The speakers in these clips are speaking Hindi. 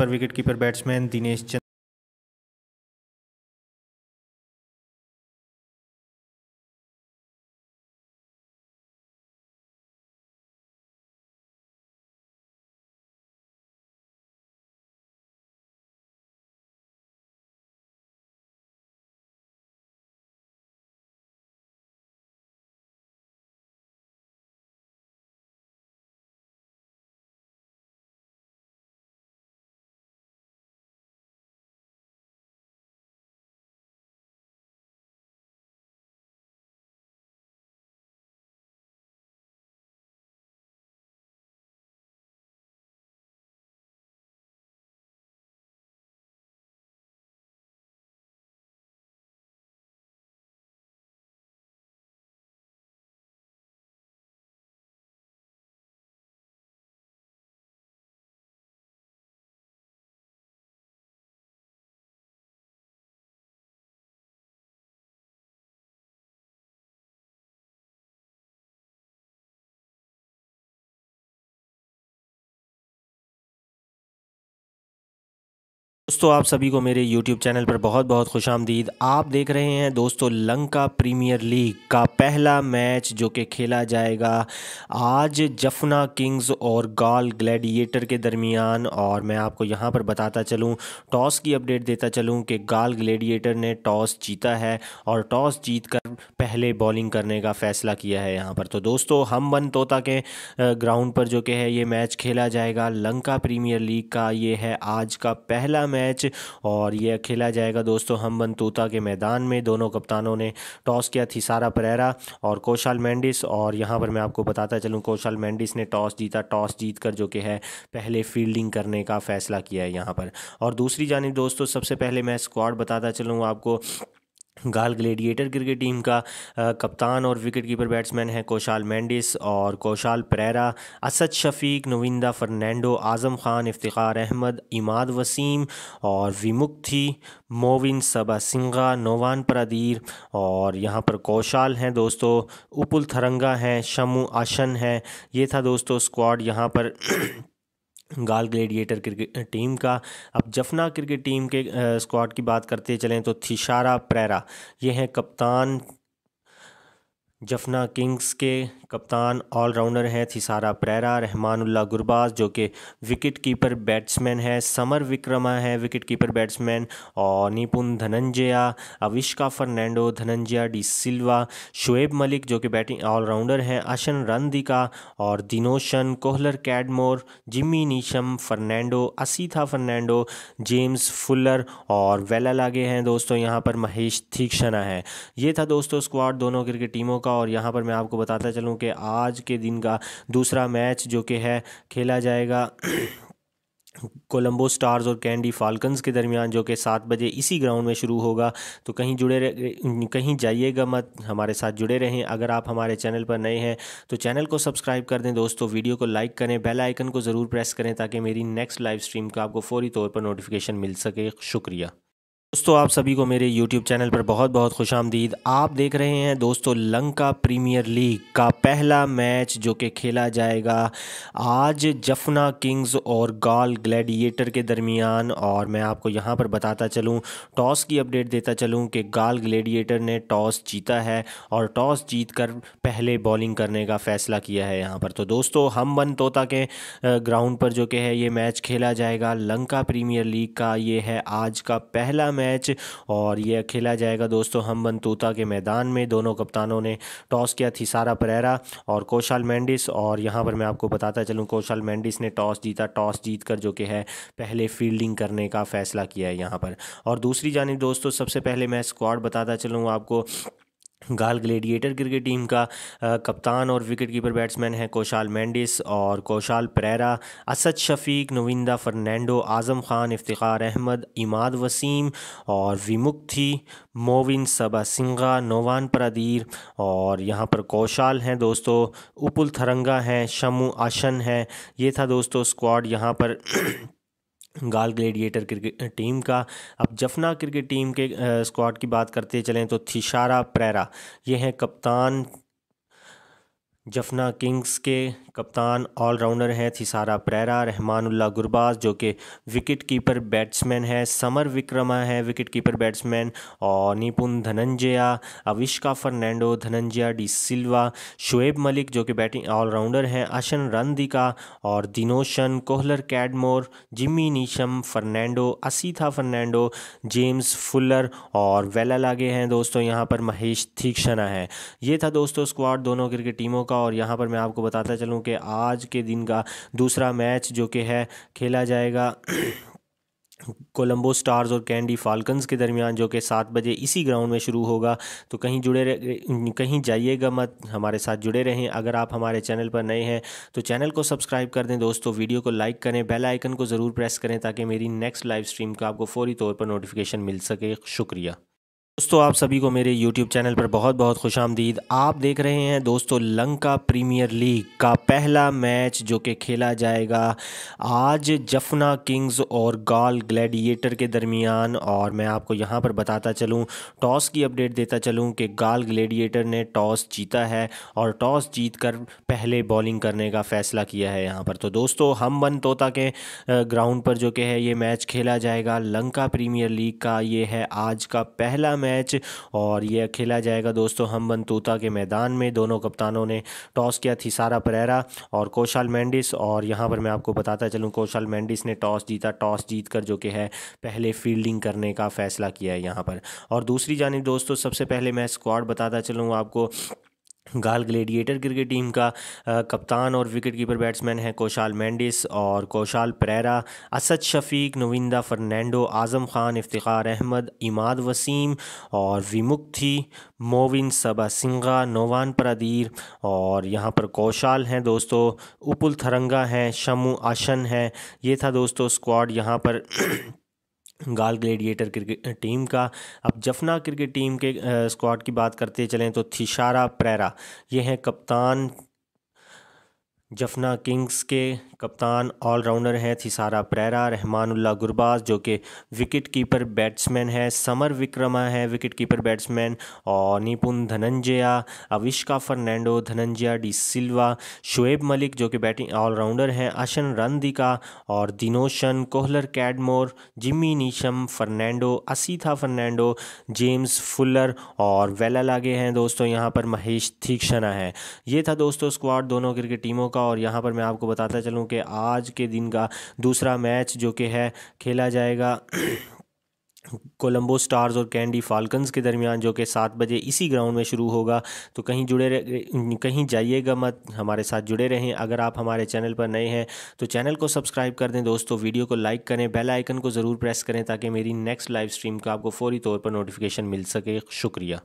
पर wicket keeper batsman Dinesh Chand दोस्तों आप सभी को मेरे YouTube चैनल पर बहुत बहुत खुश आमदीद आप देख रहे हैं दोस्तों लंका प्रीमियर लीग का पहला मैच जो कि खेला जाएगा आज जफना किंग्स और गाल ग्लैडिएटर के दरमियान और मैं आपको यहां पर बताता चलूं टॉस की अपडेट देता चलूं कि गाल ग्लैडिएटर ने टॉस जीता है और टॉस जीत कर पहले बॉलिंग करने का फ़ैसला किया है यहाँ पर तो दोस्तों हम बन तोता के ग्राउंड पर जो कि है ये मैच खेला जाएगा लंका प्रीमियर लीग का ये है आज का पहला मैच मैच और यह खेला जाएगा दोस्तों हम बनतूता के मैदान में दोनों कप्तानों ने टॉस किया थी सारा परेरा और कौशाल मैंडिस और यहाँ पर मैं आपको बताता चलूँ कौशाल मैंडिस ने टॉस जीता टॉस जीत कर जो कि है पहले फील्डिंग करने का फ़ैसला किया है यहाँ पर और दूसरी जानब दोस्तों सबसे पहले मैं स्क्वाड बताता चलूँ आपको गाल ग्लेडिएटर क्रिकेट टीम का कप्तान और विकेट कीपर बैट्समैन है कौशाल मैंडिस और कौशाल परेरा असद शफीक नविंदा फर्नैंडो आज़म खान इफ्तार अहमद इमाद वसीम और विमुक्ति मोविन सबा सिंगा नोवान परदीर और यहाँ पर कौशाल हैं दोस्तों उपुल थरंगा हैं शमू आशन हैं ये था दोस्तों स्क्वाड यहाँ पर गाल ग्लेडिएटर क्रिकेट टीम का अब जफना क्रिकेट टीम के स्क्वाड की बात करते चलें तो थिशारा प्रेरा ये हैं कप्तान जफना किंग्स के कप्तान ऑलराउंडर हैं थिसारा प्रेरा रहमानुल्ला गुरबाज जो कि विकेट कीपर बैट्समैन है समर विक्रमा है विकेट कीपर बैट्समैन और निपुन धनंजया अविष्का फर्नैंडो धनंजया डी सिल्वा शुएब मलिक जो कि बैटिंग ऑलराउंडर हैं अशन रनदिका और Dinoshan Kohler Cadmore Jimmy Neesham Fernando Asitha Fernando James Fuller और वेला लागे हैं दोस्तों यहाँ पर महेश थीक्षणा है ये था दोस्तों स्क्वाड दोनों क्रिकेट टीमों का और यहाँ पर मैं आपको बताता चलूँ कि आज के दिन का दूसरा मैच जो कि है खेला जाएगा कोलंबो स्टार्स और कैंडी फाल्कन्स के दरमियान जो कि सात बजे इसी ग्राउंड में शुरू होगा तो कहीं जुड़े कहीं जाइएगा मत हमारे साथ जुड़े रहें अगर आप हमारे चैनल पर नए हैं तो चैनल को सब्सक्राइब कर दें दोस्तों वीडियो को लाइक करें बेल आइकन को ज़रूर प्रेस करें ताकि मेरी नेक्स्ट लाइव स्ट्रीम का आपको फौरी तौर पर नोटिफिकेशन मिल सके शुक्रिया दोस्तों आप सभी को मेरे YouTube चैनल पर बहुत बहुत खुश आमदीद आप देख रहे हैं दोस्तों लंका प्रीमियर लीग का पहला मैच जो कि खेला जाएगा आज जफना किंग्स और गाल ग्लैडिएटर के दरमियान और मैं आपको यहां पर बताता चलूं टॉस की अपडेट देता चलूं कि गाल ग्लैडिएटर ने टॉस जीता है और टॉस जीत कर पहले बॉलिंग करने का फ़ैसला किया है यहाँ पर तो दोस्तों हम बन तोता के ग्राउंड पर जो कि है ये मैच खेला जाएगा लंका प्रीमियर लीग का ये है आज का पहला मैच और यह खेला जाएगा दोस्तों हम बनतूता के मैदान में दोनों कप्तानों ने टॉस किया थी सारा परेरा और कौशल मैंडिस और यहाँ पर मैं आपको बताता चलूँ कौशाल मैंडिस ने टॉस जीता टॉस जीत कर जो कि है पहले फील्डिंग करने का फ़ैसला किया है यहाँ पर और दूसरी जानब दोस्तों सबसे पहले मैं स्क्वाड बताता चलूँ आपको गाल ग्लेडिएटर क्रिकेट टीम का आ, कप्तान और विकेट कीपर बैट्समैन है कौशाल मैंडिस और कौशाल परेरा असद शफीक नविंदा फर्नैंडो आज़म खान इफ्तार अहमद इमाद वसीम और विमुक्ति मोविन सबा सिंगा नोवान प्रदीर और यहाँ पर कौशाल हैं दोस्तों उपुल थरंगा हैं शमू आशन है ये था दोस्तों स्क्वाड यहाँ पर गाल ग्लेडिएटर क्रिकेट टीम का अब जफना क्रिकेट टीम के स्क्वाड की बात करते चलें तो थिशारा प्रेरा ये हैं कप्तान जफना किंग्स के कप्तान ऑलराउंडर हैं थिसारा परेरा रहमानुल्ला गुरबाज जो कि विकेट कीपर बैट्समैन है समर विक्रमा है विकेट कीपर बैट्समैन और निपुन धनंजया अविष्का फर्नैंडो धनंजया डी सिल्वा शुएब मलिक जो कि बैटिंग ऑलराउंडर हैं अशन रंदिका और Dinoshan Kohler Cadmore Jimmy Neesham Fernando Asitha Fernando James Fuller और वेला लागे हैं दोस्तों यहाँ पर महेश थीक्षणा है ये था दोस्तों स्क्वाड दोनों क्रिकेट टीमों का और यहाँ पर मैं आपको बताता चलूँ कि कि आज के दिन का दूसरा मैच जो कि है खेला जाएगा कोलंबो स्टार्स और कैंडी फाल्कन्स के दरमियान जो कि सात बजे इसी ग्राउंड में शुरू होगा तो कहीं जुड़े कहीं जाइएगा मत हमारे साथ जुड़े रहें अगर आप हमारे चैनल पर नए हैं तो चैनल को सब्सक्राइब कर दें दोस्तों वीडियो को लाइक करें बेल आइकन को ज़रूर प्रेस करें ताकि मेरी नेक्स्ट लाइव स्ट्रीम का आपको फौरी तौर पर नोटिफिकेशन मिल सके शुक्रिया दोस्तों आप सभी को मेरे YouTube चैनल पर बहुत बहुत खुश आमदीद आप देख रहे हैं दोस्तों लंका प्रीमियर लीग का पहला मैच जो कि खेला जाएगा आज जफना किंग्स और गाल ग्लैडिएटर के दरमियान और मैं आपको यहां पर बताता चलूं टॉस की अपडेट देता चलूं कि गाल ग्लैडिएटर ने टॉस जीता है और टॉस जीत कर पहले बॉलिंग करने का फ़ैसला किया है यहाँ पर तो दोस्तों हम बन तोता के ग्राउंड पर जो कि है ये मैच खेला जाएगा लंका प्रीमियर लीग का ये है आज का पहला मैच मैच और यह खेला जाएगा दोस्तों हम बनतूता के मैदान में दोनों कप्तानों ने टॉस किया थी सारा परेरा और कौशल मैंडिस और यहाँ पर मैं आपको बताता चलूँ कौशल मैंडिस ने टॉस जीता टॉस जीत कर जो कि है पहले फील्डिंग करने का फ़ैसला किया है यहाँ पर और दूसरी जानब दोस्तों सबसे पहले मैं स्क्वाड बताता चलूँ आपको गाल ग्लेडिएटर क्रिकेट टीम का कप्तान और विकेट कीपर बैट्समैन है कौशाल मैंडिस और कौशाल परेरा असद शफीक नविंदा फर्नैंडो आज़म खान इफ्तार अहमद इमाद वसीम और विमुक्ति मोविन सबा सिंगा नोवान परदीर और यहाँ पर कौशाल हैं दोस्तों उपुल थरंगा हैं शमू आशन हैं ये था दोस्तों स्क्वाड यहाँ पर गाल ग्लेडिएटर क्रिकेट टीम का अब जफना क्रिकेट टीम के स्क्वाड की बात करते चलें तो थिशारा प्रेरा ये हैं कप्तान जफना किंग्स के कप्तान ऑलराउंडर हैं थिसारा प्रेरा रहमानुल्ला गुरबाज जो कि विकेट कीपर बैट्समैन है समर विक्रमा है विकेट कीपर बैट्समैन और निपुन धनंजया अविष्का फर्नैंडो धनंजया डी सिल्वा शुएब मलिक जो कि बैटिंग ऑलराउंडर हैं अशन रनदिका और Dinoshan Kohler Cadmore Jimmy Neesham Fernando Asitha Fernando James Fuller और वेला लागे हैं दोस्तों यहाँ पर महेश थीक्षणा है ये था दोस्तों स्क्वाड दोनों क्रिकेट टीमों का और यहाँ पर मैं आपको बताता चलूँ कि आज के दिन का दूसरा मैच जो कि है खेला जाएगा कोलंबो स्टार्स और कैंडी फाल्कन्स के दरमियान जो कि सात बजे इसी ग्राउंड में शुरू होगा तो कहीं जुड़े कहीं जाइएगा मत हमारे साथ जुड़े रहें अगर आप हमारे चैनल पर नए हैं तो चैनल को सब्सक्राइब कर दें दोस्तों वीडियो को लाइक करें बेल आइकन को ज़रूर प्रेस करें ताकि मेरी नेक्स्ट लाइव स्ट्रीम का आपको फौरी तौर पर नोटिफिकेशन मिल सके शुक्रिया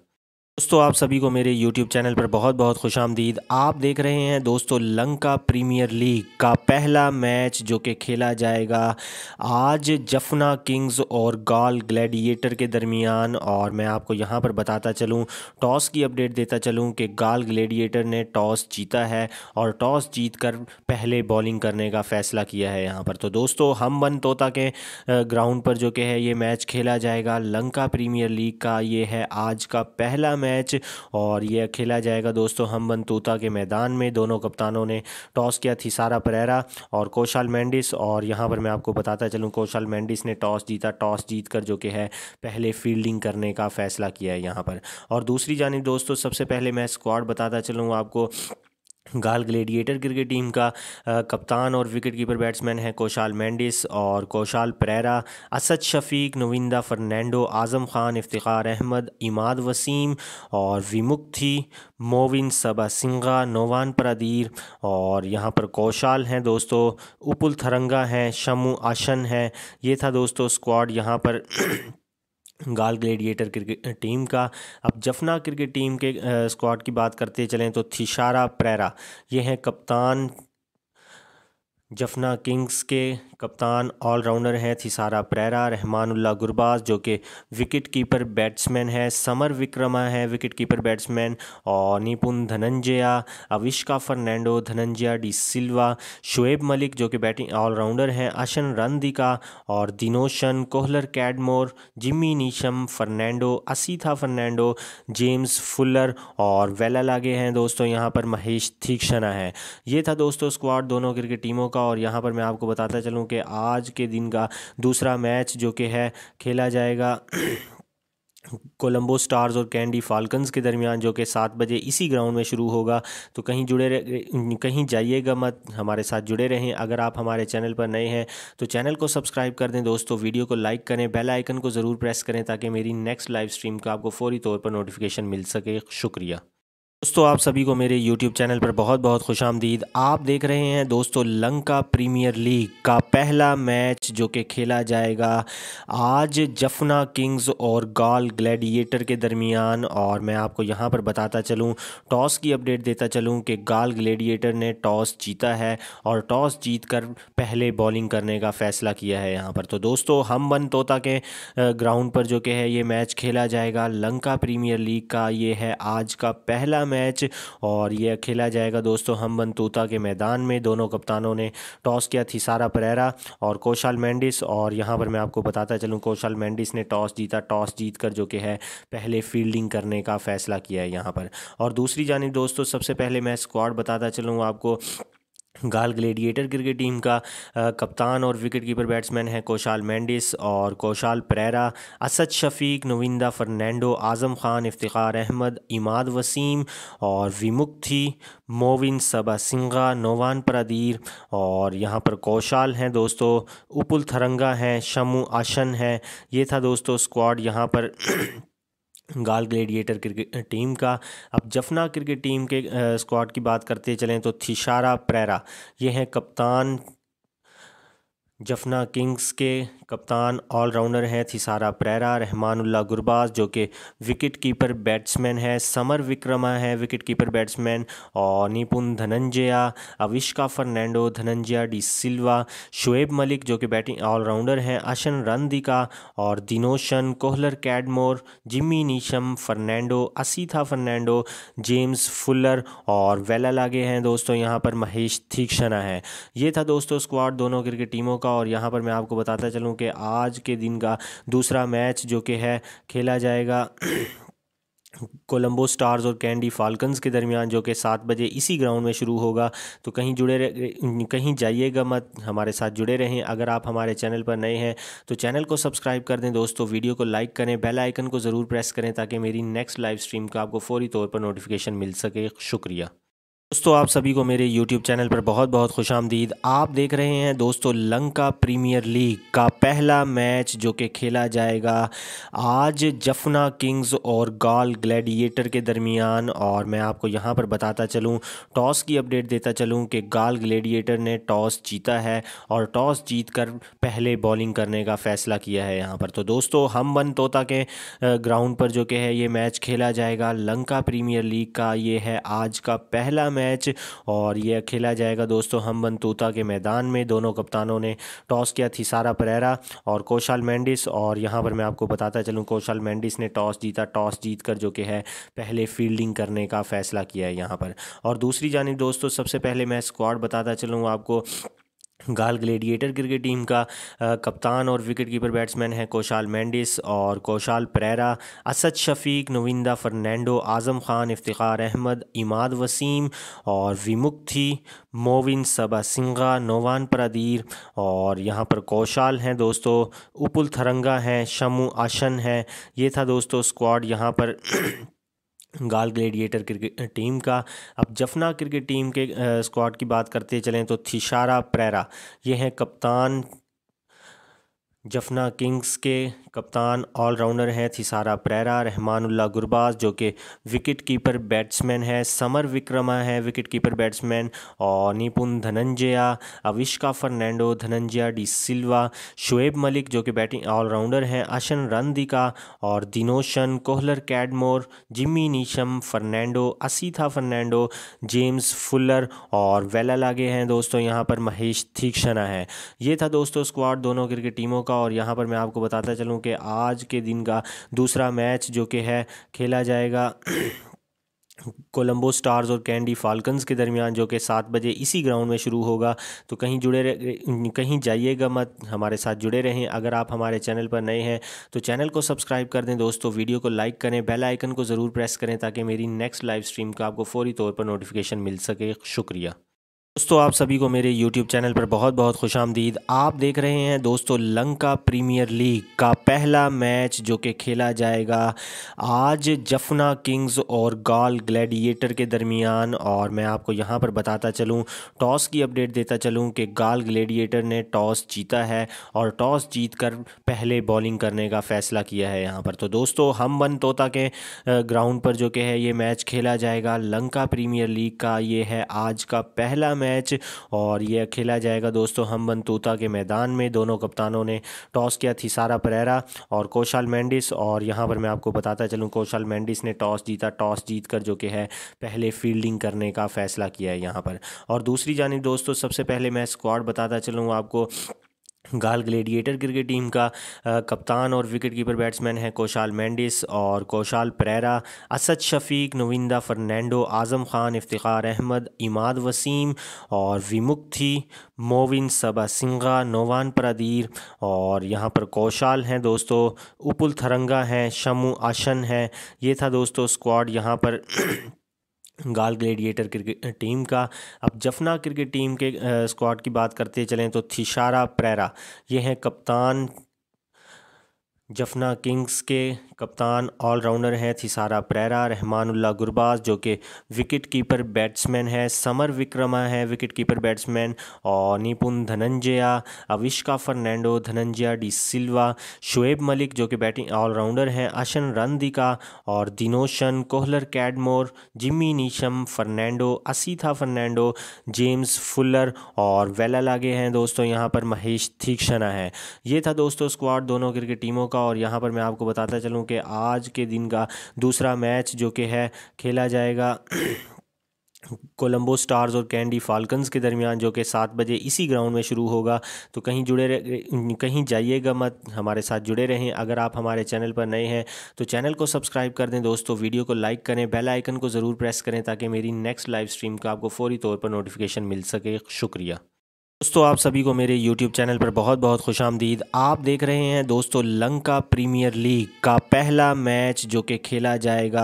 दोस्तों आप सभी को मेरे YouTube चैनल पर बहुत बहुत खुश आमदीद आप देख रहे हैं दोस्तों लंका प्रीमियर लीग का पहला मैच जो कि खेला जाएगा आज जफना किंग्स और गाल ग्लैडिएटर के दरमियान और मैं आपको यहां पर बताता चलूं टॉस की अपडेट देता चलूं कि गाल ग्लैडिएटर ने टॉस जीता है और टॉस जीत कर पहले बॉलिंग करने का फ़ैसला किया है यहाँ पर तो दोस्तों हम बन तोता के ग्राउंड पर जो कि है ये मैच खेला जाएगा लंका प्रीमियर लीग का ये है आज का पहला मैच और यह खेला जाएगा दोस्तों हम बनतूता के मैदान में दोनों कप्तानों ने टॉस किया थी सारा परेरा और कौशल मैंडिस और यहाँ पर मैं आपको बताता चलूँ कौशाल मैंडिस ने टॉस जीता टॉस जीत कर जो कि है पहले फील्डिंग करने का फ़ैसला किया है यहाँ पर और दूसरी जानब दोस्तों सबसे पहले मैं स्क्वाड बताता चलूँ आपको गाल ग्लेडिएटर क्रिकेट टीम का आ, कप्तान और विकेट कीपर बैट्समैन है कौशाल मैंडिस और कौशाल परेरा असद शफीक नविंदा फर्नैंडो आज़म खान इफ्तार अहमद इमाद वसीम और विमुक्ति मोविन सबा सिंगा नोवान परदीर और यहाँ पर कौशाल हैं दोस्तों उपुल थरंगा हैं शमू आशन है ये था दोस्तों स्क्वाड यहाँ पर गाल ग्लेडिएटर क्रिकेट टीम का अब जफना क्रिकेट टीम के स्क्वाड की बात करते चलें तो थिशारा प्रेरा ये हैं कप्तान जफना किंग्स के कप्तान ऑलराउंडर हैं थिसारा प्रेरा रहमानुल्ला गुरबाज जो कि विकेट कीपर बैट्समैन है समर विक्रमा है विकेट कीपर बैट्समैन और निपुन धनंजया अविष्का फर्नैंडो धनंजया डी सिल्वा शुएब मलिक जो कि बैटिंग ऑलराउंडर हैं अशन रंदिका और Dinoshan Kohler Cadmore Jimmy Neesham Fernando Asitha Fernando James Fuller और वेला लागे हैं दोस्तों यहाँ पर महेश थीक्षणा है ये था दोस्तों स्क्वाड दोनों क्रिकेट टीमों का और यहाँ पर मैं आपको बताता चलूँ कि कि आज के दिन का दूसरा मैच जो कि है खेला जाएगा कोलंबो स्टार्स और कैंडी फाल्कन्स के दरमियान जो कि सात बजे इसी ग्राउंड में शुरू होगा तो कहीं जुड़े कहीं जाइएगा मत हमारे साथ जुड़े रहें अगर आप हमारे चैनल पर नए हैं तो चैनल को सब्सक्राइब कर दें दोस्तों वीडियो को लाइक करें बेल आइकन को ज़रूर प्रेस करें ताकि मेरी नेक्स्ट लाइव स्ट्रीम का आपको फौरी तौर पर नोटिफिकेशन मिल सके शुक्रिया दोस्तों आप सभी को मेरे YouTube चैनल पर बहुत बहुत खुश आमदीद आप देख रहे हैं दोस्तों लंका प्रीमियर लीग का पहला मैच जो कि खेला जाएगा आज जफना किंग्स और गाल ग्लैडिएटर के दरमियान और मैं आपको यहां पर बताता चलूं टॉस की अपडेट देता चलूं कि गाल ग्लैडिएटर ने टॉस जीता है और टॉस जीत कर पहले बॉलिंग करने का फ़ैसला किया है यहाँ पर तो दोस्तों हम बन तोता के ग्राउंड पर जो कि है ये मैच खेला जाएगा लंका प्रीमियर लीग का ये है आज का पहला मैच और यह खेला जाएगा दोस्तों हम बनतूता के मैदान में दोनों कप्तानों ने टॉस किया थी सारा परेरा और कौशल मैंडिस और यहाँ पर मैं आपको बताता चलूँ कौशल मैंडिस ने टॉस जीता टॉस जीत जो कि है पहले फील्डिंग करने का फ़ैसला किया है यहाँ पर और दूसरी जानब दोस्तों सबसे पहले मैं स्क्वाड बताता चलूँ आपको गाल ग्लेडिएटर क्रिकेट टीम का कप्तान और विकेट कीपर बैट्समैन है कौशाल मैंडिस और कौशाल परेरा असद शफीक नविंदा फर्नैंडो आज़म खान इफ्तार अहमद इमाद वसीम और विमुक्ति मोविन सबा सिंगा नोवान परदीर और यहाँ पर कौशाल हैं दोस्तों उपुल थरंगा हैं शमू आशन है ये था दोस्तों स्क्वाड यहाँ पर गाल ग्लेडिएटर क्रिकेट टीम का अब जफना क्रिकेट टीम के स्क्वाड की बात करते चलें तो थिशारा प्रेरा ये हैं कप्तान जफना किंग्स के कप्तान ऑलराउंडर हैं थिसारा प्रेरा रहमानुल्ला गुरबाज जो कि विकेट कीपर बैट्समैन है समर विक्रमा है विकेट कीपर बैट्समैन और निपुन धनंजया अविष्का फर्नैंडो धनंजया डी सिल्वा शुएब मलिक जो कि बैटिंग ऑलराउंडर हैं अशन रंदिका और Dinoshan Kohler Cadmore Jimmy Neesham Fernando Asitha Fernando James Fuller और वेला लागे हैं दोस्तों यहाँ पर महेश थीक्षणा है ये था दोस्तों स्क्वाड दोनों क्रिकेट टीमों का और यहाँ पर मैं आपको बताता चलूँ हूँ कि आज के दिन का दूसरा मैच जो कि है खेला जाएगा कोलंबो स्टार्स और कैंडी फाल्कन्स के दरमियान जो कि सात बजे इसी ग्राउंड में शुरू होगा तो कहीं जुड़े कहीं जाइएगा मत हमारे साथ जुड़े रहें अगर आप हमारे चैनल पर नए हैं तो चैनल को सब्सक्राइब कर दें दोस्तों वीडियो को लाइक करें बेल आइकन को ज़रूर प्रेस करें ताकि मेरी नेक्स्ट लाइव स्ट्रीम का आपको फौरी तौर पर नोटिफिकेशन मिल सके शुक्रिया दोस्तों आप सभी को मेरे YouTube चैनल पर बहुत बहुत खुश आमदीद आप देख रहे हैं दोस्तों लंका प्रीमियर लीग का पहला मैच जो कि खेला जाएगा आज जफना किंग्स और गाल ग्लैडिएटर के दरमियान और मैं आपको यहां पर बताता चलूं टॉस की अपडेट देता चलूं कि गाल ग्लैडिएटर ने टॉस जीता है और टॉस जीत कर पहले बॉलिंग करने का फ़ैसला किया है यहाँ पर तो दोस्तों हम वन तोता के ग्राउंड पर जो कि है ये मैच खेला जाएगा लंका प्रीमियर लीग का ये है आज का पहला मैच और यह खेला जाएगा दोस्तों हम बनतूता के मैदान में दोनों कप्तानों ने टॉस किया थी सारा परेरा और कौशल मैंडिस और यहाँ पर मैं आपको बताता चलूँ कौशल मैंडिस ने टॉस जीता टॉस जीत कर जो कि है पहले फील्डिंग करने का फ़ैसला किया है यहाँ पर और दूसरी जानब दोस्तों सबसे पहले मैं स्क्वाड बताता चलूँ आपको गाल ग्लेडिएटर क्रिकेट टीम का कप्तान और विकेट कीपर बैट्समैन है कौशाल मैंडिस और कौशाल परेरा असद शफीक नविंदा फर्नैंडो आज़म खान इफ्तार अहमद इमाद वसीम और विमुक्ति मोविन सबा सिंगा नोवान परदीर और यहाँ पर कौशाल हैं दोस्तों उपुल थरंगा हैं शमू आशन है ये था दोस्तों स्क्वाड यहाँ पर गाल ग्लेडिएटर क्रिकेट टीम का अब जफना क्रिकेट टीम के स्क्वाड की बात करते चलें तो थिशारा प्रेरा ये हैं कप्तान जफना किंग्स के कप्तान ऑलराउंडर हैं थिसारा प्रेरा रहमानुल्ला गुरबाज जो कि विकेट कीपर बैट्समैन है समर विक्रमा है विकेट कीपर बैट्समैन और निपुन धनंजया अविष्का फर्नैंडो धनंजया डी सिल्वा शुएब मलिक जो कि बैटिंग ऑलराउंडर हैं अशन रनदिका और Dinoshan Kohler Cadmore Jimmy Neesham Fernando Asitha Fernando James Fuller और वेला लागे हैं दोस्तों यहाँ पर महेश थीक्षणा है ये था दोस्तों स्क्वाड दोनों क्रिकेट टीमों का और यहाँ पर मैं आपको बताता चलूँ कि आज के दिन का दूसरा मैच जो कि है खेला जाएगा कोलंबो स्टार्स और कैंडी फाल्कन्स के दरमियान जो कि सात बजे इसी ग्राउंड में शुरू होगा तो कहीं जुड़े कहीं जाइएगा मत हमारे साथ जुड़े रहें अगर आप हमारे चैनल पर नए हैं तो चैनल को सब्सक्राइब कर दें दोस्तों वीडियो को लाइक करें बेल आइकन को ज़रूर प्रेस करें ताकि मेरी नेक्स्ट लाइव स्ट्रीम का आपको फौरी तौर पर नोटिफिकेशन मिल सके शुक्रिया दोस्तों आप सभी को मेरे YouTube चैनल पर बहुत बहुत खुश आमदीद आप देख रहे हैं दोस्तों लंका प्रीमियर लीग का पहला मैच जो कि खेला जाएगा आज जफना किंग्स और गाल ग्लैडिएटर के दरमियान और मैं आपको यहां पर बताता चलूं टॉस की अपडेट देता चलूं कि गाल ग्लैडिएटर ने टॉस जीता है और टॉस जीत कर पहले बॉलिंग करने का फ़ैसला किया है यहाँ पर तो दोस्तों हम बन तोता के ग्राउंड पर जो कि है ये मैच खेला जाएगा लंका प्रीमियर लीग का ये है आज का पहला मैच मैच और यह खेला जाएगा दोस्तों हम बनतूता के मैदान में दोनों कप्तानों ने टॉस किया थी सारा परेरा और कौशल मैंडिस और यहाँ पर मैं आपको बताता चलूँ कौशल मैंडिस ने टॉस जीता टॉस जीत जो कि है पहले फील्डिंग करने का फ़ैसला किया है यहाँ पर और दूसरी जानब दोस्तों सबसे पहले मैं स्क्वाड बताता चलूँ आपको गाल ग्लेडिएटर क्रिकेट टीम का कप्तान और विकेट कीपर बैट्समैन है कौशाल मैंडिस और कौशाल परेरा असद शफीक नविंदा फर्नैंडो आज़म खान इफ्तार अहमद इमाद वसीम और विमुक्ति मोविन सबा सिंगा नोवान परदीर और यहाँ पर कौशाल हैं दोस्तों उपुल थरंगा हैं शमू आशन हैं ये था दोस्तों स्क्वाड यहाँ पर गाल ग्लेडिएटर क्रिकेट टीम का अब जफना क्रिकेट टीम के स्क्वाड की बात करते चलें तो थिशारा प्रेरा ये हैं कप्तान जफना किंग्स के कप्तान ऑलराउंडर हैं थिसारा प्रेरा रहमानुल्ला गुरबाज जो कि विकेट कीपर बैट्समैन है समर विक्रमा है विकेट कीपर बैट्समैन और निपुन धनंजया अविष्का फर्नैंडो धनंजया डी सिल्वा शुएब मलिक जो कि बैटिंग ऑलराउंडर हैं अशन रंदिका और Dinoshan Kohler Cadmore Jimmy Neesham Fernando Asitha Fernando James Fuller और वेला लागे हैं दोस्तों यहाँ पर महेश थीक्षणा है ये था दोस्तों स्क्वाड दोनों क्रिकेट टीमों का और यहाँ पर मैं आपको बताता चलूँ कि आज के दिन का दूसरा मैच जो कि है खेला जाएगा कोलंबो स्टार्स और कैंडी फाल्कन्स के दरमियान जो कि सात बजे इसी ग्राउंड में शुरू होगा तो कहीं जुड़े कहीं जाइएगा मत हमारे साथ जुड़े रहें अगर आप हमारे चैनल पर नए हैं तो चैनल को सब्सक्राइब कर दें दोस्तों वीडियो को लाइक करें बेल आइकन को ज़रूर प्रेस करें ताकि मेरी नेक्स्ट लाइव स्ट्रीम का आपको फौरी तौर पर नोटिफिकेशन मिल सके शुक्रिया दोस्तों आप सभी को मेरे YouTube चैनल पर बहुत बहुत खुश आमदीद आप देख रहे हैं दोस्तों लंका प्रीमियर लीग का पहला मैच जो कि खेला जाएगा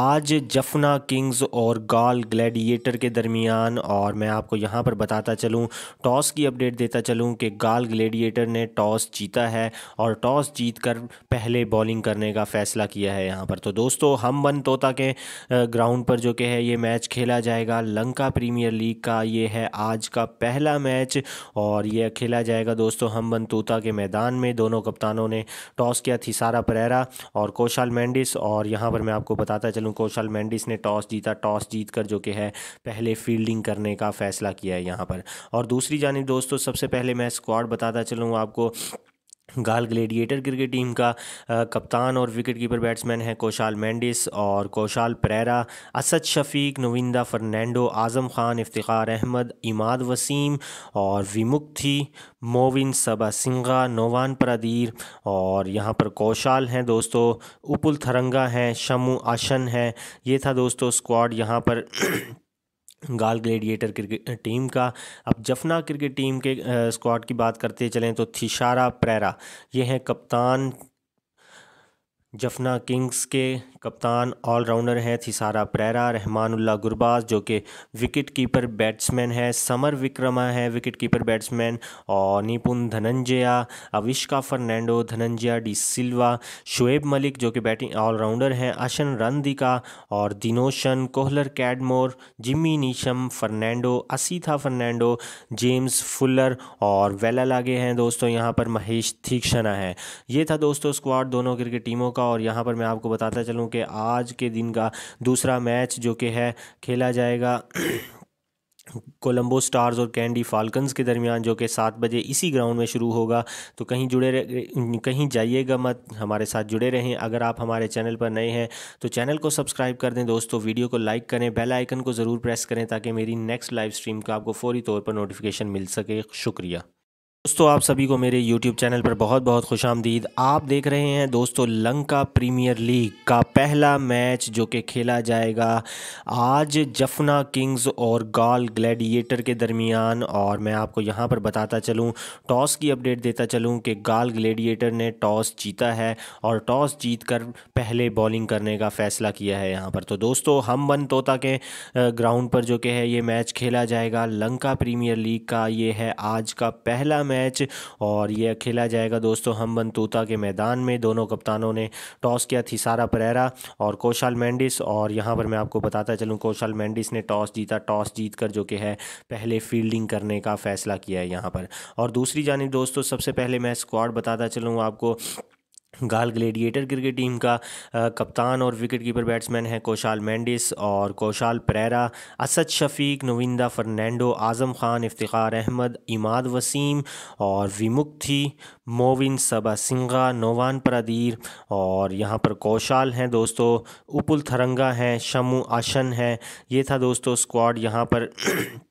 आज जफना किंग्स और गाल ग्लैडिएटर के दरमियान और मैं आपको यहां पर बताता चलूं टॉस की अपडेट देता चलूं कि गाल ग्लैडिएटर ने टॉस जीता है और टॉस जीत कर पहले बॉलिंग करने का फ़ैसला किया है यहाँ पर तो दोस्तों हम बन तोता के ग्राउंड पर जो कि है ये मैच खेला जाएगा लंका प्रीमियर लीग का ये है आज का पहला मैच और यह खेला जाएगा दोस्तों हम तूता के मैदान में दोनों कप्तानों ने टॉस किया थी सारा परेरा और कौशल मैंडिस और यहाँ पर मैं आपको बताता चलूँ कौशल मैंडिस ने टॉस जीता टॉस जीत कर जो कि है पहले फील्डिंग करने का फ़ैसला किया है यहाँ पर और दूसरी जानब दोस्तों सबसे पहले मैं स्क्वाड बताता चलूँ आपको गाल ग्लेडिएटर क्रिकेट टीम का कप्तान और विकेट कीपर बैट्समैन है कौशाल मैंडिस और कौशाल परेरा असद शफीक नविंदा फर्नैंडो आज़म खान इफ्तार अहमद इमाद वसीम और विमुक्ति मोविन सबा सिंगा नोवान परदीर और यहाँ पर कौशाल हैं दोस्तों उपुल थरंगा हैं शमू आशन है ये था दोस्तों स्क्वाड यहाँ पर गाल ग्लेडिएटर क्रिकेट टीम का अब जफना क्रिकेट टीम के स्क्वाड की बात करते चलें तो थिशारा प्रेरा ये हैं कप्तान जफना किंग्स के कप्तान ऑलराउंडर हैं थिसारा प्रेरा रहमानुल्ला गुरबाज जो कि विकेट कीपर बैट्समैन है समर विक्रमा है विकेट कीपर बैट्समैन और निपुन धनंजया अविष्का फर्नैंडो धनंजया डी सिल्वा शुएब मलिक जो कि बैटिंग ऑलराउंडर हैं अशन रनदिका और Dinoshan Kohler Cadmore Jimmy Neesham Fernando Asitha Fernando James Fuller और वेला लागे हैं दोस्तों यहाँ पर महेश थीक्षणा है ये था दोस्तों स्क्वाड दोनों क्रिकेट टीमों का और यहाँ पर मैं आपको बताता चलूँ कि आज के दिन का दूसरा मैच जो कि है खेला जाएगा कोलंबो स्टार्स और कैंडी फाल्कन्स के दरमियान जो कि सात बजे इसी ग्राउंड में शुरू होगा तो कहीं जुड़े कहीं जाइएगा मत हमारे साथ जुड़े रहें अगर आप हमारे चैनल पर नए हैं तो चैनल को सब्सक्राइब कर दें दोस्तों वीडियो को लाइक करें बेल आइकन को ज़रूर प्रेस करें ताकि मेरी नेक्स्ट लाइव स्ट्रीम का आपको फौरी तौर पर नोटिफिकेशन मिल सके शुक्रिया दोस्तों आप सभी को मेरे YouTube चैनल पर बहुत बहुत खुश आमदीद आप देख रहे हैं दोस्तों लंका प्रीमियर लीग का पहला मैच जो कि खेला जाएगा आज जफना किंग्स और गाल ग्लैडिएटर के दरमियान और मैं आपको यहां पर बताता चलूं टॉस की अपडेट देता चलूं कि गाल ग्लैडिएटर ने टॉस जीता है और टॉस जीत कर पहले बॉलिंग करने का फ़ैसला किया है यहाँ पर तो दोस्तों हम बन तोता के ग्राउंड पर जो कि है ये मैच खेला जाएगा लंका प्रीमियर लीग का ये है आज का पहला मैच मैच और यह खेला जाएगा दोस्तों हम बनतूता के मैदान में दोनों कप्तानों ने टॉस किया थी सारा परेरा और कौशल मैंडिस और यहाँ पर मैं आपको बताता चलूँ कौशल मैंडिस ने टॉस जीता टॉस जीत जो कि है पहले फील्डिंग करने का फ़ैसला किया है यहाँ पर और दूसरी जानब दोस्तों सबसे पहले मैं स्क्वाड बताता चलूँ आपको गाल ग्लेडिएटर क्रिकेट टीम का कप्तान और विकेट कीपर बैट्समैन है कौशाल मैंडिस और कौशाल परेरा असद शफीक नविंदा फर्नैंडो आज़म खान इफ्तार अहमद इमाद वसीम और विमुक्ति मोविन सबा सिंगा नोवान परदीर और यहाँ पर कौशाल हैं दोस्तों उपुल थरंगा हैं शमू आशन हैं ये था दोस्तों स्क्वाड यहाँ पर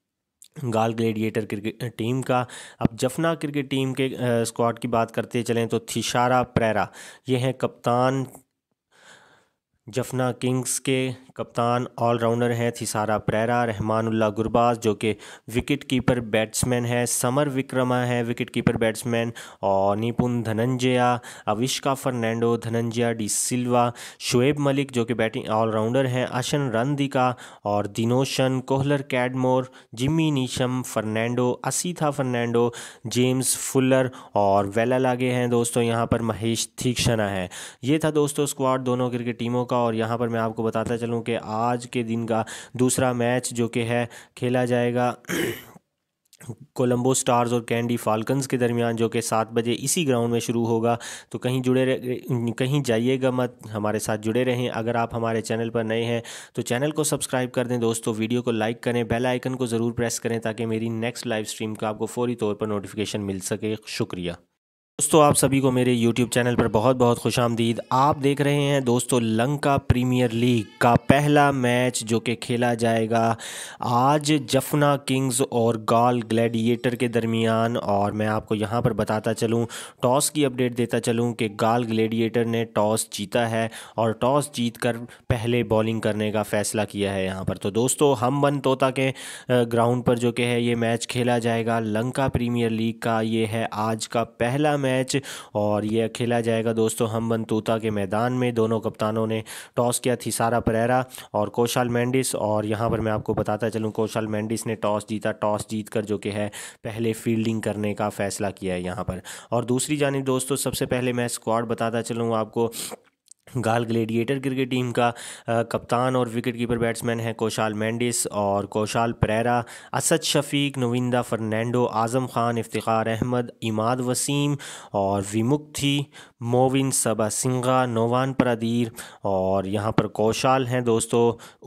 गाल ग्लेडिएटर क्रिकेट टीम का अब जफना क्रिकेट टीम के स्क्वाड की बात करते चलें तो थिशारा प्रेरा ये हैं कप्तान जफना किंग्स के कप्तान ऑलराउंडर हैं थिसारा प्रेरा रहमानुल्ला गुरबाज जो कि विकेट कीपर बैट्समैन है समर विक्रमा है विकेट कीपर बैट्समैन और निपुन धनंजया अविष्का फर्नैंडो धनंजया डी सिल्वा शुएब मलिक जो कि बैटिंग ऑलराउंडर हैं अशन रंदिका और Dinoshan Kohler Cadmore Jimmy Neesham Fernando Asitha Fernando James Fuller और वेला लागे हैं दोस्तों यहाँ पर महेश थीक्षणा है ये था दोस्तों स्क्वाड दोनों क्रिकेट टीमों का और यहाँ पर मैं आपको बताता चलूँ कि आज के दिन का दूसरा मैच जो कि है खेला जाएगा कोलंबो स्टार्स और कैंडी फाल्कन्स के दरमियान जो कि सात बजे इसी ग्राउंड में शुरू होगा तो कहीं जुड़े कहीं जाइएगा मत हमारे साथ जुड़े रहें अगर आप हमारे चैनल पर नए हैं तो चैनल को सब्सक्राइब कर दें दोस्तों वीडियो को लाइक करें बेल आइकन को ज़रूर प्रेस करें ताकि मेरी नेक्स्ट लाइव स्ट्रीम का आपको फौरी तौर पर नोटिफिकेशन मिल सके शुक्रिया दोस्तों आप सभी को मेरे YouTube चैनल पर बहुत बहुत खुश आमदीद आप देख रहे हैं दोस्तों लंका प्रीमियर लीग का पहला मैच जो कि खेला जाएगा आज जफना किंग्स और गाल ग्लैडिएटर के दरमियान और मैं आपको यहां पर बताता चलूं टॉस की अपडेट देता चलूं कि गाल ग्लैडिएटर ने टॉस जीता है और टॉस जीत कर पहले बॉलिंग करने का फ़ैसला किया है यहाँ पर तो दोस्तों हम बन तोता के ग्राउंड पर जो कि है ये मैच खेला जाएगा लंका प्रीमियर लीग का ये है आज का पहला मैच और यह खेला जाएगा दोस्तों हम बनतूता के मैदान में दोनों कप्तानों ने टॉस किया थी सारा परेरा और कौशल मैंडिस और यहाँ पर मैं आपको बताता चलूँ कौशल मैंडिस ने टॉस जीता टॉस जीत कर जो कि है पहले फील्डिंग करने का फ़ैसला किया है यहाँ पर और दूसरी जानब दोस्तों सबसे पहले मैं स्क्वाड बताता चलूँ आपको गाल ग्लेडिएटर क्रिकेट टीम का कप्तान और विकेट कीपर बैट्समैन है कौशाल मैंडिस और कौशाल परेरा असद शफीक नविंदा फर्नैंडो आज़म खान इफ्तार अहमद इमाद वसीम और विमुक्ति मोविन सबा सिंगा नोवान परदीर और यहाँ पर कौशाल हैं दोस्तों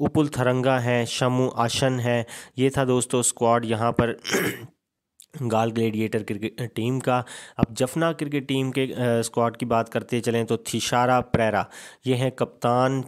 उपुल थरंगा हैं शमू आशन है ये था दोस्तों स्क्वाड यहाँ पर गाल ग्लेडिएटर क्रिकेट टीम का अब जफना क्रिकेट टीम के स्क्वाड की बात करते चलें तो थिशारा प्रेरा ये हैं कप्तान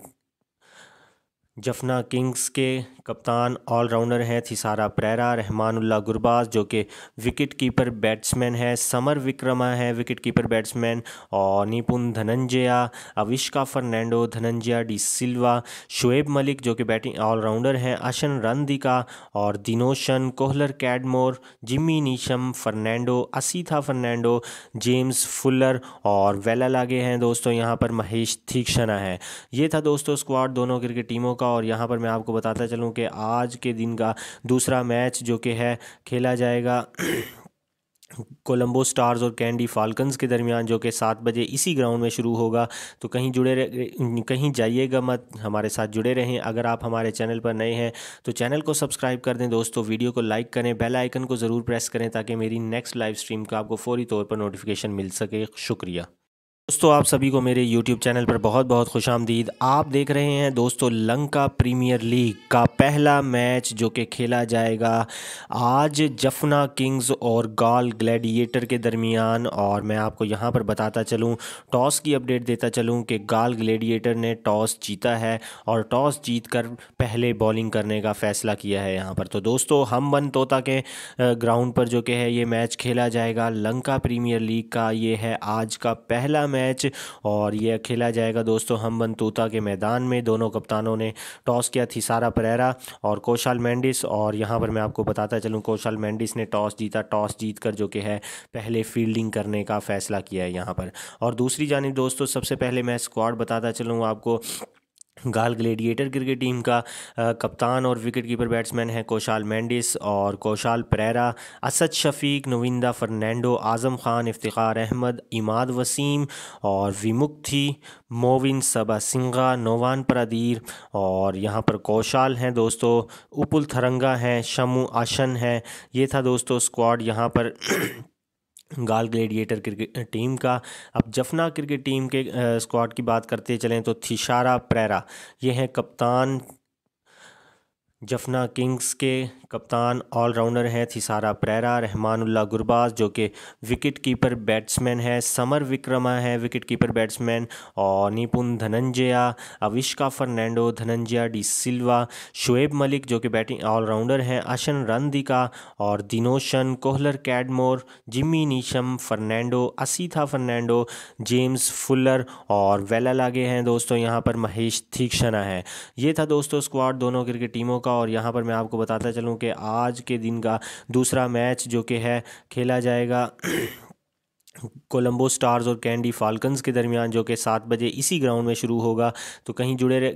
जफना किंग्स के कप्तान ऑलराउंडर हैं थिसारा प्रेरा रहमानुल्ला गुरबाज जो कि विकेट कीपर बैट्समैन है समर विक्रमा है विकेट कीपर बैट्समैन और निपुन धनंजया अविष्का फर्नैंडो धनंजया डी सिल्वा शुएब मलिक जो कि बैटिंग ऑलराउंडर हैं अशन रनदिका और Dinoshan Kohler Cadmore Jimmy Neesham Fernando Asitha Fernando James Fuller और वेला लागे हैं दोस्तों यहाँ पर महेश थीक्षणा है ये था दोस्तों स्क्वाड दोनों क्रिकेट टीमों का और यहाँ पर मैं आपको बताता चलूँ कि आज के दिन का दूसरा मैच जो कि है खेला जाएगा कोलंबो स्टार्स और कैंडी फाल्कन्स के दरमियान जो कि सात बजे इसी ग्राउंड में शुरू होगा तो कहीं जुड़े कहीं जाइएगा मत हमारे साथ जुड़े रहें अगर आप हमारे चैनल पर नए हैं तो चैनल को सब्सक्राइब कर दें दोस्तों वीडियो को लाइक करें बेल आइकन को ज़रूर प्रेस करें ताकि मेरी नेक्स्ट लाइव स्ट्रीम का आपको फौरी तौर पर नोटिफिकेशन मिल सके शुक्रिया दोस्तों आप सभी को मेरे YouTube चैनल पर बहुत बहुत खुश आमदीद आप देख रहे हैं दोस्तों लंका प्रीमियर लीग का पहला मैच जो कि खेला जाएगा आज जफना किंग्स और गाल ग्लैडिएटर के दरमियान और मैं आपको यहां पर बताता चलूं टॉस की अपडेट देता चलूं कि गाल ग्लैडिएटर ने टॉस जीता है और टॉस जीत कर पहले बॉलिंग करने का फ़ैसला किया है यहाँ पर तो दोस्तों हम बन तोता के ग्राउंड पर जो कि है ये मैच खेला जाएगा लंका प्रीमियर लीग का ये है आज का पहला मैच मैच और यह खेला जाएगा दोस्तों हम बनतूता के मैदान में दोनों कप्तानों ने टॉस किया थी सारा परेरा और कौशल मैंडिस और यहाँ पर मैं आपको बताता चलूँ कौशल मैंडिस ने टॉस जीता टॉस जीत जो कि है पहले फील्डिंग करने का फ़ैसला किया है यहाँ पर और दूसरी जानब दोस्तों सबसे पहले मैं स्क्वाड बताता चलूँ आपको गाल ग्लेडिएटर क्रिकेट टीम का कप्तान और विकेट कीपर बैट्समैन है कौशाल मैंडिस और कौशाल परेरा असद शफीक नविंदा फर्नैंडो आज़म खान इफ्तार अहमद इमाद वसीम और विमुक्ति मोविन सबा सिंगा नोवान परदीर और यहाँ पर कौशाल हैं दोस्तों उपुल थरंगा हैं शमू आशन हैं ये था दोस्तों स्क्वाड यहाँ पर गाल ग्लेडिएटर क्रिकेट टीम का अब जफना क्रिकेट टीम के स्क्वाड की बात करते चलें तो थिशारा प्रेरा ये हैं कप्तान जफना किंग्स के कप्तान ऑलराउंडर हैं थिसारा प्रेरा रहमानुल्ला गुरबाज जो कि विकेट कीपर बैट्समैन है समर विक्रमा है विकेट कीपर बैट्समैन और निपुन धनंजया अविष्का फर्नैंडो धनंजया डी सिल्वा शुएब मलिक जो कि बैटिंग ऑलराउंडर हैं अशन रंदिका और Dinoshan Kohler Cadmore Jimmy Neesham Fernando Asitha Fernando James Fuller और वेला लागे हैं दोस्तों यहाँ पर महेश थीक्षणा है ये था दोस्तों स्क्वाड दोनों क्रिकेट टीमों का और यहाँ पर मैं आपको बताता चलूँ कि आज के दिन का दूसरा मैच जो कि है खेला जाएगा कोलंबो स्टार्स और कैंडी फाल्कन्स के दरमियान जो कि सात बजे इसी ग्राउंड में शुरू होगा तो कहीं जुड़े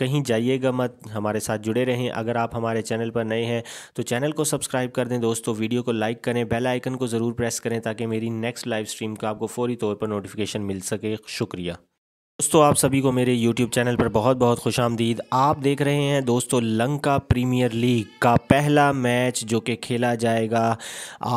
कहीं जाइएगा मत हमारे साथ जुड़े रहें अगर आप हमारे चैनल पर नए हैं तो चैनल को सब्सक्राइब कर दें दोस्तों वीडियो को लाइक करें बेल आइकन को ज़रूर प्रेस करें ताकि मेरी नेक्स्ट लाइव स्ट्रीम का आपको फौरी तौर पर नोटिफिकेशन मिल सके शुक्रिया दोस्तों आप सभी को मेरे YouTube चैनल पर बहुत बहुत खुश आमदीद आप देख रहे हैं दोस्तों लंका प्रीमियर लीग का पहला मैच जो कि खेला जाएगा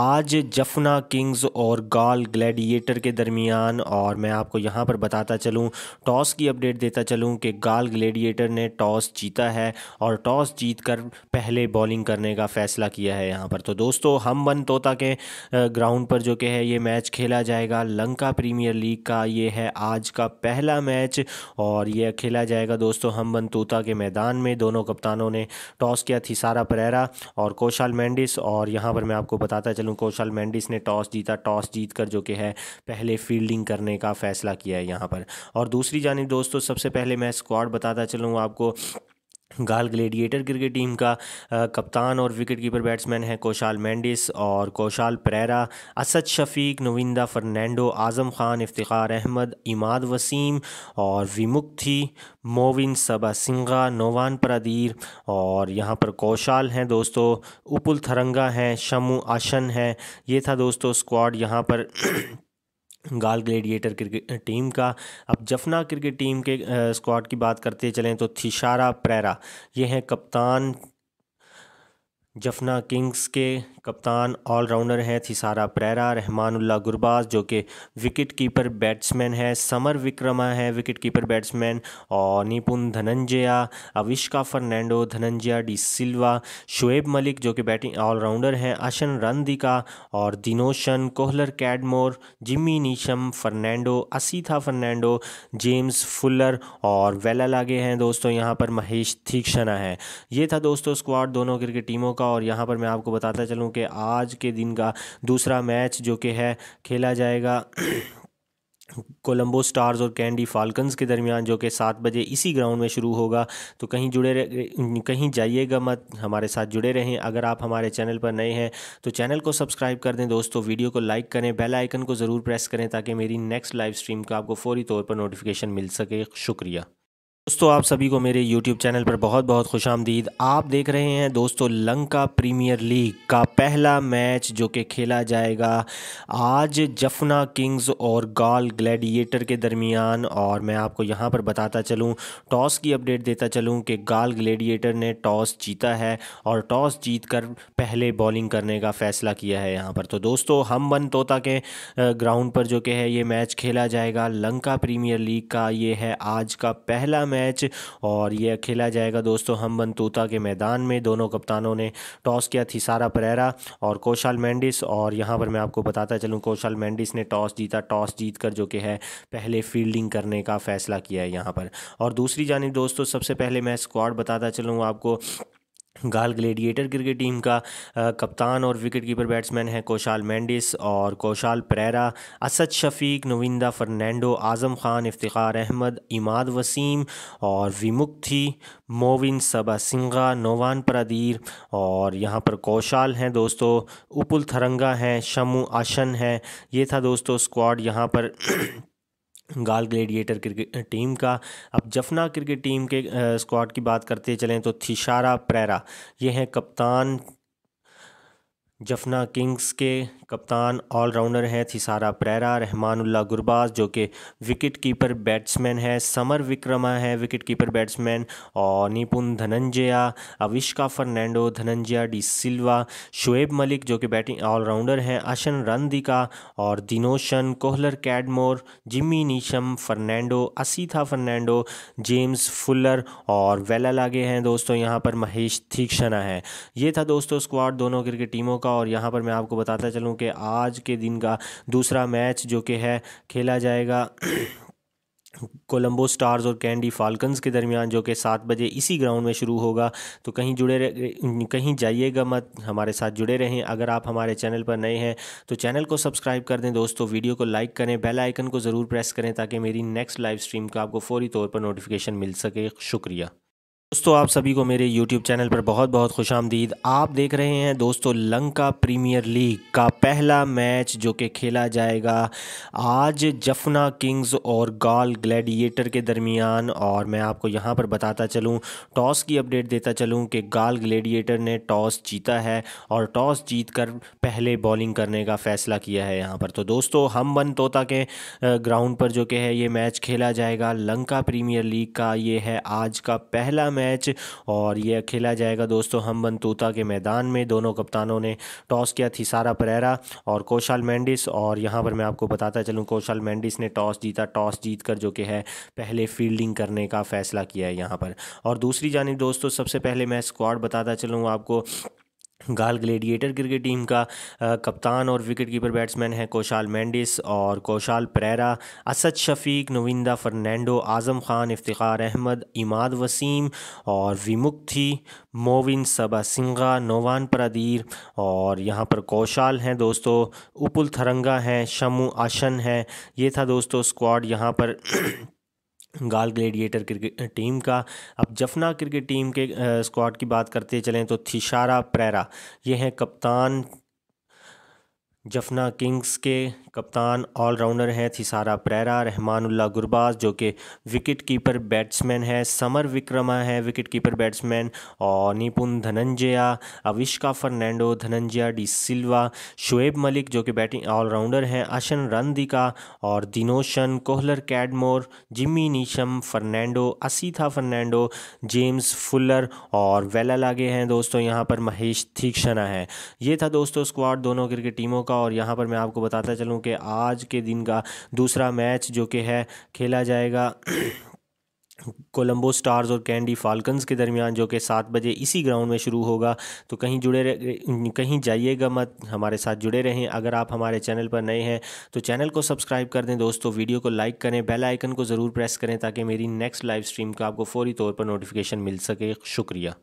आज जफना किंग्स और गाल ग्लैडिएटर के दरमियान और मैं आपको यहां पर बताता चलूं टॉस की अपडेट देता चलूं कि गाल ग्लैडिएटर ने टॉस जीता है और टॉस जीत कर पहले बॉलिंग करने का फ़ैसला किया है यहाँ पर तो दोस्तों हम बन तोता के ग्राउंड पर जो कि है ये मैच खेला जाएगा लंका प्रीमियर लीग का ये है आज का पहला मैच और यह खेला जाएगा दोस्तों हम बनतूता के मैदान में दोनों कप्तानों ने टॉस किया थी सारा परेरा और कौशल मैंडिस और यहाँ पर मैं आपको बताता चलूँ कौशाल मैंडिस ने टॉस जीता टॉस जीत कर जो कि है पहले फील्डिंग करने का फ़ैसला किया है यहाँ पर और दूसरी जानब दोस्तों सबसे पहले मैं स्क्वाड बताता चलूँ आपको गाल ग्लेडिएटर क्रिकेट टीम का कप्तान और विकेट कीपर बैट्समैन है कौशाल मैंडिस और कौशाल परेरा असद शफीक नविंदा फर्नैंडो आज़म खान इफ्तार अहमद इमाद वसीम और विमुक्ति मोविन सबा सिंगा नोवान परदीर और यहाँ पर कौशाल हैं दोस्तों उपुल थरंगा हैं शमू आशन है ये था दोस्तों स्क्वाड यहाँ पर गाल ग्लेडिएटर क्रिकेट टीम का अब जफना क्रिकेट टीम के स्क्वाड की बात करते चलें तो थिशारा प्रेरा ये हैं कप्तान जफना किंग्स के कप्तान ऑलराउंडर हैं थिसारा प्रेरा रहमानुल्ला गुरबाज जो कि विकेट कीपर बैट्समैन है समर विक्रमा है विकेट कीपर बैट्समैन और निपुन धनंजया अविष्का फर्नैंडो धनंजया डी सिल्वा शुएब मलिक जो कि बैटिंग ऑलराउंडर हैं अशन रनदिका और Dinoshan Kohler Cadmore Jimmy Neesham Fernando Asitha Fernando James Fuller और वेला लागे हैं दोस्तों यहाँ पर महेश थीक्षणा है ये था दोस्तों स्क्वाड दोनों क्रिकेट टीमों का और यहाँ पर मैं आपको बताता चलूँ कि आज के दिन का दूसरा मैच जो कि है खेला जाएगा कोलंबो स्टार्स और कैंडी फाल्कन्स के दरमियान जो कि सात बजे इसी ग्राउंड में शुरू होगा तो कहीं जुड़े कहीं जाइएगा मत हमारे साथ जुड़े रहें अगर आप हमारे चैनल पर नए हैं तो चैनल को सब्सक्राइब कर दें दोस्तों वीडियो को लाइक करें बेल आइकन को ज़रूर प्रेस करें ताकि मेरी नेक्स्ट लाइव स्ट्रीम का आपको फौरी तौर पर नोटिफिकेशन मिल सके शुक्रिया दोस्तों आप सभी को मेरे YouTube चैनल पर बहुत बहुत खुश आमदीद आप देख रहे हैं दोस्तों लंका प्रीमियर लीग का पहला मैच जो कि खेला जाएगा आज जफना किंग्स और गाल ग्लैडिएटर के दरमियान और मैं आपको यहां पर बताता चलूं टॉस की अपडेट देता चलूं कि गाल ग्लैडिएटर ने टॉस जीता है और टॉस जीत कर पहले बॉलिंग करने का फ़ैसला किया है यहाँ पर तो दोस्तों हम बन तोता के ग्राउंड पर जो कि है ये मैच खेला जाएगा लंका प्रीमियर लीग का ये है आज का पहला मैच मैच और यह खेला जाएगा दोस्तों हम बनतूता के मैदान में दोनों कप्तानों ने टॉस किया थी सारा परेरा और कौशल मैंडिस और यहाँ पर मैं आपको बताता चलूँ कौशल मैंडिस ने टॉस जीता टॉस जीत कर जो कि है पहले फील्डिंग करने का फ़ैसला किया है यहाँ पर और दूसरी जानब दोस्तों सबसे पहले मैं स्क्वाड बताता चलूँ आपको गाल ग्लेडिएटर क्रिकेट टीम का कप्तान और विकेट कीपर बैट्समैन है कौशाल मैंडिस और कौशाल परेरा असद शफीक नविंदा फर्नैंडो आज़म खान इफ्तार अहमद इमाद वसीम और विमुक्ति मोविन सबा सिंगा नोवान परदीर और यहाँ पर कौशाल हैं दोस्तों उपुल थरंगा हैं शमू आशन हैं ये था दोस्तों स्क्वाड यहाँ पर गाल ग्लेडिएटर क्रिकेट टीम का अब जफना क्रिकेट टीम के स्क्वाड की बात करते चलें तो थिशारा प्रेरा ये हैं कप्तान जफना किंग्स के कप्तान ऑलराउंडर हैं थिसारा प्रेरा रहमानुल्ला गुरबाज जो कि विकेट कीपर बैट्समैन है समर विक्रमा है विकेट कीपर बैट्समैन और निपुन धनंजया अविष्का फर्नैंडो धनंजया डी सिल्वा शुएब मलिक जो कि बैटिंग ऑलराउंडर हैं अशन रंदिका और Dinoshan Kohler Cadmore Jimmy Neesham Fernando Asitha Fernando James Fuller और वेला लागे हैं दोस्तों यहाँ पर महेश थीक्षणा है ये था दोस्तों स्क्वाड दोनों क्रिकेट टीमों का और यहाँ पर मैं आपको बताता चलूँ कि आज के दिन का दूसरा मैच जो कि है खेला जाएगा कोलंबो स्टार्स और कैंडी फाल्कन्स के दरमियान जो कि सात बजे इसी ग्राउंड में शुरू होगा तो कहीं जुड़े कहीं जाइएगा मत हमारे साथ जुड़े रहें अगर आप हमारे चैनल पर नए हैं तो चैनल को सब्सक्राइब कर दें दोस्तों वीडियो को लाइक करें बेल आइकन को ज़रूर प्रेस करें ताकि मेरी नेक्स्ट लाइव स्ट्रीम का आपको फौरी तौर पर नोटिफिकेशन मिल सके शुक्रिया दोस्तों आप सभी को मेरे YouTube चैनल पर बहुत बहुत खुश आमदीद आप देख रहे हैं दोस्तों लंका प्रीमियर लीग का पहला मैच जो कि खेला जाएगा आज जफना किंग्स और गाल ग्लैडिएटर के दरमियान और मैं आपको यहां पर बताता चलूं टॉस की अपडेट देता चलूं कि गाल ग्लैडिएटर ने टॉस जीता है और टॉस जीत कर पहले बॉलिंग करने का फ़ैसला किया है यहाँ पर तो दोस्तों हम बन तोता के ग्राउंड पर जो कि है ये मैच खेला जाएगा लंका प्रीमियर लीग का ये है आज का पहला मैच और यह खेला जाएगा दोस्तों हम बनतूता के मैदान में दोनों कप्तानों ने टॉस किया थी सारा परेरा और कौशल मैंडिस और यहाँ पर मैं आपको बताता चलूँ कौशल मैंडिस ने टॉस जीता टॉस जीत कर जो कि है पहले फील्डिंग करने का फ़ैसला किया है यहाँ पर और दूसरी जानब दोस्तों सबसे पहले मैं स्क्वाड बताता चलूँ आपको गाल ग्लेडिएटर क्रिकेट टीम का कप्तान और विकेट कीपर बैट्समैन है कौशाल मैंडिस और कौशाल परेरा असद शफीक नविंदा फर्नैंडो आज़म खान इफ्तार अहमद इमाद वसीम और विमुक्ति मोविन सबा सिंगा नोवान प्रदीर और यहाँ पर कौशाल हैं दोस्तों उपुल थरंगा हैं शमू आशन है ये था दोस्तों स्क्वाड यहाँ पर गाल ग्लेडिएटर क्रिकेट टीम का अब जफना क्रिकेट टीम के स्क्वाड की बात करते चलें तो थिशारा प्रेरा ये हैं कप्तान जफना किंग्स के कप्तान ऑलराउंडर हैं थिसारा प्रेरा रहमानुल्ला गुरबाज जो कि विकेट कीपर बैट्समैन है समर विक्रमा है विकेट कीपर बैट्समैन और निपुन धनंजया अविष्का फर्नैंडो धनंजया डी सिल्वा शुएब मलिक जो कि बैटिंग ऑलराउंडर हैं अशन रनदिका और Dinoshan Kohler Cadmore Jimmy Neesham Fernando Asitha Fernando James Fuller और वेला लागे हैं दोस्तों यहाँ पर महेश थीक्षणा है ये था दोस्तों स्क्वाड दोनों क्रिकेट टीमों का और यहाँ पर मैं आपको बताता चलूँ कि आज के दिन का दूसरा मैच जो कि है खेला जाएगा कोलंबो स्टार्स और कैंडी फाल्कन्स के दरमियान जो कि सात बजे इसी ग्राउंड में शुरू होगा तो कहीं जुड़े कहीं जाइएगा मत हमारे साथ जुड़े रहें अगर आप हमारे चैनल पर नए हैं तो चैनल को सब्सक्राइब कर दें दोस्तों वीडियो को लाइक करें बेल आइकन को ज़रूर प्रेस करें ताकि मेरी नेक्स्ट लाइव स्ट्रीम का आपको फौरी तौर पर नोटिफिकेशन मिल सके शुक्रिया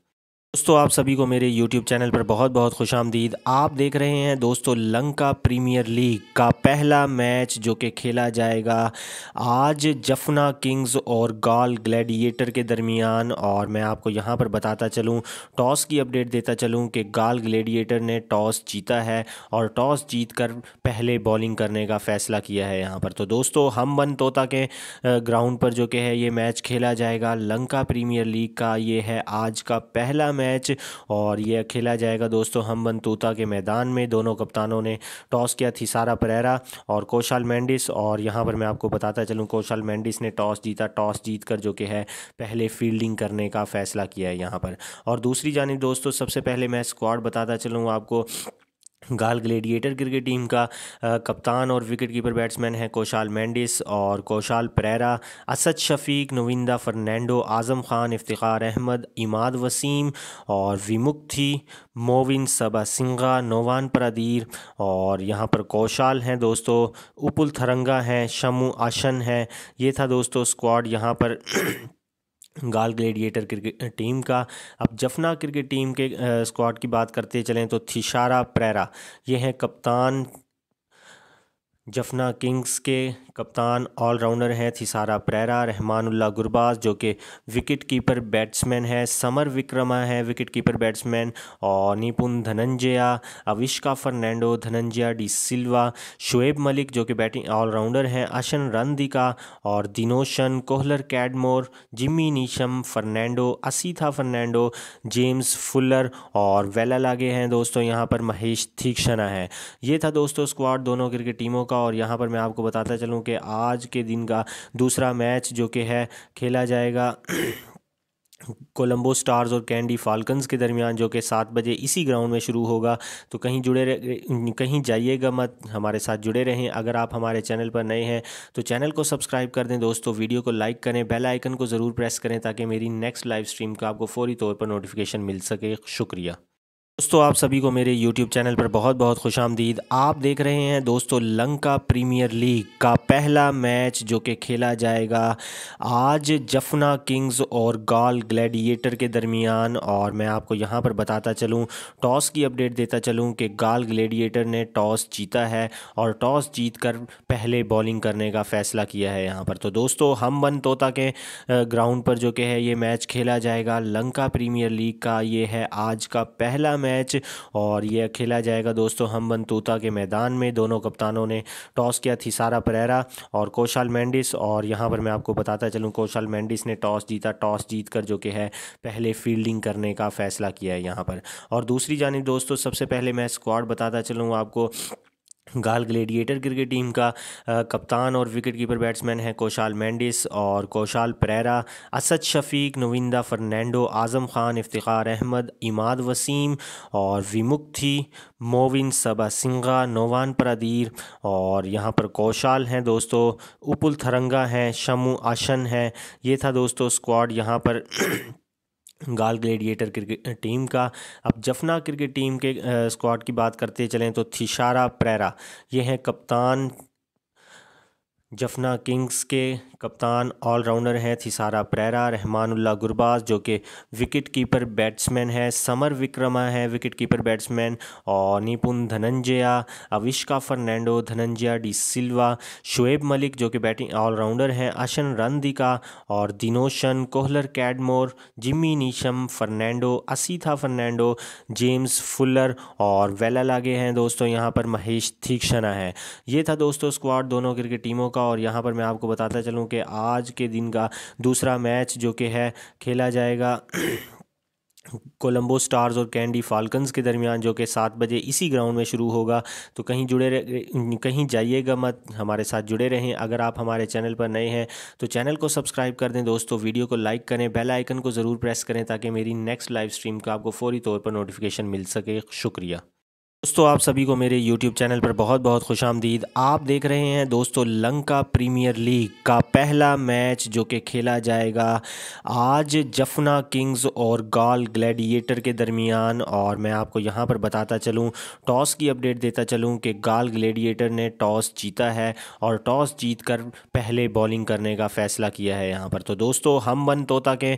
दोस्तों आप सभी को मेरे YouTube चैनल पर बहुत बहुत खुश आमदीद आप देख रहे हैं दोस्तों लंका प्रीमियर लीग का पहला मैच जो कि खेला जाएगा आज जफना किंग्स और गाल ग्लैडिएटर के दरमियान और मैं आपको यहां पर बताता चलूं टॉस की अपडेट देता चलूं कि गाल ग्लैडिएटर ने टॉस जीता है और टॉस जीत कर पहले बॉलिंग करने का फ़ैसला किया है यहाँ पर तो दोस्तों हम बन तोता के ग्राउंड पर जो कि है ये मैच खेला जाएगा लंका प्रीमियर लीग का ये है आज का पहला मैच मैच और यह खेला जाएगा दोस्तों हम बनतूता के मैदान में दोनों कप्तानों ने टॉस किया थी सारा परेरा और कौशल मैंडिस और यहाँ पर मैं आपको बताता चलूँ कौशल मैंडिस ने टॉस जीता टॉस जीत कर जो कि है पहले फील्डिंग करने का फ़ैसला किया है यहाँ पर और दूसरी जानब दोस्तों सबसे पहले मैं स्क्वाड बताता चलूँ आपको गाल ग्लेडिएटर क्रिकेट टीम का कप्तान और विकेट कीपर बैट्समैन है कौशाल मैंडिस और कौशाल परेरा असद शफीक नविंदा फर्नैंडो आज़म खान इफ्तार अहमद इमाद वसीम और विमुक्ति मोविन सबा सिंगा नोवान प्रादीर और यहाँ पर कौशाल हैं दोस्तों उपुल थरंगा हैं शमू आशन हैं ये था दोस्तों स्क्वाड यहाँ पर गाल ग्लेडिएटर क्रिकेट टीम का अब जफना क्रिकेट टीम के स्क्वाड की बात करते चलें तो थिशारा प्रेरा ये हैं कप्तान जफना किंग्स के कप्तान ऑलराउंडर हैं थिसारा प्रेरा रहमानुल्ला गुरबाज जो कि विकेट कीपर बैट्समैन है समर विक्रमा है विकेट कीपर बैट्समैन और निपुन धनंजया अविष्का फर्नैंडो धनंजया डी सिल्वा शुएब मलिक जो कि बैटिंग ऑलराउंडर हैं अशन रंदिका और Dinoshan Kohler Cadmore Jimmy Neesham Fernando Asitha Fernando James Fuller और वेला लागे हैं दोस्तों यहाँ पर महेश थीक्षणा है ये था दोस्तों स्क्वाड दोनों क्रिकेट टीमों का और यहाँ पर मैं आपको बताता चलूँ कि आज के दिन का दूसरा मैच जो कि है खेला जाएगा कोलंबो स्टार्स और कैंडी फाल्कन्स के दरमियान जो कि सात बजे इसी ग्राउंड में शुरू होगा तो कहीं जुड़े कहीं जाइएगा मत हमारे साथ जुड़े रहें अगर आप हमारे चैनल पर नए हैं तो चैनल को सब्सक्राइब कर दें दोस्तों वीडियो को लाइक करें बेल आइकन को ज़रूर प्रेस करें ताकि मेरी नेक्स्ट लाइव स्ट्रीम का आपको फौरी तौर पर नोटिफिकेशन मिल सके शुक्रिया दोस्तों आप सभी को मेरे YouTube चैनल पर बहुत बहुत खुश आमदीद आप देख रहे हैं दोस्तों लंका प्रीमियर लीग का पहला मैच जो कि खेला जाएगा आज जफना किंग्स और गाल ग्लैडिएटर के दरमियान और मैं आपको यहां पर बताता चलूं टॉस की अपडेट देता चलूं कि गाल ग्लैडिएटर ने टॉस जीता है और टॉस जीत कर पहले बॉलिंग करने का फ़ैसला किया है यहाँ पर तो दोस्तों हम वन तोता के ग्राउंड पर जो कि है ये मैच खेला जाएगा लंका प्रीमियर लीग का ये है आज का पहला मैच और यह खेला जाएगा दोस्तों हम बनतूता के मैदान में दोनों कप्तानों ने टॉस किया थी सारा परेरा और कौशल मैंडिस और यहाँ पर मैं आपको बताता चलूँ कौशाल मैंडिस ने टॉस जीता टॉस जीत कर जो कि है पहले फील्डिंग करने का फ़ैसला किया है यहाँ पर और दूसरी जानी दोस्तों सबसे पहले मैं स्क्वाड बताता चलूँ आपको गाल ग्लेडिएटर क्रिकेट टीम का कप्तान और विकेट कीपर बैट्समैन है कौशाल मैंडिस और कौशाल परेरा असद शफीक नविंदा फर्नैंडो आज़म खान इफ्तार अहमद इमाद वसीम और विमुक्ति मोविन सबा सिंगा नोवान परदीर और यहाँ पर कौशाल हैं दोस्तों उपुल थरंगा हैं शमू आशन है ये था दोस्तों स्क्वाड यहाँ पर गाल ग्लेडिएटर क्रिकेट टीम का अब जफना क्रिकेट टीम के स्क्वाड की बात करते चलें तो थिशारा प्रेरा ये हैं कप्तान जफना किंग्स के कप्तान ऑलराउंडर हैं थिसारा प्रेरा रहमानुल्ला गुरबाज जो कि विकेट कीपर बैट्समैन है समर विक्रमा है विकेट कीपर बैट्समैन और निपुन धनंजया अविष्का फर्नैंडो धनंजया डी सिल्वा शुएब मलिक जो कि बैटिंग ऑलराउंडर हैं अशन रनदिका और Dinoshan Kohler Cadmore Jimmy Neesham Fernando Asitha Fernando James Fuller और वेला लागे हैं दोस्तों यहाँ पर महेश थीक्षणा है ये था दोस्तों स्क्वाड दोनों क्रिकेट टीमों का और यहाँ पर मैं आपको बताता चलूँ कि आज के दिन का दूसरा मैच जो कि है खेला जाएगा कोलंबो स्टार्स और कैंडी फाल्कन्स के दरमियान जो कि सात बजे इसी ग्राउंड में शुरू होगा तो कहीं जुड़े कहीं जाइएगा मत हमारे साथ जुड़े रहें अगर आप हमारे चैनल पर नए हैं तो चैनल को सब्सक्राइब कर दें दोस्तों वीडियो को लाइक करें बेल आइकन को ज़रूर प्रेस करें ताकि मेरी नेक्स्ट लाइव स्ट्रीम का आपको फौरी तौर पर नोटिफिकेशन मिल सके शुक्रिया दोस्तों आप सभी को मेरे YouTube चैनल पर बहुत बहुत खुश आमदीद आप देख रहे हैं दोस्तों लंका प्रीमियर लीग का पहला मैच जो कि खेला जाएगा आज जफना किंग्स और गाल ग्लैडिएटर के दरमियान और मैं आपको यहां पर बताता चलूं टॉस की अपडेट देता चलूं कि गाल ग्लैडिएटर ने टॉस जीता है और टॉस जीत कर पहले बॉलिंग करने का फ़ैसला किया है यहाँ पर तो दोस्तों हम बन तोता के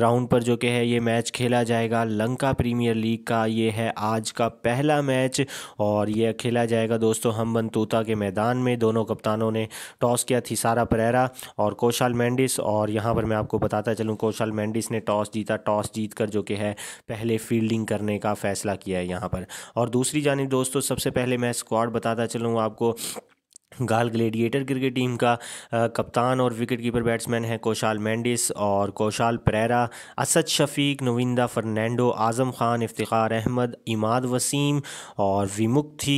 ग्राउंड पर जो कि है ये मैच खेला जाएगा लंका प्रीमियर लीग का ये है आज का पहला मैच मैच और यह खेला जाएगा दोस्तों हम बनतूता के मैदान में दोनों कप्तानों ने टॉस किया थी सारा परेरा और कौशल मैंडिस और यहाँ पर मैं आपको बताता चलूँ कौशल मैंडिस ने टॉस जीता टॉस जीत कर जो कि है पहले फील्डिंग करने का फ़ैसला किया है यहाँ पर और दूसरी जानब दोस्तों सबसे पहले मैं स्क्वाड बताता चलूँ आपको गाल ग्लेडिएटर क्रिकेट टीम का कप्तान और विकेट कीपर बैट्समैन है कौशाल मैंडिस और कौशाल परेरा असद शफीक नविंदा फर्नैंडो आज़म खान इफ्तार अहमद इमाद वसीम और विमुक्ति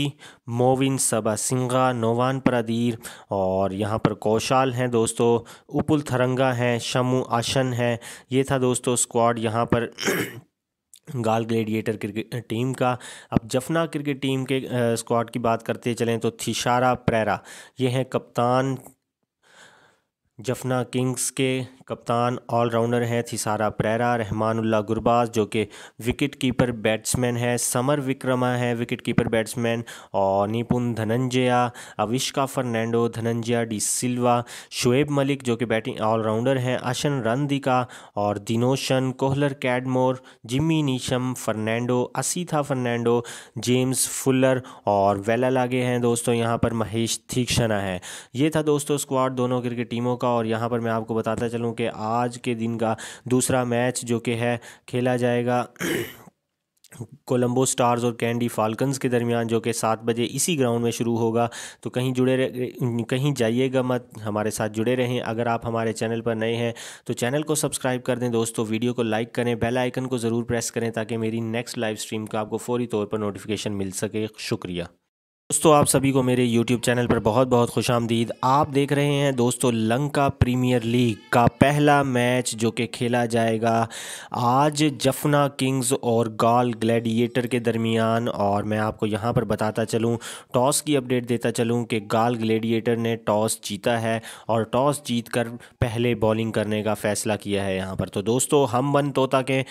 मोविन सबा सिंगा नोवान परदीर और यहाँ पर कौशाल हैं दोस्तों उपुल थरंगा हैं शमू आशन हैं ये था दोस्तों स्क्वाड यहाँ पर गाल ग्लेडिएटर क्रिकेट टीम का अब जफना क्रिकेट टीम के स्क्वाड की बात करते चलें तो थिशारा प्रेरा ये हैं कप्तान जफना किंग्स के कप्तान ऑलराउंडर हैं थिसारा प्रेरा रहमानुल्ला गुरबाज जो कि विकेट कीपर बैट्समैन है समर विक्रमा है विकेट कीपर बैट्समैन और निपुन धनंजया अविष्का फर्नैंडो धनंजया डी सिल्वा शुएब मलिक जो कि बैटिंग ऑलराउंडर हैं अशन रंदिका और Dinoshan Kohler Cadmore Jimmy Neesham Fernando Asitha Fernando James Fuller और वेला लागे हैं दोस्तों यहाँ पर महेश थीक्षणा है ये था दोस्तों स्क्वाड दोनों क्रिकेट टीमों का और यहाँ पर मैं आपको बताता चलूँ कि आज के दिन का दूसरा मैच जो कि है खेला जाएगा कोलंबो स्टार्स और कैंडी फाल्कन्स के दरमियान जो कि सात बजे इसी ग्राउंड में शुरू होगा तो कहीं जुड़े कहीं जाइएगा मत हमारे साथ जुड़े रहें अगर आप हमारे चैनल पर नए हैं तो चैनल को सब्सक्राइब कर दें दोस्तों वीडियो को लाइक करें बेल आइकन को ज़रूर प्रेस करें ताकि मेरी नेक्स्ट लाइव स्ट्रीम का आपको फौरी तौर पर नोटिफिकेशन मिल सके शुक्रिया दोस्तों आप सभी को मेरे YouTube चैनल पर बहुत बहुत खुश आमदीद आप देख रहे हैं दोस्तों लंका प्रीमियर लीग का पहला मैच जो कि खेला जाएगा आज जफना किंग्स और गाल ग्लैडिएटर के दरमियान और मैं आपको यहां पर बताता चलूं टॉस की अपडेट देता चलूं कि गाल ग्लैडिएटर ने टॉस जीता है और टॉस जीत कर पहले बॉलिंग करने का फ़ैसला किया है यहाँ पर तो दोस्तों हम बन तोता के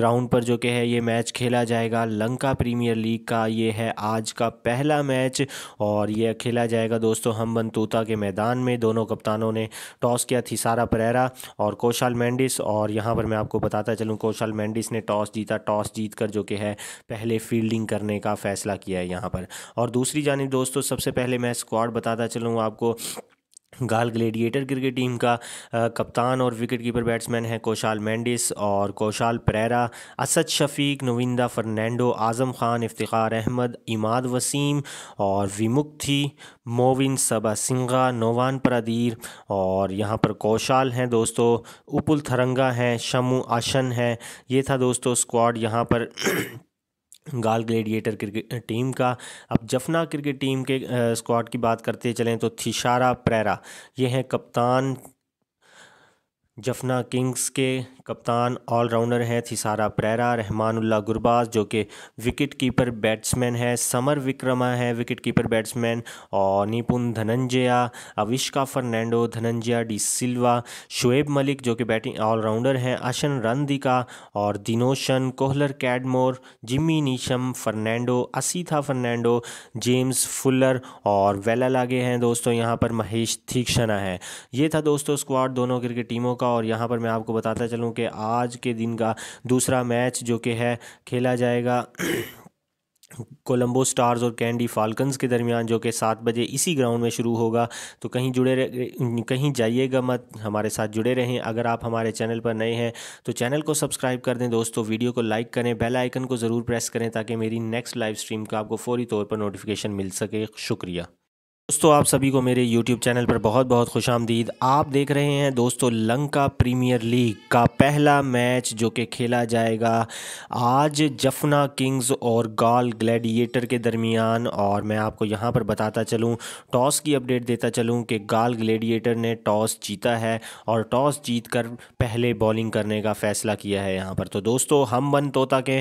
ग्राउंड पर जो कि है ये मैच खेला जाएगा लंका प्रीमियर लीग का ये है आज का पहला मैच और यह खेला जाएगा दोस्तों हम बनतूता के मैदान में दोनों कप्तानों ने टॉस किया थी सारा परेरा और कौशल मैंडिस और यहाँ पर मैं आपको बताता चलूँ कौशल मैंडिस ने टॉस जीता टॉस जीत कर जो कि है पहले फील्डिंग करने का फ़ैसला किया है यहाँ पर और दूसरी जानब दोस्तों सबसे पहले मैं स्क्वाड बताता चलूँ आपको गाल ग्लेडिएटर क्रिकेट टीम का कप्तान और विकेट कीपर बैट्समैन है कौशाल मैंडिस और कौशाल परेरा असद शफीक नविंदा फर्नैंडो आज़म खान इफ्तार अहमद इमाद वसीम और विमुक्ति मोविन सबा सिंगा नोवान प्रदीर और यहाँ पर कौशाल हैं दोस्तों उपुल थरंगा हैं शमू आशन हैं ये था दोस्तों स्क्वाड यहाँ पर गाल ग्लेडिएटर क्रिकेट टीम का अब जफना क्रिकेट टीम के स्क्वाड की बात करते चलें तो थिशारा प्रेरा ये हैं कप्तान जफना किंग्स के कप्तान ऑलराउंडर हैं थिसारा प्रेरा रहमानुल्ला गुरबाज जो कि विकेट कीपर बैट्समैन है समर विक्रमा है विकेट कीपर बैट्समैन और निपुन धनंजया अविष्का फर्नैंडो धनंजया डी सिल्वा शुएब मलिक जो कि बैटिंग ऑलराउंडर हैं अशन रनदिका और Dinoshan Kohler Cadmore Jimmy Neesham Fernando Asitha Fernando James Fuller और वेला लागे हैं दोस्तों यहाँ पर महेश थीक्षणा है ये था दोस्तों स्क्वाड दोनों क्रिकेट टीमों का और यहाँ पर मैं आपको बताता चलूँ कि आज के दिन का दूसरा मैच जो कि है खेला जाएगा कोलंबो स्टार्स और कैंडी फाल्कन्स के दरमियान जो कि सात बजे इसी ग्राउंड में शुरू होगा तो कहीं जुड़े कहीं जाइएगा मत हमारे साथ जुड़े रहें अगर आप हमारे चैनल पर नए हैं तो चैनल को सब्सक्राइब कर दें दोस्तों वीडियो को लाइक करें बेल आइकन को ज़रूर प्रेस करें ताकि मेरी नेक्स्ट लाइव स्ट्रीम का आपको फौरी तौर पर नोटिफिकेशन मिल सके शुक्रिया दोस्तों आप सभी को मेरे YouTube चैनल पर बहुत बहुत खुश आमदीद आप देख रहे हैं दोस्तों लंका प्रीमियर लीग का पहला मैच जो कि खेला जाएगा आज जफना किंग्स और गाल ग्लैडिएटर के दरमियान और मैं आपको यहां पर बताता चलूं टॉस की अपडेट देता चलूं कि गाल ग्लैडिएटर ने टॉस जीता है और टॉस जीत कर पहले बॉलिंग करने का फ़ैसला किया है यहाँ पर तो दोस्तों हम बन तोता के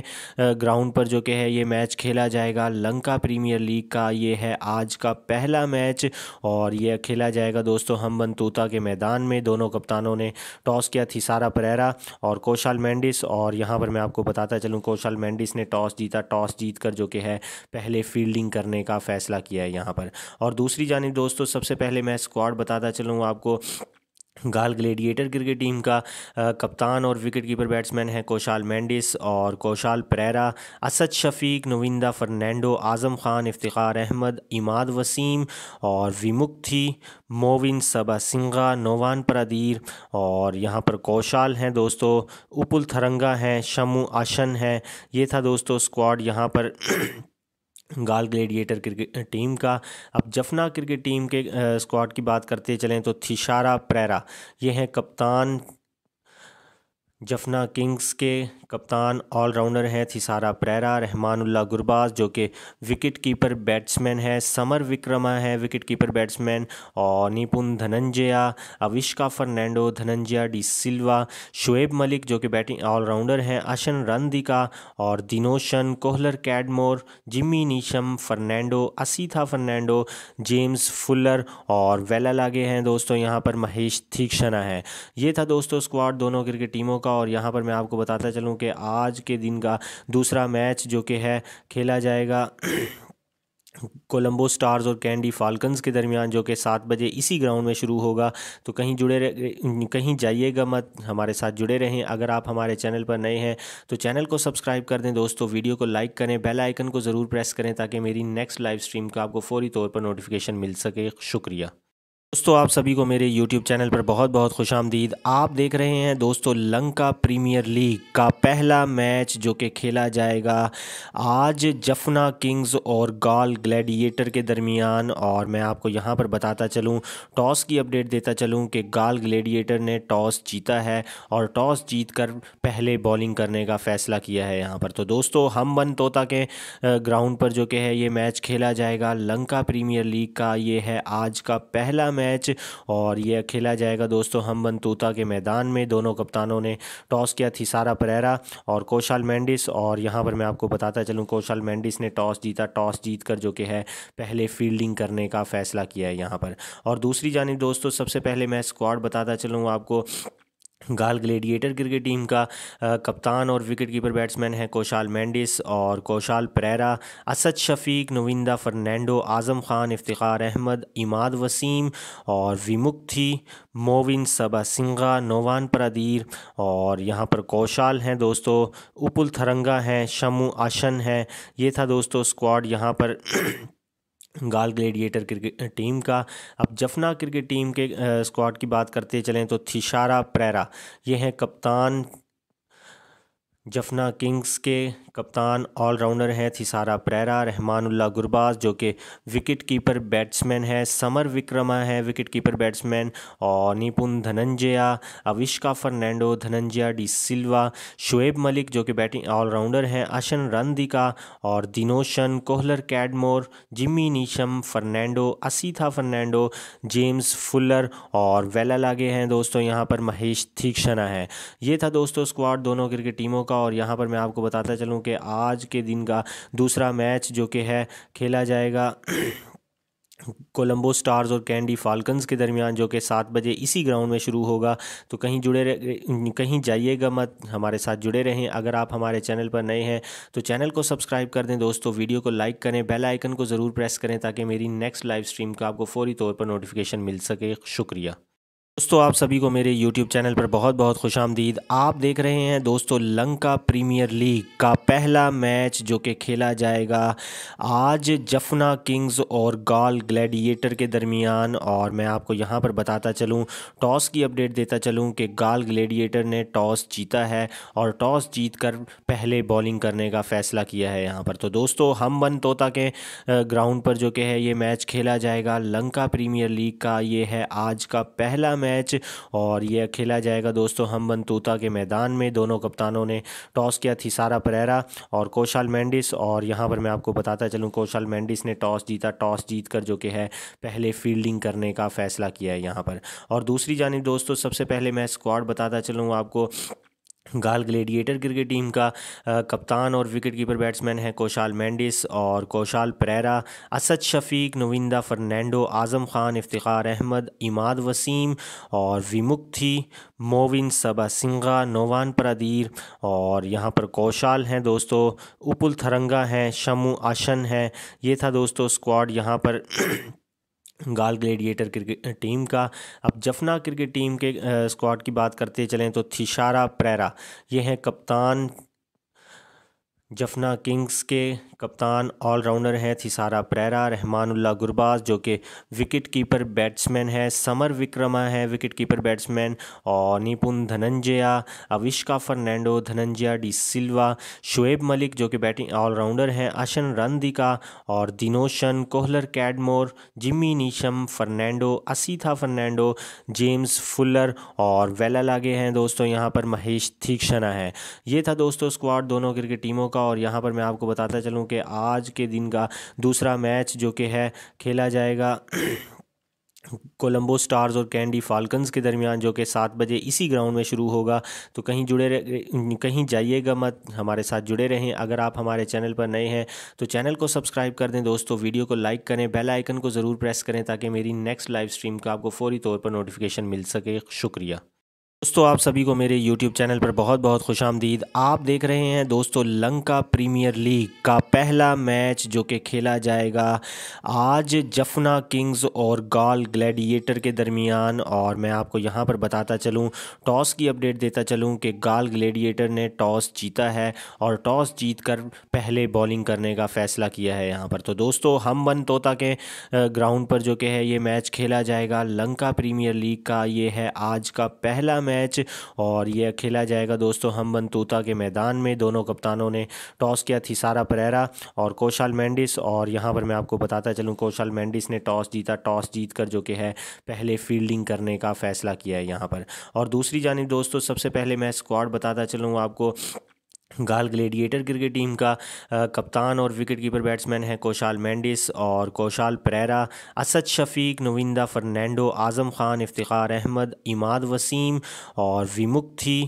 ग्राउंड पर जो कि है ये मैच खेला जाएगा लंका प्रीमियर लीग का ये है आज का पहला मैच मैच और यह खेला जाएगा दोस्तों हम बंतूता के मैदान में दोनों कप्तानों ने टॉस किया थी सारा परेरा और कौशल मैंडिस और यहाँ पर मैं आपको बताता चलूँ कौशल मैंडिस ने टॉस जीता टॉस जीत कर जो कि है पहले फील्डिंग करने का फ़ैसला किया है यहाँ पर और दूसरी जानब दोस्तों सबसे पहले मैं स्क्वाड बताता चलूँ आपको गाल ग्लेडिएटर क्रिकेट टीम का कप्तान और विकेट कीपर बैट्समैन है कौशाल मैंडिस और कौशाल परेरा असद शफीक नविंदा फर्नैंडो आज़म खान इफ्तार अहमद इमाद वसीम और विमुक्ति मोविन सबा सिंगा नोवान परदीर और यहाँ पर कौशाल हैं दोस्तों उपुल थरंगा हैं शमू आशन हैं ये था दोस्तों स्क्वाड यहाँ पर गाल ग्लेडिएटर क्रिकेट टीम का अब जफना क्रिकेट टीम के स्क्वाड की बात करते चलें तो थिशारा प्रेरा ये हैं कप्तान जफना किंग्स के कप्तान ऑलराउंडर हैं थिसारा प्रेरा रहमानुल्ला गुरबाज जो कि विकेट कीपर बैट्समैन है समर विक्रमा है विकेट कीपर बैट्समैन और निपुन धनंजया अविष्का फर्नैंडो धनंजया डी सिल्वा शुएब मलिक जो कि बैटिंग ऑलराउंडर हैं अशन रनदिका और Dinoshan Kohler Cadmore Jimmy Neesham Fernando Asitha Fernando James Fuller और वेला लागे हैं दोस्तों यहाँ पर महेश थीक्षणा है ये था दोस्तों स्क्वाड दोनों क्रिकेट टीमों का और यहाँ पर मैं आपको बताता चलूँ कि आज के दिन का दूसरा मैच जो कि है खेला जाएगा कोलंबो स्टार्स और कैंडी फाल्कन्स के दरमियान जो कि सात बजे इसी ग्राउंड में शुरू होगा तो कहीं जुड़े कहीं जाइएगा मत हमारे साथ जुड़े रहें अगर आप हमारे चैनल पर नए हैं तो चैनल को सब्सक्राइब कर दें दोस्तों वीडियो को लाइक करें बेल आइकन को ज़रूर प्रेस करें ताकि मेरी नेक्स्ट लाइव स्ट्रीम का आपको फौरी तौर पर नोटिफिकेशन मिल सके शुक्रिया दोस्तों आप सभी को मेरे YouTube चैनल पर बहुत बहुत खुश आमदीद आप देख रहे हैं दोस्तों लंका प्रीमियर लीग का पहला मैच जो कि खेला जाएगा आज जफना किंग्स और गाल ग्लैडिएटर के दरमियान और मैं आपको यहां पर बताता चलूं टॉस की अपडेट देता चलूं कि गाल ग्लैडिएटर ने टॉस जीता है और टॉस जीत कर पहले बॉलिंग करने का फ़ैसला किया है यहाँ पर तो दोस्तों हम बन तोता के ग्राउंड पर जो कि है ये मैच खेला जाएगा लंका प्रीमियर लीग का ये है आज का पहला मैच और यह खेला जाएगा दोस्तों हम बंतूता के मैदान में दोनों कप्तानों ने टॉस किया थी सारा परेरा और कौशल मैंडिस और यहाँ पर मैं आपको बताता चलूँ कौशल मैंडिस ने टॉस जीता टॉस जीत कर जो कि है पहले फील्डिंग करने का फ़ैसला किया है यहाँ पर और दूसरी जानी दोस्तों सबसे पहले मैं स्क्वाड बताता चलूँ आपको गाल ग्लेडिएटर क्रिकेट टीम का आ, कप्तान और विकेट कीपर बैट्समैन है कौशाल मैंडिस और कौशाल परेरा असद शफीक नविंदा फर्नैंडो आज़म खान इफ्तार अहमद इमाद वसीम और विमुक्ति मोविन सबा सिंगा नोवान प्रदीर और यहाँ पर कौशाल हैं दोस्तों उपुल थरंगा हैं शमू आशन हैं ये था दोस्तों स्क्वाड यहाँ पर गाल ग्लेडिएटर क्रिकेट टीम का अब जफना क्रिकेट टीम के स्क्वाड की बात करते चलें तो थिशारा प्रेरा ये हैं कप्तान जफना किंग्स के कप्तान ऑलराउंडर हैं थिसारा प्रेरा रहमानुल्ला गुरबाज जो कि विकेट कीपर बैट्समैन है समर विक्रमा है विकेट कीपर बैट्समैन और निपुन धनंजया अविष्का फर्नैंडो धनंजया डी सिल्वा शुएब मलिक जो कि बैटिंग ऑलराउंडर हैं अशन रनदिका और Dinoshan Kohler Cadmore Jimmy Neesham Fernando Asitha Fernando James Fuller और वेला लागे हैं दोस्तों यहाँ पर महेश थीक्षणा है ये था दोस्तों स्क्वाड दोनों क्रिकेट टीमों का और यहाँ पर मैं आपको बताता चलूँ कि आज के दिन का दूसरा मैच जो कि है खेला जाएगा कोलंबो स्टार्स और कैंडी फाल्कन्स के दरमियान जो कि सात बजे इसी ग्राउंड में शुरू होगा तो कहीं जुड़े कहीं जाइएगा मत हमारे साथ जुड़े रहें अगर आप हमारे चैनल पर नए हैं तो चैनल को सब्सक्राइब कर दें दोस्तों वीडियो को लाइक करें बेल आइकन को ज़रूर प्रेस करें ताकि मेरी नेक्स्ट लाइव स्ट्रीम का आपको फौरी तौर पर नोटिफिकेशन मिल सके शुक्रिया दोस्तों आप सभी को मेरे YouTube चैनल पर बहुत बहुत खुश आमदीद आप देख रहे हैं दोस्तों लंका प्रीमियर लीग का पहला मैच जो कि खेला जाएगा आज जफना किंग्स और गाल ग्लैडिएटर के दरमियान और मैं आपको यहां पर बताता चलूं टॉस की अपडेट देता चलूं कि गाल ग्लैडिएटर ने टॉस जीता है और टॉस जीत कर पहले बॉलिंग करने का फ़ैसला किया है यहाँ पर तो दोस्तों हम बन तोता के ग्राउंड पर जो कि है ये मैच खेला जाएगा लंका प्रीमियर लीग का ये है आज का पहला मैच मैच और यह खेला जाएगा दोस्तों हम बनतूता के मैदान में दोनों कप्तानों ने टॉस किया थी सारा परेरा और कौशाल मैंडिस और यहाँ पर मैं आपको बताता चलूँ कौशाल मैंडिस ने टॉस जीता टॉस जीत कर जो कि है पहले फील्डिंग करने का फ़ैसला किया है यहाँ पर और दूसरी जानब दोस्तों सबसे पहले मैं स्क्वाड बताता चलूँ आपको गाल ग्लेडिएटर क्रिकेट टीम का कप्तान और विकेट कीपर बैट्समैन है कौशाल मैंडिस और कौशाल परेरा असद शफीक नविंदा फर्नैंडो आज़म खान इफ्तार अहमद इमाद वसीम और विमुक्ति मोविन सबा सिंगा नोवान प्रादीर और यहाँ पर कौशाल हैं दोस्तों उपुल थरंगा हैं शमू आशन हैं ये था दोस्तों स्क्वाड यहाँ पर गाल ग्लेडिएटर क्रिकेट टीम का अब जफना क्रिकेट टीम के स्क्वाड की बात करते चलें तो थिशारा प्रेरा ये हैं कप्तान जफना किंग्स के कप्तान ऑलराउंडर हैं थिसारा प्रेरा रहमानुल्ला गुरबाज जो कि विकेट कीपर बैट्समैन है समर विक्रमा है विकेट कीपर बैट्समैन और निपुन धनंजया अविष्का फर्नैंडो धनंजया डी सिल्वा शुएब मलिक जो कि बैटिंग ऑलराउंडर हैं अशन रनदिका और Dinoshan Kohler Cadmore Jimmy Neesham Fernando Asitha Fernando James Fuller और वेला लागे हैं दोस्तों यहाँ पर महेश थीक्षणा है ये था दोस्तों स्क्वाड दोनों क्रिकेट टीमों का और यहाँ पर मैं आपको बताता चलूँ कि आज के दिन का दूसरा मैच जो कि है खेला जाएगा कोलंबो स्टार्स और कैंडी फाल्कन्स के दरमियान जो कि सात बजे इसी ग्राउंड में शुरू होगा तो कहीं जुड़े कहीं जाइएगा मत हमारे साथ जुड़े रहें अगर आप हमारे चैनल पर नए हैं तो चैनल को सब्सक्राइब कर दें दोस्तों वीडियो को लाइक करें बेल आइकन को ज़रूर प्रेस करें ताकि मेरी नेक्स्ट लाइव स्ट्रीम का आपको फौरी तौर पर नोटिफिकेशन मिल सके शुक्रिया दोस्तों आप सभी को मेरे YouTube चैनल पर बहुत बहुत खुश आमदीद आप देख रहे हैं दोस्तों लंका प्रीमियर लीग का पहला मैच जो कि खेला जाएगा आज जफना किंग्स और गाल ग्लैडिएटर के दरमियान और मैं आपको यहां पर बताता चलूं टॉस की अपडेट देता चलूं कि गाल ग्लैडिएटर ने टॉस जीता है और टॉस जीत कर पहले बॉलिंग करने का फ़ैसला किया है यहाँ पर तो दोस्तों हम बन तोता के ग्राउंड पर जो कि है ये मैच खेला जाएगा लंका प्रीमियर लीग का ये है आज का पहला मैच और यह खेला जाएगा दोस्तों हम बनतूता के मैदान में दोनों कप्तानों ने टॉस किया थी सारा परेरा और कौशाल मैंडिस और यहाँ पर मैं आपको बताता चलूँ कौशाल मैंडिस ने टॉस जीता टॉस जीत कर जो कि है पहले फील्डिंग करने का फ़ैसला किया है यहाँ पर और दूसरी जानब दोस्तों सबसे पहले मैं स्क्वाड बताता चलूँ आपको गाल ग्लेडिएटर क्रिकेट टीम का आ, कप्तान और विकेट कीपर बैट्समैन है कौशाल मैंडिस और कौशाल परेरा असद शफीक नविंदा फर्नैंडो आज़म खान इफ्तार अहमद इमाद वसीम और विमुक्ति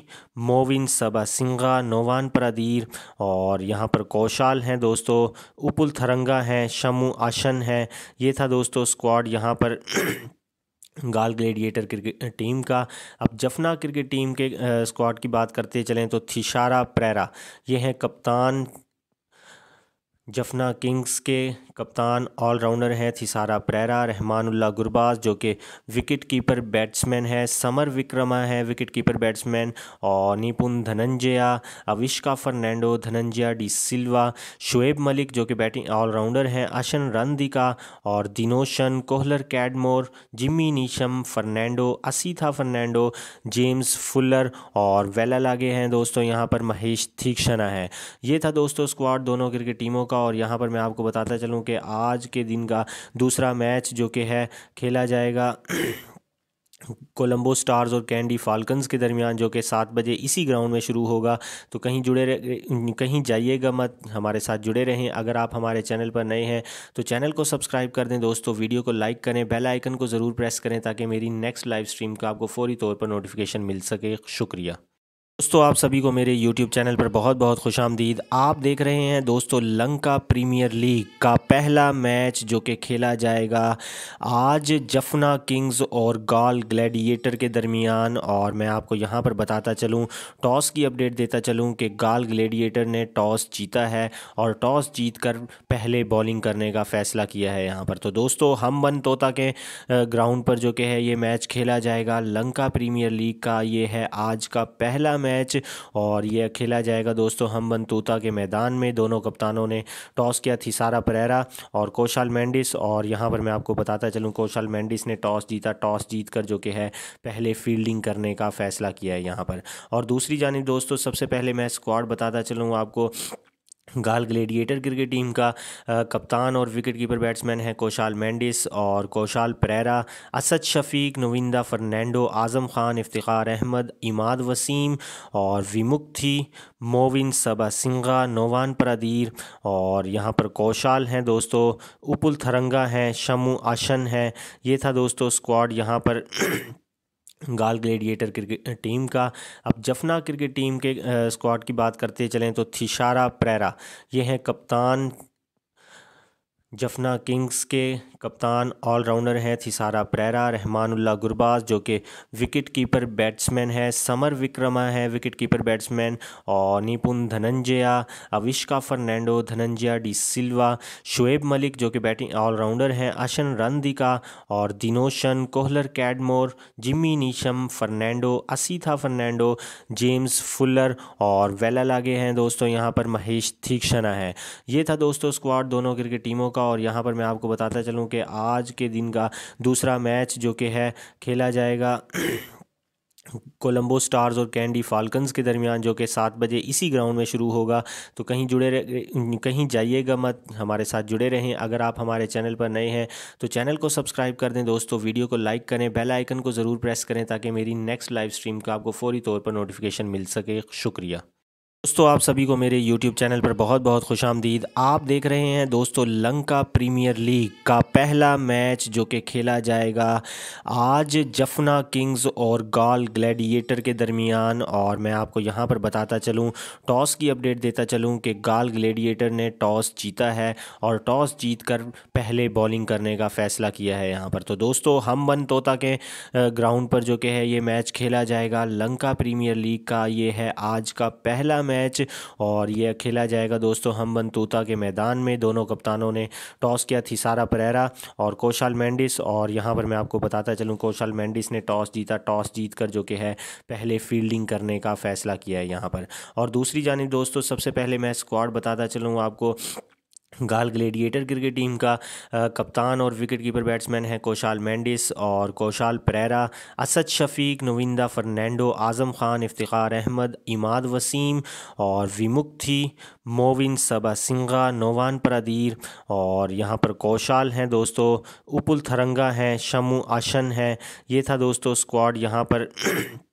मोविन सबा सिंगा नोवान प्रदीर और यहाँ पर कौशाल हैं दोस्तों उपुल थरंगा हैं शमू आशन हैं ये था दोस्तों स्क्वाड यहाँ पर गाल ग्लेडिएटर क्रिकेट टीम का अब जफना क्रिकेट टीम के स्क्वाड की बात करते चलें तो थिशारा प्रेरा ये हैं कप्तान जफना किंग्स के कप्तान ऑलराउंडर हैं थिसारा परेरा रहमानुल्ला गुरबाज जो कि विकेट कीपर बैट्समैन है समर विक्रमा है विकेट कीपर बैट्समैन और निपुन धनंजया अविष्का फर्नैंडो धनंजया डी सिल्वा शुएब मलिक जो कि बैटिंग ऑलराउंडर हैं अशन रंदिका और Dinoshan Kohler Cadmore Jimmy Neesham Fernando Asitha Fernando James Fuller और वेला लागे हैं दोस्तों यहाँ पर महेश थीक्षणा है ये था दोस्तों स्क्वाड दोनों क्रिकेट टीमों का और यहाँ पर मैं आपको बताता चलूँ कि कि आज के दिन का दूसरा मैच जो कि है खेला जाएगा कोलंबो स्टार्स और कैंडी फाल्कन्स के दरमियान जो कि सात बजे इसी ग्राउंड में शुरू होगा तो कहीं जुड़े कहीं जाइएगा मत हमारे साथ जुड़े रहें अगर आप हमारे चैनल पर नए हैं तो चैनल को सब्सक्राइब कर दें दोस्तों वीडियो को लाइक करें बेल आइकन को ज़रूर प्रेस करें ताकि मेरी नेक्स्ट लाइव स्ट्रीम का आपको फौरी तौर पर नोटिफिकेशन मिल सके शुक्रिया दोस्तों आप सभी को मेरे YouTube चैनल पर बहुत बहुत खुश आमदीद आप देख रहे हैं दोस्तों लंका प्रीमियर लीग का पहला मैच जो कि खेला जाएगा आज जफना किंग्स और गाल ग्लैडिएटर के दरमियान और मैं आपको यहां पर बताता चलूं टॉस की अपडेट देता चलूं कि गाल ग्लैडिएटर ने टॉस जीता है और टॉस जीत कर पहले बॉलिंग करने का फ़ैसला किया है यहाँ पर तो दोस्तों हम बन तोता के ग्राउंड पर जो कि है ये मैच खेला जाएगा लंका प्रीमियर लीग का ये है आज का पहला मैच मैच और यह खेला जाएगा दोस्तों हम बनतूता के मैदान में दोनों कप्तानों ने टॉस किया थी सारा परेरा और कौशाल मैंडिस और यहाँ पर मैं आपको बताता चलूँ कौशाल मैंडिस ने टॉस जीता टॉस जीत कर जो कि है पहले फील्डिंग करने का फ़ैसला किया है यहाँ पर और दूसरी जानब दोस्तों सबसे पहले मैं स्क्वाड बताता चलूँ आपको गाल ग्लेडिएटर क्रिकेट टीम का कप्तान और विकेट कीपर बैट्समैन है कौशाल मैंडिस और कौशाल परेरा असद शफीक नविंदा फर्नैंडो आज़म खान इफ्तार अहमद इमाद वसीम और विमुक्ति मोविन सबा सिंगा नोवान परदीर और यहाँ पर कौशाल हैं दोस्तों उपुल थरंगा हैं शमू आशन है ये था दोस्तों स्क्वाड यहाँ पर गाल ग्लेडिएटर क्रिकेट टीम का अब जफना क्रिकेट टीम के स्क्वाड की बात करते चलें तो थिशारा प्रेरा ये हैं कप्तान जफना किंग्स के कप्तान ऑलराउंडर हैं थिसारा प्रेरा रहमानुल्ला गुरबाज जो कि विकेट कीपर बैट्समैन है समर विक्रमा है विकेट कीपर बैट्समैन और निपुन धनंजया अविष्का फर्नैंडो धनंजया डी सिल्वा शुएब मलिक जो कि बैटिंग ऑलराउंडर हैं अशन रनदिका और Dinoshan Kohler Cadmore Jimmy Neesham Fernando Asitha Fernando James Fuller और वेला लागे हैं दोस्तों यहाँ पर महेश थीक्षणा है ये था दोस्तों स्क्वाड दोनों क्रिकेट टीमों का और यहाँ पर मैं आपको बताता चलूँ कि आज के दिन का दूसरा मैच जो कि है खेला जाएगा कोलंबो स्टार्स और कैंडी फाल्कन्स के दरमियान जो कि सात बजे इसी ग्राउंड में शुरू होगा तो कहीं जुड़े कहीं जाइएगा मत हमारे साथ जुड़े रहें अगर आप हमारे चैनल पर नए हैं तो चैनल को सब्सक्राइब कर दें दोस्तों वीडियो को लाइक करें बेल आइकन को ज़रूर प्रेस करें ताकि मेरी नेक्स्ट लाइव स्ट्रीम का आपको फौरी तौर पर नोटिफिकेशन मिल सके शुक्रिया दोस्तों आप सभी को मेरे YouTube चैनल पर बहुत बहुत खुश आमदीद आप देख रहे हैं दोस्तों लंका प्रीमियर लीग का पहला मैच जो कि खेला जाएगा आज जफना किंग्स और गाल ग्लैडिएटर के दरमियान और मैं आपको यहां पर बताता चलूं टॉस की अपडेट देता चलूं कि गाल ग्लेडिएटर ने टॉस जीता है और टॉस जीत कर पहले बॉलिंग करने का फ़ैसला किया है यहाँ पर तो दोस्तों हम बन तोता के ग्राउंड पर जो कि है ये मैच खेला जाएगा लंका प्रीमियर लीग का ये है आज का पहला मैच और यह खेला जाएगा दोस्तों हम बनतूता के मैदान में दोनों कप्तानों ने टॉस किया थी सारा परेरा और कौशल मैंडिस और यहाँ पर मैं आपको बताता चलूँ कौशाल मैंडिस ने टॉस जीता टॉस जीत कर जो कि है पहले फील्डिंग करने का फ़ैसला किया है यहाँ पर और दूसरी जानब दोस्तों सबसे पहले मैं स्क्वाड बताता चलूँ आपको गाल ग्लेडिएटर क्रिकेट टीम का आ, कप्तान और विकेट कीपर बैट्समैन है कौशाल मैंडिस और कौशाल परेरा असद शफीक नविंदा फर्नैंडो आज़म खान इफ्तार अहमद इमाद वसीम और विमुक्ति मोविन सबा सिंगा नोवान प्रदीर और यहाँ पर कौशाल हैं दोस्तों उपुल थरंगा हैं शमू आशन है ये था दोस्तों स्क्वाड यहाँ पर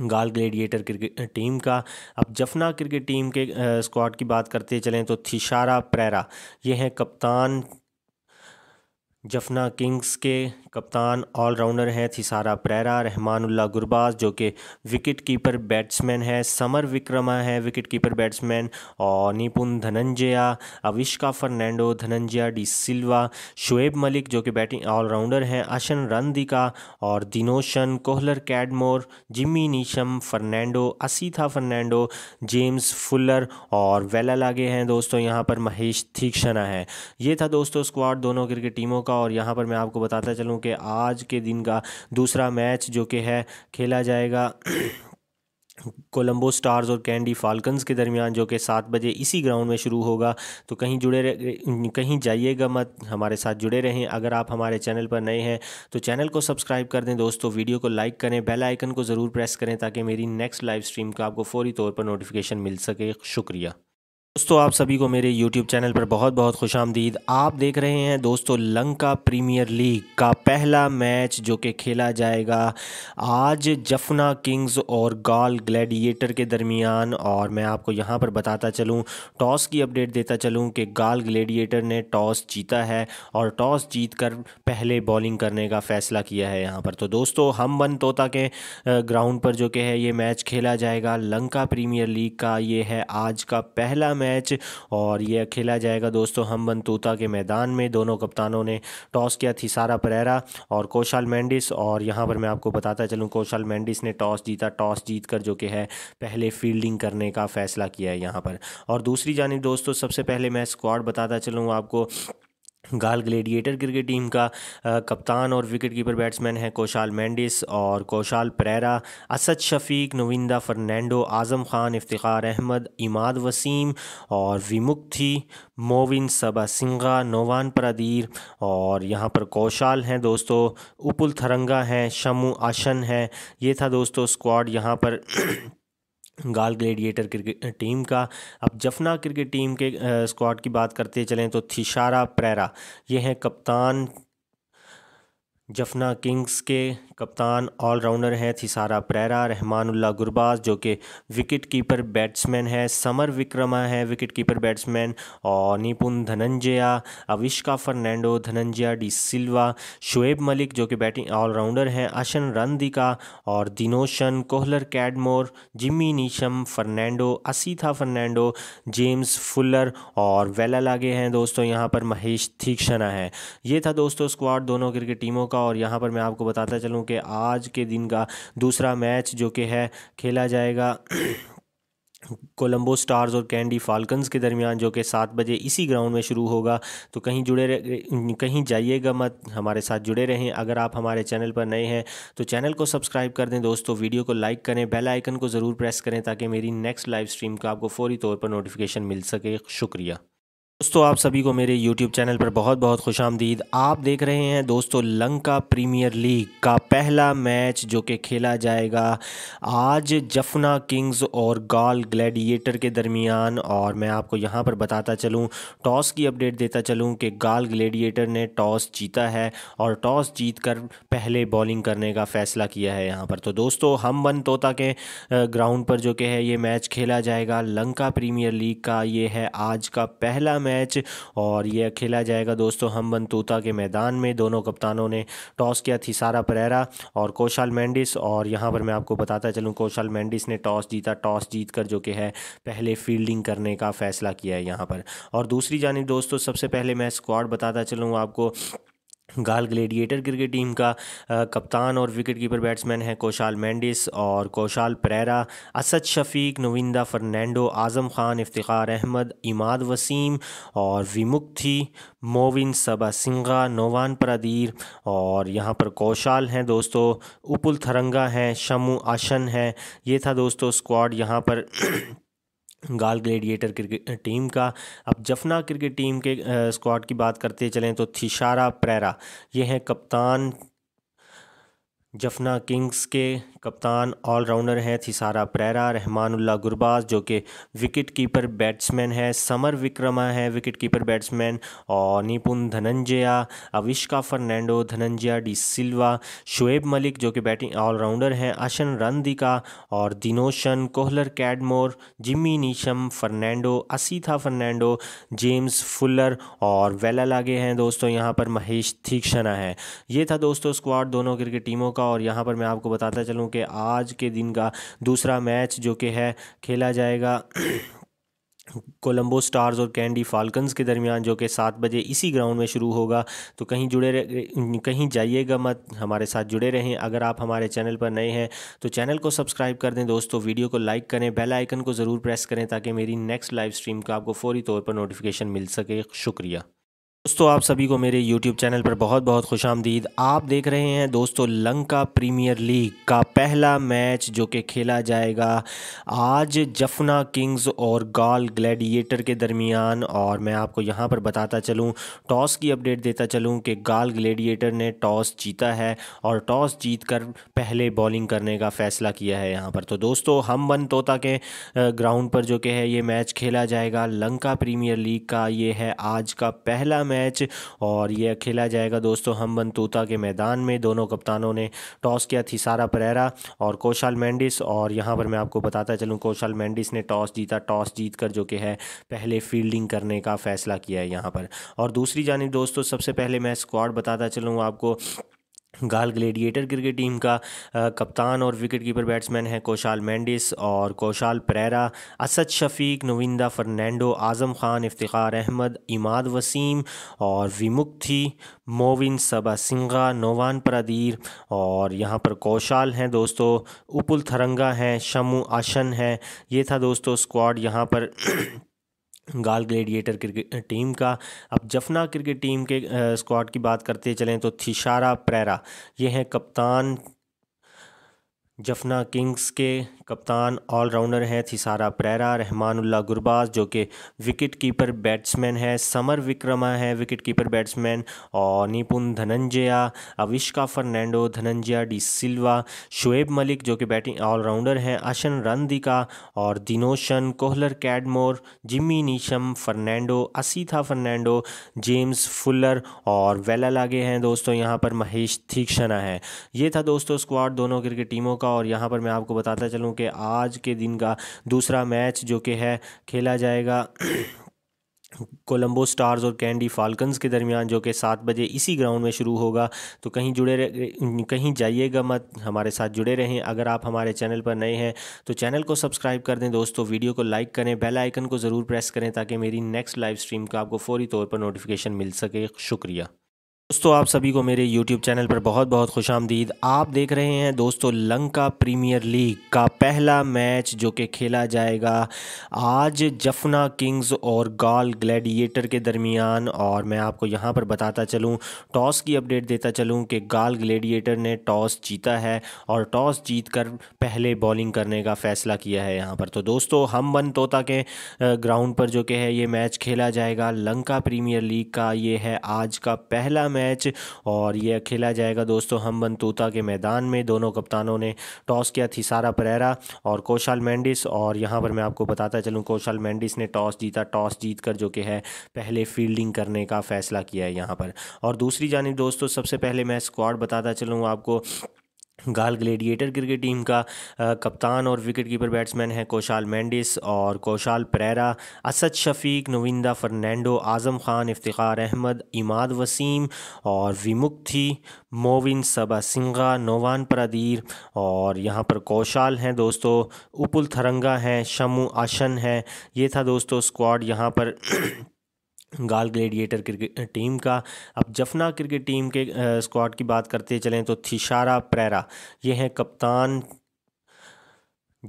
गाल ग्लेडिएटर क्रिकेट टीम का अब जफना क्रिकेट टीम के स्क्वाड की बात करते चलें तो थिशारा प्रेरा ये हैं कप्तान जफना किंग्स के कप्तान ऑलराउंडर हैं थिसारा परेरा रहमानुल्ला गुरबाज जो कि विकेट कीपर बैट्समैन है समर विक्रमा है विकेट कीपर बैट्समैन और निपुन धनंजया अविष्का फर्नैंडो धनंजया डी सिल्वा शुएब मलिक जो कि बैटिंग ऑलराउंडर हैं अशन रंदिका और Dinoshan Kohler Cadmore Jimmy Neesham Fernando Asitha Fernando James Fuller और वेला लागे हैं दोस्तों यहाँ पर महेश थीक्षणा है ये था दोस्तों स्क्वाड दोनों क्रिकेट टीमों का और यहाँ पर मैं आपको बताता चलूँ हूँ कि आज के दिन का दूसरा मैच जो कि है खेला जाएगा कोलंबो स्टार्स और कैंडी फाल्कन्स के दरमियान जो कि सात बजे इसी ग्राउंड में शुरू होगा तो कहीं जुड़े कहीं जाइएगा मत हमारे साथ जुड़े रहें अगर आप हमारे चैनल पर नए हैं तो चैनल को सब्सक्राइब कर दें दोस्तों वीडियो को लाइक करें बेल आइकन को ज़रूर प्रेस करें ताकि मेरी नेक्स्ट लाइव स्ट्रीम का आपको फौरी तौर पर नोटिफिकेशन मिल सके शुक्रिया दोस्तों आप सभी को मेरे YouTube चैनल पर बहुत बहुत खुश आमदीद आप देख रहे हैं दोस्तों लंका प्रीमियर लीग का पहला मैच जो कि खेला जाएगा आज जफना किंग्स और गाल ग्लैडिएटर के दरमियान और मैं आपको यहां पर बताता चलूं टॉस की अपडेट देता चलूं कि गाल ग्लैडिएटर ने टॉस जीता है और टॉस जीत कर पहले बॉलिंग करने का फ़ैसला किया है यहाँ पर तो दोस्तों हम बन तोता के ग्राउंड पर जो कि है ये मैच खेला जाएगा लंका प्रीमियर लीग का ये है आज का पहला मैच और यह खेला जाएगा दोस्तों हम बनतूता के मैदान में दोनों कप्तानों ने टॉस किया थी सारा परेरा और कौशल मैंडिस और यहाँ पर मैं आपको बताता चलूँ कौशल मैंडिस ने टॉस जीता टॉस जीत कर जो कि है पहले फील्डिंग करने का फ़ैसला किया है यहाँ पर और दूसरी जानब दोस्तों सबसे पहले मैं स्क्वाड बताता चलूँ आपको गाल ग्लेडिएटर क्रिकेट टीम का कप्तान और विकेट कीपर बैट्समैन है कौशाल मैंडिस और कौशाल परेरा असद शफीक नविंदा फर्नैंडो आज़म खान इफ्तार अहमद इमाद वसीम और विमुक्ति मोविन सबा सिंगा नोवान परदीर और यहाँ पर कौशाल हैं दोस्तों उपुल थरंगा हैं शमू आशन है ये था दोस्तों स्क्वाड यहाँ पर गाल ग्लेडिएटर क्रिकेट टीम का अब जफना क्रिकेट टीम के स्क्वाड की बात करते चलें तो थिशारा प्रेरा ये हैं कप्तान जफना किंग्स के कप्तान ऑलराउंडर हैं थिसारा प्रेरा रहमानुल्ला गुरबाज जो कि विकेट कीपर बैट्समैन है समर विक्रमा है विकेट कीपर बैट्समैन और निपुन धनंजया अविष्का फर्नैंडो धनंजया डी सिल्वा शुएब मलिक जो कि बैटिंग ऑलराउंडर हैं अशन रनदिका और Dinoshan Kohler Cadmore Jimmy Neesham Fernando Asitha Fernando James Fuller और वेला लागे हैं दोस्तों यहाँ पर महेश थीक्षणा है ये था दोस्तों स्क्वाड दोनों क्रिकेट टीमों का और यहाँ पर मैं आपको बताता चलूँ कि आज के दिन का दूसरा मैच जो कि है खेला जाएगा कोलंबो स्टार्स और कैंडी फाल्कन्स के दरमियान जो कि सात बजे इसी ग्राउंड में शुरू होगा तो कहीं जुड़े कहीं जाइएगा मत हमारे साथ जुड़े रहें अगर आप हमारे चैनल पर नए हैं तो चैनल को सब्सक्राइब कर दें दोस्तों वीडियो को लाइक करें बेल आइकन को ज़रूर प्रेस करें ताकि मेरी नेक्स्ट लाइव स्ट्रीम का आपको फौरी तौर पर नोटिफिकेशन मिल सके शुक्रिया दोस्तों आप सभी को मेरे YouTube चैनल पर बहुत बहुत खुश आमदीद आप देख रहे हैं दोस्तों लंका प्रीमियर लीग का पहला मैच जो कि खेला जाएगा आज जफना किंग्स और गाल ग्लैडिएटर के दरमियान और मैं आपको यहां पर बताता चलूं टॉस की अपडेट देता चलूं कि गाल ग्लैडिएटर ने टॉस जीता है और टॉस जीत कर पहले बॉलिंग करने का फ़ैसला किया है यहाँ पर तो दोस्तों हम बन तोता के ग्राउंड पर जो कि है ये मैच खेला जाएगा लंका प्रीमियर लीग का ये है आज का पहला मैच और यह खेला जाएगा दोस्तों हम बनतूता के मैदान में दोनों कप्तानों ने टॉस किया थी सारा परेरा और कौशाल मैंडिस और यहाँ पर मैं आपको बताता चलूँ कौशाल मैंडिस ने टॉस जीता टॉस जीत कर जो कि है पहले फील्डिंग करने का फ़ैसला किया है यहाँ पर और दूसरी जानी दोस्तों सबसे पहले मैं स्क्वाड बताता चलूँ आपको गाल ग्लेडिएटर क्रिकेट टीम का आ, कप्तान और विकेट कीपर बैट्समैन है कौशाल मैंडिस और कौशाल परेरा असद शफीक नविंदा फर्नैंडो आज़म खान इफ्तार अहमद इमाद वसीम और विमुक्ति मोविन सबा सिंगा नोवान परदीर और यहाँ पर कौशाल हैं दोस्तों उपुल थरंगा हैं शमू आशन है ये था दोस्तों स्क्वाड यहाँ पर गाल ग्लेडिएटर क्रिकेट टीम का अब जफना क्रिकेट टीम के स्क्वाड की बात करते चलें तो थिशारा प्रेरा ये हैं कप्तान जफना किंग्स के कप्तान ऑलराउंडर हैं थिसारा परेरा रहमानुल्ला गुरबाज जो कि विकेट कीपर बैट्समैन है समर विक्रमा है विकेट कीपर बैट्समैन और निपुन धनंजया अविष्का फर्नैंडो धनंजया डी सिल्वा शुएब मलिक जो कि बैटिंग ऑलराउंडर हैं अशन रंदिका और Dinoshan Kohler Cadmore Jimmy Neesham Fernando Asitha Fernando James Fuller और वेला लागे हैं दोस्तों यहाँ पर महेश थीक्षणा है ये था दोस्तों स्क्वाड दोनों क्रिकेट टीमों का और यहाँ पर मैं आपको बताता चलूँ हूँ कि आज के दिन का दूसरा मैच जो कि है खेला जाएगा कोलंबो स्टार्स और कैंडी फाल्कन्स के दरमियान जो कि सात बजे इसी ग्राउंड में शुरू होगा तो कहीं जुड़े कहीं जाइएगा मत हमारे साथ जुड़े रहें अगर आप हमारे चैनल पर नए हैं तो चैनल को सब्सक्राइब कर दें दोस्तों वीडियो को लाइक करें बेल आइकन को ज़रूर प्रेस करें ताकि मेरी नेक्स्ट लाइव स्ट्रीम का आपको फौरी तौर पर नोटिफिकेशन मिल सके शुक्रिया दोस्तों आप सभी को मेरे YouTube चैनल पर बहुत बहुत खुश आमदीद आप देख रहे हैं दोस्तों लंका प्रीमियर लीग का पहला मैच जो कि खेला जाएगा आज जफना किंग्स और गाल ग्लैडिएटर के दरमियान और मैं आपको यहां पर बताता चलूं टॉस की अपडेट देता चलूं कि गाल ग्लैडिएटर ने टॉस जीता है और टॉस जीत कर पहले बॉलिंग करने का फ़ैसला किया है यहाँ पर तो दोस्तों हम बन तोता के ग्राउंड पर जो कि है ये मैच खेला जाएगा लंका प्रीमियर लीग का ये है आज का पहला मैच और यह खेला जाएगा दोस्तों हम बनतूता के मैदान में दोनों कप्तानों ने टॉस किया थी सारा परेरा और कौशल मैंडिस और यहाँ पर मैं आपको बताता चलूँ कौशल मैंडिस ने टॉस जीता टॉस जीत कर जो कि है पहले फील्डिंग करने का फ़ैसला किया है यहाँ पर और दूसरी जानब दोस्तों सबसे पहले मैं स्क्वाड बताता चलूँ आपको गाल ग्लेडिएटर क्रिकेट टीम का कप्तान और विकेट कीपर बैट्समैन है कौशाल मैंडिस और कौशाल परेरा असद शफीक नविंदा फर्नैंडो आज़म खान इफ्तार अहमद इमाद वसीम और विमुक्ति मोविन सबा सिंगा नोवान परदीर और यहाँ पर कौशाल हैं दोस्तों उपुल थरंगा हैं शमू आशन है ये था दोस्तों स्क्वाड यहाँ पर गाल ग्लेडिएटर क्रिकेट टीम का अब जफना क्रिकेट टीम के स्क्वाड की बात करते चलें तो थिशारा प्रेरा ये हैं कप्तान जफना किंग्स के कप्तान ऑलराउंडर हैं थिसारा परेरा रहमानुल्ला गुरबाज जो कि विकेट कीपर बैट्समैन है समर विक्रमा है विकेट कीपर बैट्समैन और निपुन धनंजया अविष्का फर्नैंडो धनंजया डी सिल्वा शुएब मलिक जो कि बैटिंग ऑलराउंडर हैं अशन रनदिका और Dinoshan Kohler Cadmore Jimmy Neesham Fernando Asitha Fernando James Fuller और वेला लागे हैं दोस्तों यहाँ पर महेश थीक्षणा है ये था दोस्तों स्क्वाड दोनों क्रिकेट टीमों का और यहाँ पर मैं आपको बताता चलूँ कि आज के दिन का दूसरा मैच जो कि है खेला जाएगा कोलंबो स्टार्स और कैंडी फाल्कन्स के दरमियान जो कि सात बजे इसी ग्राउंड में शुरू होगा तो कहीं जुड़े कहीं जाइएगा मत हमारे साथ जुड़े रहें अगर आप हमारे चैनल पर नए हैं तो चैनल को सब्सक्राइब कर दें दोस्तों वीडियो को लाइक करें बेल आइकन को ज़रूर प्रेस करें ताकि मेरी नेक्स्ट लाइव स्ट्रीम का आपको फौरी तौर पर नोटिफिकेशन मिल सके शुक्रिया दोस्तों आप सभी को मेरे YouTube चैनल पर बहुत बहुत खुश आमदीद आप देख रहे हैं दोस्तों लंका प्रीमियर लीग का पहला मैच जो कि खेला जाएगा आज जफना किंग्स और गाल ग्लैडिएटर के दरमियान और मैं आपको यहां पर बताता चलूं टॉस की अपडेट देता चलूं कि गाल ग्लैडिएटर ने टॉस जीता है और टॉस जीत कर पहले बॉलिंग करने का फ़ैसला किया है यहाँ पर तो दोस्तों हम बन तोता के ग्राउंड पर जो कि है ये मैच खेला जाएगा लंका प्रीमियर लीग का ये है आज का पहला मैच और यह खेला जाएगा दोस्तों हम बनतूता के मैदान में दोनों कप्तानों ने टॉस किया थी सारा परेरा और कौशल मैंडिस और यहाँ पर मैं आपको बताता चलूँ कौशल मैंडिस ने टॉस जीता टॉस जीत जो कि है पहले फील्डिंग करने का फ़ैसला किया है यहाँ पर और दूसरी जानब दोस्तों सबसे पहले मैं स्क्वाड बताता चलूँ आपको गाल ग्लेडिएटर क्रिकेट टीम का कप्तान और विकेट कीपर बैट्समैन है कौशाल मैंडिस और कौशाल परेरा असद शफीक नविंदा फर्नैंडो आज़म खान इफ्तार अहमद इमाद वसीम और विमुक्ति मोविन सबा सिंगा नोवान परदीर और यहाँ पर कौशाल हैं दोस्तों उपुल थरंगा हैं शमू आशन है ये था दोस्तों स्क्वाड यहाँ पर गाल ग्लेडिएटर क्रिकेट टीम का अब जफना क्रिकेट टीम के स्क्वाड की बात करते चलें तो थिशारा प्रेरा ये हैं कप्तान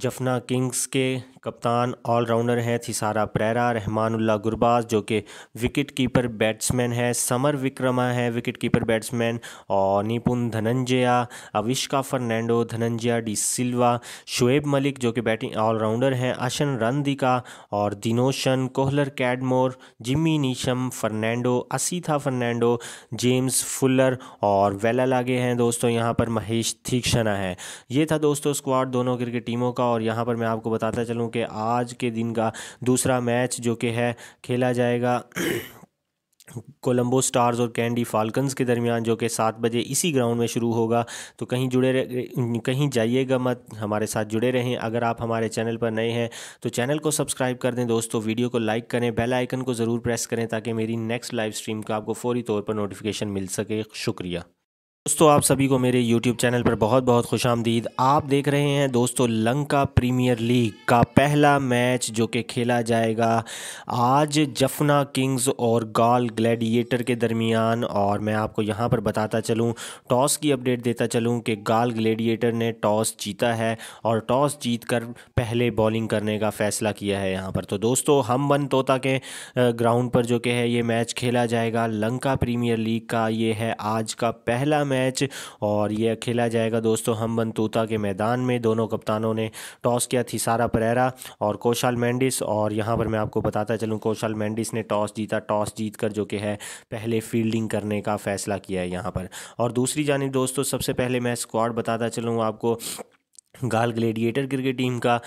जफना किंग्स के कप्तान ऑलराउंडर हैं थिसारा प्रेरा रहमानुल्ला गुरबाज जो कि विकेट कीपर बैट्समैन है समर विक्रमा है विकेट कीपर बैट्समैन और निपुन धनंजया अविष्का फर्नैंडो धनंजया डी सिल्वा शुएब मलिक जो कि बैटिंग ऑलराउंडर हैं अशन रंदिका और Dinoshan Kohler Cadmore Jimmy Neesham Fernando Asitha Fernando James Fuller और वेला लागे हैं दोस्तों यहाँ पर महेश थीक्षणा है ये था दोस्तों स्क्वाड दोनों क्रिकेट टीमों का और यहाँ पर मैं आपको बताता चलूँ हूँ कि आज के दिन का दूसरा मैच जो कि है खेला जाएगा कोलंबो स्टार्स और कैंडी फाल्कन्स के दरमियान जो कि सात बजे इसी ग्राउंड में शुरू होगा तो कहीं जुड़े कहीं जाइएगा मत हमारे साथ जुड़े रहें अगर आप हमारे चैनल पर नए हैं तो चैनल को सब्सक्राइब कर दें दोस्तों वीडियो को लाइक करें बेल आइकन को ज़रूर प्रेस करें ताकि मेरी नेक्स्ट लाइव स्ट्रीम का आपको फौरी तौर पर नोटिफिकेशन मिल सके शुक्रिया दोस्तों आप सभी को मेरे YouTube चैनल पर बहुत बहुत खुश आमदीद आप देख रहे हैं दोस्तों लंका प्रीमियर लीग का पहला मैच जो कि खेला जाएगा आज जफना किंग्स और गाल ग्लैडिएटर के दरमियान और मैं आपको यहां पर बताता चलूं टॉस की अपडेट देता चलूं कि गाल ग्लैडिएटर ने टॉस जीता है और टॉस जीत कर पहले बॉलिंग करने का फ़ैसला किया है यहाँ पर तो दोस्तों हम बन तोता के ग्राउंड पर जो कि है ये मैच खेला जाएगा लंका प्रीमियर लीग का ये है आज का पहला मैच और यह खेला जाएगा दोस्तों हम बनतूता के मैदान में दोनों कप्तानों ने टॉस किया थी सारा परेरा और कौशल मैंडिस और यहाँ पर मैं आपको बताता चलूँ कौशल मैंडिस ने टॉस जीता टॉस जीत कर जो कि है पहले फील्डिंग करने का फ़ैसला किया है यहाँ पर और दूसरी जानब दोस्तों सबसे पहले मैं स्क्वाड बताता चलूँ आपको गाल ग्लेडिएटर क्रिकेट टीम का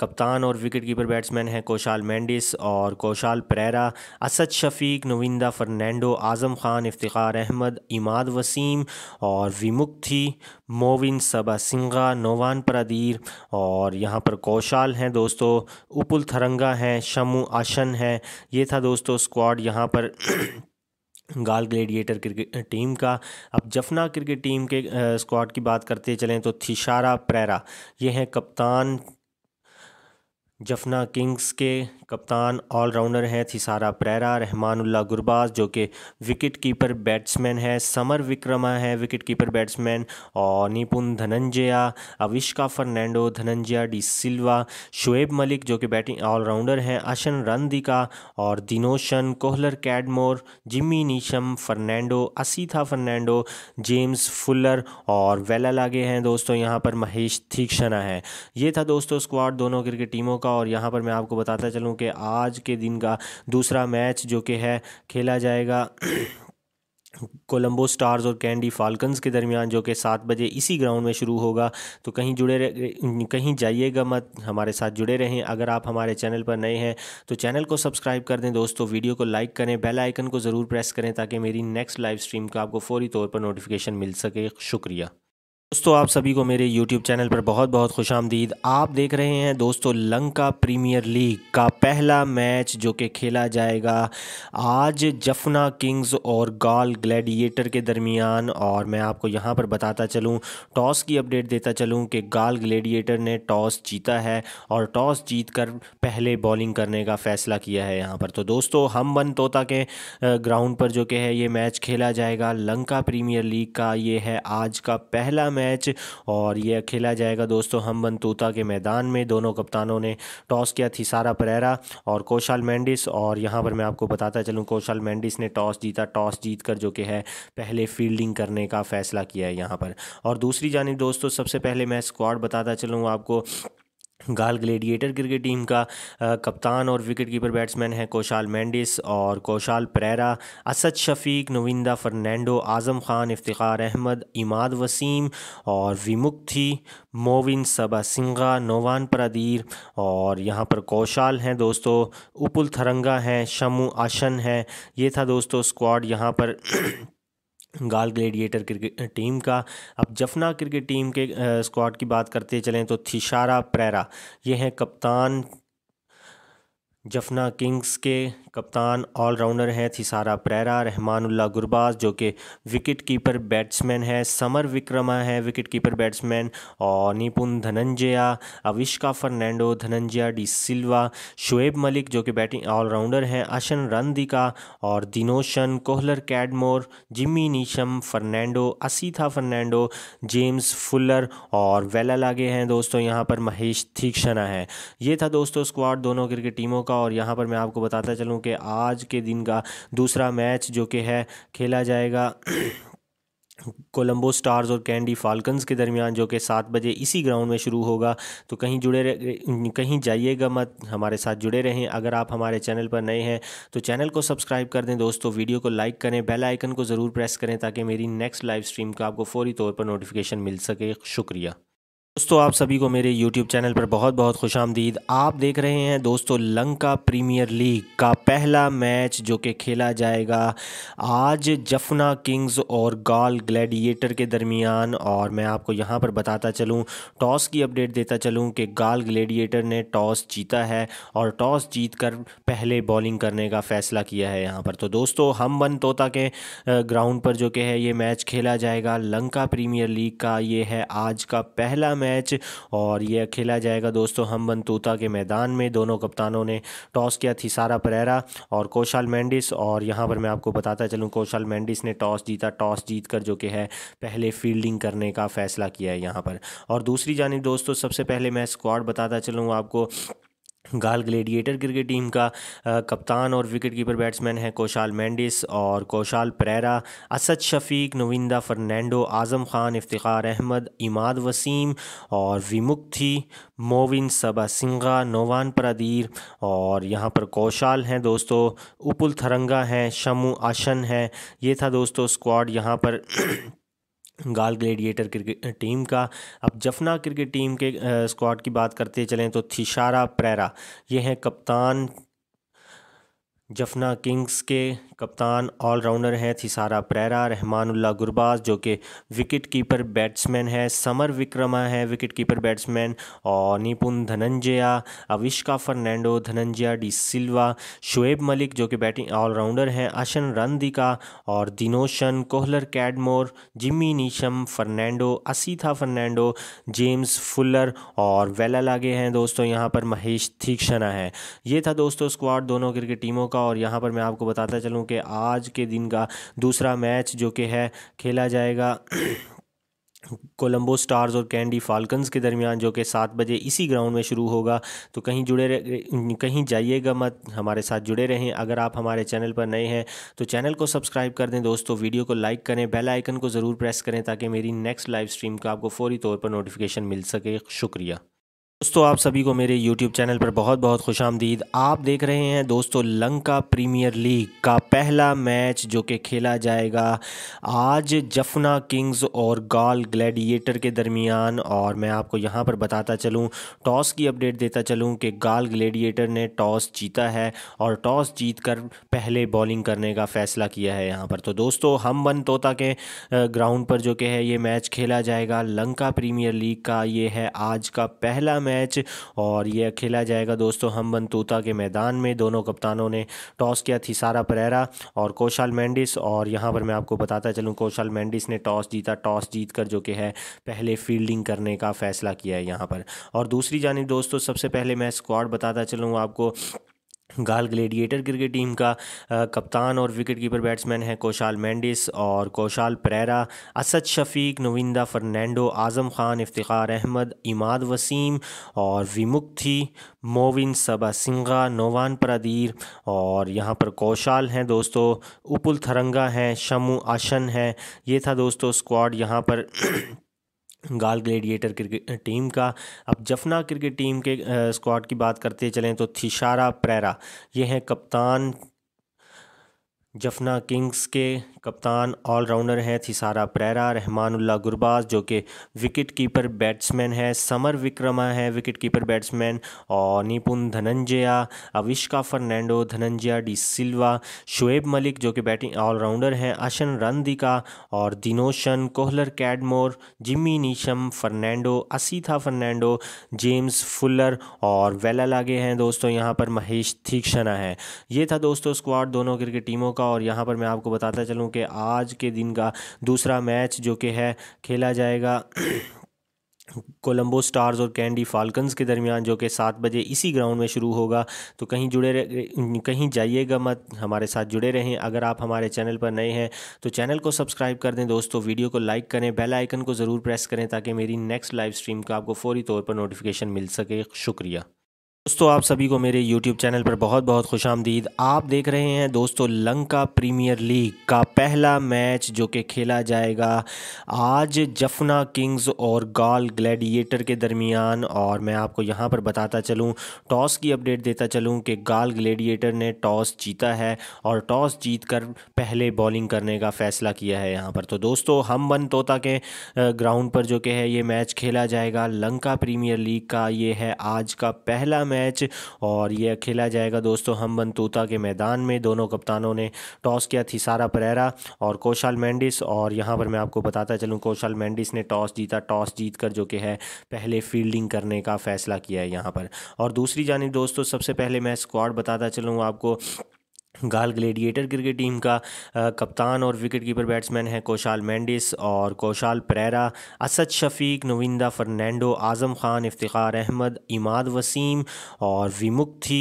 कप्तान और विकेट कीपर बैट्समैन है कौशाल मैंडिस और कौशाल परेरा असद शफीक नविंदा फर्नैंडो आज़म खान इफ्तार अहमद इमाद वसीम और विमुक्ति मोविन सबा सिंगा नोवान परदीर और यहाँ पर कौशाल हैं दोस्तों उपुल थरंगा हैं शमू आशन है ये था दोस्तों स्क्वाड यहाँ पर गाल ग्लेडिएटर क्रिकेट टीम का अब जफना क्रिकेट टीम के स्क्वाड की बात करते चलें तो थिशारा प्रेरा ये हैं कप्तान जफना किंग्स के कप्तान ऑलराउंडर हैं थिसारा प्रेरा रहमानुल्ला गुरबाज जो कि विकेट कीपर बैट्समैन है समर विक्रमा है विकेट कीपर बैट्समैन और निपुन धनंजया अविष्का फर्नैंडो धनंजया डी सिल्वा शुएब मलिक जो कि बैटिंग ऑलराउंडर हैं अशन रनदिका और Dinoshan Kohler Cadmore Jimmy Neesham Fernando Asitha Fernando James Fuller और वेला लागे हैं दोस्तों यहाँ पर महेश थीक्षणा है ये था दोस्तों स्क्वाड दोनों क्रिकेट टीमों का और यहाँ पर मैं आपको बताता चलूँ कि आज के दिन का दूसरा मैच जो कि है खेला जाएगा कोलंबो स्टार्स और कैंडी फाल्कन्स के दरमियान जो कि सात बजे इसी ग्राउंड में शुरू होगा तो कहीं जुड़े कहीं जाइएगा मत हमारे साथ जुड़े रहें अगर आप हमारे चैनल पर नए हैं तो चैनल को सब्सक्राइब कर दें दोस्तों वीडियो को लाइक करें बेल आइकन को ज़रूर प्रेस करें ताकि मेरी नेक्स्ट लाइव स्ट्रीम का आपको फौरी तौर पर नोटिफिकेशन मिल सके शुक्रिया दोस्तों आप सभी को मेरे YouTube चैनल पर बहुत बहुत खुश आमदीद आप देख रहे हैं दोस्तों लंका प्रीमियर लीग का पहला मैच जो कि खेला जाएगा आज जफना किंग्स और गाल ग्लैडिएटर के दरमियान और मैं आपको यहां पर बताता चलूं टॉस की अपडेट देता चलूं कि गाल ग्लैडिएटर ने टॉस जीता है और टॉस जीत कर पहले बॉलिंग करने का फ़ैसला किया है यहाँ पर तो दोस्तों हम बन तोता के ग्राउंड पर जो कि है ये मैच खेला जाएगा लंका प्रीमियर लीग का ये है आज का पहला मैच और यह खेला जाएगा दोस्तों हम बनतूता के मैदान में दोनों कप्तानों ने टॉस किया थी सारा परेरा और कौशल मैंडिस और यहाँ पर मैं आपको बताता चलूँ कौशल मैंडिस ने टॉस जीता टॉस जीत कर जो कि है पहले फील्डिंग करने का फ़ैसला किया है यहाँ पर और दूसरी जानब दोस्तों सबसे पहले मैं स्क्वाड बताता चलूँ आपको गाल ग्लेडिएटर क्रिकेट टीम का कप्तान और विकेट कीपर बैट्समैन है कौशाल मैंडिस और कौशाल परेरा असद शफीक नविंदा फर्नैंडो आज़म खान इफ्तार अहमद इमाद वसीम और विमुक्ति मोविन सबा सिंगा नोवान परदीर और यहाँ पर कौशाल हैं दोस्तों उपुल थरंगा हैं शमू आशन है ये था दोस्तों स्क्वाड यहाँ पर गाल ग्लेडिएटर क्रिकेट टीम का अब जफना क्रिकेट टीम के स्क्वाड की बात करते चलें तो थिशारा प्रेरा ये हैं कप्तान जफना किंग्स के कप्तान ऑलराउंडर हैं थिसारा प्रेरा रहमानुल्ला गुरबाज जो कि विकेट कीपर बैट्समैन है समर विक्रमा है विकेट कीपर बैट्समैन और निपुन धनंजया अविष्का फर्नैंडो धनंजया डी सिल्वा शुएब मलिक जो कि बैटिंग ऑलराउंडर हैं अशन रंदिका और Dinoshan Kohler Cadmore Jimmy Neesham Fernando Asitha Fernando James Fuller और वेला लागे हैं दोस्तों यहाँ पर महेश थीक्षणा है ये था दोस्तों स्क्वाड दोनों क्रिकेट टीमों का और यहाँ पर मैं आपको बताता चलूँ हूँ कि आज के दिन का दूसरा मैच जो कि है खेला जाएगा कोलंबो स्टार्स और कैंडी फाल्कन्स के दरमियान जो कि सात बजे इसी ग्राउंड में शुरू होगा तो कहीं जुड़े कहीं जाइएगा मत हमारे साथ जुड़े रहें अगर आप हमारे चैनल पर नए हैं तो चैनल को सब्सक्राइब कर दें दोस्तों वीडियो को लाइक करें बेल आइकन को ज़रूर प्रेस करें ताकि मेरी नेक्स्ट लाइव स्ट्रीम का आपको फौरी तौर पर नोटिफिकेशन मिल सके शुक्रिया दोस्तों आप सभी को मेरे YouTube चैनल पर बहुत बहुत खुश आमदीद आप देख रहे हैं दोस्तों लंका प्रीमियर लीग का पहला मैच जो कि खेला जाएगा आज जफना किंग्स और गाल ग्लैडिएटर के दरमियान और मैं आपको यहां पर बताता चलूं टॉस की अपडेट देता चलूं कि गाल ग्लैडिएटर ने टॉस जीता है और टॉस जीत कर पहले बॉलिंग करने का फ़ैसला किया है यहाँ पर तो दोस्तों हम वन तोता के ग्राउंड पर जो कि है ये मैच खेला जाएगा लंका प्रीमियर लीग का ये है आज का पहला मैच और यह खेला जाएगा दोस्तों हम बनतूता के मैदान में दोनों कप्तानों ने टॉस किया थी सारा परेरा और कौशल मैंडिस और यहाँ पर मैं आपको बताता चलूँ कौशल मैंडिस ने टॉस जीता टॉस जीत कर जो कि है पहले फील्डिंग करने का फ़ैसला किया है यहाँ पर और दूसरी जानी दोस्तों सबसे पहले मैं स्क्वाड बताता चलूँ आपको गाल ग्लेडिएटर क्रिकेट टीम का कप्तान और विकेट कीपर बैट्समैन है कौशाल मैंडिस और कौशाल परेरा असद शफीक नविंदा फर्नैंडो आज़म खान इफ्तार अहमद इमाद वसीम और विमुक्ति मोविन सबा सिंगा नोवान परदीर और यहाँ पर कौशाल हैं दोस्तों उपुल थरंगा हैं शमू आशन है ये था दोस्तों स्क्वाड यहाँ पर गाल ग्लेडिएटर क्रिकेट टीम का अब जफना क्रिकेट टीम के स्क्वाड की बात करते चलें तो थिशारा प्रेरा ये हैं कप्तान जफना किंग्स के कप्तान ऑलराउंडर हैं थिसारा प्रेरा रहमानुल्ला गुरबाज जो कि विकेट कीपर बैट्समैन है समर विक्रमा है विकेट कीपर बैट्समैन और निपुन धनंजया अविष्का फर्नैंडो धनंजया डी सिल्वा शुएब मलिक जो कि बैटिंग ऑलराउंडर हैं अशन रनदिका और Dinoshan Kohler Cadmore Jimmy Neesham Fernando Asitha Fernando James Fuller और वेला लागे हैं दोस्तों यहाँ पर महेश थीक्षणा है ये था दोस्तों स्क्वाड दोनों क्रिकेट टीमों का और यहाँ पर मैं आपको बताता चलूँ कि आज के दिन का दूसरा मैच जो कि है खेला जाएगा कोलंबो स्टार्स और कैंडी फाल्कन्स के दरमियान जो कि सात बजे इसी ग्राउंड में शुरू होगा तो कहीं जुड़े कहीं जाइएगा मत हमारे साथ जुड़े रहें अगर आप हमारे चैनल पर नए हैं तो चैनल को सब्सक्राइब कर दें दोस्तों वीडियो को लाइक करें बेल आइकन को ज़रूर प्रेस करें ताकि मेरी नेक्स्ट लाइव स्ट्रीम का आपको फौरी तौर पर नोटिफिकेशन मिल सके शुक्रिया दोस्तों आप सभी को मेरे YouTube चैनल पर बहुत बहुत खुश आमदीद आप देख रहे हैं दोस्तों लंका प्रीमियर लीग का पहला मैच जो कि खेला जाएगा आज जफना किंग्स और गाल ग्लैडिएटर के दरमियान और मैं आपको यहां पर बताता चलूं टॉस की अपडेट देता चलूं कि गाल ग्लैडिएटर ने टॉस जीता है और टॉस जीत कर पहले बॉलिंग करने का फ़ैसला किया है यहाँ पर तो दोस्तों हम बन तोता के ग्राउंड पर जो कि है ये मैच खेला जाएगा लंका प्रीमियर लीग का ये है आज का पहला मैच मैच और यह खेला जाएगा दोस्तों हम बनतूता के मैदान में दोनों कप्तानों ने टॉस किया थी सारा परेरा और कौशल मैंडिस और यहाँ पर मैं आपको बताता चलूँ कौशल मैंडिस ने टॉस जीता टॉस जीत जो कि है पहले फील्डिंग करने का फ़ैसला किया है यहाँ पर और दूसरी जानब दोस्तों सबसे पहले मैं स्क्वाड बताता चलूँ आपको गाल ग्लेडिएटर क्रिकेट टीम का कप्तान और विकेट कीपर बैट्समैन है कौशाल मैंडिस और कौशाल परेरा असद शफीक नविंदा फर्नैंडो आज़म खान इफ्तार अहमद इमाद वसीम और विमुक्ति मोविन सबा सिंगा नोवान परदीर और यहाँ पर कौशाल हैं दोस्तों उपुल थरंगा हैं शमू आशन हैं ये था दोस्तों स्क्वाड यहाँ पर गाल ग्लेडिएटर क्रिकेट टीम का अब जफना क्रिकेट टीम के स्क्वाड की बात करते चलें तो थिशारा प्रेरा ये हैं कप्तान जफना किंग्स के कप्तान ऑलराउंडर हैं थिसारा प्रेरा रहमानुल्ला गुरबाज जो कि विकेट कीपर बैट्समैन है समर विक्रमा है विकेट कीपर बैट्समैन और निपुन धनंजया अविष्का फर्नैंडो धनंजया डी सिल्वा शुएब मलिक जो कि बैटिंग ऑलराउंडर हैं अशन रंदिका और Dinoshan Kohler Cadmore Jimmy Neesham Fernando Asitha Fernando James Fuller और वेला लागे हैं दोस्तों यहाँ पर महेश थीक्षणा है ये था दोस्तों स्क्वाड दोनों क्रिकेट टीमों का और यहाँ पर मैं आपको बताता चलूँ कि आज के दिन का दूसरा मैच जो कि है खेला जाएगा कोलंबो स्टार्स और कैंडी फाल्कन्स के दरमियान जो कि सात बजे इसी ग्राउंड में शुरू होगा तो कहीं जुड़े कहीं जाइएगा मत हमारे साथ जुड़े रहें अगर आप हमारे चैनल पर नए हैं तो चैनल को सब्सक्राइब कर दें दोस्तों वीडियो को लाइक करें बेल आइकन को ज़रूर प्रेस करें ताकि मेरी नेक्स्ट लाइव स्ट्रीम का आपको फौरी तौर पर नोटिफिकेशन मिल सके शुक्रिया दोस्तों आप सभी को मेरे YouTube चैनल पर बहुत बहुत खुश आमदीद आप देख रहे हैं दोस्तों लंका प्रीमियर लीग का पहला मैच जो कि खेला जाएगा आज जफना किंग्स और गाल ग्लैडिएटर के दरमियान और मैं आपको यहां पर बताता चलूं टॉस की अपडेट देता चलूं कि गाल ग्लैडिएटर ने टॉस जीता है और टॉस जीत कर पहले बॉलिंग करने का फ़ैसला किया है यहाँ पर तो दोस्तों हम बन तोता के ग्राउंड पर जो कि है ये मैच खेला जाएगा लंका प्रीमियर लीग का ये है आज का पहला मैच और यह खेला जाएगा दोस्तों हम तोता के मैदान में दोनों कप्तानों ने टॉस किया थी सारा परेरा और कौशल मैंडिस और यहाँ पर मैं आपको बताता चलूँ कौशल मैंडिस ने टॉस जीता टॉस जीत कर जो कि है पहले फील्डिंग करने का फ़ैसला किया है यहाँ पर और दूसरी जानब दोस्तों सबसे पहले मैं स्क्वाड बताता चलूँ आपको गाल ग्लेडिएटर क्रिकेट टीम का कप्तान और विकेट कीपर बैट्समैन है कौशाल मैंडिस और कौशाल परेरा असद शफीक नविंदा फर्नैंडो आज़म खान इफ्तार अहमद इमाद वसीम और विमुक्ति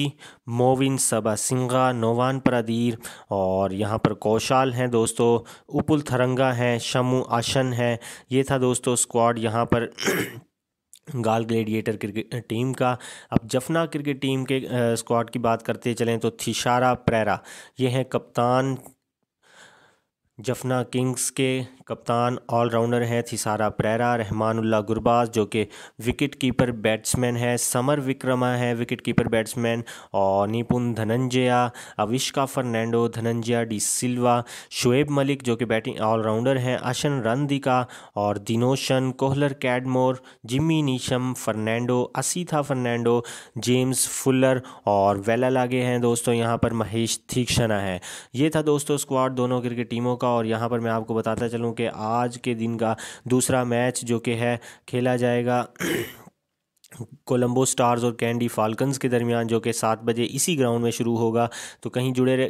मोविन सबा सिंगा नोवान प्रदीर और यहाँ पर कौशाल हैं दोस्तों उपुल थरंगा हैं शमू आशन है ये था दोस्तों स्क्वाड यहाँ पर गाल ग्लेडिएटर क्रिकेट टीम का अब जफना क्रिकेट टीम के स्क्वाड की बात करते चलें तो थिशारा प्रेरा ये हैं कप्तान जफना किंग्स के कप्तान ऑलराउंडर हैं थिसारा प्रेरा रहमानुल्ला गुरबाज जो कि विकेट कीपर बैट्समैन है समर विक्रमा है विकेट कीपर बैट्समैन और निपुन धनंजया अविष्का फर्नैंडो धनंजया डी सिल्वा शुएब मलिक जो कि बैटिंग ऑलराउंडर हैं अशन रनदिका और Dinoshan Kohler Cadmore Jimmy Neesham Fernando Asitha Fernando James Fuller और वेला लागे हैं दोस्तों यहाँ पर महेश थीक्षणा है ये था दोस्तों स्क्वाड दोनों क्रिकेट टीमों का और यहाँ पर मैं आपको बताता चलूँ कि आज के दिन का दूसरा मैच जो कि है खेला जाएगा कोलंबो स्टार्स और कैंडी फाल्कन्स के दरमियान जो कि सात बजे इसी ग्राउंड में शुरू होगा तो कहीं जुड़े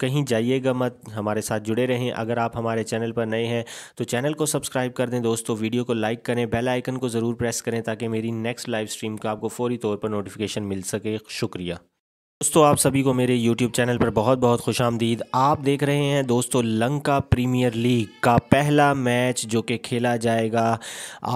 कहीं जाइएगा मत हमारे साथ जुड़े रहें अगर आप हमारे चैनल पर नए हैं तो चैनल को सब्सक्राइब कर दें दोस्तों वीडियो को लाइक करें बेल आइकन को ज़रूर प्रेस करें ताकि मेरी नेक्स्ट लाइव स्ट्रीम का आपको फौरी तौर पर नोटिफिकेशन मिल सके शुक्रिया दोस्तों आप सभी को मेरे YouTube चैनल पर बहुत बहुत खुश आमदीद आप देख रहे हैं दोस्तों लंका प्रीमियर लीग का पहला मैच जो कि खेला जाएगा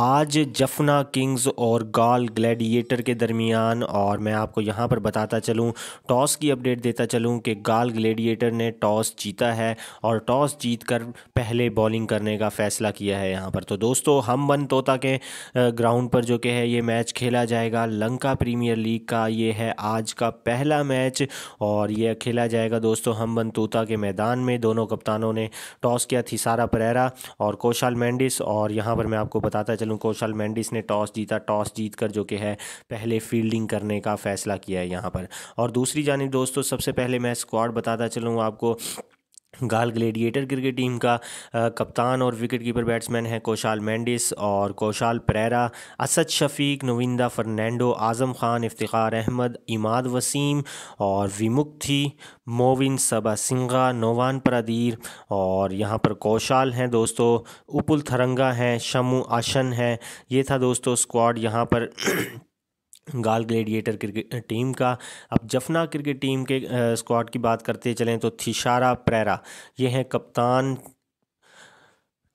आज जफना किंग्स और गाल ग्लैडिएटर के दरमियान और मैं आपको यहां पर बताता चलूं टॉस की अपडेट देता चलूं कि गाल ग्लैडिएटर ने टॉस जीता है और टॉस जीत कर पहले बॉलिंग करने का फ़ैसला किया है यहाँ पर तो दोस्तों हम बन तोता के ग्राउंड पर जो कि है ये मैच खेला जाएगा लंका प्रीमियर लीग का ये है आज का पहला मैच मैच और यह खेला जाएगा दोस्तों हम बनतूता के मैदान में दोनों कप्तानों ने टॉस किया थी सारा परेरा और कौशल मैंडिस और यहाँ पर मैं आपको बताता चलूँ कौशल मैंडिस ने टॉस जीता टॉस जीत जो कि है पहले फील्डिंग करने का फ़ैसला किया है यहाँ पर और दूसरी जानब दोस्तों सबसे पहले मैं स्क्वाड बताता चलूँ आपको गाल ग्लेडिएटर क्रिकेट टीम का कप्तान और विकेट कीपर बैट्समैन है कौशाल मैंडिस और कौशाल परेरा असद शफीक नविंदा फर्नैंडो आज़म खान इफ्तार अहमद इमाद वसीम और विमुक्ति मोविन सबा सिंगा नोवान परदीर और यहाँ पर कौशाल हैं दोस्तों उपुल थरंगा हैं शमू आशन हैं ये था दोस्तों स्क्वाड यहाँ पर गाल ग्लेडिएटर क्रिकेट टीम का अब जफना क्रिकेट टीम के स्क्वाड की बात करते चलें तो थिशारा प्रेरा ये हैं कप्तान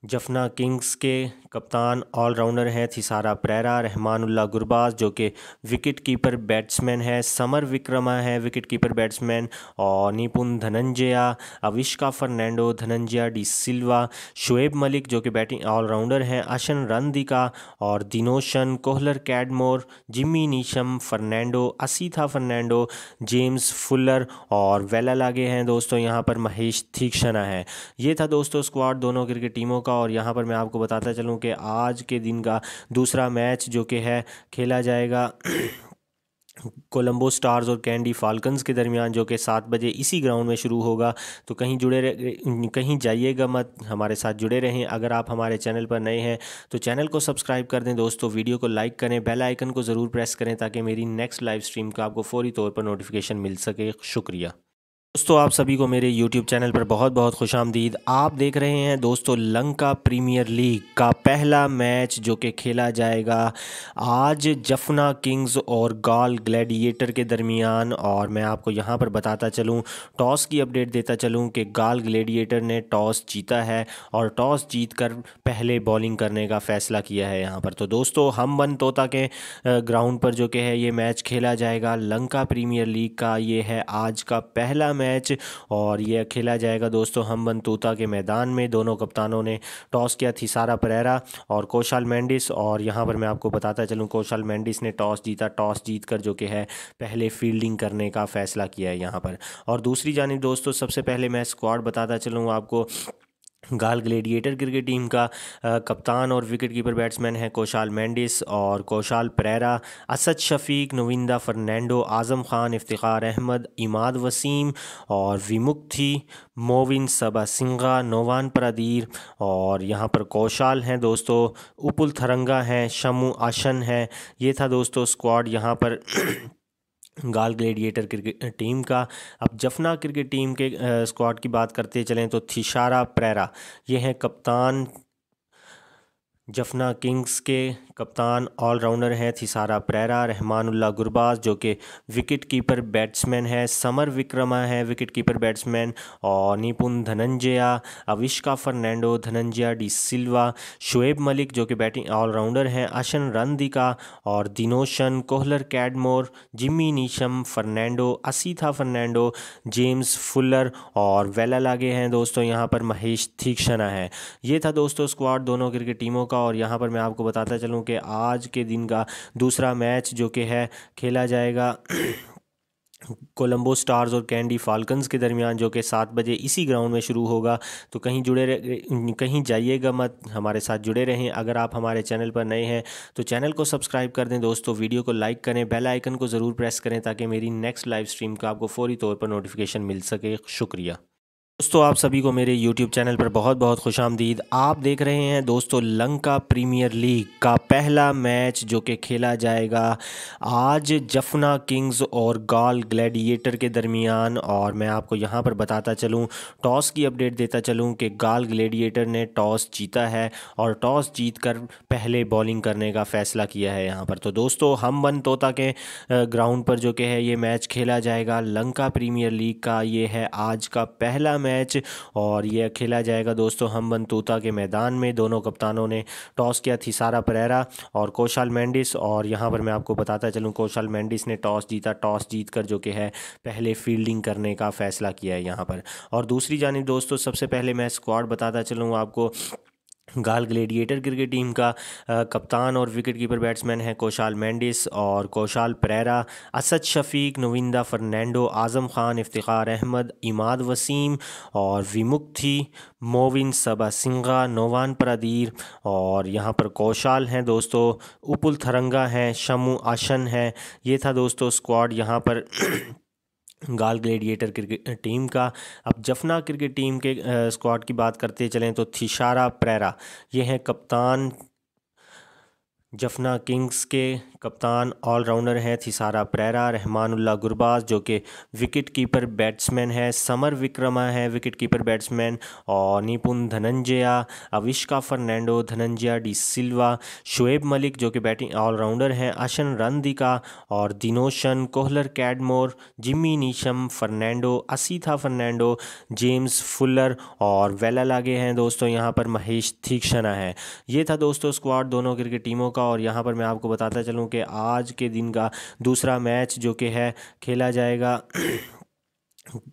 जफना किंग्स के कप्तान ऑलराउंडर हैं थिसारा प्रेरा रहमानुल्ला गुरबाज जो कि विकेट कीपर बैट्समैन है समर विक्रमा है विकेट कीपर बैट्समैन और निपुन धनंजया अविष्का फर्नैंडो धनंजया डी सिल्वा शुएब मलिक जो कि बैटिंग ऑलराउंडर हैं अशन रंदिका और Dinoshan Kohler Cadmore Jimmy Neesham Fernando Asitha Fernando James Fuller और वेला लागे हैं दोस्तों यहाँ पर महेश थीक्षणा है ये था दोस्तों स्क्वाड दोनों क्रिकेट टीमों का और यहाँ पर मैं आपको बताता चलूँ कि आज के दिन का दूसरा मैच जो कि है खेला जाएगा कोलंबो स्टार्स और कैंडी फाल्कन्स के दरमियान जो कि सात बजे इसी ग्राउंड में शुरू होगा तो कहीं जुड़े कहीं जाइएगा मत हमारे साथ जुड़े रहें अगर आप हमारे चैनल पर नए हैं तो चैनल को सब्सक्राइब कर दें दोस्तों वीडियो को लाइक करें बेल आइकन को ज़रूर प्रेस करें ताकि मेरी नेक्स्ट लाइव स्ट्रीम का आपको फौरी तौर पर नोटिफिकेशन मिल सके शुक्रिया दोस्तों आप सभी को मेरे YouTube चैनल पर बहुत बहुत खुश आमदीद आप देख रहे हैं दोस्तों लंका प्रीमियर लीग का पहला मैच जो कि खेला जाएगा आज जफना किंग्स और गाल ग्लैडिएटर के दरमियान और मैं आपको यहां पर बताता चलूं टॉस की अपडेट देता चलूं कि गाल ग्लैडिएटर ने टॉस जीता है और टॉस जीत कर पहले बॉलिंग करने का फ़ैसला किया है यहाँ पर तो दोस्तों हम बन तोता के ग्राउंड पर जो कि है ये मैच खेला जाएगा लंका प्रीमियर लीग का ये है आज का पहला मैच और यह खेला जाएगा दोस्तों हम बनतूता के मैदान में दोनों कप्तानों ने टॉस किया थी सारा परेरा और कौशाल मैंडिस और यहाँ पर मैं आपको बताता चलूँ कौशाल मैंडिस ने टॉस जीता टॉस जीत कर जो कि है पहले फील्डिंग करने का फ़ैसला किया है यहाँ पर और दूसरी जानब दोस्तों सबसे पहले मैं स्क्वाड बताता चलूँ आपको गाल ग्लेडिएटर क्रिकेट टीम का कप्तान और विकेट कीपर बैट्समैन है कौशाल मैंडिस और कौशाल परेरा असद शफीक नविंदा फर्नैंडो आज़म खान इफ्तार अहमद इमाद वसीम और विमुक्ति मोविन सबा सिंगा नोवान प्रदीर और यहाँ पर कौशाल हैं दोस्तों उपुल थरंगा हैं शमू आशन है ये था दोस्तों स्क्वाड यहाँ पर गाल ग्लेडिएटर क्रिकेट टीम का अब जफना क्रिकेट टीम के स्क्वाड की बात करते चलें तो थिशारा प्रेरा ये हैं कप्तान जफना किंग्स के कप्तान ऑलराउंडर हैं थिसारा प्रेरा रहमानुल्ला गुरबाज जो कि विकेट कीपर बैट्समैन है समर विक्रमा है विकेट कीपर बैट्समैन और निपुन धनंजया अविष्का फर्नैंडो धनंजया डी सिल्वा शुएब मलिक जो कि बैटिंग ऑलराउंडर हैं अशन रनदिका और Dinoshan Kohler Cadmore Jimmy Neesham Fernando Asitha Fernando James Fuller और वेला लागे हैं दोस्तों यहाँ पर महेश थीक्षणा है ये था दोस्तों स्क्वाड दोनों क्रिकेट टीमों का और यहाँ पर मैं आपको बताता चलूँ कि आज के दिन का दूसरा मैच जो कि है खेला जाएगा कोलंबो स्टार्स और कैंडी फाल्कन्स के दरमियान जो कि सात बजे इसी ग्राउंड में शुरू होगा तो कहीं जुड़े कहीं जाइएगा मत हमारे साथ जुड़े रहें अगर आप हमारे चैनल पर नए हैं तो चैनल को सब्सक्राइब कर दें दोस्तों वीडियो को लाइक करें बेल आइकन को ज़रूर प्रेस करें ताकि मेरी नेक्स्ट लाइव स्ट्रीम का आपको फौरी तौर पर नोटिफिकेशन मिल सके शुक्रिया दोस्तों आप सभी को मेरे YouTube चैनल पर बहुत बहुत खुश आमदीद आप देख रहे हैं दोस्तों लंका प्रीमियर लीग का पहला मैच जो कि खेला जाएगा आज जफना किंग्स और गाल ग्लैडिएटर के दरमियान और मैं आपको यहां पर बताता चलूं टॉस की अपडेट देता चलूं कि गाल ग्लैडिएटर ने टॉस जीता है और टॉस जीत कर पहले बॉलिंग करने का फ़ैसला किया है यहाँ पर तो दोस्तों हम बन तोता के ग्राउंड पर जो कि है ये मैच खेला जाएगा लंका प्रीमियर लीग का ये है आज का पहला मैच मैच और यह खेला जाएगा दोस्तों हम बनतूता के मैदान में दोनों कप्तानों ने टॉस किया थी सारा परेरा और कौशल मैंडिस और यहाँ पर मैं आपको बताता चलूँ कौशल मैंडिस ने टॉस जीता टॉस जीत जो कि है पहले फील्डिंग करने का फ़ैसला किया है यहाँ पर और दूसरी जानब दोस्तों सबसे पहले मैं स्क्वाड बताता चलूँ आपको गाल ग्लेडिएटर क्रिकेट टीम का कप्तान और विकेट कीपर बैट्समैन है कौशाल मैंडिस और कौशाल परेरा असद शफीक नविंदा फर्नैंडो आज़म खान इफ्तार अहमद इमाद वसीम और विमुक्ति मोविन सबा सिंगा नोवान परदीर और यहाँ पर कौशाल हैं दोस्तों उपुल थरंगा हैं शमू आशन हैं ये था दोस्तों स्क्वाड यहाँ पर गाल ग्लेडिएटर क्रिकेट टीम का अब जफना क्रिकेट टीम के स्क्वाड की बात करते चलें तो थिशारा प्रेरा ये हैं कप्तान जफना किंग्स के कप्तान ऑलराउंडर हैं थिसारा प्रेरा रहमानुल्ला गुरबाज जो कि विकेट कीपर बैट्समैन है समर विक्रमा है विकेट कीपर बैट्समैन और निपुन धनंजया अविष्का फर्नैंडो धनंजया डी सिल्वा शुएब मलिक जो कि बैटिंग ऑलराउंडर हैं अशन रंदिका और Dinoshan Kohler Cadmore Jimmy Neesham Fernando Asitha Fernando James Fuller और वेला लागे हैं दोस्तों यहाँ पर महेश थीक्षणा है ये था दोस्तों स्क्वाड दोनों क्रिकेट टीमों का और यहाँ पर मैं आपको बताता चलूँ कि आज के दिन का दूसरा मैच जो कि है खेला जाएगा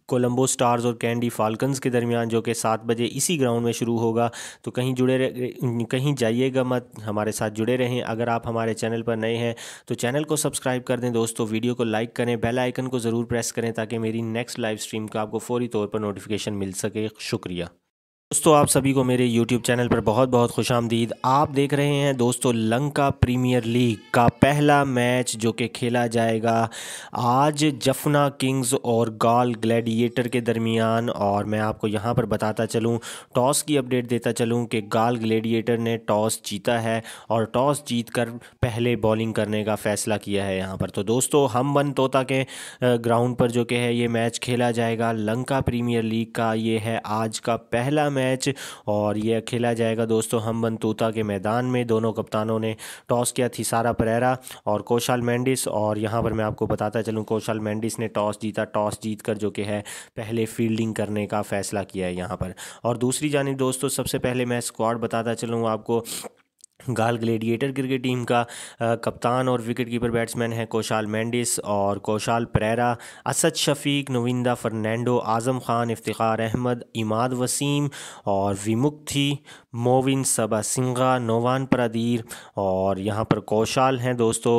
कोलंबो स्टार्स और कैंडी फाल्कन्स के दरमियान जो कि सात बजे इसी ग्राउंड में शुरू होगा तो कहीं जुड़े कहीं जाइएगा मत हमारे साथ जुड़े रहें अगर आप हमारे चैनल पर नए हैं तो चैनल को सब्सक्राइब कर दें दोस्तों वीडियो को लाइक करें बेल आइकन को ज़रूर प्रेस करें ताकि मेरी नेक्स्ट लाइव स्ट्रीम का आपको फौरी तौर पर नोटिफिकेशन मिल सके शुक्रिया दोस्तों आप सभी को मेरे YouTube चैनल पर बहुत बहुत खुश आमदीद आप देख रहे हैं दोस्तों लंका प्रीमियर लीग का पहला मैच जो कि खेला जाएगा आज जफना किंग्स और गाल ग्लैडिएटर के दरमियान और मैं आपको यहां पर बताता चलूं टॉस की अपडेट देता चलूं कि गाल ग्लैडिएटर ने टॉस जीता है और टॉस जीत कर पहले बॉलिंग करने का फ़ैसला किया है यहाँ पर तो दोस्तों हम बन तोता के ग्राउंड पर जो कि है ये मैच खेला जाएगा लंका प्रीमियर लीग का ये है आज का पहला मैच और यह खेला जाएगा दोस्तों हम बनतूता के मैदान में दोनों कप्तानों ने टॉस किया थी सारा परेरा और कौशल मैंडिस और यहाँ पर मैं आपको बताता चलूँ कौशाल मैंडिस ने टॉस जीता टॉस जीत कर जो कि है पहले फील्डिंग करने का फ़ैसला किया है यहाँ पर और दूसरी जानब दोस्तों सबसे पहले मैं स्क्वाड बताता चलूँ आपको गाल ग्लेडिएटर क्रिकेट टीम का कप्तान और विकेट कीपर बैट्समैन है कौशाल मैंडिस और कौशाल परेरा असद शफीक नविंदा फर्नैंडो आज़म खान इफ्तार अहमद इमाद वसीम और विमुक्ति मोविन सबा सिंगा नोवान परदीर और यहाँ पर कौशाल हैं दोस्तों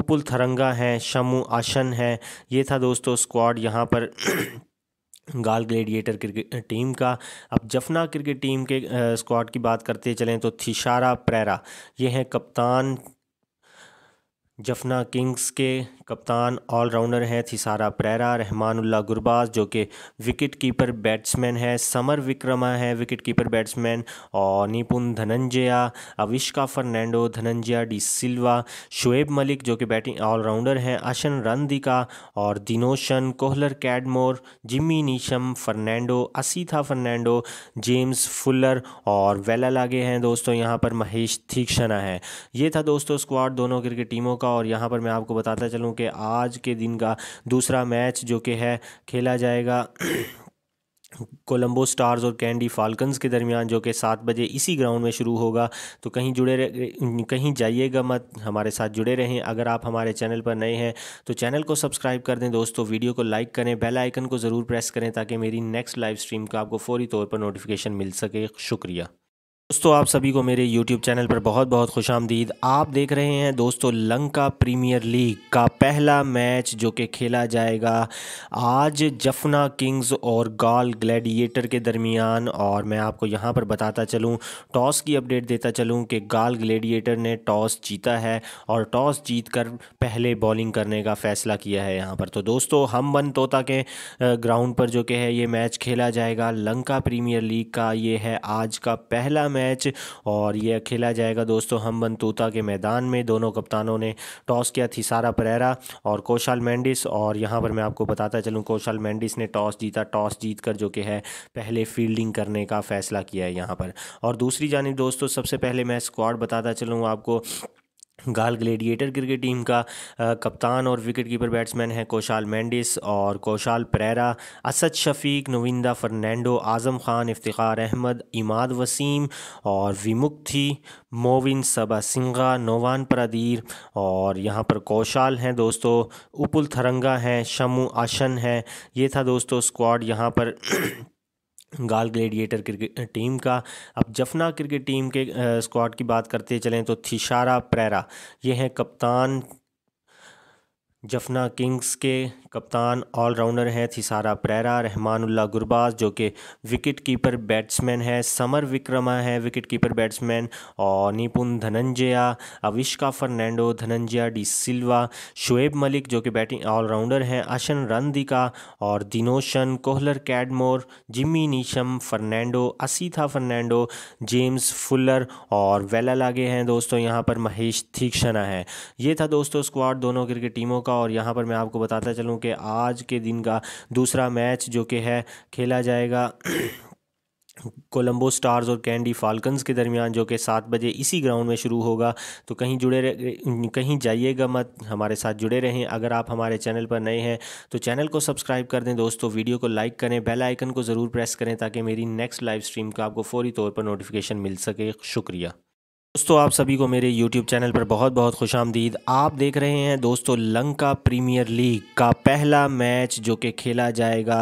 उपुल थरंगा हैं शमू आशन है ये था दोस्तों स्क्वाड यहाँ पर गाल ग्लेडिएटर क्रिकेट टीम का अब जफना क्रिकेट टीम के स्क्वाड की बात करते चलें तो थिशारा प्रेरा ये हैं कप्तान जफना किंग्स के कप्तान ऑलराउंडर हैं थिसारा प्रेरा रहमानुल्ला गुरबाज जो कि विकेट कीपर बैट्समैन है समर विक्रमा है विकेट कीपर बैट्समैन और निपुन धनंजया अविष्का फर्नैंडो धनंजया डी सिल्वा शुएब मलिक जो कि बैटिंग ऑलराउंडर हैं अशन रनदिका और Dinoshan Kohler Cadmore Jimmy Neesham Fernando Asitha Fernando James Fuller और वेला लागे हैं दोस्तों यहाँ पर महेश थीक्षणा है ये था दोस्तों स्क्वाड दोनों क्रिकेट टीमों का और यहाँ पर मैं आपको बताता चलूँ कि आज के दिन का दूसरा मैच जो कि है खेला जाएगा कोलंबो स्टार्स और कैंडी फाल्कन्स के दरमियान जो कि सात बजे इसी ग्राउंड में शुरू होगा तो कहीं जुड़े कहीं जाइएगा मत हमारे साथ जुड़े रहें अगर आप हमारे चैनल पर नए हैं तो चैनल को सब्सक्राइब कर दें दोस्तों वीडियो को लाइक करें बेल आइकन को ज़रूर प्रेस करें ताकि मेरी नेक्स्ट लाइव स्ट्रीम का आपको फौरी तौर पर नोटिफिकेशन मिल सके शुक्रिया दोस्तों आप सभी को मेरे YouTube चैनल पर बहुत बहुत खुश आमदीद आप देख रहे हैं दोस्तों लंका प्रीमियर लीग का पहला मैच जो कि खेला जाएगा आज जफना किंग्स और गाल ग्लैडिएटर के दरमियान और मैं आपको यहां पर बताता चलूं टॉस की अपडेट देता चलूं कि गाल ग्लैडिएटर ने टॉस जीता है और टॉस जीत कर पहले बॉलिंग करने का फ़ैसला किया है यहाँ पर तो दोस्तों हम बन तोता के ग्राउंड पर जो कि है ये मैच खेला जाएगा लंका प्रीमियर लीग का ये है आज का पहला मैच मैच और यह खेला जाएगा दोस्तों हम बंतूता के मैदान में दोनों कप्तानों ने टॉस किया थी सारा परेरा और कौशल मैंडिस और यहाँ पर मैं आपको बताता चलूँ कौशल मैंडिस ने टॉस जीता टॉस जीत कर जो कि है पहले फील्डिंग करने का फ़ैसला किया है यहाँ पर और दूसरी जानब दोस्तों सबसे पहले मैं स्क्वाड बताता चलूँ आपको गाल ग्लेडिएटर क्रिकेट टीम का कप्तान और विकेट कीपर बैट्समैन है कौशाल मैंडिस और कौशाल परेरा असद शफीक नविंदा फर्नैंडो आज़म खान इफ्तार अहमद इमाद वसीम और विमुक्ति मोविन सबा सिंगा नोवान परदीर और यहाँ पर कौशाल हैं दोस्तों उपुल थरंगा हैं शमू आशन हैं ये था दोस्तों स्क्वाड यहाँ पर गाल ग्लेडिएटर क्रिकेट टीम का अब जफना क्रिकेट टीम के स्क्वाड की बात करते चलें तो थिशारा प्रेरा ये हैं कप्तान जफना किंग्स के कप्तान ऑलराउंडर हैं थिसारा प्रेरा रहमानुल्ला गुरबाज जो कि विकेट कीपर बैट्समैन हैं समर विक्रमा है विकेट कीपर बैट्समैन और निपुन धनंजया अविष्का फर्नैंडो धनंजया डी सिल्वा शुएब मलिक जो कि बैटिंग ऑलराउंडर हैं अशन रंदिका और Dinoshan Kohler Cadmore Jimmy Neesham Fernando Asitha Fernando James Fuller और वेला लागे हैं दोस्तों यहाँ पर महेश थीक्षणा है ये था दोस्तों स्क्वाड दोनों क्रिकेट टीमों का और यहाँ पर मैं आपको बताता चलूँ कि आज के दिन का दूसरा मैच जो कि है खेला जाएगा कोलंबो स्टार्स और कैंडी फाल्कन्स के दरमियान जो कि सात बजे इसी ग्राउंड में शुरू होगा तो कहीं जुड़े कहीं जाइएगा मत हमारे साथ जुड़े रहें अगर आप हमारे चैनल पर नए हैं तो चैनल को सब्सक्राइब कर दें दोस्तों वीडियो को लाइक करें बेल आइकन को ज़रूर प्रेस करें ताकि मेरी नेक्स्ट लाइव स्ट्रीम का आपको फौरी तौर पर नोटिफिकेशन मिल सके शुक्रिया दोस्तों आप सभी को मेरे YouTube चैनल पर बहुत बहुत खुश आमदीद आप देख रहे हैं दोस्तों लंका प्रीमियर लीग का पहला मैच जो कि खेला जाएगा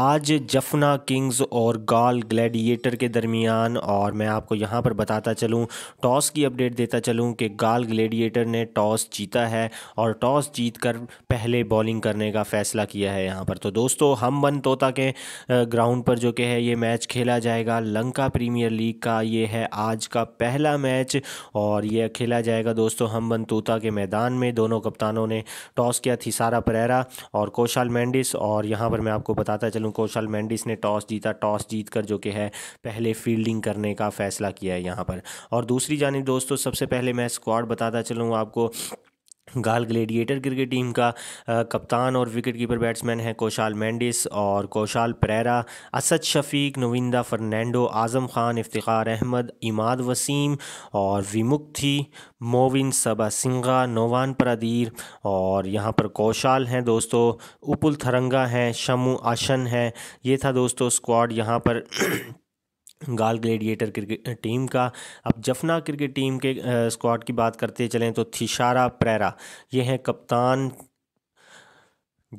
आज जफना किंग्स और गाल ग्लैडिएटर के दरमियान और मैं आपको यहां पर बताता चलूं टॉस की अपडेट देता चलूं कि गाल ग्लैडिएटर ने टॉस जीता है और टॉस जीत कर पहले बॉलिंग करने का फ़ैसला किया है यहाँ पर तो दोस्तों हम बन तोता के ग्राउंड पर जो कि है ये मैच खेला जाएगा लंका प्रीमियर लीग का ये है आज का पहला मैच और यह खेला जाएगा दोस्तों हम बनतूता के मैदान में दोनों कप्तानों ने टॉस किया थी सारा परेरा और कौशल मैंडिस और यहाँ पर मैं आपको बताता चलूँ कौशाल मैंडिस ने टॉस जीता टॉस जीत कर जो कि है पहले फील्डिंग करने का फ़ैसला किया है यहाँ पर और दूसरी जानब दोस्तों सबसे पहले मैं स्क्वाड बताता चलूँ आपको गाल ग्लेडिएटर क्रिकेट टीम का कप्तान और विकेट कीपर बैट्समैन है कौशाल मैंडिस और कौशाल परेरा असद शफीक नविंदा फर्नैंडो आज़म खान इफ्तार अहमद इमाद वसीम और विमुक्ति मोविन सबा सिंगा नोवान प्रदीर और यहाँ पर कौशाल हैं दोस्तों उपुल थरंगा हैं शमू आशन है ये था दोस्तों स्क्वाड यहाँ पर गाल ग्लेडिएटर क्रिकेट टीम का अब जफना क्रिकेट टीम के स्क्वाड की बात करते चलें तो थिशारा प्रेरा ये हैं कप्तान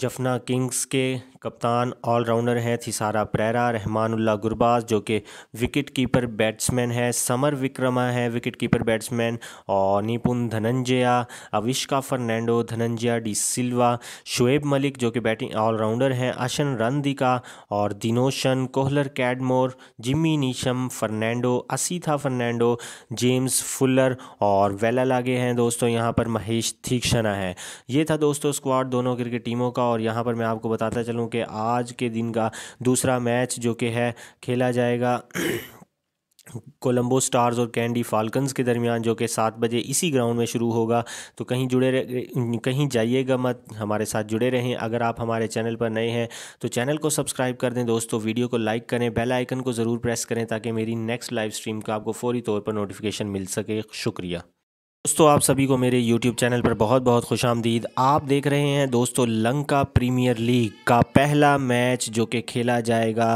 जफना किंग्स के कप्तान ऑलराउंडर हैं थिसारा प्रेरा रहमानुल्ला गुरबाज जो कि विकेट कीपर बैट्समैन है समर विक्रमा है विकेट कीपर बैट्समैन और निपुन धनंजया अविष्का फर्नैंडो धनंजया डी सिल्वा शुएब मलिक जो कि बैटिंग ऑलराउंडर हैं अशन रनदिका और Dinoshan Kohler Cadmore Jimmy Neesham Fernando Asitha Fernando James Fuller और वेला लागे हैं दोस्तों यहाँ पर महेश थीक्षणा है ये था दोस्तों स्क्वाड दोनों क्रिकेट टीमों का और यहाँ पर मैं आपको बताता चलूँ कि आज के दिन का दूसरा मैच जो कि है खेला जाएगा कोलंबो स्टार्स और कैंडी फाल्कन्स के दरमियान जो कि सात बजे इसी ग्राउंड में शुरू होगा तो कहीं जुड़े कहीं जाइएगा मत हमारे साथ जुड़े रहें अगर आप हमारे चैनल पर नए हैं तो चैनल को सब्सक्राइब कर दें दोस्तों वीडियो को लाइक करें बेल आइकन को ज़रूर प्रेस करें ताकि मेरी नेक्स्ट लाइव स्ट्रीम का आपको फौरी तौर पर नोटिफिकेशन मिल सके शुक्रिया दोस्तों आप सभी को मेरे YouTube चैनल पर बहुत बहुत खुश आमदीद आप देख रहे हैं दोस्तों लंका प्रीमियर लीग का पहला मैच जो कि खेला जाएगा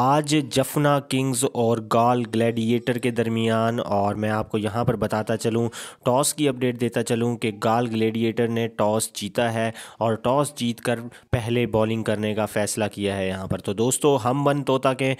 आज जफना किंग्स और गाल ग्लैडिएटर के दरमियान और मैं आपको यहां पर बताता चलूं टॉस की अपडेट देता चलूं कि गाल ग्लैडिएटर ने टॉस जीता है और टॉस जीत कर पहले बॉलिंग करने का फ़ैसला किया है यहाँ पर तो दोस्तों हम बन तोता के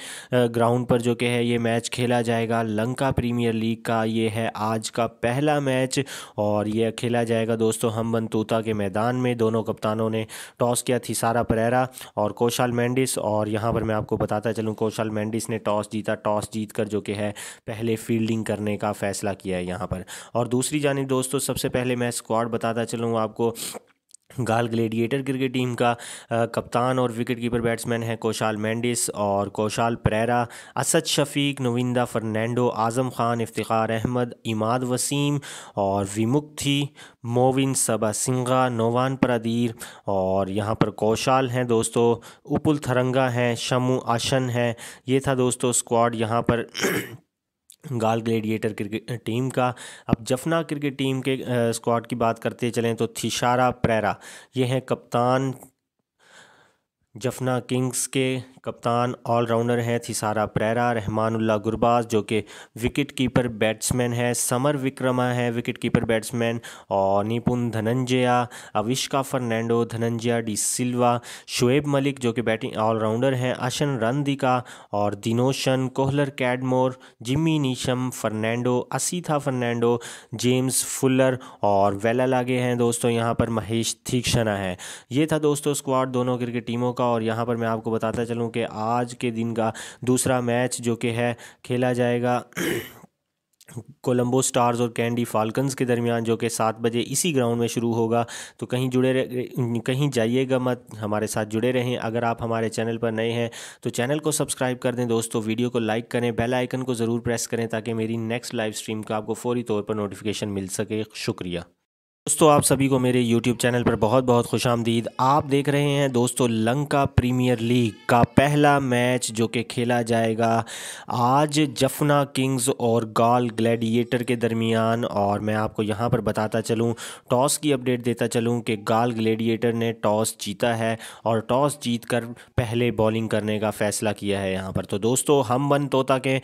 ग्राउंड पर जो कि है ये मैच खेला जाएगा लंका प्रीमियर लीग का ये है आज का पहला मैच मैच और यह खेला जाएगा दोस्तों हम बनतूता के मैदान में दोनों कप्तानों ने टॉस किया थी सारा परेरा और कौशल मैंडिस और यहाँ पर मैं आपको बताता चलूँ कौशल मैंडिस ने टॉस जीता टॉस जीत कर जो कि है पहले फील्डिंग करने का फ़ैसला किया है यहाँ पर और दूसरी जानब दोस्तों सबसे पहले मैं स्क्वाड बताता चलूँ आपको गाल ग्लेडिएटर क्रिकेट टीम का कप्तान और विकेट कीपर बैट्समैन है कौशाल मैंडिस और कौशाल परेरा असद शफीक नविंदा फर्नैंडो आज़म खान इफ्तार अहमद इमाद वसीम और विमुक्ति मोविन सबा सिंगा नोवान प्रादीर और यहाँ पर कौशाल हैं दोस्तों उपुल थरंगा हैं शमू आशन हैं ये था दोस्तों स्क्वाड यहाँ पर गाल ग्लेडिएटर क्रिकेट टीम का अब जफना क्रिकेट टीम के स्क्वाड की बात करते चलें तो थिशारा प्रेरा ये हैं कप्तान जफना किंग्स के कप्तान ऑलराउंडर हैं थिसारा प्रेरा रहमानुल्ला गुरबाज जो कि विकेट कीपर बैट्समैन है समर विक्रमा है विकेट कीपर बैट्समैन और निपुन धनंजया अविष्का फर्नैंडो धनंजया डी सिल्वा शुएब मलिक जो कि बैटिंग ऑलराउंडर हैं अशन रंदिका और Dinoshan Kohler Cadmore Jimmy Neesham Fernando Asitha Fernando James Fuller और वेला लागे हैं दोस्तों यहाँ पर महेश थीक्षणा है ये था दोस्तों स्क्वाड दोनों क्रिकेट टीमों का और यहाँ पर मैं आपको बताता चलूँ कि आज के दिन का दूसरा मैच जो कि है खेला जाएगा कोलंबो स्टार्स और कैंडी फाल्कन्स के दरमियान जो कि सात बजे इसी ग्राउंड में शुरू होगा तो कहीं जुड़े कहीं जाइएगा मत हमारे साथ जुड़े रहें अगर आप हमारे चैनल पर नए हैं तो चैनल को सब्सक्राइब कर दें दोस्तों वीडियो को लाइक करें बेल आइकन को ज़रूर प्रेस करें ताकि मेरी नेक्स्ट लाइव स्ट्रीम का आपको फौरी तौर पर नोटिफिकेशन मिल सके शुक्रिया दोस्तों आप सभी को मेरे YouTube चैनल पर बहुत बहुत खुश आमदीद आप देख रहे हैं दोस्तों लंका प्रीमियर लीग का पहला मैच जो कि खेला जाएगा आज जफना किंग्स और गाल ग्लैडिएटर के दरमियान और मैं आपको यहां पर बताता चलूं टॉस की अपडेट देता चलूं कि गाल ग्लैडिएटर ने टॉस जीता है और टॉस जीत कर पहले बॉलिंग करने का फ़ैसला किया है यहाँ पर तो दोस्तों हम वन तोता के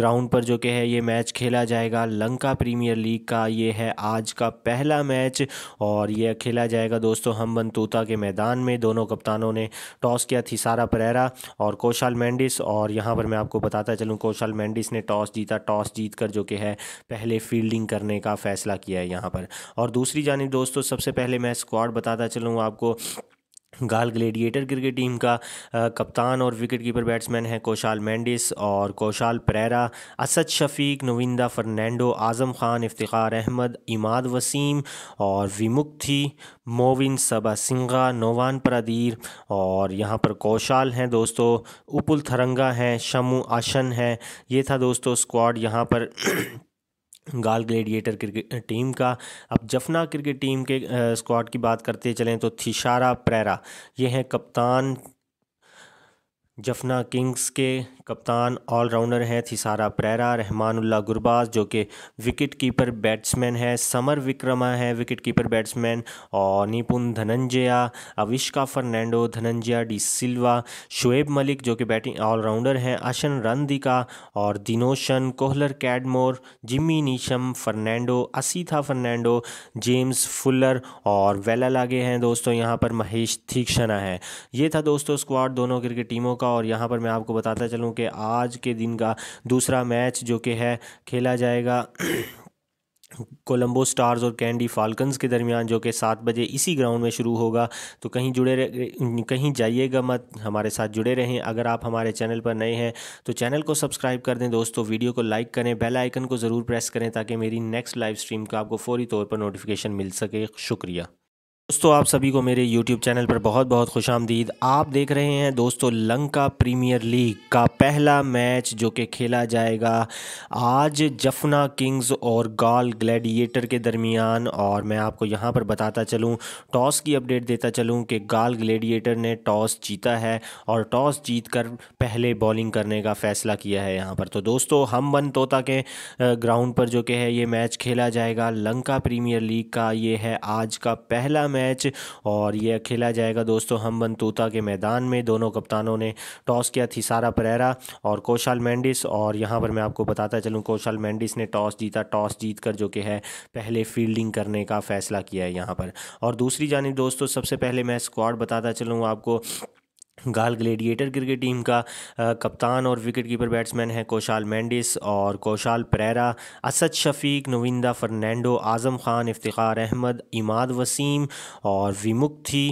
ग्राउंड पर जो कि है ये मैच खेला जाएगा लंका प्रीमियर लीग का ये है आज का पहला मैच और यह खेला जाएगा दोस्तों हम बनतूता के मैदान में दोनों कप्तानों ने टॉस किया थी सारा परेरा और कौशल मैंडिस और यहाँ पर मैं आपको बताता चलूँ कौशाल मैंडिस ने टॉस जीता टॉस जीत कर जो कि है पहले फील्डिंग करने का फ़ैसला किया है यहाँ पर और दूसरी जानब दोस्तों सबसे पहले मैं स्क्वाड बताता चलूँ आपको गाल ग्लेडिएटर क्रिकेट टीम का कप्तान और विकेट कीपर बैट्समैन है कौशाल मैंडिस और कौशाल परेरा असद शफीक नविंदा फर्नैंडो आज़म खान इफ्तार अहमद इमाद वसीम और विमुक्ति मोविन सबा सिंगा नोवान परदीर और यहाँ पर कौशाल हैं दोस्तों उपुल थरंगा हैं शमू आशन है ये था दोस्तों स्क्वाड यहाँ पर गाल ग्लेडिएटर क्रिकेट टीम का अब जफना क्रिकेट टीम के स्क्वाड की बात करते चलें तो थिशारा प्रेरा ये हैं कप्तान जफना किंग्स के कप्तान ऑलराउंडर हैं थिसारा प्रेरा रहमानुल्ला गुरबाज जो कि विकेट कीपर बैट्समैन है समर विक्रमा है विकेट कीपर बैट्समैन और निपुन धनंजया अविष्का फर्नैंडो धनंजया डी सिल्वा शुएब मलिक जो कि बैटिंग ऑलराउंडर हैं अशन रनदिका और Dinoshan Kohler Cadmore Jimmy Neesham Fernando Asitha Fernando James Fuller और वेला लागे हैं दोस्तों यहाँ पर महेश थीक्षणा है ये था दोस्तों स्क्वाड दोनों क्रिकेट टीमों का और यहाँ पर मैं आपको बताता चलूँ कि आज के दिन का दूसरा मैच जो कि है खेला जाएगा कोलंबो स्टार्स और कैंडी फाल्कन्स के दरमियान जो कि सात बजे इसी ग्राउंड में शुरू होगा तो कहीं जुड़े कहीं जाइएगा मत हमारे साथ जुड़े रहें अगर आप हमारे चैनल पर नए हैं तो चैनल को सब्सक्राइब कर दें दोस्तों वीडियो को लाइक करें बेल आइकन को ज़रूर प्रेस करें ताकि मेरी नेक्स्ट लाइव स्ट्रीम का आपको फौरी तौर पर नोटिफिकेशन मिल सके शुक्रिया दोस्तों आप सभी को मेरे YouTube चैनल पर बहुत बहुत खुश आमदीद आप देख रहे हैं दोस्तों लंका प्रीमियर लीग का पहला मैच जो कि खेला जाएगा आज जफना किंग्स और गाल ग्लैडिएटर के दरमियान और मैं आपको यहां पर बताता चलूं टॉस की अपडेट देता चलूं कि गाल ग्लैडिएटर ने टॉस जीता है और टॉस जीत कर पहले बॉलिंग करने का फ़ैसला किया है यहाँ पर तो दोस्तों हम बन तोता के ग्राउंड पर जो कि है ये मैच खेला जाएगा लंका प्रीमियर लीग का ये है आज का पहला मैच मैच और यह खेला जाएगा दोस्तों हम बनतूता के मैदान में दोनों कप्तानों ने टॉस किया थी सारा परेरा और कौशल मैंडिस और यहाँ पर मैं आपको बताता चलूँ कौशल मैंडिस ने टॉस जीता टॉस जीत कर जो कि है पहले फील्डिंग करने का फ़ैसला किया है यहाँ पर और दूसरी जानब दोस्तों सबसे पहले मैं स्क्वाड बताता चलूँ आपको गाल ग्लेडिएटर क्रिकेट टीम का आ, कप्तान और विकेट कीपर बैट्समैन है कौशाल मैंडिस और कौशाल परेरा असद शफीक नविंदा फर्नैंडो आज़म खान इफ्तार अहमद इमाद वसीम और विमुक्ति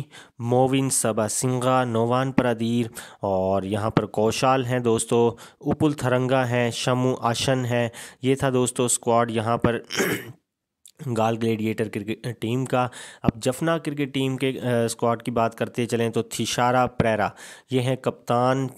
मोविन सबा सिंगा नोवान परदीर और यहाँ पर कौशाल हैं दोस्तों उपुल थरंगा हैं शमू आशन है ये था दोस्तों स्क्वाड यहाँ पर गाल ग्लेडिएटर क्रिकेट टीम का अब जफना क्रिकेट टीम के स्क्वाड की बात करते चलें तो थिशारा प्रेरा ये हैं कप्तान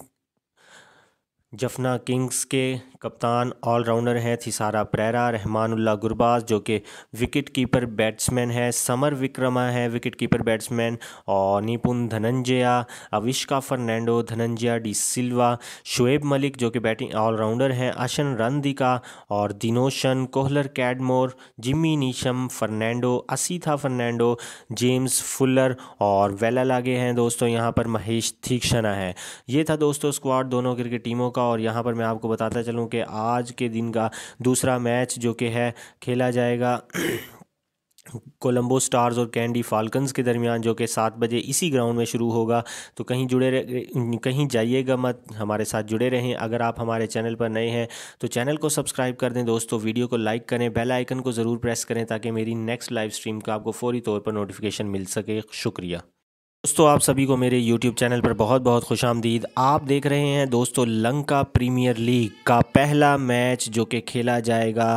जफना किंग्स के कप्तान ऑलराउंडर हैं थिसारा प्रेरा रहमानुल्ला गुरबाज जो कि विकेट कीपर बैट्समैन है समर विक्रमा है विकेट कीपर बैट्समैन और निपुन धनंजया अविष्का फर्नैंडो धनंजया डी सिल्वा शुएब मलिक जो कि बैटिंग ऑलराउंडर हैं अशन रंदिका और Dinoshan Kohler Cadmore Jimmy Neesham Fernando Asitha Fernando James Fuller और वेला लागे हैं दोस्तों यहाँ पर महेश थीक्षणा है ये था दोस्तों स्क्वाड दोनों क्रिकेट टीमों का और यहाँ पर मैं आपको बताता चलूँ कि आज के दिन का दूसरा मैच जो कि है खेला जाएगा कोलंबो स्टार्स और कैंडी फाल्कन्स के दरमियान जो कि सात बजे इसी ग्राउंड में शुरू होगा तो कहीं जुड़े कहीं जाइएगा मत हमारे साथ जुड़े रहें अगर आप हमारे चैनल पर नए हैं तो चैनल को सब्सक्राइब कर दें दोस्तों वीडियो को लाइक करें बेल आइकन को ज़रूर प्रेस करें ताकि मेरी नेक्स्ट लाइव स्ट्रीम का आपको फौरी तौर पर नोटिफिकेशन मिल सके शुक्रिया दोस्तों आप सभी को मेरे YouTube चैनल पर बहुत बहुत खुश आमदीद आप देख रहे हैं दोस्तों लंका प्रीमियर लीग का पहला मैच जो कि खेला जाएगा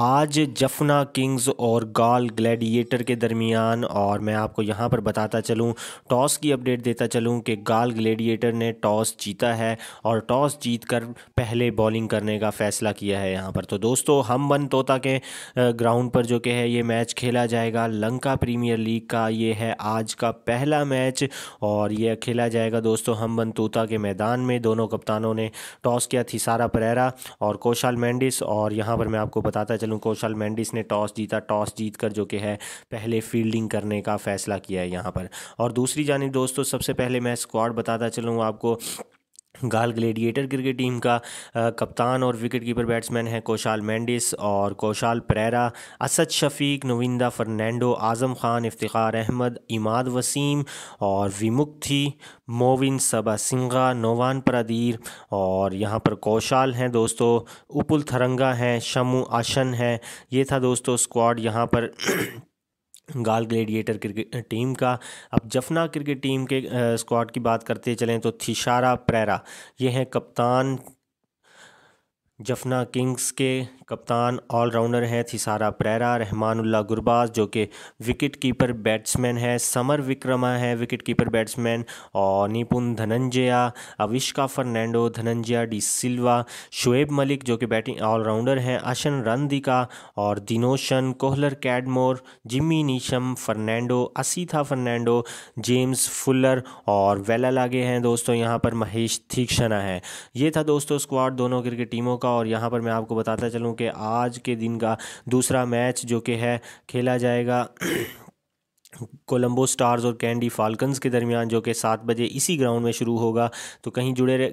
आज जफना किंग्स और गाल ग्लैडिएटर के दरमियान और मैं आपको यहां पर बताता चलूं टॉस की अपडेट देता चलूं कि गाल ग्लैडिएटर ने टॉस जीता है और टॉस जीत कर पहले बॉलिंग करने का फ़ैसला किया है यहाँ पर तो दोस्तों हम वन तोता के ग्राउंड पर जो कि है ये मैच खेला जाएगा लंका प्रीमियर लीग का ये है आज का पहला मैच और यह खेला जाएगा दोस्तों हम बनतूता के मैदान में दोनों कप्तानों ने टॉस किया थी सारा परेरा और कौशल मैंडिस और यहाँ पर मैं आपको बताता चलूँ कौशल मैंडिस ने टॉस जीता टॉस जीत कर जो कि है पहले फील्डिंग करने का फ़ैसला किया है यहाँ पर और दूसरी जानब दोस्तों सबसे पहले मैं स्क्वाड बताता चलूँ आपको गाल ग्लेडिएटर क्रिकेट टीम का कप्तान और विकेट कीपर बैट्समैन है कौशाल मैंडिस और कौशाल परेरा असद शफीक नविंदा फर्नैंडो आज़म खान इफ्तार अहमद इमाद वसीम और विमुक्ति मोविन सबा सिंगा नोवान प्रदीर और यहाँ पर कौशाल हैं दोस्तों उपुल थरंगा हैं शमू आशन है ये था दोस्तों स्क्वाड यहाँ पर गाल ग्लेडिएटर क्रिकेट टीम का अब जफना क्रिकेट टीम के स्क्वाड की बात करते चलें तो थिशारा प्रेरा ये हैं कप्तान जफना किंग्स के कप्तान ऑलराउंडर हैं थिसारा प्रेरा रहमानुल्ला गुरबाज जो कि विकेट कीपर बैट्समैन है समर विक्रमा है विकेट कीपर बैट्समैन और निपुन धनंजया अविष्का फर्नैंडो धनंजया डी सिल्वा शुएब मलिक जो कि बैटिंग ऑलराउंडर हैं अशन रनदिका और Dinoshan Kohler Cadmore Jimmy Neesham Fernando Asitha Fernando James Fuller और वेला लागे हैं दोस्तों यहाँ पर महेश थीक्षणा है ये था दोस्तों स्क्वाड दोनों क्रिकेट टीमों का और यहाँ पर मैं आपको बताता चलूँ कि आज के दिन का दूसरा मैच जो कि है खेला जाएगा कोलंबो स्टार्स और कैंडी फाल्कन्स के दरमियान जो कि सात बजे इसी ग्राउंड में शुरू होगा तो कहीं जुड़े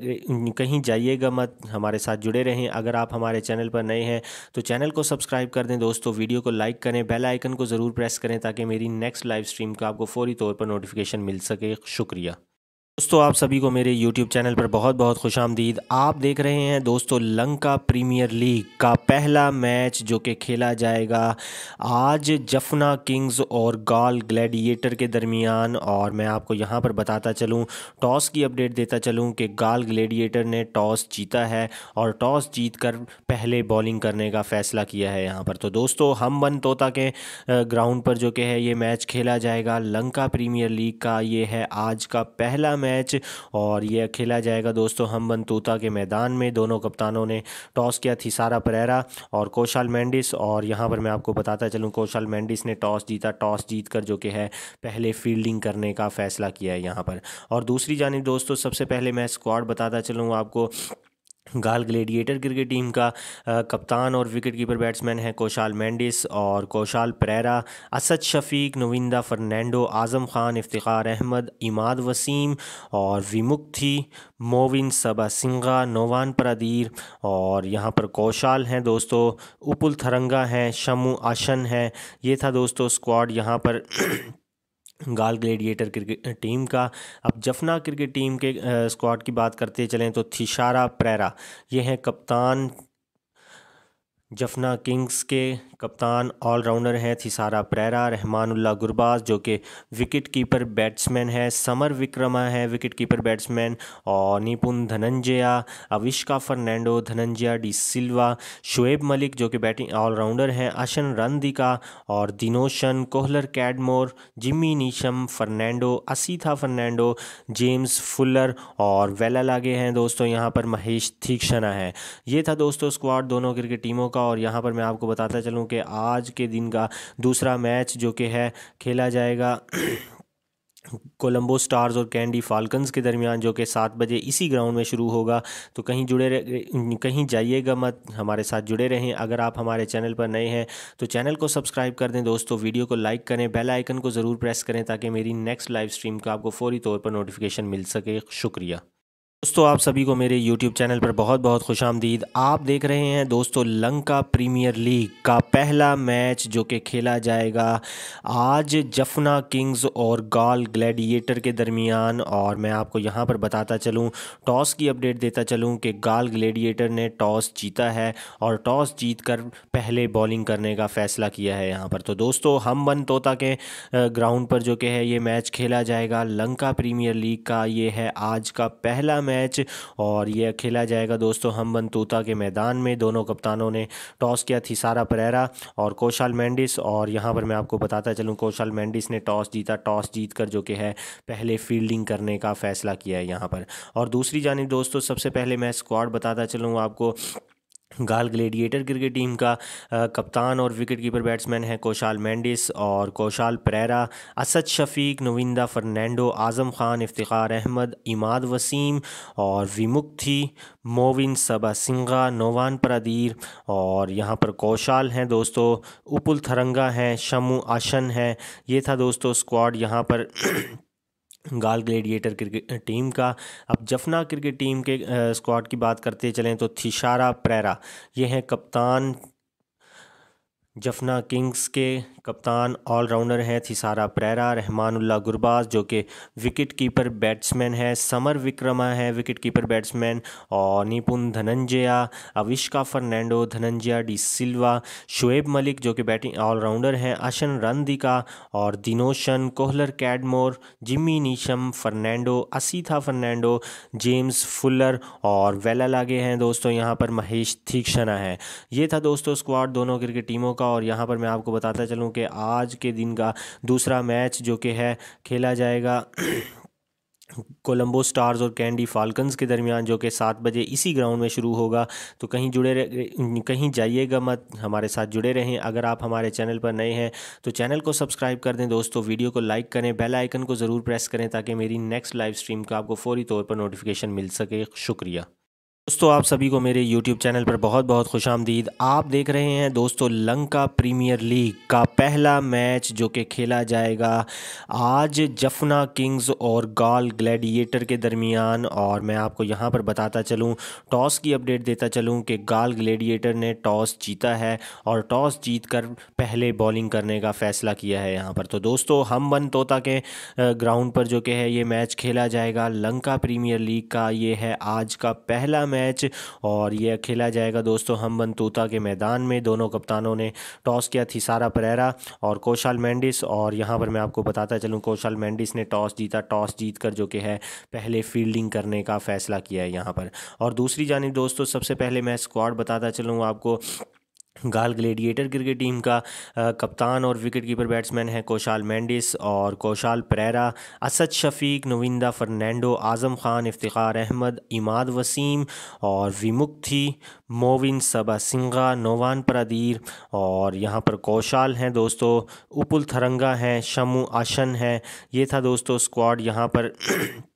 कहीं जाइएगा मत हमारे साथ जुड़े रहें अगर आप हमारे चैनल पर नए हैं तो चैनल को सब्सक्राइब कर दें दोस्तों वीडियो को लाइक करें बेल आइकन को ज़रूर प्रेस करें ताकि मेरी नेक्स्ट लाइव स्ट्रीम का आपको फौरी तौर पर नोटिफिकेशन मिल सके शुक्रिया दोस्तों आप सभी को मेरे YouTube चैनल पर बहुत बहुत खुश आमदीद आप देख रहे हैं दोस्तों लंका प्रीमियर लीग का पहला मैच जो कि खेला जाएगा आज जफना किंग्स और गाल ग्लैडिएटर के दरमियान और मैं आपको यहां पर बताता चलूं टॉस की अपडेट देता चलूं कि गाल ग्लैडिएटर ने टॉस जीता है और टॉस जीत कर पहले बॉलिंग करने का फ़ैसला किया है यहाँ पर तो दोस्तों हम बन तोता के ग्राउंड पर जो कि है ये मैच खेला जाएगा लंका प्रीमियर लीग का ये है आज का पहला मैच मैच और यह खेला जाएगा दोस्तों हम बंतूता के मैदान में दोनों कप्तानों ने टॉस किया थी सारा परेरा और कौशल मैंडिस और यहाँ पर मैं आपको बताता चलूँ कौशल मैंडिस ने टॉस जीता टॉस जीत कर जो कि है पहले फील्डिंग करने का फ़ैसला किया है यहाँ पर और दूसरी जानब दोस्तों सबसे पहले मैं स्क्वाड बताता चलूँ आपको गाल ग्लेडिएटर क्रिकेट टीम का कप्तान और विकेट कीपर बैट्समैन है कौशाल मैंडिस और कौशाल परेरा असद शफीक नविंदा फर्नैंडो आज़म खान इफ्तार अहमद इमाद वसीम और विमुक्ति मोविन सबा सिंगा नोवान परदीर और यहाँ पर कौशाल हैं दोस्तों उपुल थरंगा हैं शमू आशन हैं ये था दोस्तों स्क्वाड यहाँ पर गाल ग्लेडिएटर क्रिकेट टीम का अब जफना क्रिकेट टीम के स्क्वाड की बात करते चलें तो थिशारा प्रेरा ये हैं कप्तान जफना किंग्स के कप्तान ऑलराउंडर हैं थिसारा प्रेरा रहमानुल्ला गुरबाज जो कि विकेट कीपर बैट्समैन है समर विक्रमा है विकेट कीपर बैट्समैन और निपुन धनंजया अविष्का फर्नैंडो धनंजया डी सिल्वा शुएब मलिक जो कि बैटिंग ऑलराउंडर हैं अशन रनदिका और Dinoshan Kohler Cadmore Jimmy Neesham Fernando Asitha Fernando James Fuller और वेला लागे हैं दोस्तों यहाँ पर महेश थीक्षणा है ये था दोस्तों स्क्वाड दोनों क्रिकेट टीमों का और यहाँ पर मैं आपको बताता चलूँ कि आज के दिन का दूसरा मैच जो कि है खेला जाएगा कोलंबो स्टार्स और कैंडी फाल्कन्स के दरमियान जो कि सात बजे इसी ग्राउंड में शुरू होगा तो कहीं जुड़े कहीं जाइएगा मत हमारे साथ जुड़े रहें अगर आप हमारे चैनल पर नए हैं तो चैनल को सब्सक्राइब कर दें दोस्तों वीडियो को लाइक करें बेल आइकन को ज़रूर प्रेस करें ताकि मेरी नेक्स्ट लाइव स्ट्रीम का आपको फौरी तौर पर नोटिफिकेशन मिल सके शुक्रिया दोस्तों आप सभी को मेरे YouTube चैनल पर बहुत बहुत खुश आमदीद आप देख रहे हैं दोस्तों लंका प्रीमियर लीग का पहला मैच जो कि खेला जाएगा आज जफना किंग्स और गाल ग्लैडिएटर के दरमियान और मैं आपको यहां पर बताता चलूं टॉस की अपडेट देता चलूं कि गाल ग्लैडिएटर ने टॉस जीता है और टॉस जीत कर पहले बॉलिंग करने का फ़ैसला किया है यहाँ पर तो दोस्तों हम बन तोता के ग्राउंड पर जो कि है ये मैच खेला जाएगा लंका प्रीमियर लीग का ये है आज का पहला मैच और यह खेला जाएगा दोस्तों हम बनतूता के मैदान में दोनों कप्तानों ने टॉस किया थी सारा परेरा और कौशाल मैंडिस और यहाँ पर मैं आपको बताता चलूँ कौशाल मैंडिस ने टॉस जीता टॉस जीत कर जो कि है पहले फील्डिंग करने का फ़ैसला किया है यहाँ पर और दूसरी जानब दोस्तों सबसे पहले मैं स्क्वाड बताता चलूँ आपको गाल ग्लेडिएटर क्रिकेट टीम का आ, कप्तान और विकेट कीपर बैट्समैन है कौशाल मैंडिस और कौशाल परेरा असद शफीक नविंदा फर्नैंडो आज़म खान इफ्तार अहमद इमाद वसीम और विमुक्ति मोविन सबा सिंगा नोवान प्रदीर और यहाँ पर कौशाल हैं दोस्तों उपुल थरंगा हैं शमू आशन हैं ये था दोस्तों स्क्वाड यहाँ पर गाल ग्लेडिएटर क्रिकेट टीम का अब जफना क्रिकेट टीम के स्क्वाड की बात करते चलें तो थिशारा प्रेरा ये हैं कप्तान जफना किंग्स के कप्तान ऑलराउंडर हैं थिसारा प्रेरा रहमानुल्ला गुरबाज जो कि विकेट कीपर बैट्समैन है समर विक्रमा है विकेट कीपर बैट्समैन और निपुन धनंजया अविष्का फर्नैंडो धनंजया डी सिल्वा शुएब मलिक जो कि बैटिंग ऑलराउंडर हैं अशन रनदिका और Dinoshan Kohler Cadmore Jimmy Neesham Fernando Asitha Fernando James Fuller और वेला लागे हैं दोस्तों यहाँ पर महेश थीक्षणा है ये था दोस्तों स्क्वाड दोनों क्रिकेट टीमों का और यहाँ पर मैं आपको बताता चलूँ कि कि आज के दिन का दूसरा मैच जो कि है खेला जाएगा कोलंबो स्टार्स और कैंडी फाल्कन्स के दरमियान जो कि सात बजे इसी ग्राउंड में शुरू होगा तो कहीं जुड़े कहीं जाइएगा मत हमारे साथ जुड़े रहें अगर आप हमारे चैनल पर नए हैं तो चैनल को सब्सक्राइब कर दें दोस्तों वीडियो को लाइक करें बेल आइकन को ज़रूर प्रेस करें ताकि मेरी नेक्स्ट लाइव स्ट्रीम का आपको फौरी तौर पर नोटिफिकेशन मिल सके शुक्रिया दोस्तों आप सभी को मेरे YouTube चैनल पर बहुत बहुत खुश आमदीद आप देख रहे हैं दोस्तों लंका प्रीमियर लीग का पहला मैच जो कि खेला जाएगा आज जफना किंग्स और गाल ग्लैडिएटर के दरमियान और मैं आपको यहां पर बताता चलूं टॉस की अपडेट देता चलूं कि गाल ग्लैडिएटर ने टॉस जीता है और टॉस जीत कर पहले बॉलिंग करने का फ़ैसला किया है यहाँ पर तो दोस्तों हम वन तोता के ग्राउंड पर जो कि है ये मैच खेला जाएगा लंका प्रीमियर लीग का ये है आज का पहला मैच मैच और यह खेला जाएगा दोस्तों हम बनतूता के मैदान में दोनों कप्तानों ने टॉस किया थी सारा परेरा और कौशाल मैंडिस और यहाँ पर मैं आपको बताता चलूँ कौशाल मैंडिस ने टॉस जीता टॉस जीत कर जो कि है पहले फील्डिंग करने का फ़ैसला किया है यहाँ पर और दूसरी जानब दोस्तों सबसे पहले मैं स्क्वाड बताता चलूँ आपको गाल ग्लेडिएटर क्रिकेट टीम का कप्तान और विकेट कीपर बैट्समैन है कौशाल मैंडिस और कौशाल परेरा असद शफीक नविंदा फर्नैंडो आज़म खान इफ्तार अहमद इमाद वसीम और विमुक्ति मोविन सबा सिंगा नोवान प्रादीर और यहाँ पर कौशाल हैं दोस्तों उपुल थरंगा हैं शमू आशन हैं ये था दोस्तों स्क्वाड यहाँ पर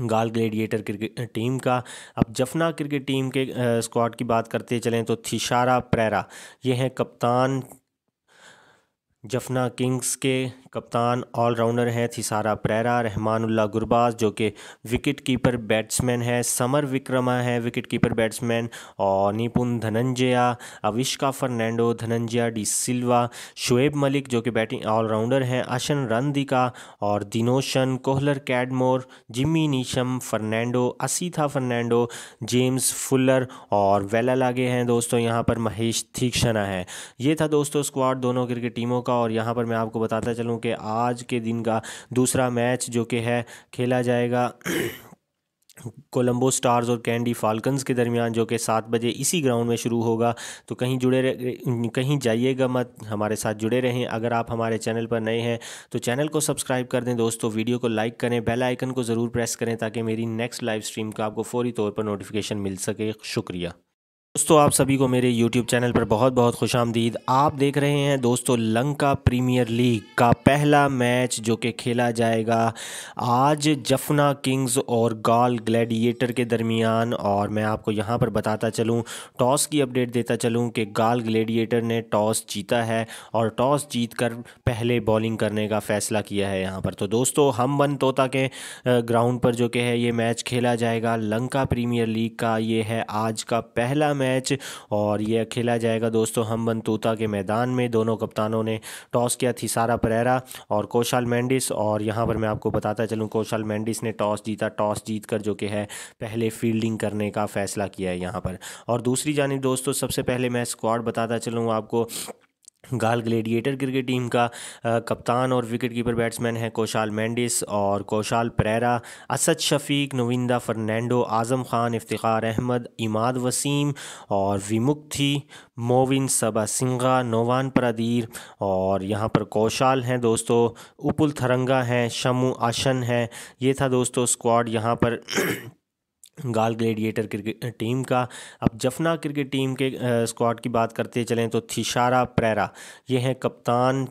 गाल ग्लेडिएटर क्रिकेट टीम का अब जफना क्रिकेट टीम के स्क्वाड की बात करते चलें तो थिशारा प्रेरा ये हैं कप्तान जफना किंग्स के कप्तान ऑलराउंडर हैं थिसारा प्रेरा रहमानुल्ला गुरबाज जो कि विकेट कीपर बैट्समैन है समर विक्रमा है विकेट कीपर बैट्समैन और निपुन धनंजया अविष्का फर्नैंडो धनंजया डी सिल्वा शुएब मलिक जो कि बैटिंग ऑलराउंडर हैं अशन रनदिका और Dinoshan Kohler Cadmore Jimmy Neesham Fernando Asitha Fernando James Fuller और वेला लागे हैं दोस्तों यहाँ पर महेश थीक्षणा है ये था दोस्तों स्क्वाड दोनों क्रिकेट टीमों का और यहाँ पर मैं आपको बताता चलूँ कि आज के दिन का दूसरा मैच जो कि है खेला जाएगा कोलंबो स्टार्स और कैंडी फाल्कन्स के दरमियान जो कि सात बजे इसी ग्राउंड में शुरू होगा तो कहीं जुड़े कहीं जाइएगा मत हमारे साथ जुड़े रहें अगर आप हमारे चैनल पर नए हैं तो चैनल को सब्सक्राइब कर दें दोस्तों वीडियो को लाइक करें बेल आइकन को ज़रूर प्रेस करें ताकि मेरी नेक्स्ट लाइव स्ट्रीम का आपको फौरी तौर पर नोटिफिकेशन मिल सके शुक्रिया दोस्तों आप सभी को मेरे YouTube चैनल पर बहुत बहुत खुश आमदीद आप देख रहे हैं दोस्तों लंका प्रीमियर लीग का पहला मैच जो कि खेला जाएगा आज जफना किंग्स और गाल ग्लैडिएटर के दरमियान और मैं आपको यहां पर बताता चलूं टॉस की अपडेट देता चलूं कि गाल ग्लैडिएटर ने टॉस जीता है और टॉस जीत कर पहले बॉलिंग करने का फ़ैसला किया है यहाँ पर तो दोस्तों हम बन तोता के ग्राउंड पर जो कि है ये मैच खेला जाएगा लंका प्रीमियर लीग का ये है आज का पहला मैच और यह खेला जाएगा दोस्तों हम बनतूता के मैदान में दोनों कप्तानों ने टॉस किया थी सारा परेरा और कौशाल मैंडिस और यहाँ पर मैं आपको बताता चलूँ कौशाल मैंडिस ने टॉस जीता टॉस जीत कर जो कि है पहले फील्डिंग करने का फ़ैसला किया है यहाँ पर और दूसरी जानब दोस्तों सबसे पहले मैं स्क्वाड बताता चलूँ आपको गाल ग्लेडिएटर क्रिकेट टीम का आ, कप्तान और विकेट कीपर बैट्समैन है कौशाल मैंडिस और कौशाल परेरा असद शफीक नविंदा फर्नैंडो आज़म खान इफ्तार अहमद इमाद वसीम और विमुक्ति मोविन सबा सिंगा नोवान प्रदीर और यहाँ पर कौशाल हैं दोस्तों उपुल थरंगा हैं शमू आशन हैं ये था दोस्तों स्क्वाड यहाँ पर गाल ग्लेडिएटर क्रिकेट टीम का अब जफना क्रिकेट टीम के स्क्वाड की बात करते चलें तो थिशारा प्रेरा ये हैं कप्तान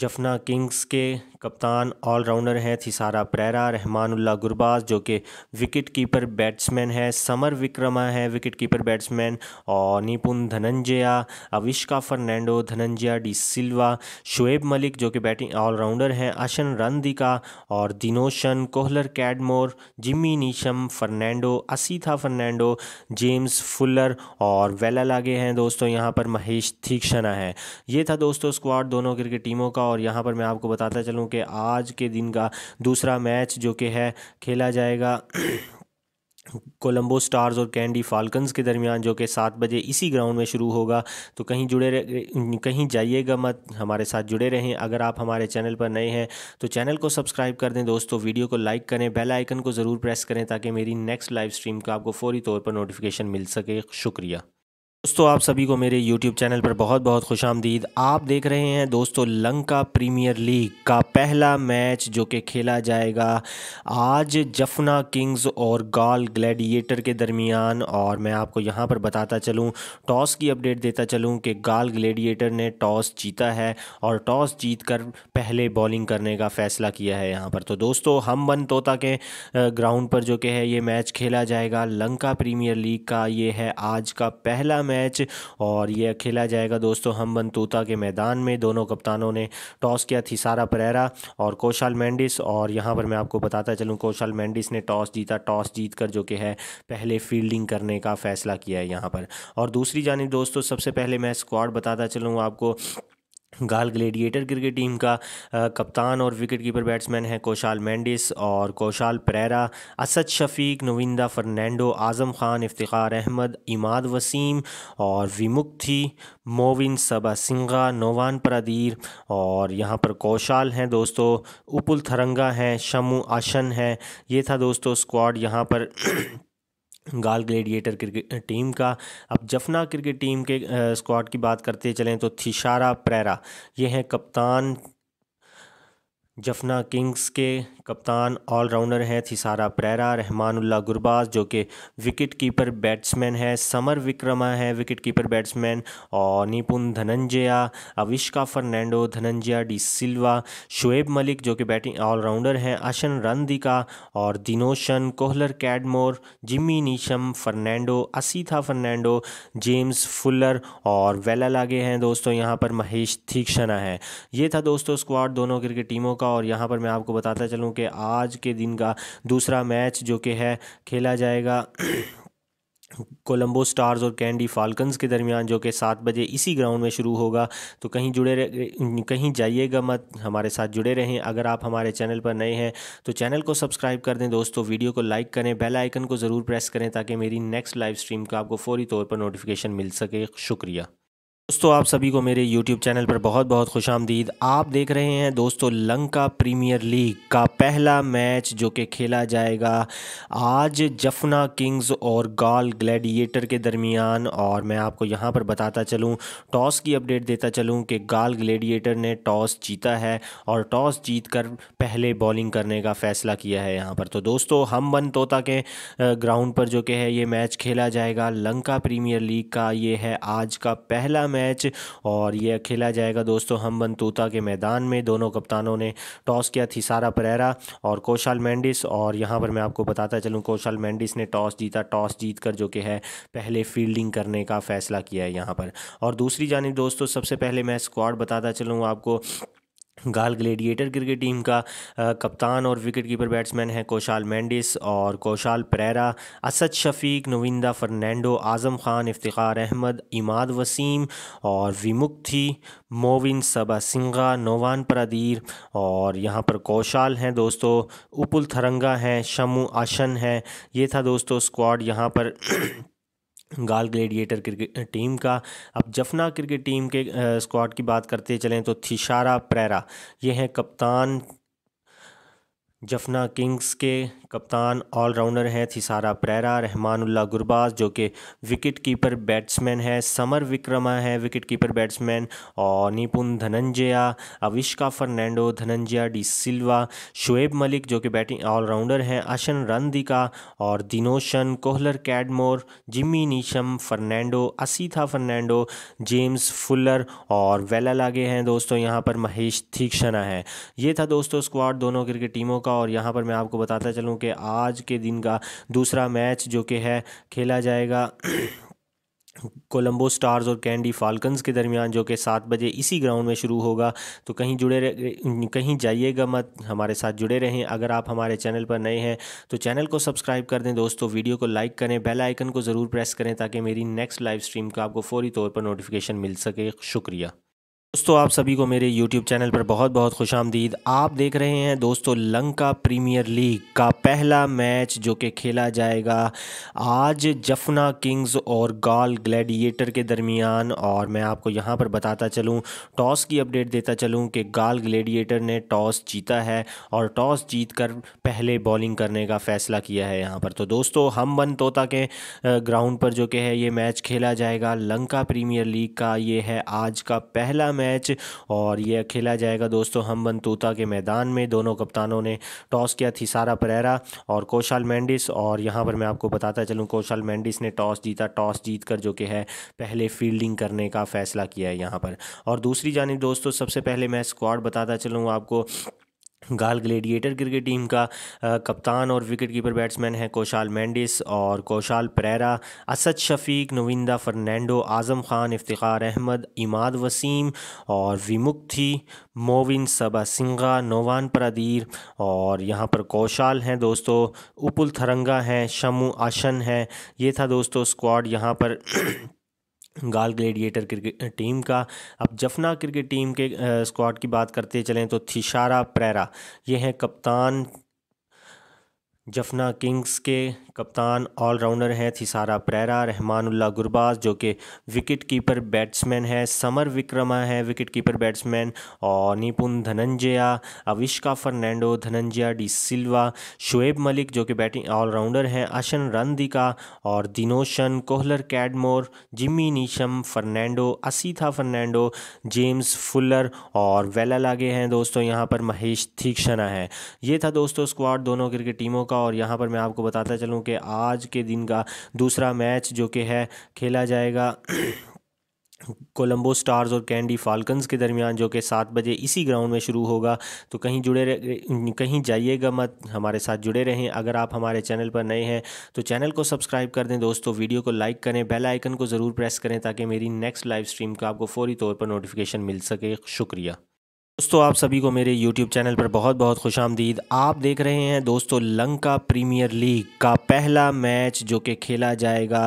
जफना किंग्स के कप्तान ऑलराउंडर हैं थिसारा प्रेरा रहमानुल्ला गुरबाज जो कि विकेट कीपर बैट्समैन है समर विक्रमा है विकेट कीपर बैट्समैन और निपुन धनंजया अविष्का फर्नैंडो धनंजया डी सिल्वा शुएब मलिक जो कि बैटिंग ऑलराउंडर हैं अशन रंदिका और Dinoshan Kohler Cadmore Jimmy Neesham Fernando Asitha Fernando James Fuller और वेला लागे हैं दोस्तों यहाँ पर महेश थीक्षणा है ये था दोस्तों स्क्वाड दोनों क्रिकेट टीमों का और यहाँ पर मैं आपको बताता चलूँ कि कि आज के दिन का दूसरा मैच जो कि है खेला जाएगा कोलंबो स्टार्स और कैंडी फाल्कन्स के दरमियान जो कि सात बजे इसी ग्राउंड में शुरू होगा तो कहीं जुड़े कहीं जाइएगा मत हमारे साथ जुड़े रहें अगर आप हमारे चैनल पर नए हैं तो चैनल को सब्सक्राइब कर दें दोस्तों वीडियो को लाइक करें बेल आइकन को ज़रूर प्रेस करें ताकि मेरी नेक्स्ट लाइव स्ट्रीम का आपको फौरी तौर पर नोटिफिकेशन मिल सके शुक्रिया दोस्तों आप सभी को मेरे YouTube चैनल पर बहुत बहुत खुश आमदीद आप देख रहे हैं दोस्तों लंका प्रीमियर लीग का पहला मैच जो कि खेला जाएगा आज जफना किंग्स और गाल ग्लैडिएटर के दरमियान और मैं आपको यहां पर बताता चलूं टॉस की अपडेट देता चलूं कि गाल ग्लैडिएटर ने टॉस जीता है और टॉस जीत कर पहले बॉलिंग करने का फ़ैसला किया है यहाँ पर तो दोस्तों हम बन तोता के ग्राउंड पर जो कि है ये मैच खेला जाएगा लंका प्रीमियर लीग का ये है आज का पहला मैच मैच और यह खेला जाएगा दोस्तों हम बनतूता के मैदान में दोनों कप्तानों ने टॉस किया थी सारा परेरा और कौशल मैंडिस और यहाँ पर मैं आपको बताता चलूँ कौशल मैंडिस ने टॉस जीता टॉस जीत कर जो कि है पहले फील्डिंग करने का फ़ैसला किया है यहाँ पर और दूसरी जानब दोस्तों सबसे पहले मैं स्क्वाड बताता चलूँ आपको गाल ग्लेडिएटर क्रिकेट टीम का कप्तान और विकेट कीपर बैट्समैन है कौशाल मैंडिस और कौशाल परेरा असद शफीक नविंदा फर्नैंडो आज़म खान इफ्तार अहमद इमाद वसीम और विमुक्ति मोविन सबा सिंगा नोवान परदीर और यहाँ पर कौशाल हैं दोस्तों उपुल थरंगा हैं शमू आशन है ये था दोस्तों स्क्वाड यहाँ पर गाल ग्लेडिएटर क्रिकेट टीम का अब जफना क्रिकेट टीम के स्क्वाड की बात करते चलें तो थिशारा प्रेरा ये हैं कप्तान जफना किंग्स के कप्तान ऑलराउंडर हैं थिसारा प्रेरा रहमानुल्ला गुरबाज जो कि विकेट कीपर बैट्समैन है समर विक्रमा है विकेट कीपर बैट्समैन और निपुन धनंजया अविष्का फर्नैंडो धनंजया डी सिल्वा शुएब मलिक जो कि बैटिंग ऑलराउंडर हैं अशन रनदिका और Dinoshan Kohler Cadmore Jimmy Neesham Fernando Asitha Fernando James Fuller और वेला लागे हैं दोस्तों यहाँ पर महेश थीक्षणा है ये था दोस्तों स्क्वाड दोनों क्रिकेट टीमों का और यहाँ पर मैं आपको बताता चलूँ कि आज के दिन का दूसरा मैच जो कि है खेला जाएगा कोलंबो स्टार्स और कैंडी फाल्कन्स के दरमियान जो कि सात बजे इसी ग्राउंड में शुरू होगा तो कहीं जुड़े कहीं जाइएगा मत हमारे साथ जुड़े रहें अगर आप हमारे चैनल पर नए हैं तो चैनल को सब्सक्राइब कर दें दोस्तों वीडियो को लाइक करें बेल आइकन को ज़रूर प्रेस करें ताकि मेरी नेक्स्ट लाइव स्ट्रीम का आपको फौरी तौर पर नोटिफिकेशन मिल सके शुक्रिया दोस्तों आप सभी को मेरे YouTube चैनल पर बहुत बहुत खुश आमदीद आप देख रहे हैं दोस्तों लंका प्रीमियर लीग का पहला मैच जो कि खेला जाएगा आज जफना किंग्स और गाल ग्लैडिएटर के दरमियान और मैं आपको यहां पर बताता चलूं टॉस की अपडेट देता चलूं कि गाल ग्लेडिएटर ने टॉस जीता है और टॉस जीत कर पहले बॉलिंग करने का फ़ैसला किया है यहाँ पर तो दोस्तों हम बन तोता के ग्राउंड पर जो कि है ये मैच खेला जाएगा लंका प्रीमियर लीग का ये है आज का पहला मैच और यह खेला जाएगा दोस्तों हम बनतूता के मैदान में दोनों कप्तानों ने टॉस किया थी सारा परेरा और कौशल मैंडिस और यहाँ पर मैं आपको बताता चलूँ कौशाल मैंडिस ने टॉस जीता टॉस जीत कर जो कि है पहले फील्डिंग करने का फ़ैसला किया है यहाँ पर और दूसरी जानब दोस्तों सबसे पहले मैं स्क्वाड बताता चलूँ आपको गाल ग्लेडिएटर क्रिकेट टीम का आ, कप्तान और विकेट कीपर बैट्समैन है कौशाल मैंडिस और कौशाल परेरा असद शफीक नविंदा फर्नैंडो आज़म खान इफ्तार अहमद इमाद वसीम और विमुक्ति मोविन सबा सिंगा नोवान प्रदीर और यहाँ पर कौशाल हैं दोस्तों उपुल थरंगा हैं शमू आशन है ये था दोस्तों स्क्वाड यहाँ पर गाल ग्लेडिएटर क्रिकेट टीम का अब जफना क्रिकेट टीम के स्क्वाड की बात करते चलें तो थिशारा प्रेरा ये हैं कप्तान जफना किंग्स के कप्तान ऑलराउंडर हैं थिसारा परेरा रहमानुल्ला गुरबाज जो कि विकेट कीपर बैट्समैन है समर विक्रमा है विकेट कीपर बैट्समैन और निपुन धनंजया अविष्का फर्नैंडो धनंजया डी सिल्वा शुएब मलिक जो कि बैटिंग ऑलराउंडर हैं अशन रंदिका और Dinoshan Kohler Cadmore Jimmy Neesham Fernando Asitha Fernando James Fuller और वेला लागे हैं दोस्तों यहाँ पर महेश थीक्षणा है ये था दोस्तों स्क्वाड दोनों क्रिकेट टीमों का और यहाँ पर मैं आपको बताता चलूँ हूँ कि आज के दिन का दूसरा मैच जो कि है खेला जाएगा कोलंबो स्टार्स और कैंडी फाल्कन्स के दरमियान जो कि सात बजे इसी ग्राउंड में शुरू होगा तो कहीं जुड़े कहीं जाइएगा मत हमारे साथ जुड़े रहें अगर आप हमारे चैनल पर नए हैं तो चैनल को सब्सक्राइब कर दें दोस्तों वीडियो को लाइक करें बेल आइकन को ज़रूर प्रेस करें ताकि मेरी नेक्स्ट लाइव स्ट्रीम का आपको फौरी तौर पर नोटिफिकेशन मिल सके शुक्रिया दोस्तों आप सभी को मेरे YouTube चैनल पर बहुत बहुत खुश आमदीद आप देख रहे हैं दोस्तों लंका प्रीमियर लीग का पहला मैच जो कि खेला जाएगा आज जफना किंग्स और गाल ग्लैडिएटर के दरमियान और मैं आपको यहां पर बताता चलूं टॉस की अपडेट देता चलूं कि गाल ग्लैडिएटर ने टॉस जीता है और टॉस जीत कर पहले बॉलिंग करने का फ़ैसला किया है यहाँ पर तो दोस्तों हम बन तोता के ग्राउंड पर जो कि है ये मैच खेला जाएगा लंका प्रीमियर लीग का ये है आज का पहला मैच और यह खेला जाएगा दोस्तों हम बनतूता के मैदान में दोनों कप्तानों ने टॉस किया थी सारा परेरा और कौशल मैंडिस और यहाँ पर मैं आपको बताता चलूँ कौशल मैंडिस ने टॉस जीता टॉस जीत कर जो कि है पहले फील्डिंग करने का फ़ैसला किया है यहाँ पर और दूसरी जानब दोस्तों सबसे पहले मैं स्क्वाड बताता चलूँ आपको गाल ग्लेडिएटर क्रिकेट टीम का कप्तान और विकेट कीपर बैट्समैन है कौशाल मैंडिस और कौशाल परेरा असद शफीक नविंदा फर्नैंडो आज़म खान इफ्तार अहमद इमाद वसीम और विमुक्ति मोविन सबा सिंगा नोवान परदीर और यहाँ पर कौशाल हैं दोस्तों उपुल थरंगा हैं शमू आशन है ये था दोस्तों स्क्वाड यहाँ पर गाल ग्लेडिएटर क्रिकेट टीम का अब जफना क्रिकेट टीम के स्क्वाड की बात करते चलें तो थिशारा प्रेरा ये हैं कप्तान जफना किंग्स के कप्तान ऑलराउंडर हैं थिसारा प्रेरा रहमानुल्ला गुरबाज जो कि विकेट कीपर बैट्समैन है समर विक्रमा है विकेट कीपर बैट्समैन और निपुन धनंजया अविष्का फर्नैंडो धनंजया डी सिल्वा शुएब मलिक जो कि बैटिंग ऑलराउंडर हैं अशन रनदिका और Dinoshan Kohler Cadmore Jimmy Neesham Fernando Asitha Fernando James Fuller और वेला लागे हैं दोस्तों यहाँ पर महेश थीक्षणा है ये था दोस्तों स्क्वाड दोनों क्रिकेट टीमों का और यहाँ पर मैं आपको बताता चलूँ कि आज के दिन का दूसरा मैच जो कि है खेला जाएगा कोलंबो स्टार्स और कैंडी फाल्कन्स के दरमियान जो कि सात बजे इसी ग्राउंड में शुरू होगा तो कहीं जुड़े कहीं जाइएगा मत हमारे साथ जुड़े रहें अगर आप हमारे चैनल पर नए हैं तो चैनल को सब्सक्राइब कर दें दोस्तों वीडियो को लाइक करें बेल आइकन को ज़रूर प्रेस करें ताकि मेरी नेक्स्ट लाइव स्ट्रीम का आपको फौरी तौर पर नोटिफिकेशन मिल सके शुक्रिया दोस्तों आप सभी को मेरे YouTube चैनल पर बहुत बहुत खुश आमदीद आप देख रहे हैं दोस्तों लंका प्रीमियर लीग का पहला मैच जो कि खेला जाएगा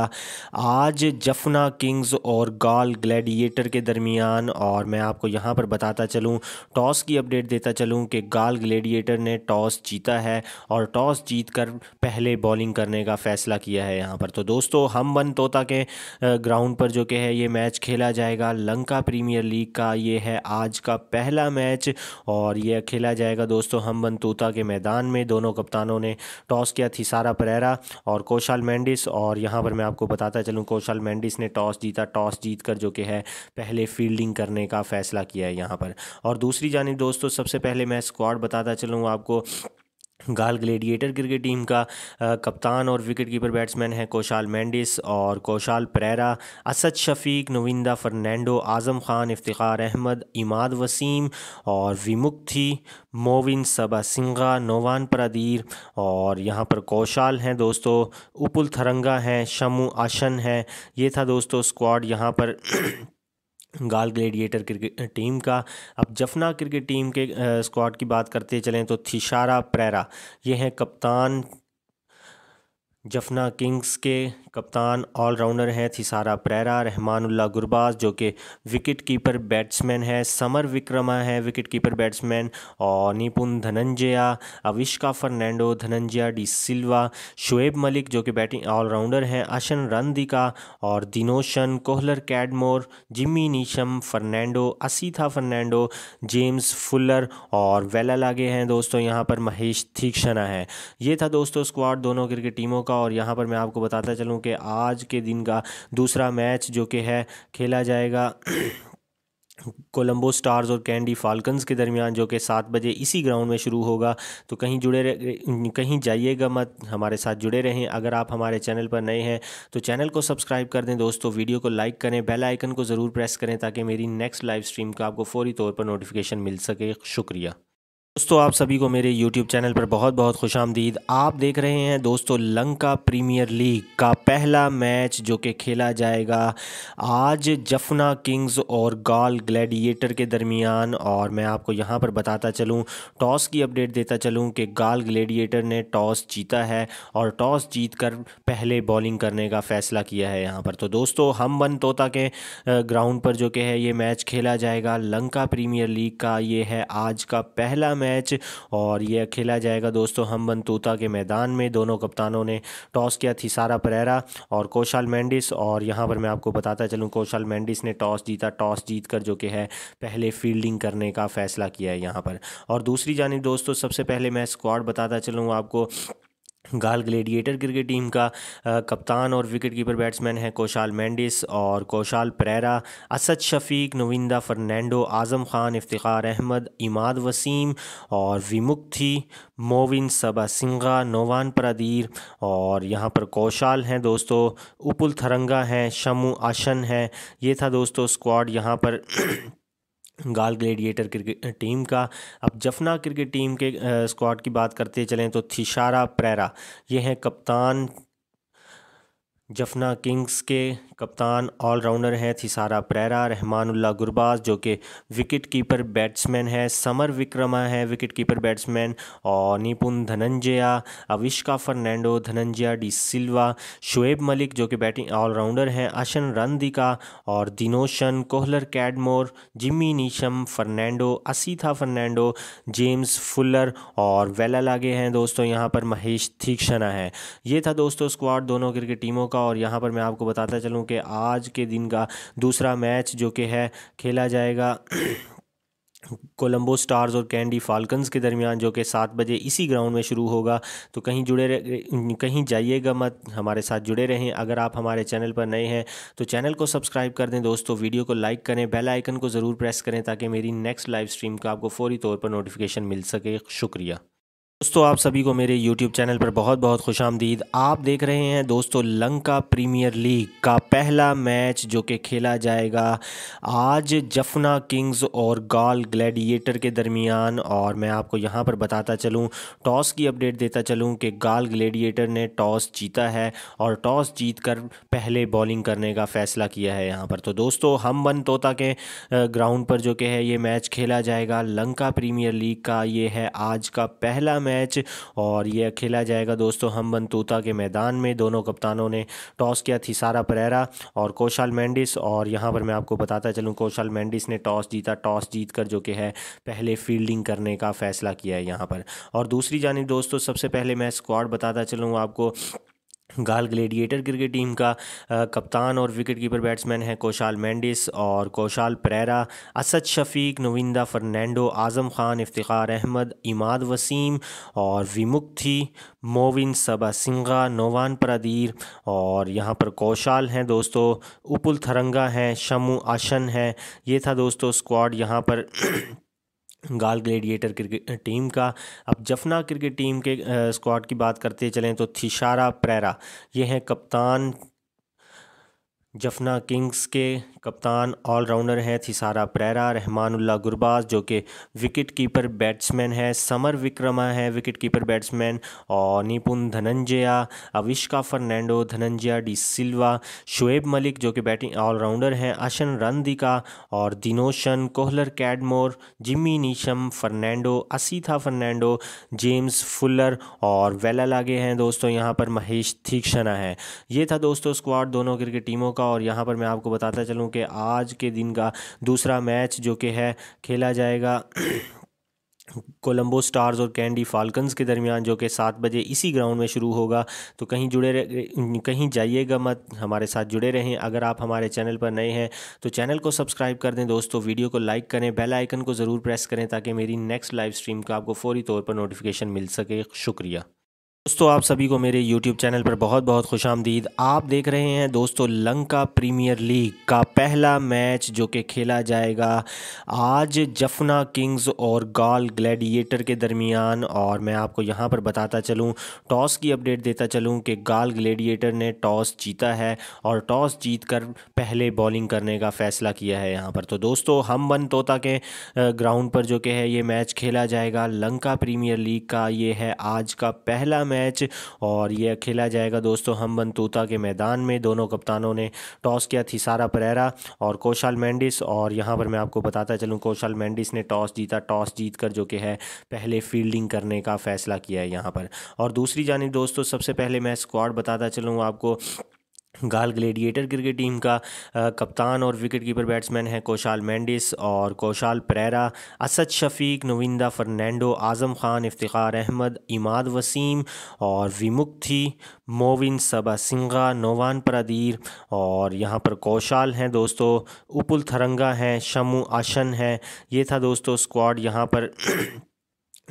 आज जफना किंग्स और गाल ग्लैडिएटर के दरमियान और मैं आपको यहां पर बताता चलूं टॉस की अपडेट देता चलूं कि गाल ग्लैडिएटर ने टॉस जीता है और टॉस जीत कर पहले बॉलिंग करने का फ़ैसला किया है यहाँ पर तो दोस्तों हम बन तोता के ग्राउंड पर जो कि है ये मैच खेला जाएगा लंका प्रीमियर लीग का ये है आज का पहला मैच और यह खेला जाएगा दोस्तों हम तोता के मैदान में दोनों कप्तानों ने टॉस किया थी सारा परेरा और कौशल मैंडिस और यहाँ पर मैं आपको बताता चलूँ कौशल मैंडिस ने टॉस जीता टॉस जीत कर जो कि है पहले फील्डिंग करने का फ़ैसला किया है यहाँ पर और दूसरी जानब दोस्तों सबसे पहले मैं स्क्वाड बताता चलूँ आपको गाल ग्लेडिएटर क्रिकेट टीम का आ, कप्तान और विकेट कीपर बैट्समैन है कौशाल मैंडिस और कौशाल परेरा असद शफीक नविंदा फर्नैंडो आज़म खान इफ्तार अहमद इमाद वसीम और विमुक्ति मोविन सबा सिंगा नोवान परदीर और यहाँ पर कौशाल हैं दोस्तों उपुल थरंगा हैं शमू आशन है ये था दोस्तों स्क्वाड यहाँ पर गाल ग्लेडिएटर क्रिकेट टीम का अब जफना क्रिकेट टीम के स्क्वाड की बात करते चलें तो थिशारा प्रेरा ये हैं कप्तान जफना किंग्स के कप्तान ऑलराउंडर हैं थिसारा प्रेरा रहमानुल्ला गुरबाज जो कि विकेट कीपर बैट्समैन है समर विक्रमा है विकेट कीपर बैट्समैन और निपुन धनंजया अविष्का फर्नैंडो धनंजया डी सिल्वा शुएब मलिक जो कि बैटिंग ऑलराउंडर हैं अशन रंदिका और Dinoshan Kohler Cadmore Jimmy Neesham Fernando Asitha Fernando James Fuller और वेला लागे हैं दोस्तों यहाँ पर महेश थीक्षणा है ये था दोस्तों स्क्वाड दोनों क्रिकेट टीमों का और यहाँ पर मैं आपको बताता चलूँ हूँ कि आज के दिन का दूसरा मैच जो कि है खेला जाएगा कोलंबो स्टार्स और कैंडी फाल्कन्स के दरमियान जो कि सात बजे इसी ग्राउंड में शुरू होगा तो कहीं जुड़े कहीं जाइएगा मत हमारे साथ जुड़े रहें अगर आप हमारे चैनल पर नए हैं तो चैनल को सब्सक्राइब कर दें दोस्तों वीडियो को लाइक करें बेल आइकन को ज़रूर प्रेस करें ताकि मेरी नेक्स्ट लाइव स्ट्रीम का आपको फौरी तौर पर नोटिफिकेशन मिल सके शुक्रिया दोस्तों आप सभी को मेरे YouTube चैनल पर बहुत बहुत खुश आमदीद आप देख रहे हैं दोस्तों लंका प्रीमियर लीग का पहला मैच जो कि खेला जाएगा आज जफना किंग्स और गाल ग्लैडिएटर के दरमियान और मैं आपको यहां पर बताता चलूं टॉस की अपडेट देता चलूं कि गाल ग्लैडिएटर ने टॉस जीता है और टॉस जीत कर पहले बॉलिंग करने का फ़ैसला किया है यहाँ पर तो दोस्तों हम बन तोता के ग्राउंड पर जो कि है ये मैच खेला जाएगा लंका प्रीमियर लीग का ये है आज का पहला मैच और यह खेला जाएगा दोस्तों हम बनतूता के मैदान में दोनों कप्तानों ने टॉस किया थी सारा परेरा और कौशाल मैंडिस और यहाँ पर मैं आपको बताता चलूँ कौशाल मैंडिस ने टॉस जीता टॉस जीत कर जो कि है पहले फील्डिंग करने का फ़ैसला किया है यहाँ पर और दूसरी जानब दोस्तों सबसे पहले मैं स्क्वाड बताता चलूँ आपको गाल ग्लेडिएटर क्रिकेट टीम का कप्तान और विकेट कीपर बैट्समैन है कौशाल मैंडिस और कौशाल परेरा असद शफीक नविंदा फर्नैंडो आज़म खान इफ्तार अहमद इमाद वसीम और विमुक्ति मोविन सबा सिंगा नोवान परदीर और यहाँ पर कौशाल हैं दोस्तों उपुल थरंगा हैं शमू आशन हैं ये था दोस्तों स्क्वाड यहाँ पर गाल ग्लेडिएटर क्रिकेट टीम का अब जफना क्रिकेट टीम के स्क्वाड की बात करते चलें तो थिशारा प्रेरा ये हैं कप्तान जफना किंग्स के कप्तान ऑलराउंडर हैं थिसारा प्रेरा रहमानुल्ला गुरबाज जो कि विकेट कीपर बैट्समैन है समर विक्रमा है विकेट कीपर बैट्समैन और निपुन धनंजया अविष्का फर्नैंडो धनंजया डी सिल्वा शुएब मलिक जो कि बैटिंग ऑलराउंडर हैं अशन रनदिका और Dinoshan Kohler Cadmore Jimmy Neesham Fernando Asitha Fernando James Fuller और वेला लागे हैं दोस्तों यहाँ पर महेश थीक्षणा है ये था दोस्तों स्क्वाड दोनों क्रिकेट टीमों का और यहाँ पर मैं आपको बताता चलूँ कि आज के दिन का दूसरा मैच जो कि है खेला जाएगा कोलंबो स्टार्स और कैंडी फाल्कन्स के दरमियान जो कि सात बजे इसी ग्राउंड में शुरू होगा तो कहीं जुड़े कहीं जाइएगा मत हमारे साथ जुड़े रहें अगर आप हमारे चैनल पर नए हैं तो चैनल को सब्सक्राइब कर दें दोस्तों वीडियो को लाइक करें बेल आइकन को ज़रूर प्रेस करें ताकि मेरी नेक्स्ट लाइव स्ट्रीम का आपको फौरी तौर पर नोटिफिकेशन मिल सके शुक्रिया दोस्तों आप सभी को मेरे YouTube चैनल पर बहुत बहुत खुश आमदीद आप देख रहे हैं दोस्तों लंका प्रीमियर लीग का पहला मैच जो कि खेला जाएगा आज जफना किंग्स और गाल ग्लैडिएटर के दरमियान और मैं आपको यहां पर बताता चलूं टॉस की अपडेट देता चलूं कि गाल ग्लैडिएटर ने टॉस जीता है और टॉस जीत कर पहले बॉलिंग करने का फ़ैसला किया है यहाँ पर तो दोस्तों हम बन तोता के ग्राउंड पर जो कि है ये मैच खेला जाएगा लंका प्रीमियर लीग का ये है आज का पहला मैच और यह खेला जाएगा दोस्तों हम बनतूता के मैदान में दोनों कप्तानों ने टॉस किया थी सारा परेरा और कौशल मैंडिस और यहाँ पर मैं आपको बताता चलूँ कौशल मैंडिस ने टॉस जीता टॉस जीत जो कि है पहले फील्डिंग करने का फ़ैसला किया है यहाँ पर और दूसरी जानब दोस्तों सबसे पहले मैं स्क्वाड बताता चलूँ आपको गाल ग्लेडिएटर क्रिकेट टीम का कप्तान और विकेट कीपर बैट्समैन है कौशाल मैंडिस और कौशाल परेरा असद शफीक नविंदा फर्नैंडो आज़म खान इफ्तार अहमद इमाद वसीम और विमुक्ति मोविन सबा सिंगा नोवान प्रदीर और यहाँ पर कौशाल हैं दोस्तों उपुल थरंगा हैं शमू आशन है ये था दोस्तों स्क्वाड यहाँ पर गाल ग्लेडिएटर क्रिकेट टीम का अब जफना क्रिकेट टीम के स्क्वाड की बात करते चलें तो थिशारा प्रेरा ये हैं कप्तान जफना किंग्स के कप्तान ऑलराउंडर हैं थिसारा प्रेरा रहमानुल्ला गुरबाज जो कि विकेट कीपर बैट्समैन है समर विक्रमा है विकेट कीपर बैट्समैन और निपुन धनंजया अविष्का फर्नैंडो धनंजया डी सिल्वा शुएब मलिक जो कि बैटिंग ऑलराउंडर हैं अशन रंदिका और Dinoshan Kohler Cadmore Jimmy Neesham Fernando Asitha Fernando James Fuller और वेला लागे हैं दोस्तों यहाँ पर महेश थीक्षणा है ये था दोस्तों स्क्वाड दोनों क्रिकेट टीमों का और यहाँ पर मैं आपको बताता चलूँ हूँ कि आज के दिन का दूसरा मैच जो कि है खेला जाएगा कोलंबो स्टार्स और कैंडी फाल्कन्स के दरमियान जो कि सात बजे इसी ग्राउंड में शुरू होगा तो कहीं जुड़े कहीं जाइएगा मत हमारे साथ जुड़े रहें अगर आप हमारे चैनल पर नए हैं तो चैनल को सब्सक्राइब कर दें दोस्तों वीडियो को लाइक करें बेल आइकन को ज़रूर प्रेस करें ताकि मेरी नेक्स्ट लाइव स्ट्रीम का आपको फौरी तौर पर नोटिफिकेशन मिल सके शुक्रिया दोस्तों आप सभी को मेरे YouTube चैनल पर बहुत बहुत खुश आमदीद आप देख रहे हैं दोस्तों लंका प्रीमियर लीग का पहला मैच जो कि खेला जाएगा आज जफना किंग्स और गाल ग्लैडिएटर के दरमियान और मैं आपको यहां पर बताता चलूं टॉस की अपडेट देता चलूं कि गाल ग्लैडिएटर ने टॉस जीता है और टॉस जीत कर पहले बॉलिंग करने का फ़ैसला किया है यहाँ पर तो दोस्तों हम बन तोता के ग्राउंड पर जो कि है ये मैच खेला जाएगा लंका प्रीमियर लीग का ये है आज का पहला मैच और यह खेला जाएगा दोस्तों हम बनतूता के मैदान में दोनों कप्तानों ने टॉस किया थी सारा परेरा और कौशल मैंडिस और यहाँ पर मैं आपको बताता चलूँ कौशल मैंडिस ने टॉस जीता टॉस जीत कर जो कि है पहले फील्डिंग करने का फ़ैसला किया है यहाँ पर और दूसरी जानब दोस्तों सबसे पहले मैं स्क्वाड बताता चलूँ आपको गाल ग्लेडिएटर क्रिकेट टीम का कप्तान और विकेट कीपर बैट्समैन है कौशाल मैंडिस और कौशाल परेरा असद शफीक नविंदा फर्नैंडो आज़म खान इफ्तार अहमद इमाद वसीम और विमुक्ति मोविन सबा सिंगा नोवान परदीर और यहाँ पर कौशाल हैं दोस्तों उपुल थरंगा हैं शमू आशन हैं ये था दोस्तों स्क्वाड यहाँ पर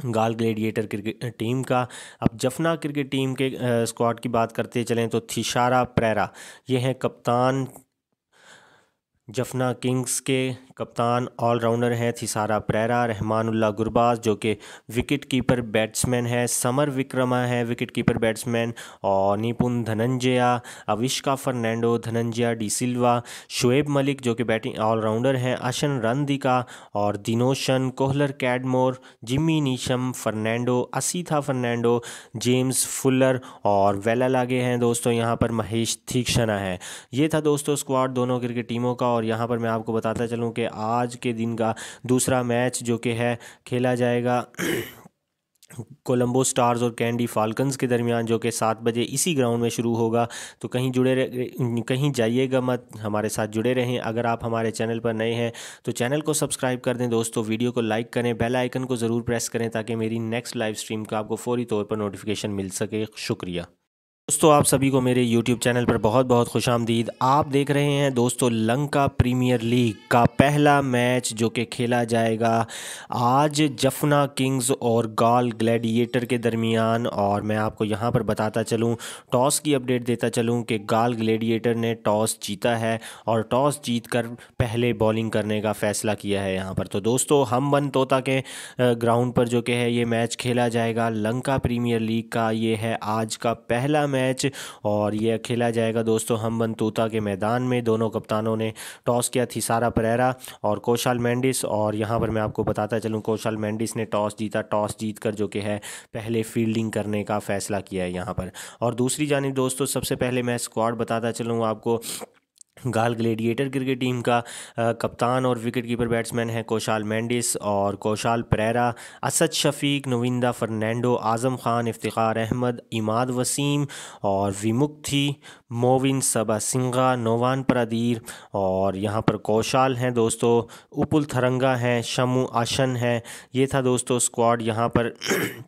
गाल ग्लेडिएटर क्रिकेट टीम का अब जफना क्रिकेट टीम के स्क्वाड की बात करते चलें तो थिशारा प्रेरा ये हैं कप्तान जफना किंग्स के कप्तान ऑलराउंडर हैं थिसारा प्रेरा रहमानुल्ला गुरबाज जो कि विकेट कीपर बैट्समैन है समर विक्रमा है विकेट कीपर बैट्समैन और निपुन धनंजया अविष्का फर्नैंडो धनंजया डी सिल्वा शुएब मलिक जो कि बैटिंग ऑलराउंडर हैं अशन रनदिका और Dinoshan Kohler Cadmore Jimmy Neesham Fernando Asitha Fernando James Fuller और वेला लागे हैं दोस्तों यहाँ पर महेश थीक्षणा है ये था दोस्तों स्क्वाड दोनों क्रिकेट टीमों का और यहाँ पर मैं आपको बताता चलूँ कि आज के दिन का दूसरा मैच जो कि है खेला जाएगा कोलंबो स्टार्स और कैंडी फाल्कन्स के दरमियान जो कि सात बजे इसी ग्राउंड में शुरू होगा तो कहीं जुड़े कहीं जाइएगा मत हमारे साथ जुड़े रहें अगर आप हमारे चैनल पर नए हैं तो चैनल को सब्सक्राइब कर दें दोस्तों वीडियो को लाइक करें बेल आइकन को ज़रूर प्रेस करें ताकि मेरी नेक्स्ट लाइव स्ट्रीम का आपको फौरी तौर पर नोटिफिकेशन मिल सके शुक्रिया दोस्तों आप सभी को मेरे YouTube चैनल पर बहुत बहुत खुश आमदीद आप देख रहे हैं दोस्तों लंका प्रीमियर लीग का पहला मैच जो कि खेला जाएगा आज जफना किंग्स और गाल ग्लैडिएटर के दरमियान और मैं आपको यहां पर बताता चलूं टॉस की अपडेट देता चलूं कि गाल ग्लैडिएटर ने टॉस जीता है और टॉस जीत कर पहले बॉलिंग करने का फ़ैसला किया है यहाँ पर तो दोस्तों हम बन तोता के ग्राउंड पर जो कि है ये मैच खेला जाएगा लंका प्रीमियर लीग का ये है आज का पहला मैच मैच और यह खेला जाएगा दोस्तों हम बंतूता के मैदान में दोनों कप्तानों ने टॉस किया थी सारा परेरा और कौशल मैंडिस और यहाँ पर मैं आपको बताता चलूँ कौशल मैंडिस ने टॉस जीता टॉस जीत जो कि है पहले फील्डिंग करने का फ़ैसला किया है यहाँ पर और दूसरी जानब दोस्तों सबसे पहले मैं स्क्वाड बताता चलूँ आपको गाल ग्लेडिएटर क्रिकेट टीम का कप्तान और विकेट कीपर बैट्समैन है कौशाल मैंडिस और कौशाल परेरा असद शफीक नविंदा फर्नैंडो आज़म खान इफ्तार अहमद इमाद वसीम और विमुक्ति मोविन सबा सिंगा नोवान परदीर और यहाँ पर कौशाल हैं दोस्तों उपुल थरंगा हैं शमू आशन हैं ये था दोस्तों स्क्वाड यहाँ पर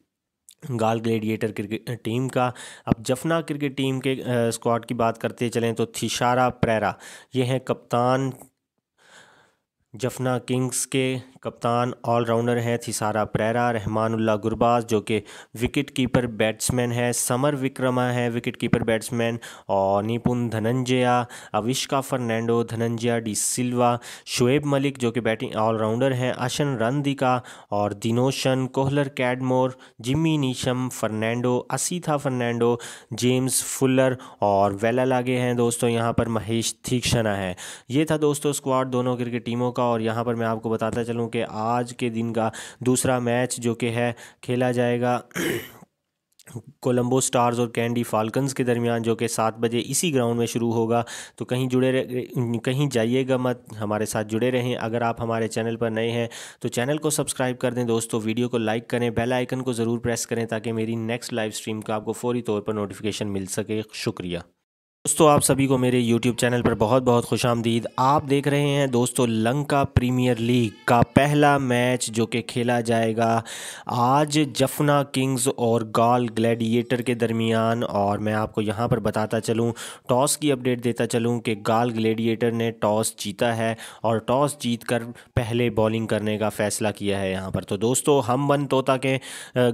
गाल ग्लेडिएटर क्रिकेट टीम का अब जफना क्रिकेट टीम के स्क्वाड की बात करते चलें तो थिशारा प्रेरा ये हैं कप्तान जफना किंग्स के कप्तान ऑलराउंडर हैं थिसारा प्रेरा रहमानुल्ला गुरबाज जो कि विकेट कीपर बैट्समैन है समर विक्रमा है विकेट कीपर बैट्समैन और निपुन धनंजया अविष्का फर्नैंडो धनंजया डी सिल्वा शुएब मलिक जो कि बैटिंग ऑलराउंडर हैं अशन रंदिका और Dinoshan Kohler Cadmore Jimmy Neesham Fernando Asitha Fernando James Fuller और वेला लागे हैं दोस्तों यहाँ पर महेश थीक्षणा है ये था दोस्तों स्क्वाड दोनों क्रिकेट टीमों का और यहाँ पर मैं आपको बताता चलूँ कि आज के दिन का दूसरा मैच जो कि है खेला जाएगा कोलंबो स्टार्स और कैंडी फाल्कन्स के दरमियान जो कि सात बजे इसी ग्राउंड में शुरू होगा तो कहीं जुड़े कहीं जाइएगा मत हमारे साथ जुड़े रहें अगर आप हमारे चैनल पर नए हैं तो चैनल को सब्सक्राइब कर दें दोस्तों वीडियो को लाइक करें बेल आइकन को ज़रूर प्रेस करें ताकि मेरी नेक्स्ट लाइव स्ट्रीम का आपको फौरी तौर पर नोटिफिकेशन मिल सके शुक्रिया दोस्तों आप सभी को मेरे YouTube चैनल पर बहुत बहुत खुश आमदीद आप देख रहे हैं दोस्तों लंका प्रीमियर लीग का पहला मैच जो कि खेला जाएगा आज जफना किंग्स और गाल ग्लैडिएटर के दरमियान और मैं आपको यहां पर बताता चलूं टॉस की अपडेट देता चलूं कि गाल ग्लैडिएटर ने टॉस जीता है और टॉस जीत कर पहले बॉलिंग करने का फ़ैसला किया है यहाँ पर तो दोस्तों हम बन तोता के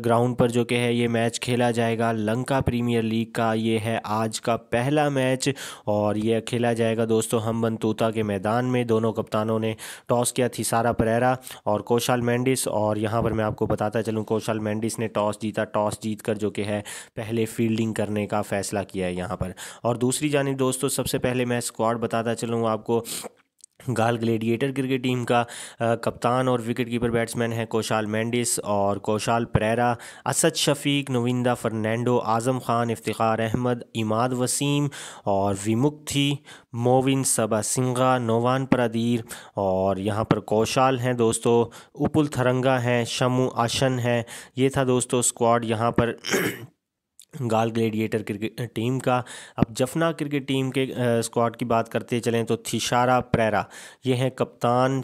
ग्राउंड पर जो कि है ये मैच खेला जाएगा लंका प्रीमियर लीग का ये है आज का पहला मैच और यह खेला जाएगा दोस्तों हम बनतूता के मैदान में दोनों कप्तानों ने टॉस किया थी सारा परेरा और कौशल मैंडिस और यहाँ पर मैं आपको बताता चलूँ कौशाल मैंडिस ने टॉस जीता टॉस जीत कर जो कि है पहले फील्डिंग करने का फ़ैसला किया है यहाँ पर और दूसरी जानब दोस्तों सबसे पहले मैं स्क्वाड बताता चलूँ आपको गाल ग्लेडिएटर क्रिकेट टीम का कप्तान और विकेट कीपर बैट्समैन है कौशाल मैंडिस और कौशाल परेरा असद शफीक नविंदा फर्नैंडो आज़म खान इफ्तार अहमद इमाद वसीम और विमुक्ति मोविन सबा सिंगा नोवान प्रदीर और यहाँ पर कौशाल हैं दोस्तों उपुल थरंगा हैं शमू आशन है ये था दोस्तों स्क्वाड यहाँ पर गाल ग्लेडिएटर क्रिकेट टीम का अब जफना क्रिकेट टीम के स्क्वाड की बात करते चलें तो थिशारा प्रेरा ये हैं कप्तान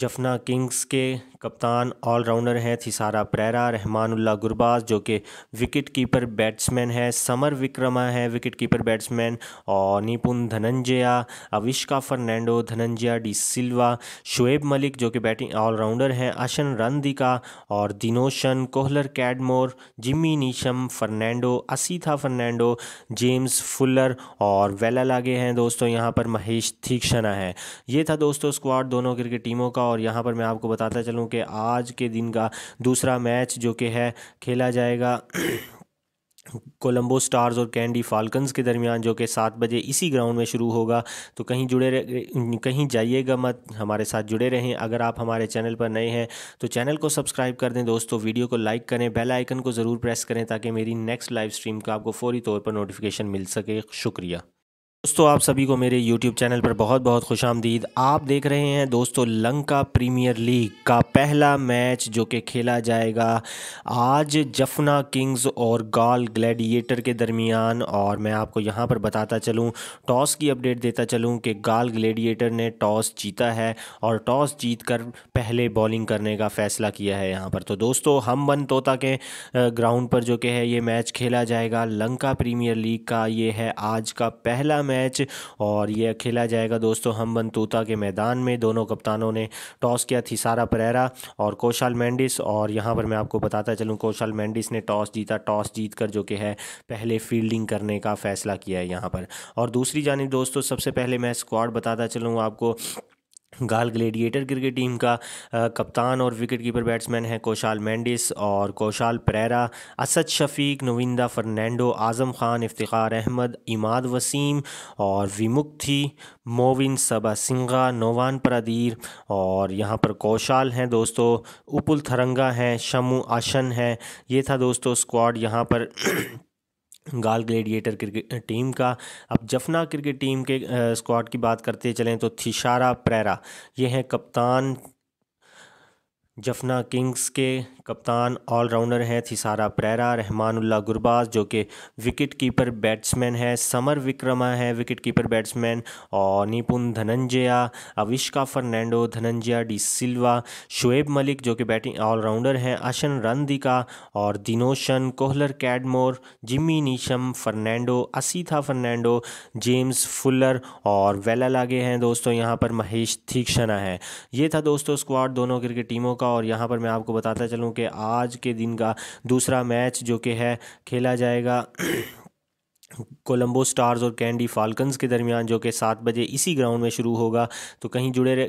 जफना किंग्स के कप्तान ऑलराउंडर हैं थिसारा प्रेरा रहमानुल्ला गुरबाज जो कि विकेट कीपर बैट्समैन है समर विक्रमा है विकेट कीपर बैट्समैन और निपुन धनंजया अविष्का फर्नैंडो धनंजया डी सिल्वा शुएब मलिक जो कि बैटिंग ऑलराउंडर हैं अशन रनदिका और Dinoshan Kohler Cadmore Jimmy Neesham Fernando Asitha Fernando James Fuller और वेला लागे हैं दोस्तों यहाँ पर महेश थीक्षणा है ये था दोस्तों स्क्वाड दोनों क्रिकेट टीमों का और यहाँ पर मैं आपको बताता चलूँ कि आज के दिन का दूसरा मैच जो कि है खेला जाएगा कोलंबो स्टार्स और कैंडी फाल्कन्स के दरमियान जो कि सात बजे इसी ग्राउंड में शुरू होगा तो कहीं जुड़े कहीं जाइएगा मत हमारे साथ जुड़े रहें अगर आप हमारे चैनल पर नए हैं तो चैनल को सब्सक्राइब कर दें दोस्तों वीडियो को लाइक करें बेल आइकन को ज़रूर प्रेस करें ताकि मेरी नेक्स्ट लाइव स्ट्रीम का आपको फौरी तौर पर नोटिफिकेशन मिल सके शुक्रिया दोस्तों आप सभी को मेरे YouTube चैनल पर बहुत बहुत खुश आमदीद आप देख रहे हैं दोस्तों लंका प्रीमियर लीग का पहला मैच जो कि खेला जाएगा आज जफना किंग्स और गाल ग्लैडिएटर के दरमियान और मैं आपको यहां पर बताता चलूं टॉस की अपडेट देता चलूं कि गाल ग्लैडिएटर ने टॉस जीता है और टॉस जीत कर पहले बॉलिंग करने का फ़ैसला किया है यहाँ पर तो दोस्तों हम बन तोता के ग्राउंड पर जो कि है ये मैच खेला जाएगा लंका प्रीमियर लीग का ये है आज का पहला मैच मैच और यह खेला जाएगा दोस्तों हम बनतूता के मैदान में दोनों कप्तानों ने टॉस किया थी सारा परेरा और कौशल मैंडिस और यहाँ पर मैं आपको बताता चलूँ कौशल मैंडिस ने टॉस जीता टॉस जीत कर जो कि है पहले फील्डिंग करने का फ़ैसला किया है यहाँ पर और दूसरी जानब दोस्तों सबसे पहले मैं स्क्वाड बताता चलूँ आपको गाल ग्लेडिएटर क्रिकेट टीम का कप्तान और विकेट कीपर बैट्समैन है कौशाल मैंडिस और कौशाल परेरा असद शफीक नविंदा फर्नैंडो आज़म खान इफ्तार अहमद इमाद वसीम और विमुक्ति मोविन सबा सिंगा नोवान परदीर और यहाँ पर कौशाल हैं दोस्तों उपुल थरंगा हैं शमू आशन हैं ये था दोस्तों स्क्वाड यहाँ पर गाल ग्लेडिएटर क्रिकेट टीम का अब जफना क्रिकेट टीम के स्क्वाड की बात करते चलें तो थिशारा प्रेरा ये हैं कप्तान जफना किंग्स के कप्तान ऑलराउंडर हैं थिसारा प्रेरा रहमानुल्ला गुरबाज जो कि विकेट कीपर बैट्समैन है समर विक्रमा है विकेट कीपर बैट्समैन और निपुन धनंजया अविष्का फर्नैंडो धनंजया डी सिल्वा शुएब मलिक जो कि बैटिंग ऑलराउंडर हैं अशन रंदिका और Dinoshan Kohler Cadmore Jimmy Neesham Fernando Asitha Fernando James Fuller और वेला लागे हैं दोस्तों यहाँ पर महेश थीक्षणा है ये था दोस्तों स्क्वाड दोनों क्रिकेट टीमों का और यहाँ पर मैं आपको बताता चलूँ कि आज के दिन का दूसरा मैच जो कि है खेला जाएगा कोलंबो स्टार्स और कैंडी फाल्कन्स के दरमियान जो कि सात बजे इसी ग्राउंड में शुरू होगा तो कहीं जुड़े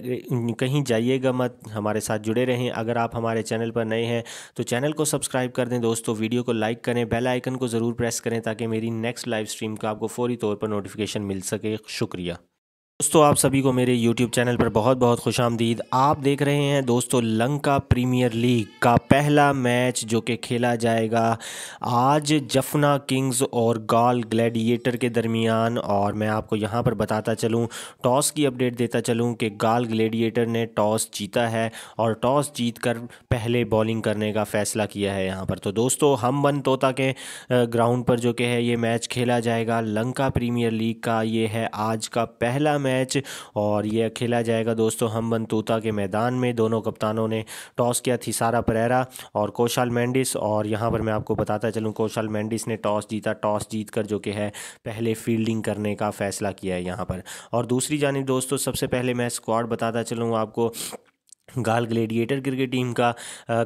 कहीं जाइएगा मत हमारे साथ जुड़े रहें अगर आप हमारे चैनल पर नए हैं तो चैनल को सब्सक्राइब कर दें दोस्तों वीडियो को लाइक करें बेल आइकन को ज़रूर प्रेस करें ताकि मेरी नेक्स्ट लाइव स्ट्रीम का आपको फौरी तौर पर नोटिफिकेशन मिल सके शुक्रिया दोस्तों आप सभी को मेरे YouTube चैनल पर बहुत बहुत खुश आमदीद आप देख रहे हैं दोस्तों लंका प्रीमियर लीग का पहला मैच जो कि खेला जाएगा आज जफना किंग्स और गाल ग्लैडिएटर के दरमियान और मैं आपको यहां पर बताता चलूं टॉस की अपडेट देता चलूं कि गाल ग्लैडिएटर ने टॉस जीता है और टॉस जीत कर पहले बॉलिंग करने का फ़ैसला किया है यहाँ पर तो दोस्तों हम बन तोता के ग्राउंड पर जो कि है ये मैच खेला जाएगा लंका प्रीमियर लीग का ये है आज का पहला मैच और यह खेला जाएगा दोस्तों हम बनतूता के मैदान में दोनों कप्तानों ने टॉस किया थी सारा परेरा और कौशल मैंडिस और यहाँ पर मैं आपको बताता चलूँ कौशल मैंडिस ने टॉस जीता टॉस जीत कर जो कि है पहले फील्डिंग करने का फ़ैसला किया है यहाँ पर और दूसरी जानब दोस्तों सबसे पहले मैं स्क्वाड बताता चलूँ आपको गाल ग्लेडिएटर क्रिकेट टीम का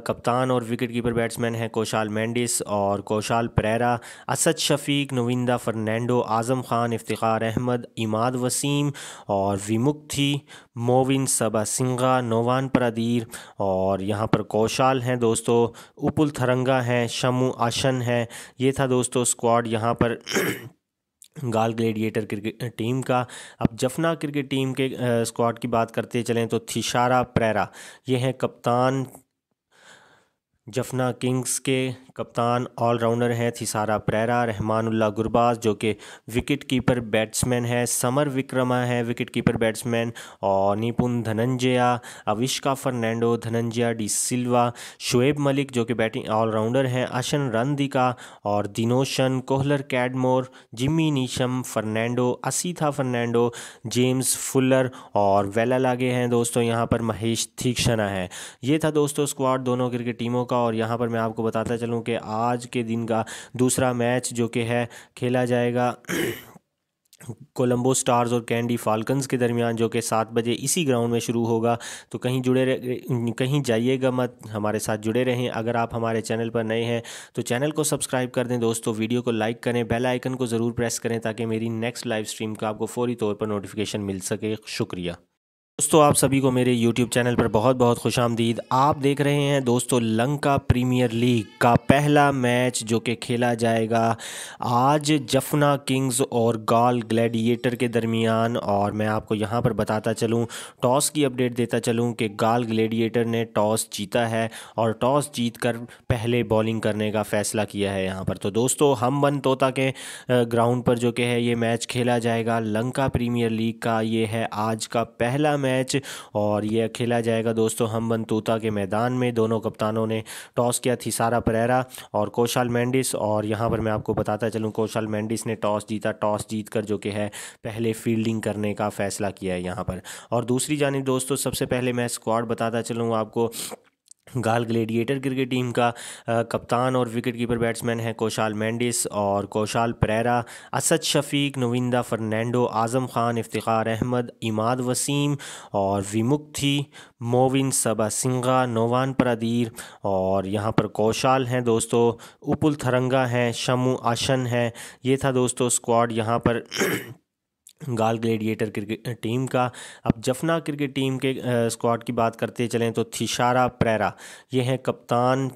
कप्तान और विकेट कीपर बैट्समैन है कौशाल मैंडिस और कौशाल परेरा असद शफीक नविंदा फर्नैंडो आज़म खान इफ्तार अहमद इमाद वसीम और विमुक्ति मोविन सबा सिंगा नोवान प्रदीर और यहाँ पर कौशाल हैं दोस्तों उपुल थरंगा हैं शमू आशन है ये था दोस्तों स्क्वाड यहाँ पर गाल ग्लेडिएटर क्रिकेट टीम का अब जफना क्रिकेट टीम के स्क्वाड की बात करते चलें तो थिशारा प्रेरा ये हैं कप्तान जफना किंग्स के कप्तान ऑलराउंडर हैं थिसारा प्रेरा रहमानुल्ला गुरबाज जो कि विकेट कीपर बैट्समैन है समर विक्रमा है विकेट कीपर बैट्समैन और निपुन धनंजया अविष्का फर्नैंडो धनंजया डी सिल्वा शुएब मलिक जो कि बैटिंग ऑलराउंडर हैं अशन रनदिका और Dinoshan Kohler Cadmore Jimmy Neesham Fernando Asitha Fernando James Fuller और वेला लागे हैं दोस्तों यहाँ पर महेश थीक्षणा है ये था दोस्तों स्क्वाड दोनों क्रिकेट टीमों का और यहाँ पर मैं आपको बताता चलूँ कि आज के दिन का दूसरा मैच जो कि है खेला जाएगा कोलंबो स्टार्स और कैंडी फाल्कन्स के दरमियान जो कि सात बजे इसी ग्राउंड में शुरू होगा तो कहीं जुड़े कहीं जाइएगा मत हमारे साथ जुड़े रहें अगर आप हमारे चैनल पर नए हैं तो चैनल को सब्सक्राइब कर दें दोस्तों वीडियो को लाइक करें बेल आइकन को ज़रूर प्रेस करें ताकि मेरी नेक्स्ट लाइव स्ट्रीम का आपको फौरी तौर पर नोटिफिकेशन मिल सके शुक्रिया दोस्तों आप सभी को मेरे YouTube चैनल पर बहुत बहुत खुश आमदीद आप देख रहे हैं दोस्तों लंका प्रीमियर लीग का पहला मैच जो कि खेला जाएगा आज जफना किंग्स और गाल ग्लैडिएटर के दरमियान और मैं आपको यहां पर बताता चलूं टॉस की अपडेट देता चलूं कि गाल ग्लैडिएटर ने टॉस जीता है और टॉस जीत कर पहले बॉलिंग करने का फ़ैसला किया है यहाँ पर तो दोस्तों हम बन तोता के ग्राउंड पर जो कि है ये मैच खेला जाएगा लंका प्रीमियर लीग का ये है आज का पहला मैच मैच और यह खेला जाएगा दोस्तों हम बनतूता के मैदान में दोनों कप्तानों ने टॉस किया थी सारा परेरा और कौशल मैंडिस और यहाँ पर मैं आपको बताता चलूँ कौशल मैंडिस ने टॉस जीता टॉस जीत कर जो कि है पहले फील्डिंग करने का फ़ैसला किया है यहाँ पर और दूसरी जानब दोस्तों सबसे पहले मैं स्क्वाड बताता चलूँ आपको गाल ग्लेडिएटर क्रिकेट टीम का कप्तान और विकेट कीपर बैट्समैन है कौशाल मैंडिस और कौशाल परेरा असद शफीक नविंदा फर्नैंडो आज़म खान इफ्तार अहमद इमाद वसीम और विमुक्ति मोविन सबा सिंगा नोवान परदीर और यहाँ पर कौशाल हैं दोस्तों उपुल थरंगा हैं शमू आशन हैं ये था दोस्तों स्क्वाड यहाँ पर गाल ग्लेडिएटर क्रिकेट टीम का अब जफना क्रिकेट टीम के स्क्वाड की बात करते चलें तो थिशारा प्रेरा ये हैं कप्तान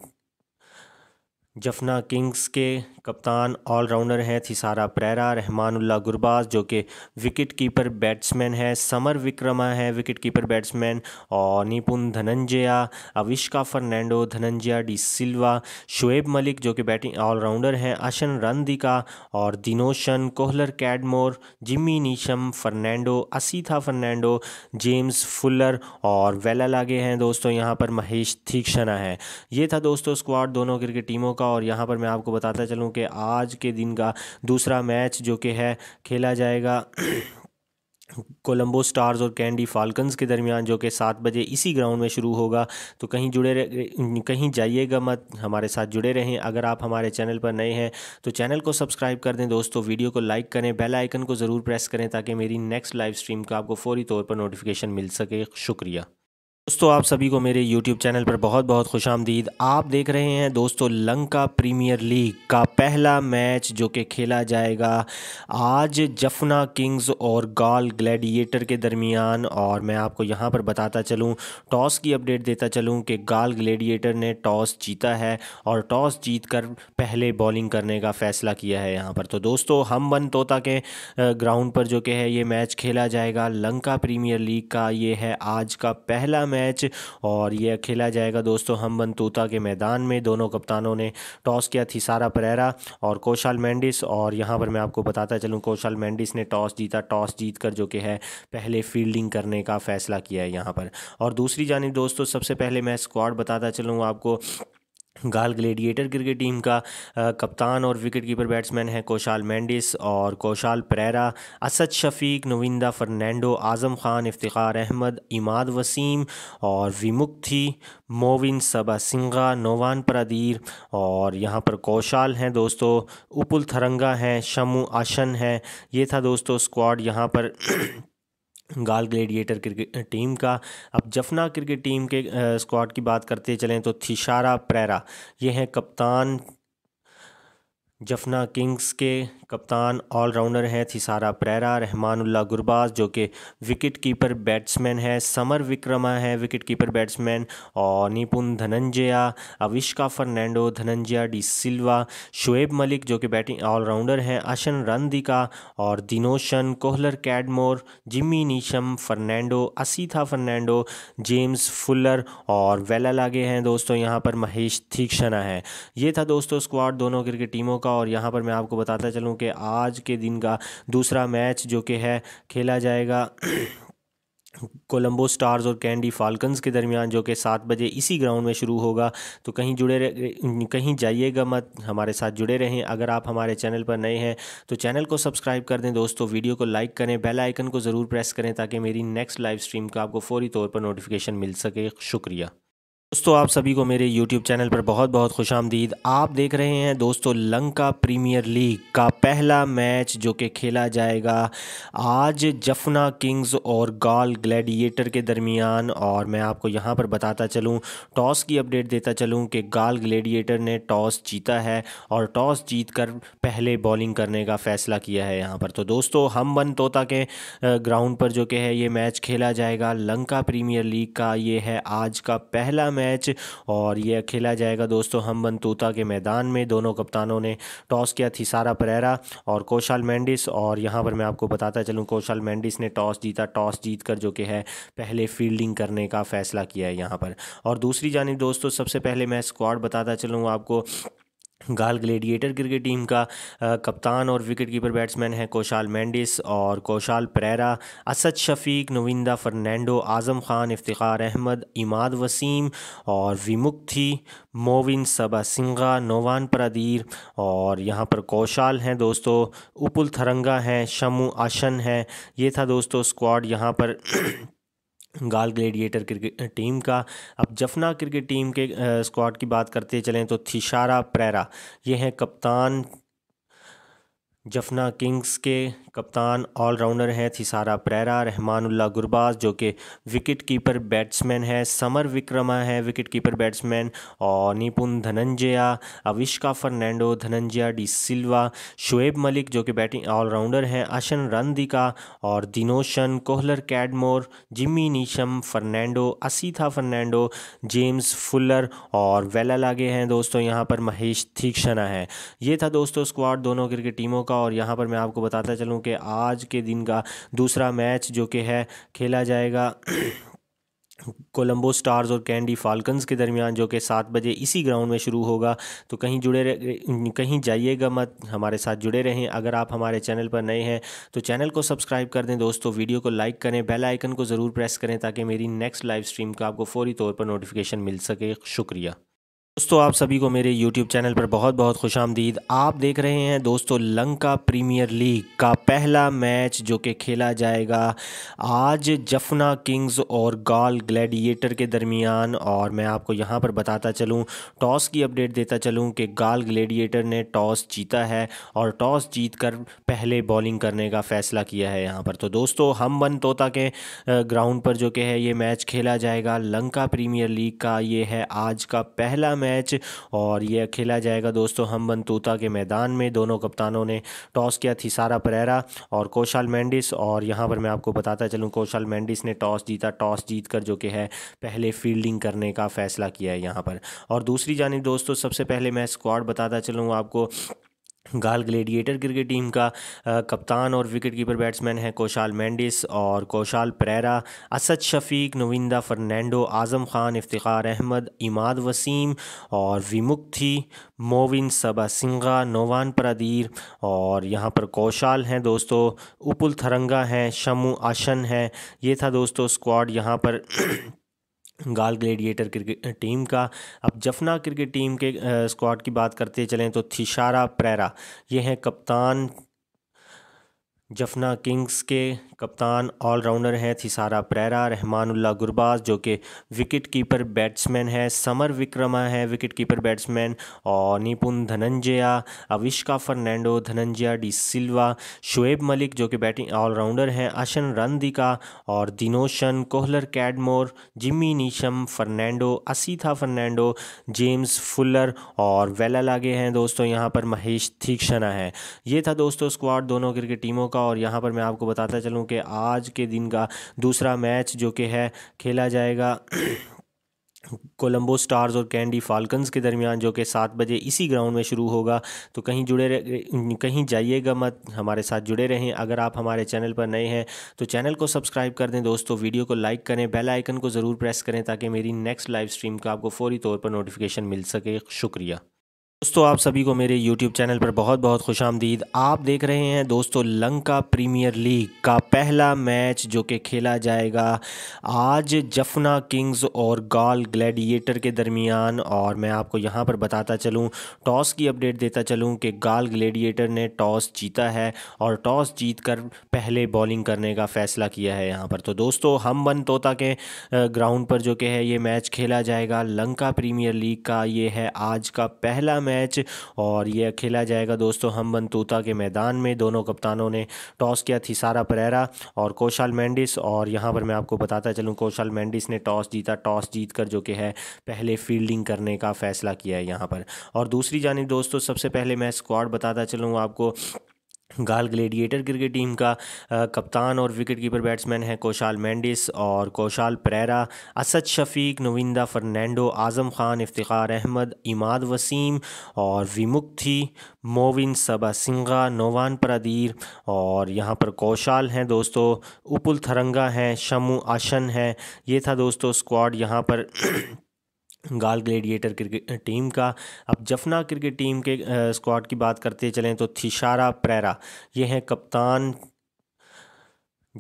जफना किंग्स के कप्तान ऑलराउंडर हैं थिसारा प्रेरा रहमानुल्ला गुरबाज जो कि विकेट कीपर बैट्समैन है समर विक्रमा है विकेट कीपर बैट्समैन और निपुन धनंजया अविष्का फर्नैंडो धनंजया डी सिल्वा शुएब मलिक जो कि बैटिंग ऑलराउंडर हैं अशन रंदिका और Dinoshan Kohler Cadmore Jimmy Neesham Fernando Asitha Fernando James Fuller और वेला लागे हैं दोस्तों यहाँ पर महेश थीक्षणा है ये था दोस्तों स्क्वाड दोनों क्रिकेट टीमों का और यहाँ पर मैं आपको बताता चलूँ कि आज के दिन का दूसरा मैच जो कि है खेला जाएगा कोलंबो स्टार्स और कैंडी फाल्कन्स के दरमियान जो कि सात बजे इसी ग्राउंड में शुरू होगा तो कहीं जुड़े कहीं जाइएगा मत हमारे साथ जुड़े रहें अगर आप हमारे चैनल पर नए हैं तो चैनल को सब्सक्राइब कर दें दोस्तों वीडियो को लाइक करें बेल आइकन को ज़रूर प्रेस करें ताकि मेरी नेक्स्ट लाइव स्ट्रीम का आपको फौरी तौर पर नोटिफिकेशन मिल सके शुक्रिया दोस्तों आप सभी को मेरे YouTube चैनल पर बहुत बहुत खुश आमदीद आप देख रहे हैं दोस्तों लंका प्रीमियर लीग का पहला मैच जो कि खेला जाएगा आज जफना किंग्स और गाल ग्लैडिएटर के दरमियान और मैं आपको यहां पर बताता चलूं टॉस की अपडेट देता चलूं कि गाल ग्लैडिएटर ने टॉस जीता है और टॉस जीत कर पहले बॉलिंग करने का फ़ैसला किया है यहाँ पर तो दोस्तों हम वन तोता के ग्राउंड पर जो कि है ये मैच खेला जाएगा लंका प्रीमियर लीग का ये है आज का पहला मैच और यह खेला जाएगा दोस्तों हम बनतूता के मैदान में दोनों कप्तानों ने टॉस किया थी सारा परेरा और कौशल मैंडिस और यहाँ पर मैं आपको बताता चलूँ कौशाल मैंडिस ने टॉस जीता टॉस जीत कर जो कि है पहले फील्डिंग करने का फ़ैसला किया है यहाँ पर और दूसरी जानब दोस्तों सबसे पहले मैं स्क्वाड बताता चलूँ आपको गाल ग्लेडिएटर क्रिकेट टीम का कप्तान और विकेट कीपर बैट्समैन है कौशाल मैंडिस और कौशाल परेरा असद शफीक नविंदा फर्नैंडो आज़म खान इफ्तार अहमद इमाद वसीम और विमुक्ति मोविन सबा सिंगा नोवान परदीर और यहाँ पर कौशाल हैं दोस्तों उपुल थरंगा हैं शमू आशन है ये था दोस्तों स्क्वाड यहाँ पर गाल ग्लेडिएटर क्रिकेट टीम का अब जफना क्रिकेट टीम के स्क्वाड की बात करते चलें तो थिशारा प्रेरा ये हैं कप्तान जफना किंग्स के कप्तान ऑलराउंडर हैं थिसारा प्रेरा रहमानुल्ला गुरबाज जो कि विकेट कीपर बैट्समैन है समर विक्रमा है विकेट कीपर बैट्समैन और निपुन धनंजया अविष्का फर्नैंडो धनंजया डी सिल्वा शुएब मलिक जो कि बैटिंग ऑलराउंडर हैं अशन रनदिका और Dinoshan Kohler Cadmore Jimmy Neesham Fernando Asitha Fernando James Fuller और वेला लागे हैं दोस्तों यहाँ पर महेश थीक्षणा है ये था दोस्तों स्क्वाड दोनों क्रिकेट टीमों का और यहाँ पर मैं आपको बताता चलूँ हूँ कि आज के दिन का दूसरा मैच जो कि है खेला जाएगा कोलंबो स्टार्स और कैंडी फाल्कन्स के दरमियान जो कि सात बजे इसी ग्राउंड में शुरू होगा तो कहीं जुड़े कहीं जाइएगा मत हमारे साथ जुड़े रहें अगर आप हमारे चैनल पर नए हैं तो चैनल को सब्सक्राइब कर दें दोस्तों वीडियो को लाइक करें बेल आइकन को ज़रूर प्रेस करें ताकि मेरी नेक्स्ट लाइव स्ट्रीम का आपको फौरी तौर पर नोटिफिकेशन मिल सके शुक्रिया दोस्तों आप सभी को मेरे YouTube चैनल पर बहुत बहुत खुश आमदीद आप देख रहे हैं दोस्तों लंका प्रीमियर लीग का पहला मैच जो कि खेला जाएगा आज जफना किंग्स और गाल ग्लैडिएटर के दरमियान और मैं आपको यहां पर बताता चलूं टॉस की अपडेट देता चलूं कि गाल ग्लैडिएटर ने टॉस जीता है और टॉस जीत कर पहले बॉलिंग करने का फ़ैसला किया है यहाँ पर तो दोस्तों हम बन तोता के ग्राउंड पर जो कि है ये मैच खेला जाएगा लंका प्रीमियर लीग का ये है आज का पहला मैच मैच और यह खेला जाएगा दोस्तों हम बनतूता के मैदान में दोनों कप्तानों ने टॉस किया थी सारा परेरा और कौशल मैंडिस और यहाँ पर मैं आपको बताता चलूँ कौशल मैंडिस ने टॉस जीता टॉस जीत कर जो कि है पहले फील्डिंग करने का फ़ैसला किया है यहाँ पर और दूसरी जानब दोस्तों सबसे पहले मैं स्क्वाड बताता चलूँ आपको गाल ग्लेडिएटर क्रिकेट टीम का आ, कप्तान और विकेट कीपर बैट्समैन है कौशाल मैंडिस और कौशाल परेरा असद शफीक नविंदा फर्नैंडो आज़म खान इफ्तार अहमद इमाद वसीम और विमुक्ति मोविन सबा सिंगा नोवान परदीर और यहाँ पर कौशाल हैं दोस्तों उपुल थरंगा हैं शमू आशन हैं ये था दोस्तों स्क्वाड यहाँ पर गाल ग्लेडिएटर क्रिकेट टीम का अब जफना क्रिकेट टीम के स्क्वाड की बात करते चलें तो थिशारा प्रेरा ये हैं कप्तान जफना किंग्स के कप्तान ऑलराउंडर हैं थिसारा प्रेरा रहमानुल्ला गुरबाज जो कि विकेट कीपर बैट्समैन है समर विक्रमा है विकेट कीपर बैट्समैन और निपुन धनंजया अविष्का फर्नैंडो धनंजया डी सिल्वा शुएब मलिक जो कि बैटिंग ऑलराउंडर हैं अशन रनदिका और Dinoshan Kohler Cadmore Jimmy Neesham Fernando Asitha Fernando James Fuller और वेला लागे हैं दोस्तों यहाँ पर महेश थीक्षणा है ये था दोस्तों स्क्वाड दोनों क्रिकेट टीमों का और यहाँ पर मैं आपको बताता चलूँ कि आज के दिन का दूसरा मैच जो कि है खेला जाएगा कोलंबो स्टार्स और कैंडी फाल्कन्स के दरमियान जो कि सात बजे इसी ग्राउंड में शुरू होगा तो कहीं जुड़े कहीं जाइएगा मत हमारे साथ जुड़े रहें अगर आप हमारे चैनल पर नए हैं तो चैनल को सब्सक्राइब कर दें दोस्तों वीडियो को लाइक करें बेल आइकन को ज़रूर प्रेस करें ताकि मेरी नेक्स्ट लाइव स्ट्रीम का आपको फौरी तौर पर नोटिफिकेशन मिल सके शुक्रिया दोस्तों आप सभी को मेरे YouTube चैनल पर बहुत बहुत खुश आमदीद आप देख रहे हैं दोस्तों लंका प्रीमियर लीग का पहला मैच जो कि खेला जाएगा आज जफना किंग्स और गाल ग्लैडिएटर के दरमियान और मैं आपको यहां पर बताता चलूं टॉस की अपडेट देता चलूं कि गाल ग्लैडिएटर ने टॉस जीता है और टॉस जीत कर पहले बॉलिंग करने का फ़ैसला किया है यहाँ पर तो दोस्तों हम वन तोता के ग्राउंड पर जो कि है ये मैच खेला जाएगा लंका प्रीमियर लीग का ये है आज का पहला मैच और यह खेला जाएगा दोस्तों हम बनतूता के मैदान में दोनों कप्तानों ने टॉस किया थी सारा परेरा और कौशल मैंडिस और यहाँ पर मैं आपको बताता चलूँ कौशाल मैंडिस ने टॉस जीता टॉस जीत कर जो कि है पहले फील्डिंग करने का फ़ैसला किया है यहाँ पर और दूसरी जानी दोस्तों सबसे पहले मैं स्क्वाड बताता चलूँ आपको गाल ग्लेडिएटर क्रिकेट टीम का आ, कप्तान और विकेट कीपर बैट्समैन है कौशाल मैंडिस और कौशाल परेरा असद शफीक नविंदा फर्नैंडो आज़म खान इफ्तार अहमद इमाद वसीम और विमुक्ति मोविन सबा सिंगा नोवान प्रदीर और यहाँ पर कौशाल हैं दोस्तों उपुल थरंगा हैं शमू आशन है ये था दोस्तों स्क्वाड यहाँ पर गाल ग्लेडिएटर क्रिकेट टीम का अब जफना क्रिकेट टीम के स्क्वाड की बात करते चलें तो थिशारा प्रेरा ये हैं कप्तान जफना किंग्स के कप्तान ऑलराउंडर हैं थिसारा प्रेरा रहमानुल्ला गुरबाज जो कि विकेट कीपर बैट्समैन है समर विक्रमा है विकेट कीपर बैट्समैन और निपुन धनंजया अविष्का फर्नैंडो धनंजया डी सिल्वा शुएब मलिक जो कि बैटिंग ऑलराउंडर हैं अशन रनदिका और Dinoshan Kohler Cadmore Jimmy Neesham Fernando Asitha Fernando James Fuller और वेला लागे हैं दोस्तों यहाँ पर महेश थीक्षणा है ये था दोस्तों स्क्वाड दोनों क्रिकेट टीमों का और यहाँ पर मैं आपको बताता चलूँ हूँ कि आज के दिन का दूसरा मैच जो कि है खेला जाएगा कोलंबो स्टार्स और कैंडी फाल्कन्स के दरमियान जो कि सात बजे इसी ग्राउंड में शुरू होगा तो कहीं जुड़े कहीं जाइएगा मत हमारे साथ जुड़े रहें अगर आप हमारे चैनल पर नए हैं तो चैनल को सब्सक्राइब कर दें दोस्तों वीडियो को लाइक करें बेल आइकन को ज़रूर प्रेस करें ताकि मेरी नेक्स्ट लाइव स्ट्रीम का आपको फौरी तौर पर नोटिफिकेशन मिल सके शुक्रिया दोस्तों आप सभी को मेरे YouTube चैनल पर बहुत बहुत खुश आमदीद आप देख रहे हैं दोस्तों लंका प्रीमियर लीग का पहला मैच जो कि खेला जाएगा आज जफना किंग्स और गाल ग्लैडिएटर के दरमियान और मैं आपको यहां पर बताता चलूं टॉस की अपडेट देता चलूं कि गाल ग्लैडिएटर ने टॉस जीता है और टॉस जीत कर पहले बॉलिंग करने का फ़ैसला किया है यहाँ पर तो दोस्तों हम बन तोता के ग्राउंड पर जो कि है ये मैच खेला जाएगा लंका प्रीमियर लीग का ये है आज का पहला मैच मैच और यह खेला जाएगा दोस्तों हम बनतूता के मैदान में दोनों कप्तानों ने टॉस किया थी सारा परेरा और कौशल मैंडिस और यहाँ पर मैं आपको बताता चलूँ कौशल मैंडिस ने टॉस जीता टॉस जीत कर जो कि है पहले फील्डिंग करने का फ़ैसला किया है यहाँ पर और दूसरी जानब दोस्तों सबसे पहले मैं स्क्वाड बताता चलूँ आपको गाल ग्लेडिएटर क्रिकेट टीम का कप्तान और विकेट कीपर बैट्समैन है कौशाल मैंडिस और कौशाल परेरा असद शफीक नविंदा फर्नैंडो आज़म खान इफ्तार अहमद इमाद वसीम और विमुक्ति मोविन सबा सिंगा नोवान परदीर और यहाँ पर कौशाल हैं दोस्तों उपुल थरंगा हैं शमू आशन हैं ये था दोस्तों स्क्वाड यहाँ पर गाल ग्लेडिएटर क्रिकेट टीम का अब जफना क्रिकेट टीम के स्क्वाड की बात करते चलें तो थिशारा प्रेरा ये हैं कप्तान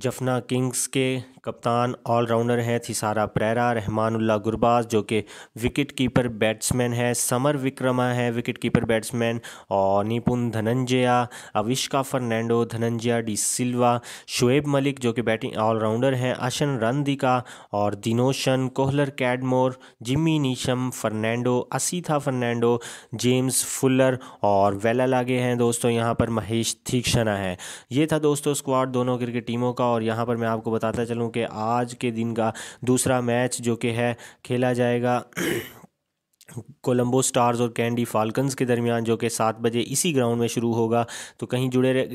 जफना किंग्स के कप्तान ऑलराउंडर हैं थिसारा प्रेरा रहमानुल्ला गुरबाज जो कि विकेट कीपर बैट्समैन है समर विक्रमा है विकेट कीपर बैट्समैन और निपुन धनंजया अविष्का फर्नैंडो धनंजया डी सिल्वा शुएब मलिक जो कि बैटिंग ऑलराउंडर हैं अशन रनदिका और Dinoshan Kohler Cadmore Jimmy Neesham Fernando Asitha Fernando James Fuller और वेला लागे हैं दोस्तों यहाँ पर महेश थीक्षणा है ये था दोस्तों स्क्वाड दोनों क्रिकेट टीमों का का और यहाँ पर मैं आपको बताता चलूँ कि आज के दिन का दूसरा मैच जो कि है खेला जाएगा कोलंबो स्टार्स और कैंडी फाल्कन्स के दरमियान जो कि सात बजे इसी ग्राउंड में शुरू होगा तो कहीं जुड़े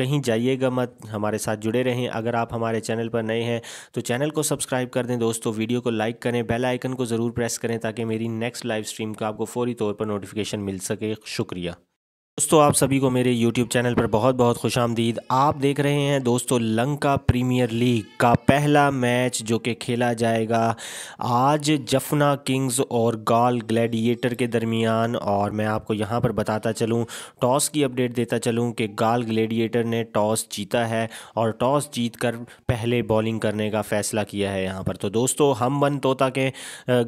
कहीं जाइएगा मत हमारे साथ जुड़े रहें अगर आप हमारे चैनल पर नए हैं तो चैनल को सब्सक्राइब कर दें दोस्तों वीडियो को लाइक करें बेल आइकन को ज़रूर प्रेस करें ताकि मेरी नेक्स्ट लाइव स्ट्रीम का आपको फौरी तौर पर नोटिफिकेशन मिल सके शुक्रिया दोस्तों आप सभी को मेरे YouTube चैनल पर बहुत बहुत खुश आमदीद आप देख रहे हैं दोस्तों लंका प्रीमियर लीग का पहला मैच जो कि खेला जाएगा आज जफना किंग्स और गाल ग्लैडिएटर के दरमियान और मैं आपको यहां पर बताता चलूं टॉस की अपडेट देता चलूं कि गाल ग्लैडिएटर ने टॉस जीता है और टॉस जीत कर पहले बॉलिंग करने का फ़ैसला किया है यहाँ पर तो दोस्तों हम बन तोता के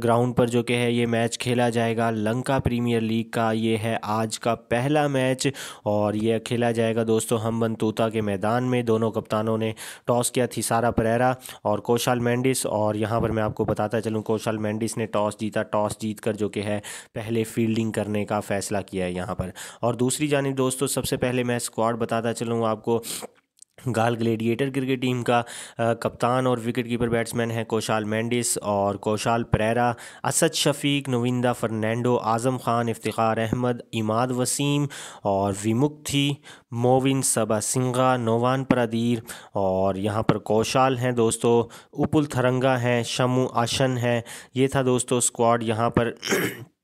ग्राउंड पर जो कि है ये मैच खेला जाएगा लंका प्रीमियर लीग का ये है आज का पहला मैच और यह खेला जाएगा दोस्तों हम बनतूता के मैदान में दोनों कप्तानों ने टॉस किया थी सारा परेरा और कौशाल मैंडिस और यहाँ पर मैं आपको बताता चलूँ कौशाल मैंडिस ने टॉस जीता टॉस जीत कर जो कि है पहले फील्डिंग करने का फ़ैसला किया है यहाँ पर और दूसरी जानी दोस्तों सबसे पहले मैं स्क्वाड बताता चलूँ आपको गाल ग्लेडिएटर क्रिकेट टीम का आ, कप्तान और विकेट कीपर बैट्समैन है कौशाल मैंडिस और कौशाल परेरा असद शफीक नविंदा फर्नैंडो आज़म खान इफ्तार अहमद इमाद वसीम और विमुक्ति मोविन सबा सिंगा नोवान प्रदीर और यहाँ पर कौशाल हैं दोस्तों उपुल थरंगा हैं शमू आशन हैं ये था दोस्तों स्क्वाड यहाँ पर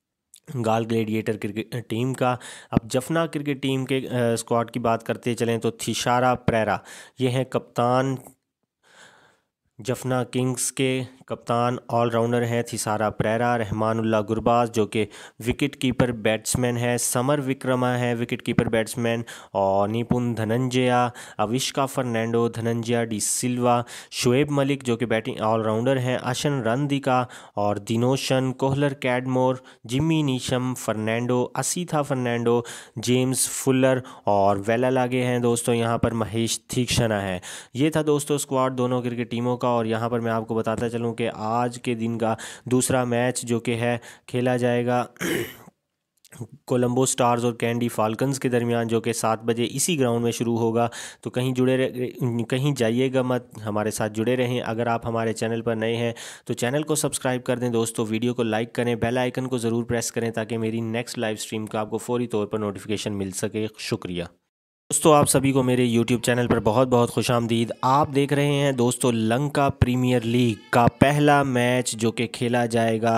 गाल ग्लेडिएटर क्रिकेट टीम का अब जफना क्रिकेट टीम के स्क्वाड की बात करते चलें तो थिशारा प्रेरा ये हैं कप्तान जफना किंग्स के कप्तान ऑलराउंडर हैं थिसारा प्रेरा रहमानुल्ला गुरबाज जो कि विकेट कीपर बैट्समैन है समर विक्रमा है विकेट कीपर बैट्समैन और निपुन धनंजया अविष्का फर्नैंडो धनंजया डी सिल्वा शुएब मलिक जो कि बैटिंग ऑलराउंडर हैं अशन रनदिका और Dinoshan Kohler Cadmore Jimmy Neesham Fernando Asitha Fernando James Fuller और वेला लागे हैं दोस्तों यहाँ पर महेश थीक्षणा है ये था दोस्तों स्क्वाड दोनों क्रिकेट टीमों का और यहाँ पर मैं आपको बताता चलूँ हूँ कि आज के दिन का दूसरा मैच जो कि है खेला जाएगा कोलंबो स्टार्स और कैंडी फाल्कन्स के दरमियान जो कि सात बजे इसी ग्राउंड में शुरू होगा तो कहीं जुड़े कहीं जाइएगा मत हमारे साथ जुड़े रहें अगर आप हमारे चैनल पर नए हैं तो चैनल को सब्सक्राइब कर दें दोस्तों वीडियो को लाइक करें बेल आइकन को ज़रूर प्रेस करें ताकि मेरी नेक्स्ट लाइव स्ट्रीम का आपको फौरी तौर पर नोटिफिकेशन मिल सके शुक्रिया दोस्तों आप सभी को मेरे YouTube चैनल पर बहुत बहुत खुश आमदीद आप देख रहे हैं दोस्तों लंका प्रीमियर लीग का पहला मैच जो कि खेला जाएगा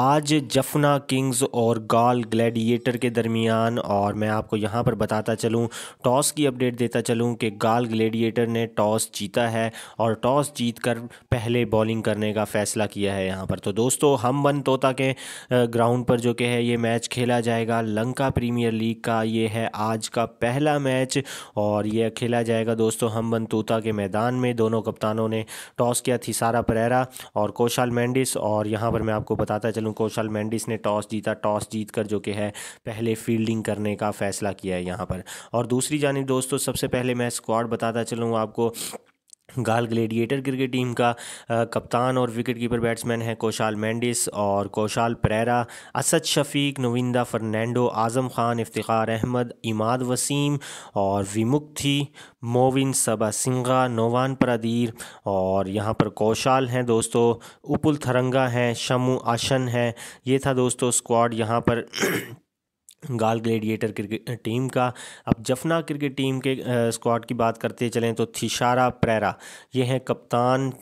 आज जफना किंग्स और गाल ग्लैडिएटर के दरमियान और मैं आपको यहां पर बताता चलूं टॉस की अपडेट देता चलूं कि गाल ग्लैडिएटर ने टॉस जीता है और टॉस जीत कर पहले बॉलिंग करने का फ़ैसला किया है यहाँ पर तो दोस्तों हम वन तोता के ग्राउंड पर जो कि है ये मैच खेला जाएगा लंका प्रीमियर लीग का ये है आज का पहला मैच मैच और यह खेला जाएगा दोस्तों हम बनतूता के मैदान में दोनों कप्तानों ने टॉस किया थी सारा परेरा और कौशाल मैंडिस और यहाँ पर मैं आपको बताता चलूँ कौशाल मैंडिस ने टॉस जीता टॉस जीत कर जो कि है पहले फील्डिंग करने का फ़ैसला किया है यहाँ पर और दूसरी जानब दोस्तों सबसे पहले मैं स्क्वाड बताता चलूँ आपको गाल ग्लेडिएटर क्रिकेट टीम का कप्तान और विकेट कीपर बैट्समैन है कौशाल मैंडिस और कौशाल परेरा असद शफीक नविंदा फर्नैंडो आज़म खान इफ्तार अहमद इमाद वसीम और विमुक्ति मोविन सबा सिंगा नोवान प्रादीर और यहाँ पर कौशाल हैं दोस्तों उपुल थरंगा हैं शमू आशन हैं ये था दोस्तों स्क्वाड यहाँ पर गाल ग्लेडिएटर क्रिकेट टीम का अब जफना क्रिकेट टीम के स्क्वाड की बात करते चलें तो थिशारा प्रेरा ये हैं कप्तान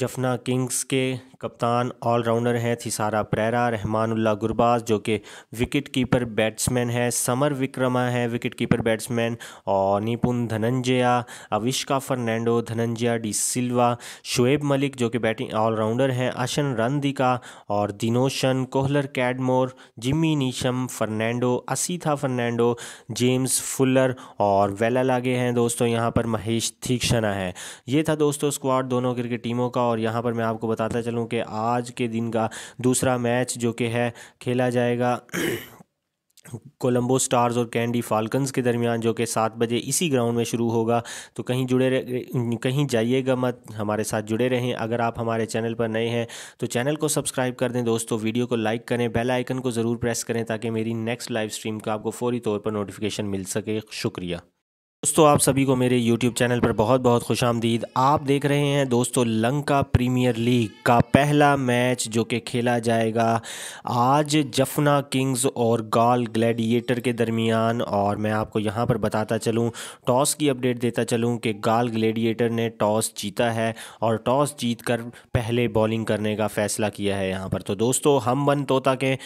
जफना किंग्स के कप्तान ऑलराउंडर हैं थिसारा प्रेरा रहमानुल्ला गुरबाज जो कि विकेट कीपर बैट्समैन है समर विक्रमा है विकेट कीपर बैट्समैन और निपुन धनंजया अविष्का फर्नैंडो धनंजया डी सिल्वा शुएब मलिक जो कि बैटिंग ऑलराउंडर हैं अशन रनदिका और Dinoshan Kohler Cadmore Jimmy Neesham Fernando Asitha Fernando James Fuller और वेला लागे हैं दोस्तों यहाँ पर महेश थीक्षणा है ये था दोस्तों स्क्वाड दोनों क्रिकेट टीमों का और यहाँ पर मैं आपको बताता चलूँ कि आज के दिन का दूसरा मैच जो कि है खेला जाएगा कोलंबो स्टार्स और कैंडी फाल्कन्स के दरमियान जो कि सात बजे इसी ग्राउंड में शुरू होगा तो कहीं जुड़े कहीं जाइएगा मत हमारे साथ जुड़े रहें अगर आप हमारे चैनल पर नए हैं तो चैनल को सब्सक्राइब कर दें दोस्तों वीडियो को लाइक करें बेल आइकन को ज़रूर प्रेस करें ताकि मेरी नेक्स्ट लाइव स्ट्रीम का आपको फौरी तौर पर नोटिफिकेशन मिल सके शुक्रिया दोस्तों आप सभी को मेरे YouTube चैनल पर बहुत बहुत खुश आमदीद आप देख रहे हैं दोस्तों लंका प्रीमियर लीग का पहला मैच जो कि खेला जाएगा आज जफना किंग्स और गाल ग्लैडिएटर के दरमियान और मैं आपको यहां पर बताता चलूं टॉस की अपडेट देता चलूं कि गाल ग्लैडिएटर ने टॉस जीता है और टॉस जीत कर पहले बॉलिंग करने का फ़ैसला किया है यहाँ पर तो दोस्तों हम बन तोता के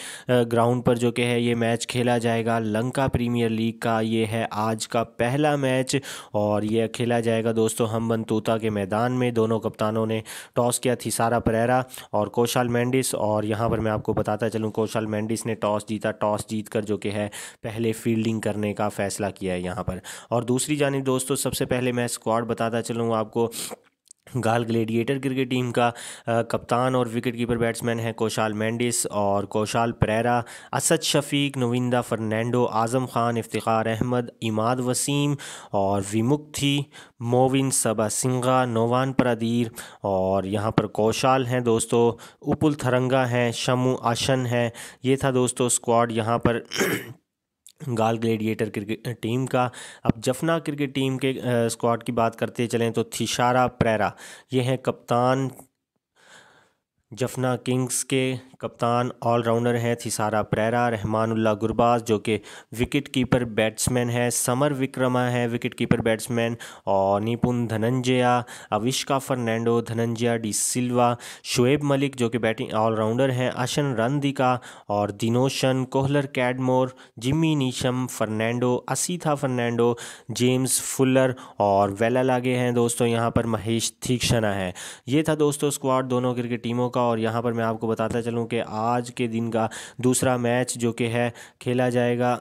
ग्राउंड पर जो कि है ये मैच खेला जाएगा लंका प्रीमियर लीग का ये है आज का पहला मैच और यह खेला जाएगा दोस्तों हम बनतूता के मैदान में दोनों कप्तानों ने टॉस किया थी सारा परेरा और कौशाल मैंडिस और यहाँ पर मैं आपको बताता चलूँ कौशाल मैंडिस ने टॉस जीता टॉस जीत कर जो कि है पहले फील्डिंग करने का फ़ैसला किया है यहाँ पर और दूसरी जानी दोस्तों सबसे पहले मैं स्क्वाड बताता चलूँ आपको गाल ग्लेडिएटर क्रिकेट टीम का आ, कप्तान और विकेट कीपर बैट्समैन है कौशाल मैंडिस और कौशाल परेरा असद शफीक नविंदा फर्नैंडो आज़म खान इफ्तार अहमद इमाद वसीम और विमुक्ति मोविन सबा सिंगा नोवान प्रदीर और यहाँ पर कौशाल हैं दोस्तों उपुल थरंगा हैं शमू आशन है ये था दोस्तों स्क्वाड यहाँ पर गाल ग्लेडिएटर क्रिकेट टीम का अब जफना क्रिकेट टीम के स्क्वाड की बात करते चलें तो थिशारा प्रेरा ये हैं कप्तान जफना किंग्स के कप्तान ऑलराउंडर हैं थिसारा परेरा रहमानुल्ला गुरबाज जो कि विकेट कीपर बैट्समैन है समर विक्रमा है विकेट कीपर बैट्समैन और निपुन धनंजया अविष्का फर्नैंडो धनंजया डी सिल्वा शुएब मलिक जो कि बैटिंग ऑलराउंडर हैं अशन रंदिका और Dinoshan Kohler Cadmore Jimmy Neesham Fernando Asitha Fernando James Fuller और वेला लागे हैं दोस्तों यहाँ पर महेश थीक्षणा है ये था दोस्तों स्क्वाड दोनों क्रिकेट टीमों का और यहाँ पर मैं आपको बताता चलूँ हूँ कि आज के दिन का दूसरा मैच जो कि है खेला जाएगा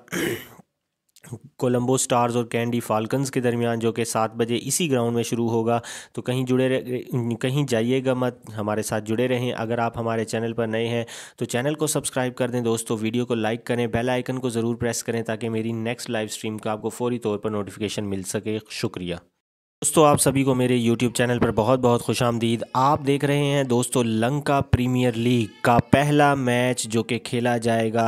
कोलंबो स्टार्स और कैंडी फाल्कन्स के दरमियान जो कि सात बजे इसी ग्राउंड में शुरू होगा तो कहीं जुड़े कहीं जाइएगा मत हमारे साथ जुड़े रहें अगर आप हमारे चैनल पर नए हैं तो चैनल को सब्सक्राइब कर दें दोस्तों वीडियो को लाइक करें बेल आइकन को ज़रूर प्रेस करें ताकि मेरी नेक्स्ट लाइव स्ट्रीम का आपको फौरी तौर पर नोटिफिकेशन मिल सके शुक्रिया दोस्तों आप सभी को मेरे YouTube चैनल पर बहुत बहुत खुश आमदीद आप देख रहे हैं दोस्तों लंका प्रीमियर लीग का पहला मैच जो कि खेला जाएगा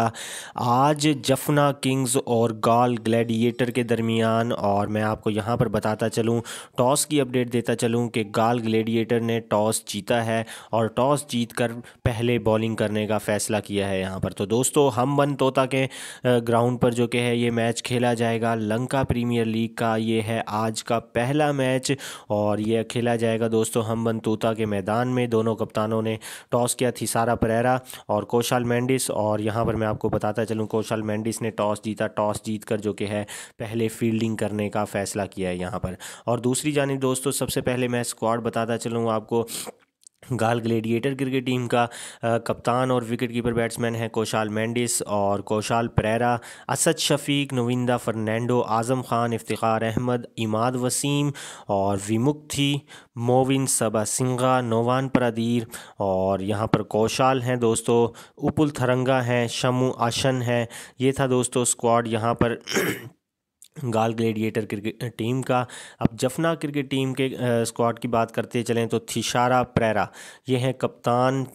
आज जफना किंग्स और गाल ग्लैडिएटर के दरमियान और मैं आपको यहां पर बताता चलूं टॉस की अपडेट देता चलूं कि गाल ग्लैडिएटर ने टॉस जीता है और टॉस जीत कर पहले बॉलिंग करने का फ़ैसला किया है यहाँ पर तो दोस्तों हम बन तोता के ग्राउंड पर जो कि है ये मैच खेला जाएगा लंका प्रीमियर लीग का ये है आज का पहला मैच मैच और यह खेला जाएगा दोस्तों हम बनतूता के मैदान में दोनों कप्तानों ने टॉस किया थी सारा परेरा और कौशल मैंडिस और यहाँ पर मैं आपको बताता चलूँ कौशल मैंडिस ने टॉस जीता टॉस जीत कर जो कि है पहले फील्डिंग करने का फ़ैसला किया है यहाँ पर और दूसरी जानब दोस्तों सबसे पहले मैं स्क्वाड बताता चलूँ आपको गाल ग्लेडिएटर क्रिकेट टीम का कप्तान और विकेट कीपर बैट्समैन है कौशाल मैंडिस और कौशाल परेरा असद शफीक नविंदा फर्नैंडो आज़म खान इफ्तार अहमद इमाद वसीम और विमुक्ति मोविन सबा सिंगा नोवान परदीर और यहाँ पर कौशाल हैं दोस्तों उपुल थरंगा हैं शमू आशन हैं ये था दोस्तों स्क्वाड यहाँ पर गाल ग्लेडिएटर क्रिकेट टीम का अब जफना क्रिकेट टीम के स्क्वाड की बात करते चलें तो थिशारा प्रेरा ये हैं कप्तान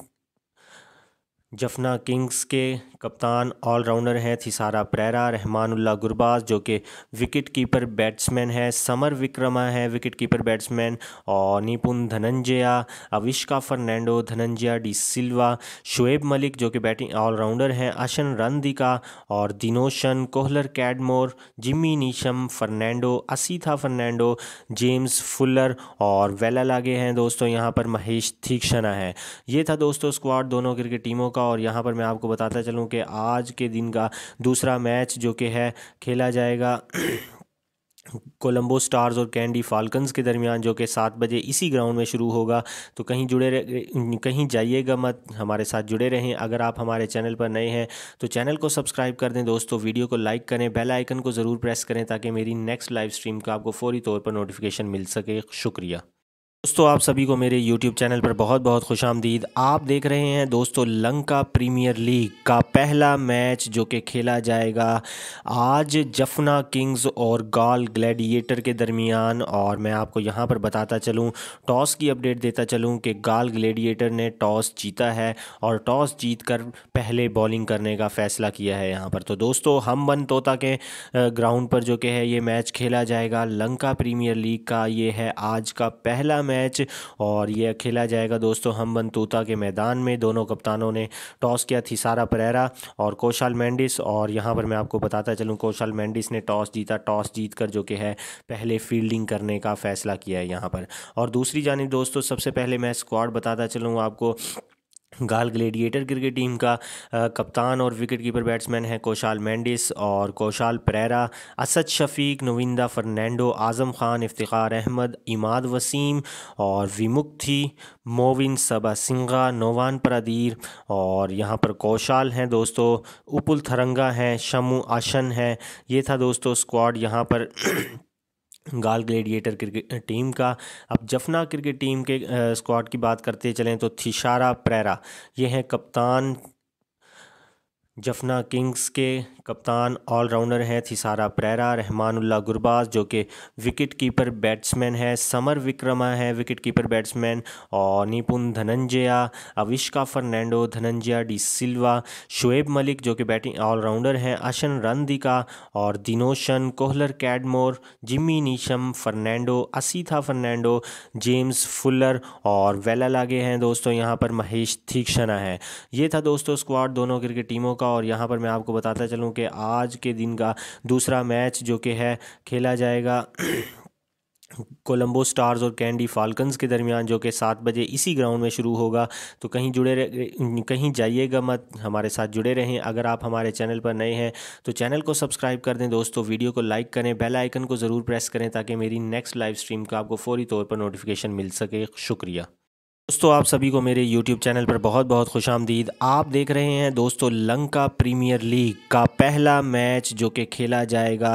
जफना किंग्स के कप्तान ऑलराउंडर हैं थिसारा प्रेरा रहमानुल्ला गुरबाज जो कि विकेट कीपर बैट्समैन है समर विक्रमा है विकेट कीपर बैट्समैन और निपुन धनंजया अविष्का फर्नैंडो धनंजया डी सिल्वा शुएब मलिक जो कि बैटिंग ऑलराउंडर हैं अशन रनदिका और Dinoshan Kohler Cadmore Jimmy Neesham Fernando Asitha Fernando James Fuller और वेला लागे हैं दोस्तों यहाँ पर महेश थीक्षणा है ये था दोस्तों स्क्वाड दोनों क्रिकेट टीमों का और यहाँ पर मैं आपको बताता चलूँ कि आज के दिन का दूसरा मैच जो कि है खेला जाएगा कोलंबो स्टार्स और कैंडी फाल्कन्स के दरमियान जो कि सात बजे इसी ग्राउंड में शुरू होगा तो कहीं जुड़े कहीं जाइएगा मत हमारे साथ जुड़े रहें अगर आप हमारे चैनल पर नए हैं तो चैनल को सब्सक्राइब कर दें दोस्तों वीडियो को लाइक करें बेल आइकन को ज़रूर प्रेस करें ताकि मेरी नेक्स्ट लाइव स्ट्रीम का आपको फौरी तौर पर नोटिफिकेशन मिल सके शुक्रिया दोस्तों आप सभी को मेरे YouTube चैनल पर बहुत बहुत खुश आमदीद आप देख रहे हैं दोस्तों लंका प्रीमियर लीग का पहला मैच जो कि खेला जाएगा आज जफना किंग्स और गाल ग्लैडिएटर के दरमियान और मैं आपको यहां पर बताता चलूं टॉस की अपडेट देता चलूं कि गाल ग्लैडिएटर ने टॉस जीता है और टॉस जीत कर पहले बॉलिंग करने का फ़ैसला किया है यहाँ पर तो दोस्तों हम बन तोता के ग्राउंड पर जो कि है ये मैच खेला जाएगा लंका प्रीमियर लीग का ये है आज का पहला मैच और यह खेला जाएगा दोस्तों हम बनतूता के मैदान में दोनों कप्तानों ने टॉस किया थी सारा परेरा और कौशाल मैंडिस और यहाँ पर मैं आपको बताता चलूँ कौशाल मैंडिस ने टॉस जीता टॉस जीत कर जो कि है पहले फील्डिंग करने का फ़ैसला किया है यहाँ पर और दूसरी जानी दोस्तों सबसे पहले मैं स्क्वाड बताता चलूँ आपको गाल ग्लेडिएटर क्रिकेट टीम का आ, कप्तान और विकेट कीपर बैट्समैन है कौशाल मैंडिस और कौशाल परेरा असद शफीक नविंदा फर्नैंडो आज़म खान इफ्तार अहमद इमाद वसीम और विमुक्ति मोविन सबा सिंगा नोवान प्रदीर और यहाँ पर कौशाल हैं दोस्तों उपुल थरंगा हैं शमू आशन है ये था दोस्तों स्क्वाड यहाँ पर गाल ग्लेडिएटर क्रिकेट टीम का अब जफना क्रिकेट टीम के स्क्वाड की बात करते चलें तो थिशारा प्रेरा ये हैं कप्तान जफना किंग्स के कप्तान ऑलराउंडर हैं थिसारा परेरा रहमानुल्ला गुरबाज जो कि विकेट कीपर बैट्समैन है समर विक्रमा है विकेट कीपर बैट्समैन और निपुन धनंजया अविष्का फर्नैंडो धनंजया डी सिल्वा शुएब मलिक जो कि बैटिंग ऑलराउंडर हैं अशन रंदिका और Dinoshan Kohler Cadmore Jimmy Neesham Fernando Asitha Fernando James Fuller और वेला लागे हैं दोस्तों यहाँ पर महेश थीक्षणा है ये था दोस्तों स्क्वाड दोनों क्रिकेट टीमों का और यहाँ पर मैं आपको बताता चलूँ हूँ कि आज के दिन का दूसरा मैच जो कि है खेला जाएगा कोलंबो स्टार्स और कैंडी फाल्कन्स के दरमियान जो कि सात बजे इसी ग्राउंड में शुरू होगा तो कहीं जुड़े कहीं जाइएगा मत हमारे साथ जुड़े रहें अगर आप हमारे चैनल पर नए हैं तो चैनल को सब्सक्राइब कर दें दोस्तों वीडियो को लाइक करें बेल आइकन को ज़रूर प्रेस करें ताकि मेरी नेक्स्ट लाइव स्ट्रीम का आपको फौरी तौर पर नोटिफिकेशन मिल सके शुक्रिया दोस्तों आप सभी को मेरे YouTube चैनल पर बहुत बहुत खुश आमदीद आप देख रहे हैं दोस्तों लंका प्रीमियर लीग का पहला मैच जो कि खेला जाएगा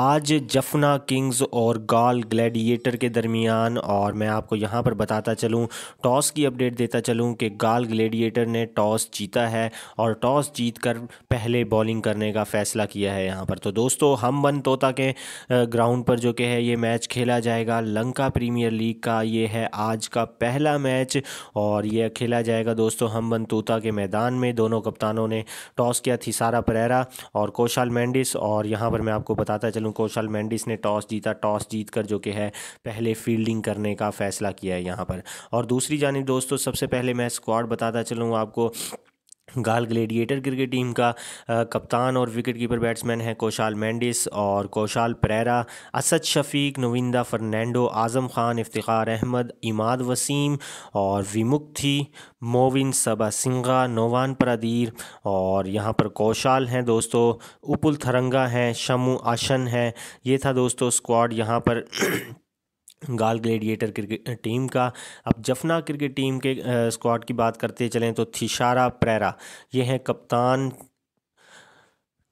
आज जफना किंग्स और गाल ग्लैडिएटर के दरमियान और मैं आपको यहां पर बताता चलूं टॉस की अपडेट देता चलूं कि गाल ग्लैडिएटर ने टॉस जीता है और टॉस जीत कर पहले बॉलिंग करने का फ़ैसला किया है यहाँ पर तो दोस्तों हम वन तोता के ग्राउंड पर जो कि है ये मैच खेला जाएगा लंका प्रीमियर लीग का ये है आज का पहला मैच मैच और यह खेला जाएगा दोस्तों हम बनतूता के मैदान में दोनों कप्तानों ने टॉस किया थी सारा परेरा और कौशाल मैंडिस और यहाँ पर मैं आपको बताता चलूँ कौशाल मैंडिस ने टॉस जीता टॉस जीत कर जो कि है पहले फील्डिंग करने का फ़ैसला किया है यहाँ पर और दूसरी जानब दोस्तों सबसे पहले मैं स्क्वाड बताता चलूँ आपको गाल ग्लेडिएटर क्रिकेट टीम का कप्तान और विकेट कीपर बैट्समैन है कौशाल मैंडिस और कौशाल परेरा असद शफीक नविंदा फर्नैंडो आज़म खान इफ्तार अहमद इमाद वसीम और विमुक्ति मोविन सबा सिंगा नोवान परदीर और यहाँ पर कौशाल हैं दोस्तों उपुल थरंगा हैं शमू आशन हैं ये था दोस्तों स्क्वाड यहाँ पर गाल ग्लेडिएटर क्रिकेट टीम का अब जफना क्रिकेट टीम के स्क्वाड की बात करते चलें तो थिशारा प्रेरा ये हैं कप्तान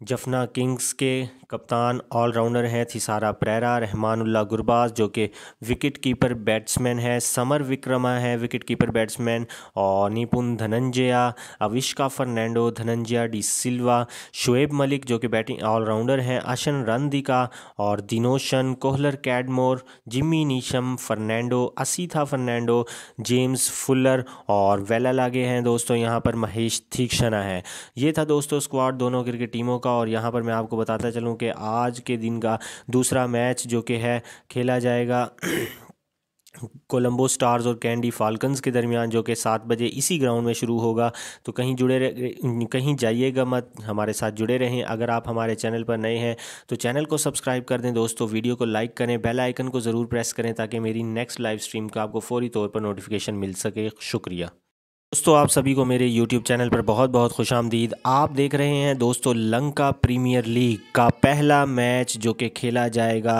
जफना किंग्स के कप्तान ऑलराउंडर हैं थिसारा प्रेरा रहमानुल्ला गुरबाज जो कि विकेट कीपर बैट्समैन है समर विक्रमा है विकेट कीपर बैट्समैन और निपुन धनंजया अविष्का फर्नैंडो धनंजया डी सिल्वा शुएब मलिक जो कि बैटिंग ऑलराउंडर हैं अशन रनदिका और Dinoshan Kohler Cadmore Jimmy Neesham Fernando Asitha Fernando James Fuller और वेला लागे हैं दोस्तों यहाँ पर महेश थीक्षणा है ये था दोस्तों स्क्वाड दोनों क्रिकेट टीमों का और यहाँ पर मैं आपको बताता चलूँ कि आज के दिन का दूसरा मैच जो कि है खेला जाएगा कोलंबो स्टार्स और कैंडी फाल्कन्स के दरमियान जो कि सात बजे इसी ग्राउंड में शुरू होगा तो कहीं जुड़े कहीं जाइएगा मत हमारे साथ जुड़े रहें अगर आप हमारे चैनल पर नए हैं तो चैनल को सब्सक्राइब कर दें दोस्तों वीडियो को लाइक करें बेल आइकन को ज़रूर प्रेस करें ताकि मेरी नेक्स्ट लाइव स्ट्रीम का आपको फौरी तौर पर नोटिफिकेशन मिल सके शुक्रिया दोस्तों आप सभी को मेरे YouTube चैनल पर बहुत बहुत खुश आमदीद आप देख रहे हैं दोस्तों लंका प्रीमियर लीग का पहला मैच जो कि खेला जाएगा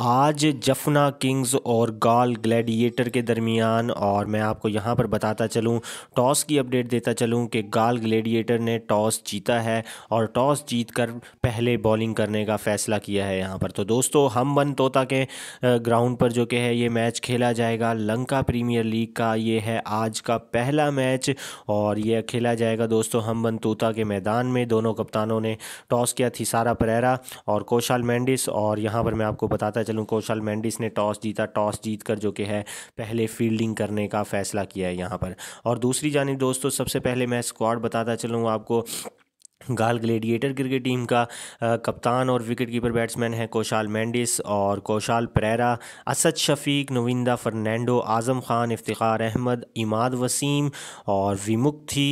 आज जफना किंग्स और गाल ग्लैडिएटर के दरमियान और मैं आपको यहां पर बताता चलूं टॉस की अपडेट देता चलूं कि गाल ग्लैडिएटर ने टॉस जीता है और टॉस जीत कर पहले बॉलिंग करने का फ़ैसला किया है यहाँ पर तो दोस्तों हम बन तोता के ग्राउंड पर जो कि है ये मैच खेला जाएगा लंका प्रीमियर लीग का ये है आज का पहला मैच और यह खेला जाएगा दोस्तों हम बनतूता के मैदान में दोनों कप्तानों ने टॉस किया थी सारा परेरा और कौशाल मैंडिस और यहाँ पर मैं आपको बताता चलूँ कौशाल मैंडिस ने टॉस जीता टॉस जीत कर जो कि है पहले फील्डिंग करने का फ़ैसला किया है यहाँ पर और दूसरी जानी दोस्तों सबसे पहले मैं स्क्वाड बताता चलूँ आपको गाल ग्लेडिएटर क्रिकेट टीम का आ, कप्तान और विकेट कीपर बैट्समैन है कौशाल मैंडिस और कौशाल परेरा असद शफीक नविंदा फर्नैंडो आज़म खान इफ्तार अहमद इमाद वसीम और विमुक्ति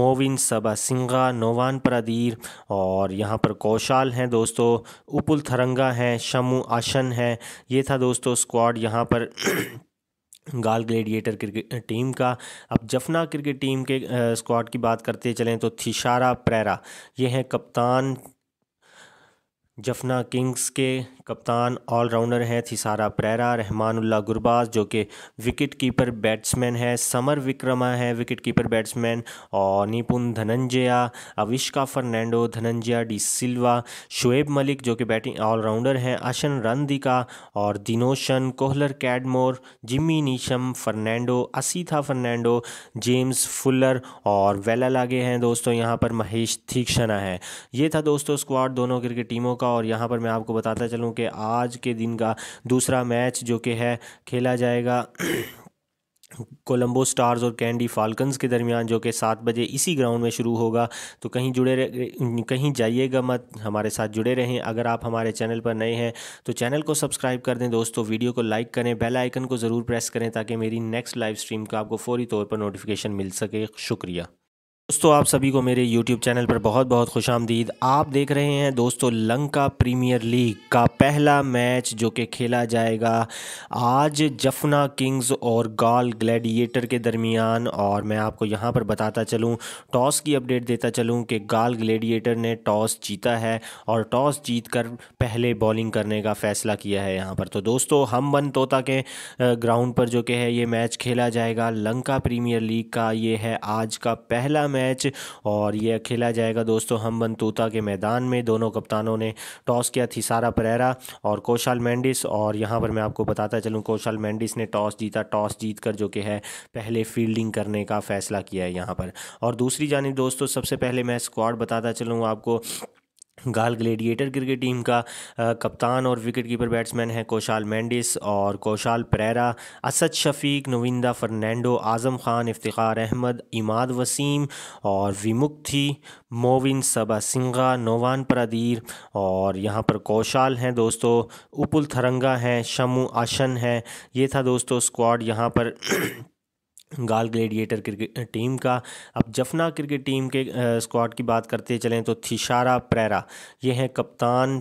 मोविन सबा सिंगा नोवान परदीर और यहाँ पर कौशाल हैं दोस्तों उपुल थरंगा हैं शमू आशन हैं ये था दोस्तों स्क्वाड यहाँ पर गाल ग्लेडिएटर क्रिकेट टीम का अब जफना क्रिकेट टीम के स्क्वाड की बात करते चलें तो थिशारा प्रेरा ये हैं कप्तान जफना किंग्स के कप्तान ऑलराउंडर हैं थिसारा प्रेरा रहमानुल्ला गुरबाज जो कि विकेट कीपर बैट्समैन है समर विक्रमा है विकेट कीपर बैट्समैन और निपुन धनंजया अविष्का फर्नैंडो धनंजया डी सिल्वा शुएब मलिक जो कि बैटिंग ऑलराउंडर हैं अशन रंदिका और Dinoshan Kohler Cadmore Jimmy Neesham Fernando Asitha Fernando James Fuller और वेला लागे हैं दोस्तों यहाँ पर महेश थीक्षणा है ये था दोस्तों स्क्वाड दोनों क्रिकेट टीमों का और यहाँ पर मैं आपको बताता चलूँ हूँ कि आज के दिन का दूसरा मैच जो कि है खेला जाएगा कोलंबो स्टार्स और कैंडी फाल्कन्स के दरमियान जो कि सात बजे इसी ग्राउंड में शुरू होगा तो कहीं जुड़े कहीं जाइएगा मत हमारे साथ जुड़े रहें अगर आप हमारे चैनल पर नए हैं तो चैनल को सब्सक्राइब कर दें दोस्तों वीडियो को लाइक करें बेल आइकन को ज़रूर प्रेस करें ताकि मेरी नेक्स्ट लाइव स्ट्रीम का आपको फौरी तौर पर नोटिफिकेशन मिल सके शुक्रिया दोस्तों आप सभी को मेरे YouTube चैनल पर बहुत बहुत खुश आमदीद आप देख रहे हैं दोस्तों लंका प्रीमियर लीग का पहला मैच जो कि खेला जाएगा आज जफना किंग्स और गाल ग्लैडिएटर के दरमियान और मैं आपको यहां पर बताता चलूं टॉस की अपडेट देता चलूं कि गाल ग्लैडिएटर ने टॉस जीता है और टॉस जीत कर पहले बॉलिंग करने का फ़ैसला किया है यहाँ पर तो दोस्तों हम बन तोता के ग्राउंड पर जो कि है ये मैच खेला जाएगा लंका प्रीमियर लीग का ये है आज का पहला मैच मैच और यह खेला जाएगा दोस्तों हम बनतूता के मैदान में दोनों कप्तानों ने टॉस किया थी सारा परेरा और कौशाल मैंडिस और यहाँ पर मैं आपको बताता चलूँ कौशाल मैंडिस ने टॉस जीता टॉस जीत कर जो कि है पहले फील्डिंग करने का फ़ैसला किया है यहाँ पर और दूसरी जानब दोस्तों सबसे पहले मैं स्क्वाड बताता चलूँ आपको गाल ग्लेडिएटर क्रिकेट टीम का आ, कप्तान और विकेट कीपर बैट्समैन है कौशाल मैंडिस और कौशाल परेरा असद शफीक नविंदा फर्नैंडो आज़म खान इफ्तार अहमद इमाद वसीम और विमुक्ति मोविन सबा सिंगा नोवान परदीर और यहाँ पर कौशाल हैं दोस्तों उपुल थरंगा हैं शमू आशन हैं ये था दोस्तों स्क्वाड यहाँ पर गाल ग्लेडिएटर क्रिकेट टीम का अब जफना क्रिकेट टीम के स्क्वाड की बात करते चलें तो थिशारा प्रेरा ये हैं कप्तान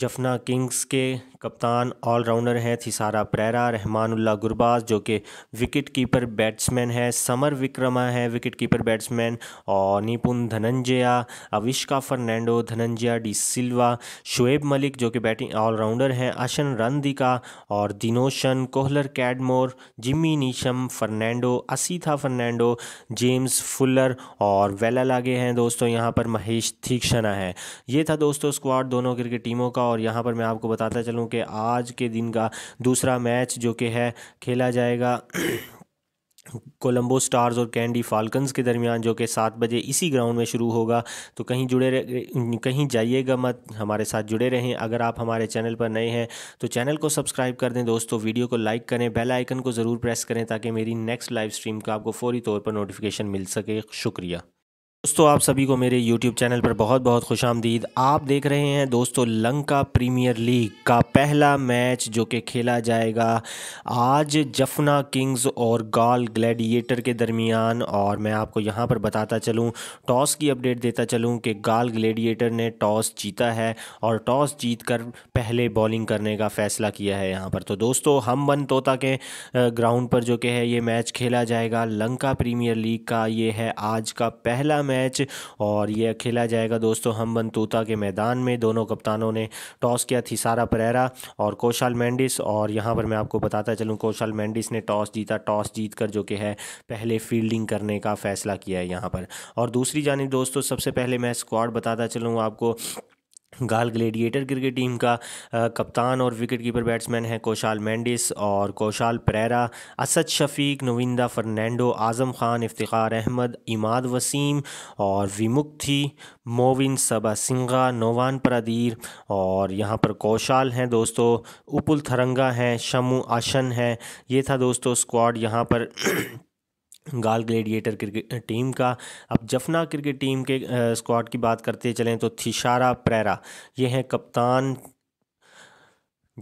जफना किंग्स के कप्तान ऑलराउंडर हैं थिसारा परेरा रहमानुल्ला गुरबाज जो कि विकेट कीपर बैट्समैन है समर विक्रमा है विकेट कीपर बैट्समैन और निपुन धनंजया अविष्का फर्नैंडो धनंजया डी सिल्वा शुएब मलिक जो कि बैटिंग ऑलराउंडर हैं अशन रनदिका और Dinoshan Kohler Cadmore Jimmy Neesham Fernando Asitha Fernando James Fuller और वेला लागे हैं दोस्तों यहाँ पर महेश थीक्षणा है ये था दोस्तों स्क्वाड दोनों क्रिकेट टीमों का और यहाँ पर मैं आपको बताता चलूँ कि आज के दिन का दूसरा मैच जो कि है खेला जाएगा कोलंबो स्टार्स और कैंडी फाल्कन्स के दरमियान जो कि सात बजे इसी ग्राउंड में शुरू होगा तो कहीं जुड़े कहीं जाइएगा मत हमारे साथ जुड़े रहें अगर आप हमारे चैनल पर नए हैं तो चैनल को सब्सक्राइब कर दें दोस्तों वीडियो को लाइक करें बेल आइकन को ज़रूर प्रेस करें ताकि मेरी नेक्स्ट लाइव स्ट्रीम का आपको फौरी तौर पर नोटिफिकेशन मिल सके शुक्रिया दोस्तों आप सभी को मेरे YouTube चैनल पर बहुत बहुत खुश आमदीद आप देख रहे हैं दोस्तों लंका प्रीमियर लीग का पहला मैच जो कि खेला जाएगा आज जफना किंग्स और गाल ग्लैडिएटर के दरमियान और मैं आपको यहां पर बताता चलूं टॉस की अपडेट देता चलूं कि गाल ग्लैडिएटर ने टॉस जीता है और टॉस जीत कर पहले बॉलिंग करने का फ़ैसला किया है यहाँ पर तो दोस्तों हम बन तोता के ग्राउंड पर जो कि है ये मैच खेला जाएगा लंका प्रीमियर लीग का ये है आज का पहला मैच और यह खेला जाएगा दोस्तों हम बनतूता के मैदान में दोनों कप्तानों ने टॉस किया थी सारा परेरा और कौशल मैंडिस और यहाँ पर मैं आपको बताता चलूँ कौशल मैंडिस ने टॉस जीता टॉस जीत कर जो कि है पहले फील्डिंग करने का फ़ैसला किया है यहाँ पर और दूसरी जानब दोस्तों सबसे पहले मैं स्क्वाड बताता चलूँ आपको गाल ग्लेडिएटर क्रिकेट टीम का कप्तान और विकेट कीपर बैट्समैन है कौशाल मैंडिस और कौशाल परेरा असद शफीक नविंदा फर्नैंडो आज़म खान इफ्तार अहमद इमाद वसीम और विमुक्ति मोविन सबा सिंगा नोवान परदीर और यहाँ पर कौशाल हैं दोस्तों उपुल थरंगा हैं शमू आशन हैं ये था दोस्तों स्क्वाड यहाँ पर गाल ग्लेडिएटर क्रिकेट टीम का अब जफना क्रिकेट टीम के स्क्वाड की बात करते चलें तो थिशारा प्रेरा ये हैं कप्तान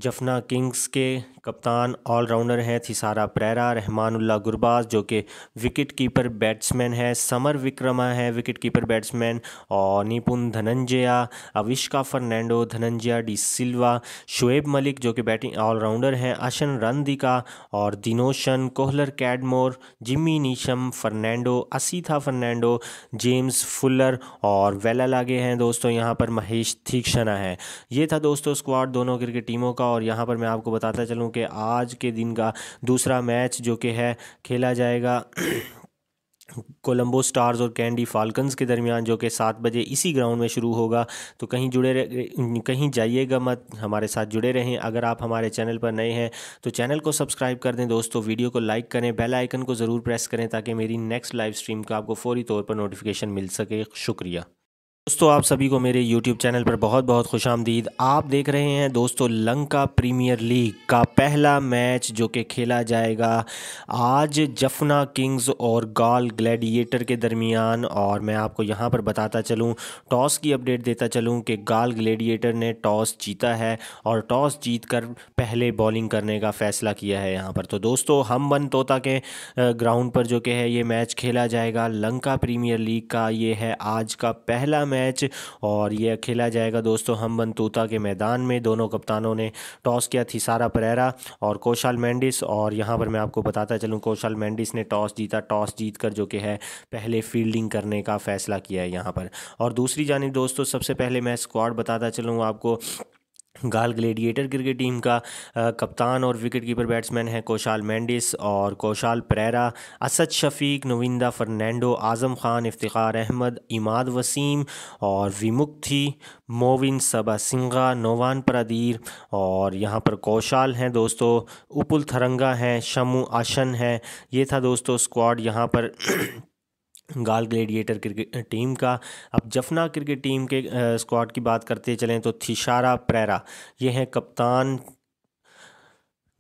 जफना किंग्स के कप्तान ऑलराउंडर हैं थिसारा प्रेरा रहमानुल्ला गुरबाज जो कि विकेट कीपर बैट्समैन है समर विक्रमा है विकेट कीपर बैट्समैन और निपुन धनंजया अविष्का फर्नैंडो धनंजया डी सिल्वा शुएब मलिक जो कि बैटिंग ऑलराउंडर हैं अशन रंदिका और Dinoshan Kohler Cadmore Jimmy Neesham Fernando Asitha Fernando James Fuller और वेला लागे हैं दोस्तों यहाँ पर महेश थीक्षणा है ये था दोस्तों स्क्वाड दोनों क्रिकेट टीमों का और यहाँ पर मैं आपको बताता चलूँ कि आज के दिन का दूसरा मैच जो कि है खेला जाएगा कोलंबो स्टार्स और कैंडी फाल्कन्स के दरमियान जो कि सात बजे इसी ग्राउंड में शुरू होगा तो कहीं जुड़े कहीं जाइएगा मत हमारे साथ जुड़े रहें अगर आप हमारे चैनल पर नए हैं तो चैनल को सब्सक्राइब कर दें दोस्तों वीडियो को लाइक करें बेल आइकन को ज़रूर प्रेस करें ताकि मेरी नेक्स्ट लाइव स्ट्रीम का आपको फौरी तौर पर नोटिफिकेशन मिल सके शुक्रिया दोस्तों आप सभी को मेरे YouTube चैनल पर बहुत बहुत खुश आमदीद आप देख रहे हैं दोस्तों लंका प्रीमियर लीग का पहला मैच जो कि खेला जाएगा आज जफना किंग्स और गाल ग्लैडिएटर के दरमियान और मैं आपको यहां पर बताता चलूं टॉस की अपडेट देता चलूं कि गाल ग्लैडिएटर ने टॉस जीता है और टॉस जीत कर पहले बॉलिंग करने का फ़ैसला किया है यहाँ पर तो दोस्तों हम बन तोता के ग्राउंड पर जो कि है ये मैच खेला जाएगा लंका प्रीमियर लीग का ये है आज का पहला मैच मैच और यह खेला जाएगा दोस्तों हम बनतूता के मैदान में दोनों कप्तानों ने टॉस किया थी सारा परेरा और कौशल मैंडिस और यहाँ पर मैं आपको बताता चलूँ कौशल मैंडिस ने टॉस जीता टॉस जीत कर जो कि है पहले फील्डिंग करने का फ़ैसला किया है यहाँ पर और दूसरी जानब दोस्तों सबसे पहले मैं स्क्वाड बताता चलूँ आपको गाल ग्लेडिएटर क्रिकेट टीम का कप्तान और विकेट कीपर बैट्समैन है कौशाल मैंडिस और कौशाल परेरा असद शफीक नविंदा फर्नैंडो आज़म खान इफ्तार अहमद इमाद वसीम और विमुक्ति मोविन सबा सिंगा नोवान परदीर और यहाँ पर कौशाल हैं दोस्तों उपुल थरंगा हैं शमू आशन है ये था दोस्तों स्क्वाड यहाँ पर गाल ग्लेडिएटर क्रिकेट टीम का अब जफना क्रिकेट टीम के स्क्वाड की बात करते चलें तो थिशारा प्रेरा ये हैं कप्तान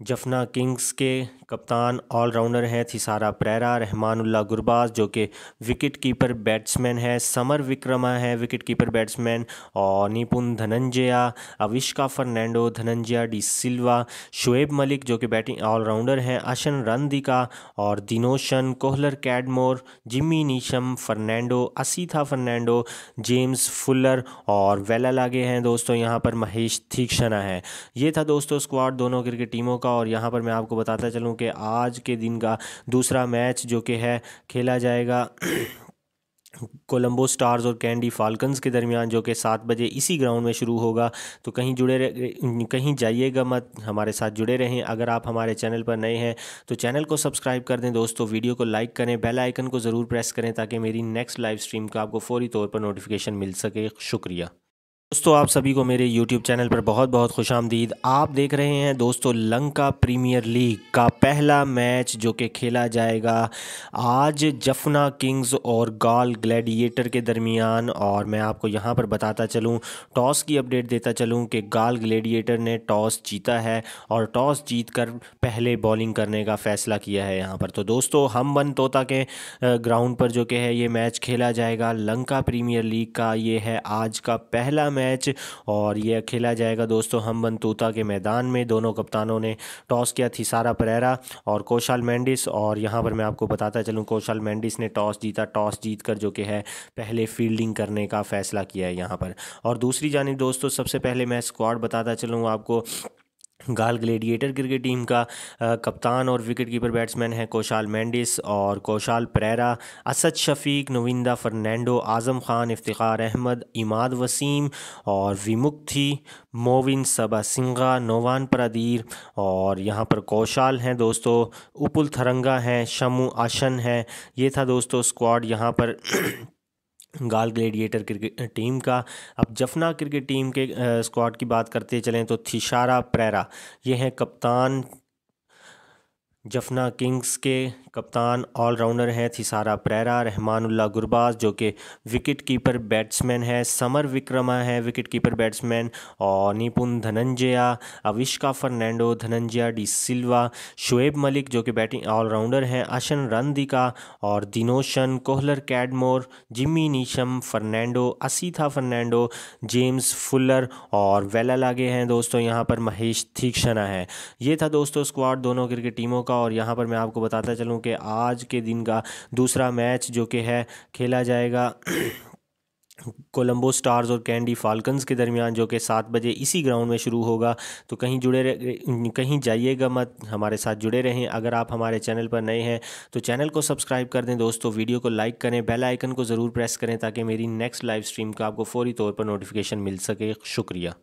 जफना किंग्स के कप्तान ऑलराउंडर हैं थिसारा प्रेरा रहमानुल्ला गुरबाज जो कि विकेट कीपर बैट्समैन है समर विक्रमा है विकेट कीपर बैट्समैन और निपुन धनंजया अविष्का फर्नैंडो धनंजया डी सिल्वा शुएब मलिक जो कि बैटिंग ऑलराउंडर हैं अशन रनदिका और Dinoshan Kohler Cadmore Jimmy Neesham Fernando Asitha Fernando James Fuller और वेला लागे हैं दोस्तों यहाँ पर महेश थीक्षणा है ये था दोस्तों स्क्वाड दोनों क्रिकेट टीमों का का और यहाँ पर मैं आपको बताता चलूँ कि आज के दिन का दूसरा मैच जो कि है खेला जाएगा कोलंबो स्टार्स और कैंडी फाल्कन्स के दरमियान जो कि सात बजे इसी ग्राउंड में शुरू होगा तो कहीं जुड़े कहीं जाइएगा मत हमारे साथ जुड़े रहें अगर आप हमारे चैनल पर नए हैं तो चैनल को सब्सक्राइब कर दें दोस्तों वीडियो को लाइक करें बेल आइकन को ज़रूर प्रेस करें ताकि मेरी नेक्स्ट लाइव स्ट्रीम का आपको फौरी तौर पर नोटिफिकेशन मिल सके शुक्रिया दोस्तों आप सभी को मेरे YouTube चैनल पर बहुत बहुत खुश आमदीद आप देख रहे हैं दोस्तों लंका प्रीमियर लीग का पहला मैच जो कि खेला जाएगा आज जफना किंग्स और गाल ग्लैडिएटर के दरमियान और मैं आपको यहां पर बताता चलूं टॉस की अपडेट देता चलूं कि गाल ग्लैडिएटर ने टॉस जीता है और टॉस जीत कर पहले बॉलिंग करने का फ़ैसला किया है यहाँ पर तो दोस्तों हम बन तोता के ग्राउंड पर जो कि है ये मैच खेला जाएगा लंका प्रीमियर लीग का ये है आज का पहला मैच और यह खेला जाएगा दोस्तों हम बनतूता के मैदान में दोनों कप्तानों ने टॉस किया थी सारा परेरा और कौशल मैंडिस और यहाँ पर मैं आपको बताता चलूँ कौशल मैंडिस ने टॉस जीता टॉस जीत कर जो कि है पहले फील्डिंग करने का फ़ैसला किया है यहाँ पर और दूसरी जानब दोस्तों सबसे पहले मैं स्क्वाड बताता चलूँ आपको गाल ग्लेडिएटर क्रिकेट टीम का कप्तान और विकेट कीपर बैट्समैन है कौशाल मैंडिस और कौशाल परेरा असद शफीक नविंदा फर्नैंडो आज़म खान इफ्तार अहमद इमाद वसीम और विमुक्ति मोविन सबा सिंगा नोवान परदीर और यहाँ पर कौशाल हैं दोस्तों उपुल थरंगा हैं शमू आशन है ये था दोस्तों स्क्वाड यहाँ पर गाल ग्लेडिएटर क्रिकेट टीम का अब जफना क्रिकेट टीम के स्क्वाड की बात करते चलें तो थिशारा प्रेरा ये हैं कप्तान जफना किंग्स के कप्तान ऑलराउंडर हैं थिसारा प्रेरा रहमानुल्ला गुरबाज जो कि विकेट कीपर बैट्समैन है समर विक्रमा है विकेट कीपर बैट्समैन और निपुन धनंजया अविष्का फर्नैंडो धनंजया डी सिल्वा शुएब मलिक जो कि बैटिंग ऑलराउंडर हैं अशन रंदिका और Dinoshan Kohler Cadmore Jimmy Neesham Fernando Asitha Fernando James Fuller और वेला लागे हैं दोस्तों यहाँ पर महेश थीक्षणा है ये था दोस्तों स्क्वाड दोनों क्रिकेट टीमों का और यहाँ पर मैं आपको बताता चलूँ हूँ कि आज के दिन का दूसरा मैच जो कि है खेला जाएगा कोलंबो स्टार्स और कैंडी फाल्कन्स के दरमियान जो कि सात बजे इसी ग्राउंड में शुरू होगा तो कहीं जुड़े कहीं जाइएगा मत हमारे साथ जुड़े रहें अगर आप हमारे चैनल पर नए हैं तो चैनल को सब्सक्राइब कर दें दोस्तों वीडियो को लाइक करें बेल आइकन को ज़रूर प्रेस करें ताकि मेरी नेक्स्ट लाइव स्ट्रीम का आपको फौरी तौर पर नोटिफिकेशन मिल सके शुक्रिया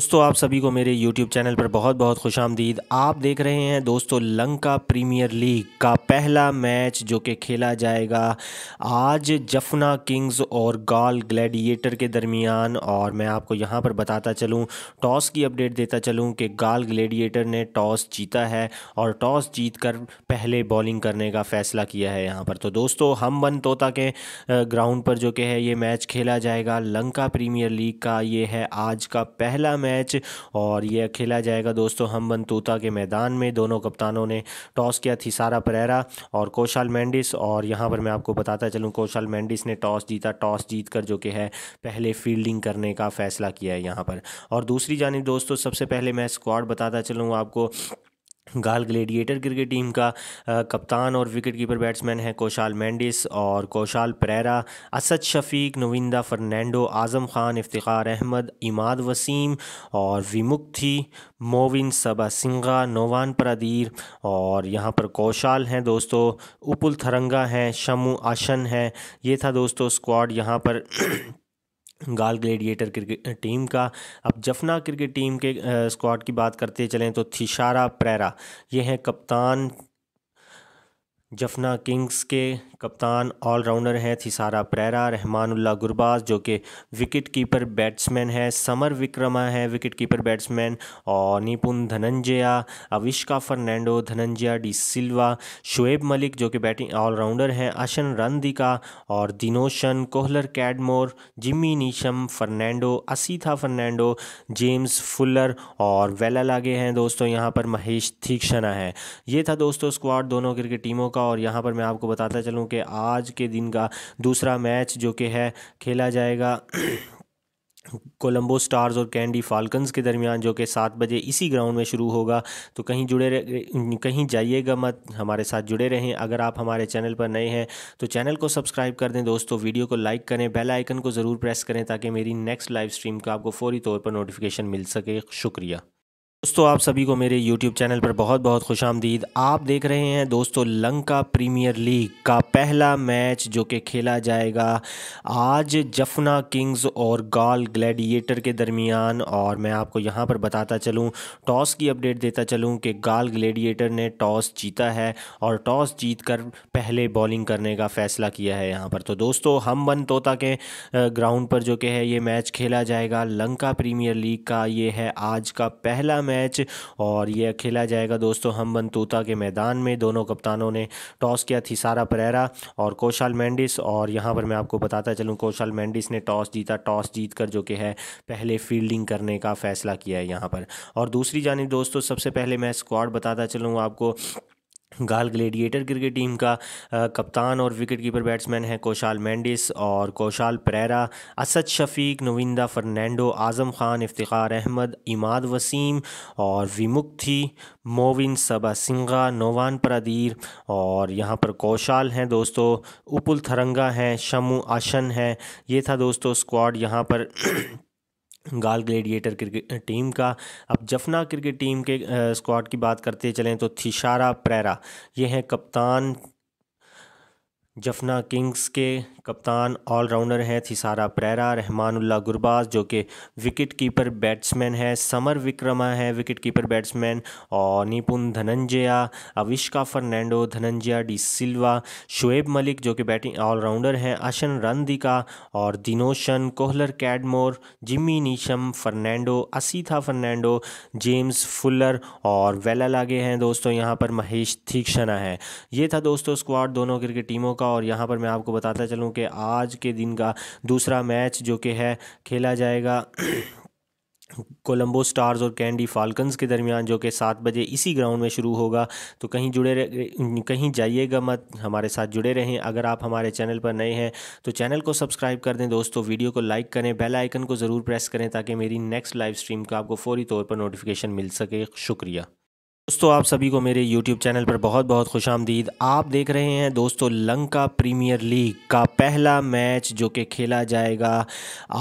दोस्तों आप सभी को मेरे YouTube चैनल पर बहुत बहुत खुश आमदीद आप देख रहे हैं दोस्तों लंका प्रीमियर लीग का पहला मैच जो कि खेला जाएगा आज जफना किंग्स और गाल ग्लैडिएटर के दरमियान और मैं आपको यहां पर बताता चलूं टॉस की अपडेट देता चलूं कि गाल ग्लैडिएटर ने टॉस जीता है और टॉस जीत कर पहले बॉलिंग करने का फ़ैसला किया है यहाँ पर तो दोस्तों हम वन तोता के ग्राउंड पर जो कि है ये मैच खेला जाएगा लंका प्रीमियर लीग का ये है आज का पहला मैच मैच और यह खेला जाएगा दोस्तों हम तूता के मैदान में दोनों कप्तानों ने टॉस किया थी सारा परेरा और कौशल मैंडिस और यहाँ पर मैं आपको बताता चलूँ कौशल मैंडिस ने टॉस जीता टॉस जीत कर जो कि है पहले फील्डिंग करने का फ़ैसला किया है यहाँ पर और दूसरी जानी दोस्तों सबसे पहले मैं स्क्वाड बताता चलूँ आपको गाल ग्लेडिएटर क्रिकेट टीम का कप्तान और विकेट कीपर बैट्समैन है कौशाल मैंडिस और कौशाल परेरा असद शफीक नविंदा फर्नैंडो आज़म खान इफ्तार अहमद इमाद वसीम और विमुक्ति मोविन सबा सिंगा नोवान परदीर और यहाँ पर कौशाल हैं दोस्तों उपुल थरंगा हैं शमू आशन है ये था दोस्तों स्क्वाड यहाँ पर गाल ग्लेडिएटर क्रिकेट टीम का अब जफना क्रिकेट टीम के स्क्वाड की बात करते चलें तो थिशारा प्रेरा ये हैं कप्तान जफना किंग्स के कप्तान ऑलराउंडर हैं थिसारा प्रेरा रहमानुल्ला गुरबाज जो कि विकेट कीपर बैट्समैन है समर विक्रमा है विकेट कीपर बैट्समैन और निपुन धनंजया अविष्का फर्नैंडो धनंजया डी सिल्वा शुएब मलिक जो कि बैटिंग ऑलराउंडर हैं अशन रनदिका और Dinoshan Kohler Cadmore Jimmy Neesham Fernando Asitha Fernando James Fuller और वेला लागे हैं दोस्तों यहाँ पर महेश थीक्षणा है ये था दोस्तों स्क्वाड दोनों क्रिकेट टीमों का और यहाँ पर मैं आपको बताता चलूँ कि आज के दिन का दूसरा मैच जो कि है खेला जाएगा कोलंबो स्टार्स और कैंडी फाल्कन्स के दरमियान जो कि सात बजे इसी ग्राउंड में शुरू होगा तो कहीं जुड़े कहीं जाइएगा मत हमारे साथ जुड़े रहें अगर आप हमारे चैनल पर नए हैं तो चैनल को सब्सक्राइब कर दें दोस्तों वीडियो को लाइक करें बेल आइकन को ज़रूर प्रेस करें ताकि मेरी नेक्स्ट लाइव स्ट्रीम का आपको फौरी तौर पर नोटिफिकेशन मिल सके शुक्रिया दोस्तों आप सभी को मेरे YouTube चैनल पर बहुत बहुत खुश आमदीद आप देख रहे हैं दोस्तों लंका प्रीमियर लीग का पहला मैच जो कि खेला जाएगा आज जफना किंग्स और गाल ग्लैडिएटर के दरमियान और मैं आपको यहां पर बताता चलूं टॉस की अपडेट देता चलूं कि गाल ग्लैडिएटर ने टॉस जीता है और टॉस जीत कर पहले बॉलिंग करने का फ़ैसला किया है यहाँ पर तो दोस्तों हम बन तोता के ग्राउंड पर जो कि है ये मैच खेला जाएगा लंका प्रीमियर लीग का ये है आज का पहला मैच मैच और यह खेला जाएगा दोस्तों हम बनतूता के मैदान में दोनों कप्तानों ने टॉस किया थी सारा परेरा और कौशल मैंडिस और यहाँ पर मैं आपको बताता चलूँ कौशल मैंडिस ने टॉस जीता टॉस जीत जो कि है पहले फील्डिंग करने का फ़ैसला किया है यहाँ पर और दूसरी जानी दोस्तों सबसे पहले मैं स्क्वाड बताता चलूँ आपको गाल ग्लेडिएटर क्रिकेट टीम का कप्तान और विकेट कीपर बैट्समैन है कौशाल मैंडिस और कौशाल परेरा असद शफीक नविंदा फर्नैंडो आज़म खान इफ्तार अहमद इमाद वसीम और विमुक्ति मोविन सबा सिंगा नोवान परदीर और यहाँ पर कौशाल हैं दोस्तों उपुल थरंगा हैं शमू आशन हैं ये था दोस्तों स्क्वाड यहाँ पर गाल ग्लेडिएटर क्रिकेट टीम का अब जफना क्रिकेट टीम के स्क्वाड की बात करते चलें तो थिशारा प्रेरा ये हैं कप्तान जफना किंग्स के कप्तान ऑलराउंडर हैं थिसारा प्रेरा रहमानुल्ला गुरबाज जो कि विकेट कीपर बैट्समैन है समर विक्रमा है विकेट कीपर बैट्समैन और निपुन धनंजया अविष्का फर्नैंडो धनंजया डी सिल्वा शुएब मलिक जो कि बैटिंग ऑलराउंडर हैं अशन रंदिका और Dinoshan Kohler Cadmore Jimmy Neesham Fernando Asitha Fernando James Fuller और वेला लागे हैं दोस्तों यहाँ पर महेश थीक्षणा है ये था दोस्तों स्क्वाड दोनों क्रिकेट टीमों का और यहाँ पर मैं आपको बताता चलूँ कि आज के दिन का दूसरा मैच जो कि है खेला जाएगा कोलंबो स्टार्स और कैंडी फाल्कन्स के दरमियान जो कि सात बजे इसी ग्राउंड में शुरू होगा तो कहीं जुड़े कहीं जाइएगा मत हमारे साथ जुड़े रहें अगर आप हमारे चैनल पर नए हैं तो चैनल को सब्सक्राइब कर दें दोस्तों वीडियो को लाइक करें बेल आइकन को ज़रूर प्रेस करें ताकि मेरी नेक्स्ट लाइव स्ट्रीम का आपको फौरी तौर पर नोटिफिकेशन मिल सके शुक्रिया दोस्तों आप सभी को मेरे YouTube चैनल पर बहुत बहुत खुश आमदीद आप देख रहे हैं दोस्तों लंका प्रीमियर लीग का पहला मैच जो कि खेला जाएगा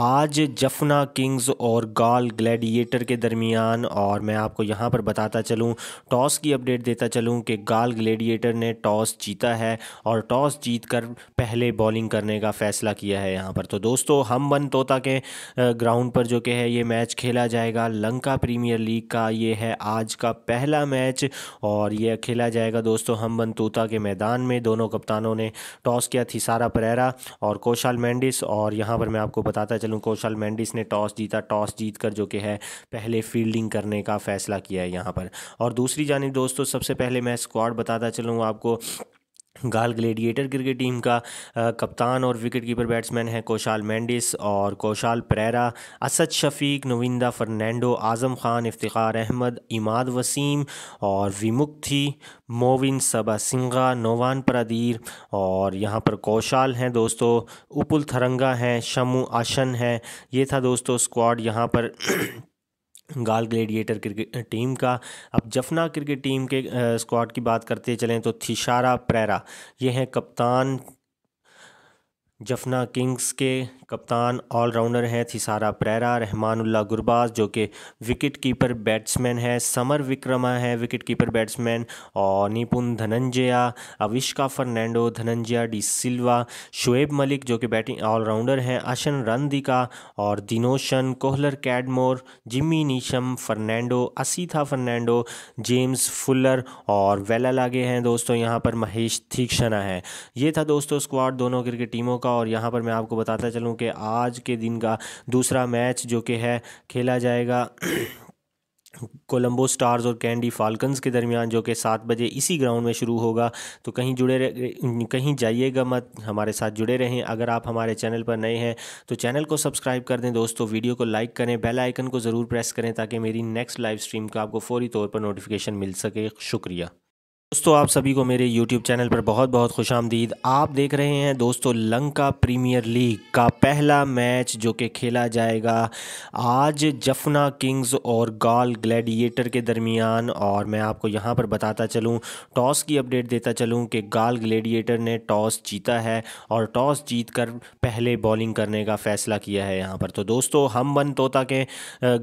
आज जफना किंग्स और गाल ग्लैडिएटर के दरमियान और मैं आपको यहां पर बताता चलूं टॉस की अपडेट देता चलूं कि गाल ग्लैडिएटर ने टॉस जीता है और टॉस जीत कर पहले बॉलिंग करने का फ़ैसला किया है यहाँ पर तो दोस्तों हम बन तोता के ग्राउंड पर जो कि है ये मैच खेला जाएगा लंका प्रीमियर लीग का ये है आज का पहला मैच और यह खेला जाएगा दोस्तों हम तूता के मैदान में दोनों कप्तानों ने टॉस किया थी सारा परेरा और कौशाल मैंडिस और यहाँ पर मैं आपको बताता चलूँ कौशाल मैंडिस ने टॉस जीता टॉस जीत कर जो कि है पहले फील्डिंग करने का फ़ैसला किया है यहाँ पर और दूसरी जानब दोस्तों सबसे पहले मैं स्क्वाड बताता चलूँ आपको गाल ग्लेडिएटर क्रिकेट टीम का कप्तान और विकेट कीपर बैट्समैन है कौशाल मैंडिस और कौशाल परेरा असद शफीक नविंदा फर्नैंडो आज़म खान इफ्तार अहमद इमाद वसीम और विमुक्ति मोविन सबा सिंगा नोवान परदीर और यहाँ पर कौशाल हैं दोस्तों उपुल थरंगा हैं शमू आशन है ये था दोस्तों स्क्वाड यहाँ पर गाल ग्लेडिएटर क्रिकेट टीम का अब जफना क्रिकेट टीम के स्क्वाड की बात करते चलें तो थिशारा प्रेरा ये हैं कप्तान जफना किंग्स के कप्तान ऑलराउंडर हैं थिसारा प्रेरा रहमानुल्ला गुरबाज जो कि विकेट कीपर बैट्समैन है समर विक्रमा है विकेट कीपर बैट्समैन और निपुन धनंजया अविष्का फर्नैंडो धनंजया डी सिल्वा शुएब मलिक जो कि बैटिंग ऑलराउंडर हैं अशन रनदिका और Dinoshan Kohler Cadmore Jimmy Neesham Fernando Asitha Fernando James Fuller और वेला लागे हैं दोस्तों यहाँ पर महेश थीक्षणा है ये था दोस्तों स्क्वाड दोनों क्रिकेट टीमों का और यहाँ पर मैं आपको बताता चलूँ कि आज के दिन का दूसरा मैच जो कि है खेला जाएगा कोलंबो स्टार्स और कैंडी फाल्कन्स के दरमियान जो कि सात बजे इसी ग्राउंड में शुरू होगा तो कहीं जुड़े कहीं जाइएगा मत हमारे साथ जुड़े रहें अगर आप हमारे चैनल पर नए हैं तो चैनल को सब्सक्राइब कर दें दोस्तों वीडियो को लाइक करें बेल आइकन को ज़रूर प्रेस करें ताकि मेरी नेक्स्ट लाइव स्ट्रीम का आपको फौरी तौर पर नोटिफिकेशन मिल सके शुक्रिया दोस्तों आप सभी को मेरे YouTube चैनल पर बहुत बहुत खुश आमदीद आप देख रहे हैं दोस्तों लंका प्रीमियर लीग का पहला मैच जो कि खेला जाएगा आज जफना किंग्स और गाल ग्लैडिएटर के दरमियान और मैं आपको यहां पर बताता चलूं टॉस की अपडेट देता चलूं कि गाल ग्लैडिएटर ने टॉस जीता है और टॉस जीत कर पहले बॉलिंग करने का फ़ैसला किया है यहाँ पर तो दोस्तों हम बन तोता के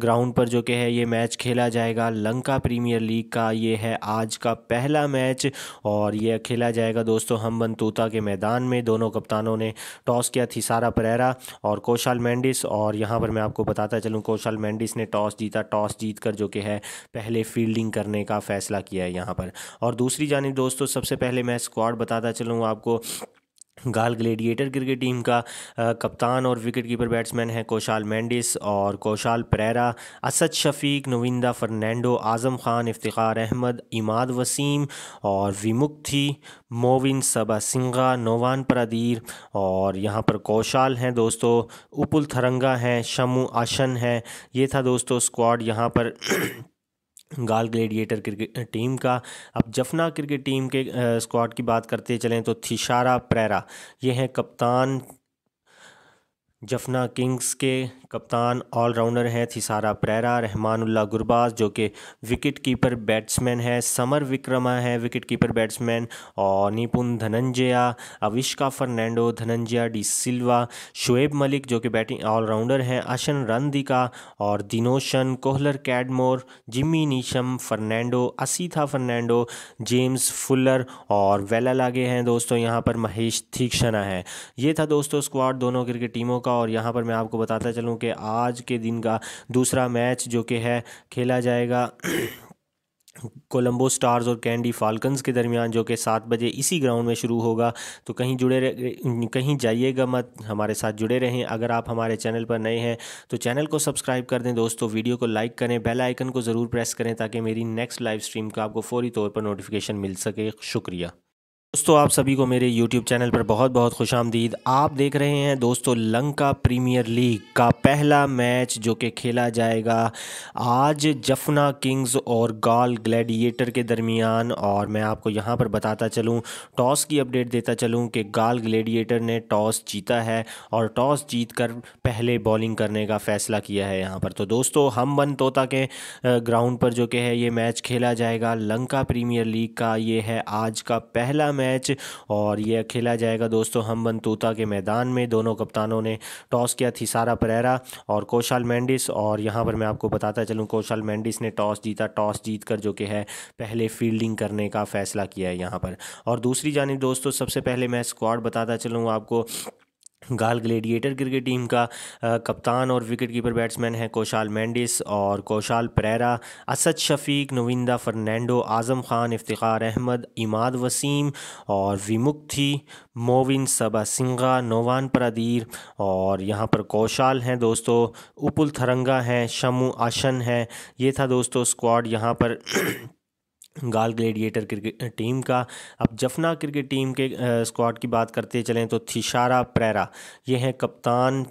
ग्राउंड पर जो कि है ये मैच खेला जाएगा लंका प्रीमियर लीग का ये है आज का पहला मैच मैच और यह खेला जाएगा दोस्तों हम बनतूता के मैदान में दोनों कप्तानों ने टॉस किया थी सारा परेरा और कौशल मैंडिस और यहाँ पर मैं आपको बताता चलूँ कौशल मैंडिस ने टॉस जीता टॉस जीत कर जो कि है पहले फील्डिंग करने का फ़ैसला किया है यहाँ पर और दूसरी जानब दोस्तों सबसे पहले मैं स्क्वाड बताता चलूँ आपको गाल ग्लेडिएटर क्रिकेट टीम का कप्तान और विकेट कीपर बैट्समैन है कौशाल मैंडिस और कौशाल परेरा असद शफीक नविंदा फर्नैंडो आज़म खान इफ्तार अहमद इमाद वसीम और विमुक्ति मोविन सबा सिंगा नोवान परदीर और यहाँ पर कौशाल हैं दोस्तों उपुल थरंगा हैं शमू आशन हैं ये था दोस्तों स्क्वाड यहाँ पर गाल ग्लेडिएटर क्रिकेट टीम का अब जफना क्रिकेट टीम के स्क्वाड की बात करते चलें तो थिशारा प्रेरा ये हैं कप्तान जफना किंग्स के कप्तान ऑलराउंडर हैं थिसारा प्रेरा रहमानुल्ला गुरबाज जो कि विकेट कीपर बैट्समैन है समर विक्रमा है विकेट कीपर बैट्समैन और निपुन धनंजया अविष्का फर्नैंडो धनंजया डी सिल्वा शुएब मलिक जो कि बैटिंग ऑलराउंडर हैं अशन रंदिका और Dinoshan Kohler Cadmore Jimmy Neesham Fernando Asitha Fernando James Fuller और वेला लागे हैं दोस्तों यहाँ पर महेश थीक्षणा है ये था दोस्तों स्क्वाड दोनों क्रिकेट टीमों का और यहाँ पर मैं आपको बताता चलूँ कि आज के दिन का दूसरा मैच जो कि है खेला जाएगा कोलंबो स्टार्स और कैंडी फाल्कन्स के दरमियान जो कि सात बजे इसी ग्राउंड में शुरू होगा तो कहीं जुड़े कहीं जाइएगा मत हमारे साथ जुड़े रहें अगर आप हमारे चैनल पर नए हैं तो चैनल को सब्सक्राइब कर दें दोस्तों वीडियो को लाइक करें बेल आइकन को ज़रूर प्रेस करें ताकि मेरी नेक्स्ट लाइव स्ट्रीम का आपको फौरी तौर पर नोटिफिकेशन मिल सके शुक्रिया दोस्तों आप सभी को मेरे YouTube चैनल पर बहुत बहुत खुश आमदीद आप देख रहे हैं दोस्तों लंका प्रीमियर लीग का पहला मैच जो कि खेला जाएगा आज जफना किंग्स और गाल ग्लैडिएटर के दरमियान और मैं आपको यहां पर बताता चलूं टॉस की अपडेट देता चलूं कि गाल ग्लैडिएटर ने टॉस जीता है और टॉस जीत कर पहले बॉलिंग करने का फ़ैसला किया है यहाँ पर तो दोस्तों हम वन तोता के ग्राउंड पर जो कि है ये मैच खेला जाएगा लंका प्रीमियर लीग का ये है आज का पहला मैच और यह खेला जाएगा दोस्तों हम बनतूता के मैदान में दोनों कप्तानों ने टॉस किया थी सारा परेरा और कौशाल मैंडिस और यहाँ पर मैं आपको बताता चलूँ कौशाल मैंडिस ने टॉस जीता टॉस जीत कर जो कि है पहले फील्डिंग करने का फ़ैसला किया है यहाँ पर और दूसरी जानब दोस्तों सबसे पहले मैं स्क्वाड बताता चलूँ आपको गाल ग्लेडिएटर क्रिकेट टीम का कप्तान और विकेट कीपर बैट्समैन है कौशाल मैंडिस और कौशाल परेरा असद शफीक नविंदा फर्नैंडो आज़म खान इफ्तार अहमद इमाद वसीम और विमुक्ति मोविन सबा सिंगा नोवान परदीर और यहाँ पर कौशाल हैं दोस्तों उपुल थरंगा हैं शमू आशन है ये था दोस्तों स्क्वाड यहाँ पर गाल ग्लेडिएटर क्रिकेट टीम का अब जफना क्रिकेट टीम के स्क्वाड की बात करते चलें तो थिशारा प्रेरा ये हैं कप्तान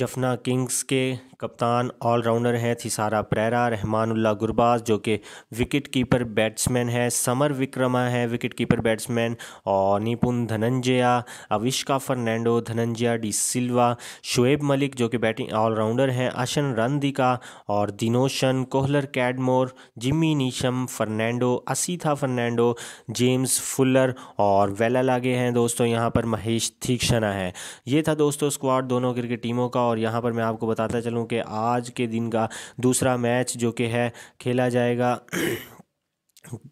जफना किंग्स के कप्तान ऑलराउंडर हैं थिसारा प्रेरा रहमानुल्ला गुरबाज जो कि विकेट कीपर बैट्समैन है समर विक्रमा है विकेट कीपर बैट्समैन और निपुन धनंजया अविष्का फर्नैंडो धनंजया डी सिल्वा शुएब मलिक जो कि बैटिंग ऑलराउंडर हैं अशन रनदिका और Dinoshan Kohler Cadmore Jimmy Neesham Fernando Asitha Fernando James Fuller और वेला लागे हैं दोस्तों यहाँ पर महेश थीक्षणा है ये था दोस्तों स्क्वाड दोनों क्रिकेट टीमों का और यहाँ पर मैं आपको बताता चलूँ कि आज के दिन का दूसरा मैच जो कि है खेला जाएगा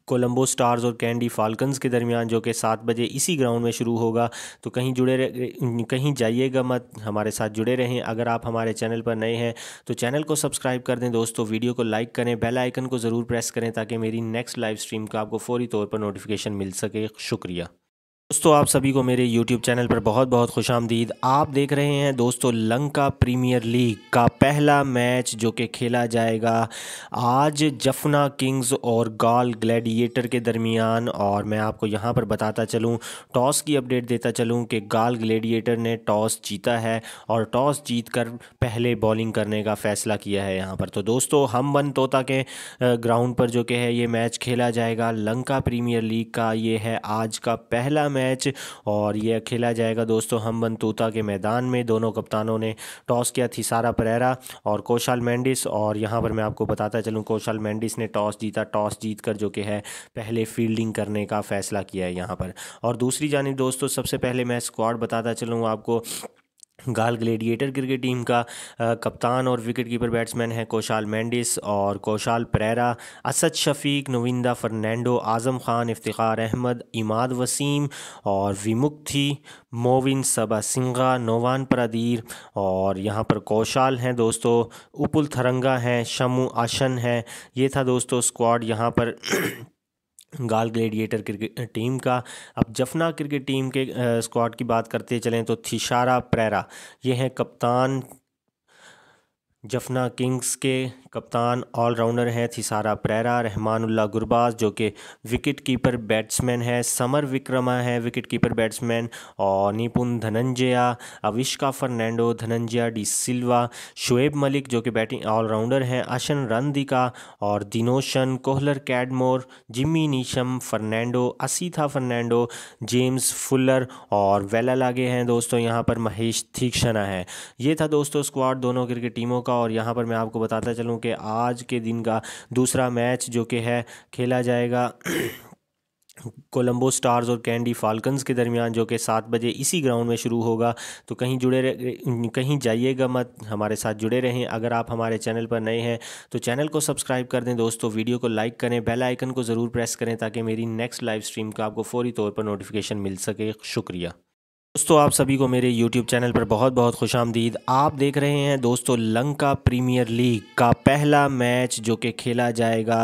कोलंबो स्टार्स और कैंडी फाल्कन्स के दरमियान जो कि सात बजे इसी ग्राउंड में शुरू होगा तो कहीं जुड़े कहीं जाइएगा मत हमारे साथ जुड़े रहें अगर आप हमारे चैनल पर नए हैं तो चैनल को सब्सक्राइब कर दें दोस्तों वीडियो को लाइक करें बेल आइकन को ज़रूर प्रेस करें ताकि मेरी नेक्स्ट लाइव स्ट्रीम का आपको फौरी तौर पर नोटिफिकेशन मिल सके शुक्रिया दोस्तों आप सभी को मेरे YouTube चैनल पर बहुत बहुत खुश आमदीद आप देख रहे हैं दोस्तों लंका प्रीमियर लीग का पहला मैच जो कि खेला जाएगा आज जफना किंग्स और गाल ग्लैडिएटर के दरमियान और मैं आपको यहां पर बताता चलूं टॉस की अपडेट देता चलूं कि गाल ग्लैडिएटर ने टॉस जीता है और टॉस जीत कर पहले बॉलिंग करने का फ़ैसला किया है यहाँ पर तो दोस्तों हम बन तोता के ग्राउंड पर जो कि है ये मैच खेला जाएगा लंका प्रीमियर लीग का ये है आज का पहला मैच मैच और यह खेला जाएगा दोस्तों हम बनतूता के मैदान में दोनों कप्तानों ने टॉस किया थी सारा परेरा और कौशल मैंडिस और यहाँ पर मैं आपको बताता चलूँ कौशल मैंडिस ने टॉस जीता टॉस जीत जो कि है पहले फील्डिंग करने का फ़ैसला किया है यहाँ पर और दूसरी जानब दोस्तों सबसे पहले मैं स्क्वाड बताता चलूँ आपको गाल ग्लेडिएटर क्रिकेट टीम का कप्तान और विकेट कीपर बैट्समैन है कौशाल मैंडिस और कौशाल परेरा असद शफीक नविंदा फर्नैंडो आज़म खान इफ्तार अहमद इमाद वसीम और विमुक्ति मोविन सबा सिंगा नोवान परदीर और यहाँ पर कौशाल हैं दोस्तों उपुल थरंगा हैं शमू आशन हैं ये था दोस्तों स्क्वाड यहाँ पर गाल ग्लेडिएटर क्रिकेट टीम का अब जफना क्रिकेट टीम के स्क्वाड की बात करते चलें तो थिशारा प्रेरा ये हैं कप्तान जफना किंग्स के कप्तान ऑलराउंडर हैं थिसारा प्रेरा रहमानुल्ला गुरबाज जो कि विकेट कीपर बैट्समैन है समर विक्रमा है विकेट कीपर बैट्समैन और निपुन धनंजया अविष्का फर्नैंडो धनंजया डी सिल्वा शुएब मलिक जो कि बैटिंग ऑलराउंडर हैं अशन रंदिका और Dinoshan Kohler Cadmore Jimmy Neesham Fernando Asitha Fernando James Fuller और वेला लागे हैं दोस्तों यहाँ पर महेश थीक्षणा है ये था दोस्तों स्क्वाड दोनों क्रिकेट टीमों का और यहाँ पर मैं आपको बताता चलूँ कि आज के दिन का दूसरा मैच जो कि है खेला जाएगा कोलंबो स्टार्स और कैंडी फाल्कन्स के दरमियान जो कि सात बजे इसी ग्राउंड में शुरू होगा तो कहीं जुड़े कहीं जाइएगा मत हमारे साथ जुड़े रहें अगर आप हमारे चैनल पर नए हैं तो चैनल को सब्सक्राइब कर दें दोस्तों वीडियो को लाइक करें बेल आइकन को ज़रूर प्रेस करें ताकि मेरी नेक्स्ट लाइव स्ट्रीम का आपको फौरी तौर पर नोटिफिकेशन मिल सके शुक्रिया दोस्तों आप सभी को मेरे YouTube चैनल पर बहुत बहुत खुश आमदीद आप देख रहे हैं दोस्तों लंका प्रीमियर लीग का पहला मैच जो कि खेला जाएगा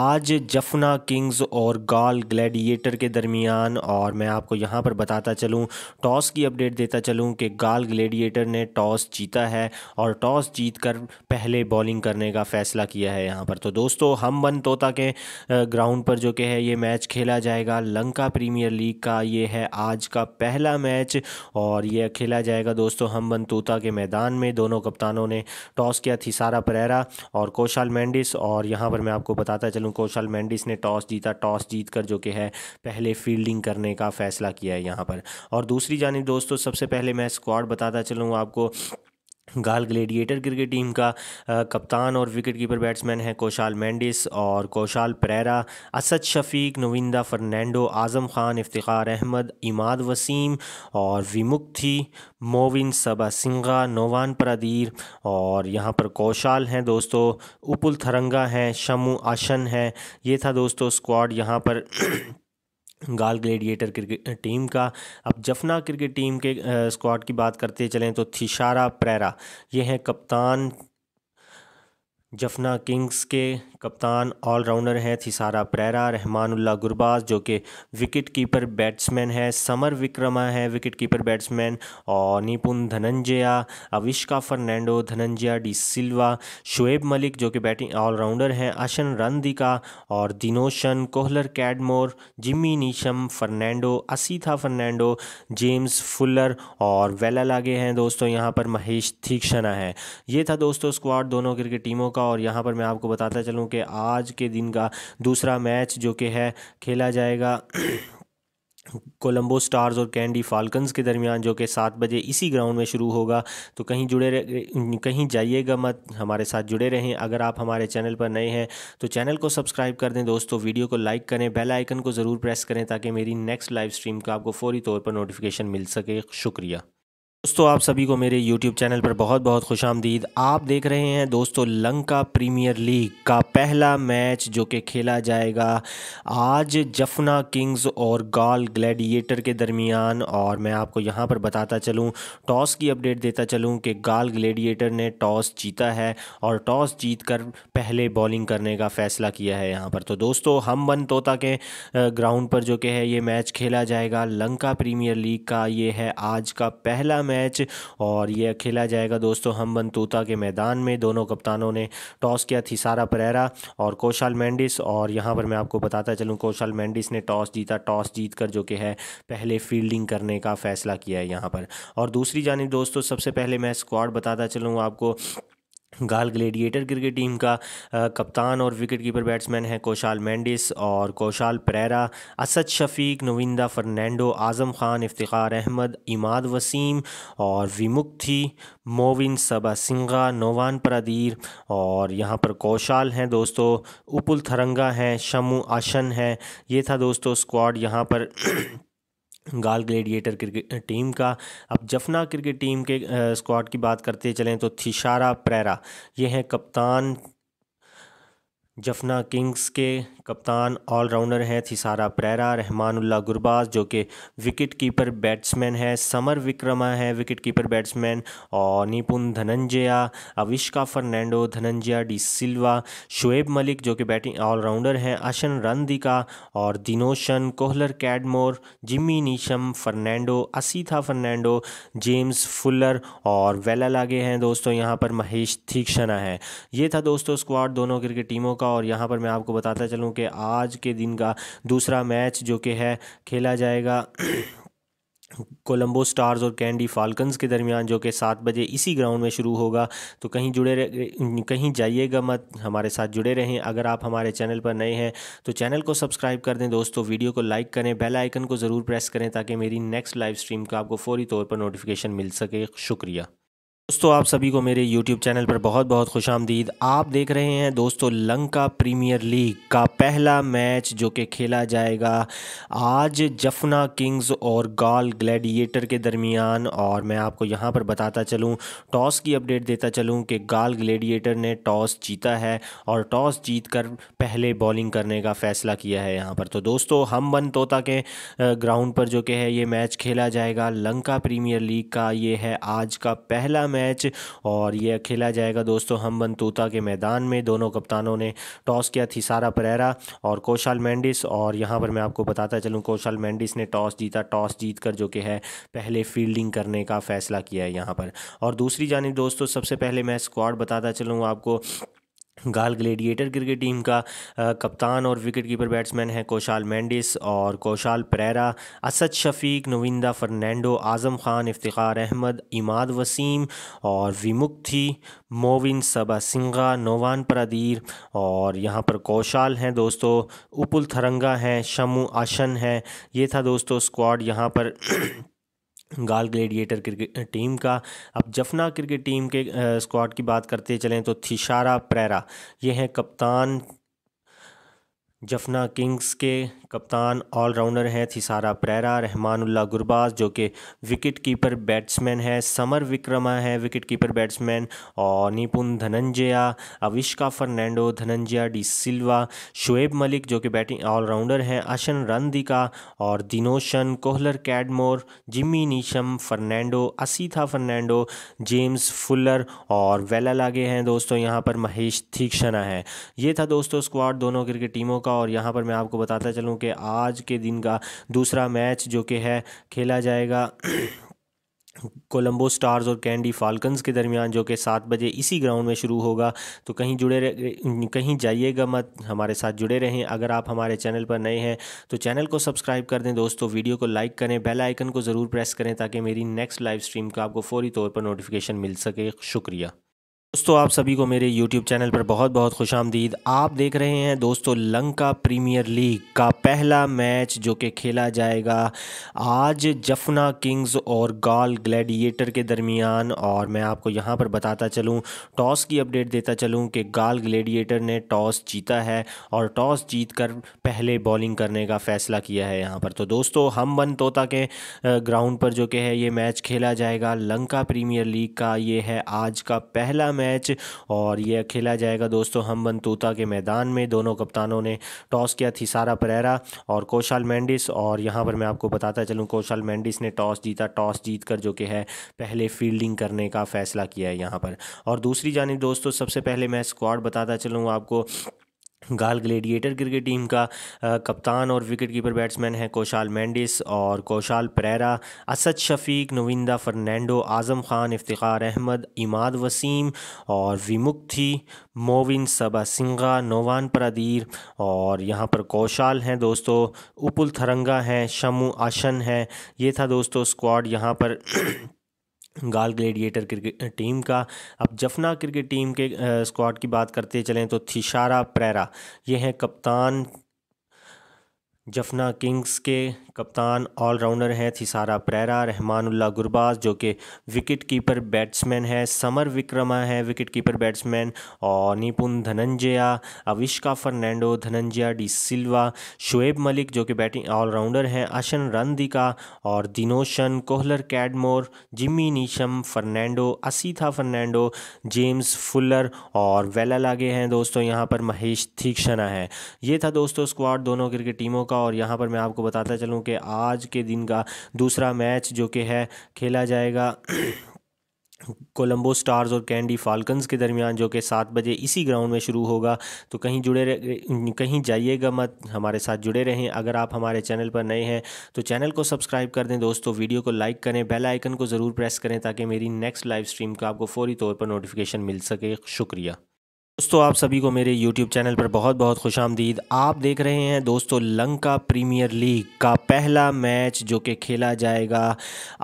आज जफना किंग्स और गाल ग्लैडिएटर के दरमियान और मैं आपको यहां पर बताता चलूं टॉस की अपडेट देता चलूं कि गाल ग्लैडिएटर ने टॉस जीता है और टॉस जीत कर पहले बॉलिंग करने का फ़ैसला किया है यहाँ पर तो दोस्तों हम बन तोता के ग्राउंड पर जो कि है ये मैच खेला जाएगा लंका प्रीमियर लीग का ये है आज का पहला मैच और यह खेला जाएगा दोस्तों हम बनतूता के मैदान में दोनों कप्तानों ने टॉस किया थी सारा परेरा और कौशल मैंडिस और यहाँ पर मैं आपको बताता चलूँ कौशाल मैंडिस ने टॉस जीता टॉस जीत कर जो कि है पहले फील्डिंग करने का फ़ैसला किया है यहाँ पर और दूसरी जानब दोस्तों सबसे पहले मैं स्क्वाड बताता चलूँ आपको गाल ग्लेडिएटर क्रिकेट टीम का कप्तान और विकेट कीपर बैट्समैन है कौशाल मैंडिस और कौशाल परेरा असद शफीक नविंदा फर्नैंडो आज़म खान इफ्तार अहमद इमाद वसीम और विमुक्ति मोविन सबा सिंगा नोवान परदीर और यहाँ पर कौशाल हैं दोस्तों उपुल थरंगा हैं शमू आशन है ये था दोस्तों स्क्वाड यहाँ पर गाल ग्लेडिएटर क्रिकेट टीम का अब जफना क्रिकेट टीम के स्क्वाड की बात करते चलें तो थिशारा प्रेरा ये हैं कप्तान जफना किंग्स के कप्तान ऑलराउंडर हैं थिसारा प्रेरा रहमानुल्ला गुरबाज जो कि विकेट कीपर बैट्समैन है समर विक्रमा है विकेट कीपर बैट्समैन और निपुन धनंजया अविष्का फर्नैंडो धनंजया डी सिल्वा शुएब मलिक जो कि बैटिंग ऑलराउंडर हैं अशन रनदिका और Dinoshan Kohler Cadmore Jimmy Neesham Fernando Asitha Fernando James Fuller और वेला लागे हैं दोस्तों यहाँ पर महेश थीक्षणा है ये था दोस्तों स्क्वाड दोनों क्रिकेट टीमों का और यहाँ पर मैं आपको बताता चलूँ कि आज के दिन का दूसरा मैच जो कि है खेला जाएगा कोलंबो स्टार्स और कैंडी फाल्कन्स के दरमियान जो कि सात बजे इसी ग्राउंड में शुरू होगा तो कहीं जुड़े कहीं जाइएगा मत हमारे साथ जुड़े रहें अगर आप हमारे चैनल पर नए हैं तो चैनल को सब्सक्राइब कर दें दोस्तों वीडियो को लाइक करें बेल आइकन को ज़रूर प्रेस करें ताकि मेरी नेक्स्ट लाइव स्ट्रीम का आपको फौरी तौर पर नोटिफिकेशन मिल सके शुक्रिया दोस्तों आप सभी को मेरे YouTube चैनल पर बहुत बहुत खुश आमदीद आप देख रहे हैं दोस्तों लंका प्रीमियर लीग का पहला मैच जो कि खेला जाएगा आज जफना किंग्स और गाल ग्लैडिएटर के दरमियान और मैं आपको यहां पर बताता चलूं टॉस की अपडेट देता चलूं कि गाल ग्लैडिएटर ने टॉस जीता है और टॉस जीत कर पहले बॉलिंग करने का फ़ैसला किया है यहाँ पर तो दोस्तों हम बन तोता के ग्राउंड पर जो कि है ये मैच खेला जाएगा लंका प्रीमियर लीग का ये है आज का पहला मैच मैच और यह खेला जाएगा दोस्तों हम बनतूता के मैदान में दोनों कप्तानों ने टॉस किया थी सारा परेरा और कौशल मैंडिस और यहाँ पर मैं आपको बताता चलूँ कौशल मैंडिस ने टॉस जीता टॉस जीत कर जो कि है पहले फील्डिंग करने का फ़ैसला किया है यहाँ पर और दूसरी जानब दोस्तों सबसे पहले मैं स्क्वाड बताता चलूँ आपको गाल ग्लेडिएटर क्रिकेट टीम का कप्तान और विकेट कीपर बैट्समैन है कौशाल मैंडिस और कौशाल परेरा असद शफीक नविंदा फर्नैंडो आज़म खान इफ्तार अहमद इमाद वसीम और विमुक्ति मोविन सबा सिंगा नोवान परदीर और यहाँ पर कौशाल हैं दोस्तों उपुल थरंगा हैं शमू आशन है ये था दोस्तों स्क्वाड यहाँ पर गाल ग्लेडिएटर क्रिकेट टीम का अब जफना क्रिकेट टीम के स्क्वाड की बात करते चलें तो थिशारा प्रेरा ये हैं कप्तान जफना किंग्स के कप्तान ऑलराउंडर हैं थिसारा प्रेरा रहमानुल्ला गुरबाज जो कि विकेट कीपर बैट्समैन है समर विक्रमा है विकेट कीपर बैट्समैन और निपुन धनंजया अविष्का फर्नैंडो धनंजया डी सिल्वा शुएब मलिक जो कि बैटिंग ऑलराउंडर हैं अशन रंदिका और Dinoshan Kohler Cadmore Jimmy Neesham Fernando Asitha Fernando James Fuller और वेला लागे हैं दोस्तों यहाँ पर महेश थीक्षणा है ये था दोस्तों स्क्वाड दोनों क्रिकेट टीमों का और यहाँ पर मैं आपको बताता चलूँ कि आज के दिन का दूसरा मैच जो कि है खेला जाएगा कोलंबो स्टार्स और कैंडी फाल्कन्स के दरमियान जो कि सात बजे इसी ग्राउंड में शुरू होगा तो कहीं जुड़े कहीं जाइएगा मत हमारे साथ जुड़े रहें अगर आप हमारे चैनल पर नए हैं तो चैनल को सब्सक्राइब कर दें दोस्तों वीडियो को लाइक करें बेल आइकन को ज़रूर प्रेस करें ताकि मेरी नेक्स्ट लाइव स्ट्रीम का आपको फौरी तौर पर नोटिफिकेशन मिल सके शुक्रिया दोस्तों आप सभी को मेरे YouTube चैनल पर बहुत बहुत खुश आमदीद आप देख रहे हैं दोस्तों लंका प्रीमियर लीग का पहला मैच जो कि खेला जाएगा आज जफना किंग्स और गाल ग्लैडिएटर के दरमियान और मैं आपको यहां पर बताता चलूं टॉस की अपडेट देता चलूं कि गाल ग्लैडिएटर ने टॉस जीता है और टॉस जीत कर पहले बॉलिंग करने का फ़ैसला किया है यहाँ पर तो दोस्तों हम वन तोता के ग्राउंड पर जो कि है ये मैच खेला जाएगा लंका प्रीमियर लीग का ये है आज का पहला मैच और यह खेला जाएगा दोस्तों हम बनतूता के मैदान में दोनों कप्तानों ने टॉस किया थी सारा परेरा और कौशल मैंडिस और यहाँ पर मैं आपको बताता चलूँ कौशल मैंडिस ने टॉस जीता टॉस जीत कर जो कि है पहले फील्डिंग करने का फ़ैसला किया है यहाँ पर और दूसरी जानब दोस्तों सबसे पहले मैं स्क्वाड बताता चलूँ आपको गाल ग्लेडिएटर क्रिकेट टीम का कप्तान और विकेट कीपर बैट्समैन है कौशाल मैंडिस और कौशाल परेरा असद शफीक नविंदा फर्नैंडो आज़म खान इफ्तार अहमद इमाद वसीम और विमुक्ति मोविन सबा सिंगा नोवान प्रदीर और यहाँ पर कौशाल हैं दोस्तों उपुल थरंगा हैं शमू आशन है ये था दोस्तों स्क्वाड यहाँ पर गाल ग्लेडिएटर क्रिकेट टीम का अब जफना क्रिकेट टीम के स्क्वाड की बात करते चलें तो थिशारा प्रेरा ये हैं कप्तान जफना किंग्स के कप्तान ऑलराउंडर हैं थिसारा प्रेरा रहमानुल्ला गुरबाज जो कि विकेट कीपर बैट्समैन है समर विक्रमा है विकेट कीपर बैट्समैन और निपुन धनंजया अविष्का फर्नैंडो धनंजया डी सिल्वा शुएब मलिक जो कि बैटिंग ऑलराउंडर हैं अशन रनदिका और Dinoshan Kohler Cadmore Jimmy Neesham Fernando Asitha Fernando James Fuller और वेला लागे हैं दोस्तों यहाँ पर महेश थीक्षणा है ये था दोस्तों स्क्वाड दोनों क्रिकेट टीमों का और यहाँ पर मैं आपको बताता चलूँ कि आज के दिन का दूसरा मैच जो कि है खेला जाएगा कोलंबो स्टार्स और कैंडी फाल्कन्स के दरमियान जो कि सात बजे इसी ग्राउंड में शुरू होगा तो कहीं जुड़े कहीं जाइएगा मत हमारे साथ जुड़े रहें अगर आप हमारे चैनल पर नए हैं तो चैनल को सब्सक्राइब कर दें दोस्तों वीडियो को लाइक करें बेल आइकन को ज़रूर प्रेस करें ताकि मेरी नेक्स्ट लाइव स्ट्रीम का आपको फौरी तौर पर नोटिफिकेशन मिल सके शुक्रिया दोस्तों आप सभी को मेरे YouTube चैनल पर बहुत बहुत खुश आमदीद आप देख रहे हैं दोस्तों लंका प्रीमियर लीग का पहला मैच जो कि खेला जाएगा आज जफना किंग्स और गाल ग्लैडिएटर के दरमियान और मैं आपको यहां पर बताता चलूं टॉस की अपडेट देता चलूं कि गाल ग्लैडिएटर ने टॉस जीता है और टॉस जीत कर पहले बॉलिंग करने का फ़ैसला किया है यहाँ पर तो दोस्तों हम बन तोता के ग्राउंड पर जो कि है ये मैच खेला जाएगा लंका प्रीमियर लीग का ये है आज का पहला मैच मैच और यह खेला जाएगा दोस्तों हम बनतूता के मैदान में दोनों कप्तानों ने टॉस किया थी सारा परेरा और कौशल मैंडिस और यहाँ पर मैं आपको बताता चलूँ कौशल मैंडिस ने टॉस जीता टॉस जीत कर जो कि है पहले फील्डिंग करने का फ़ैसला किया है यहाँ पर और दूसरी जानब दोस्तों सबसे पहले मैं स्क्वाड बताता चलूँ आपको गाल ग्लेडिएटर क्रिकेट टीम का कप्तान और विकेट कीपर बैट्समैन है कौशाल मैंडिस और कौशाल परेरा असद शफीक नविंदा फर्नैंडो आज़म खान इफ्तार अहमद इमाद वसीम और विमुक्ति मोविन सबा सिंगा नोवान परदीर और यहाँ पर कौशाल हैं दोस्तों उपुल थरंगा हैं शमू आशन हैं ये था दोस्तों स्क्वाड यहाँ पर गाल ग्लेडिएटर क्रिकेट टीम का अब जफना क्रिकेट टीम के स्क्वाड की बात करते चलें तो थिशारा प्रेरा ये हैं कप्तान जफना किंग्स के कप्तान ऑलराउंडर हैं थिसारा प्रेरा रहमानुल्ला गुरबाज जो कि विकेट कीपर बैट्समैन है समर विक्रमा है विकेट कीपर बैट्समैन और निपुन धनंजया अविष्का फर्नैंडो धनंजया डी सिल्वा शुएब मलिक जो कि बैटिंग ऑलराउंडर हैं अशन रंदिका और Dinoshan Kohler Cadmore Jimmy Neesham Fernando Asitha Fernando James Fuller और वेला लागे हैं दोस्तों यहाँ पर महेश थीक्षणा है ये था दोस्तों स्क्वाड दोनों क्रिकेट टीमों का और यहाँ पर मैं आपको बताता चलूँ कि आज के दिन का दूसरा मैच जो कि है खेला जाएगा कोलंबो स्टार्स और कैंडी फाल्कन्स के दरमियान जो कि सात बजे इसी ग्राउंड में शुरू होगा तो कहीं जुड़े कहीं जाइएगा मत हमारे साथ जुड़े रहें अगर आप हमारे चैनल पर नए हैं तो चैनल को सब्सक्राइब कर दें दोस्तों वीडियो को लाइक करें बेल आइकन को ज़रूर प्रेस करें ताकि मेरी नेक्स्ट लाइव स्ट्रीम का आपको फौरी तौर पर नोटिफिकेशन मिल सके शुक्रिया दोस्तों आप सभी को मेरे YouTube चैनल पर बहुत बहुत खुश आमदीद आप देख रहे हैं दोस्तों लंका प्रीमियर लीग का पहला मैच जो कि खेला जाएगा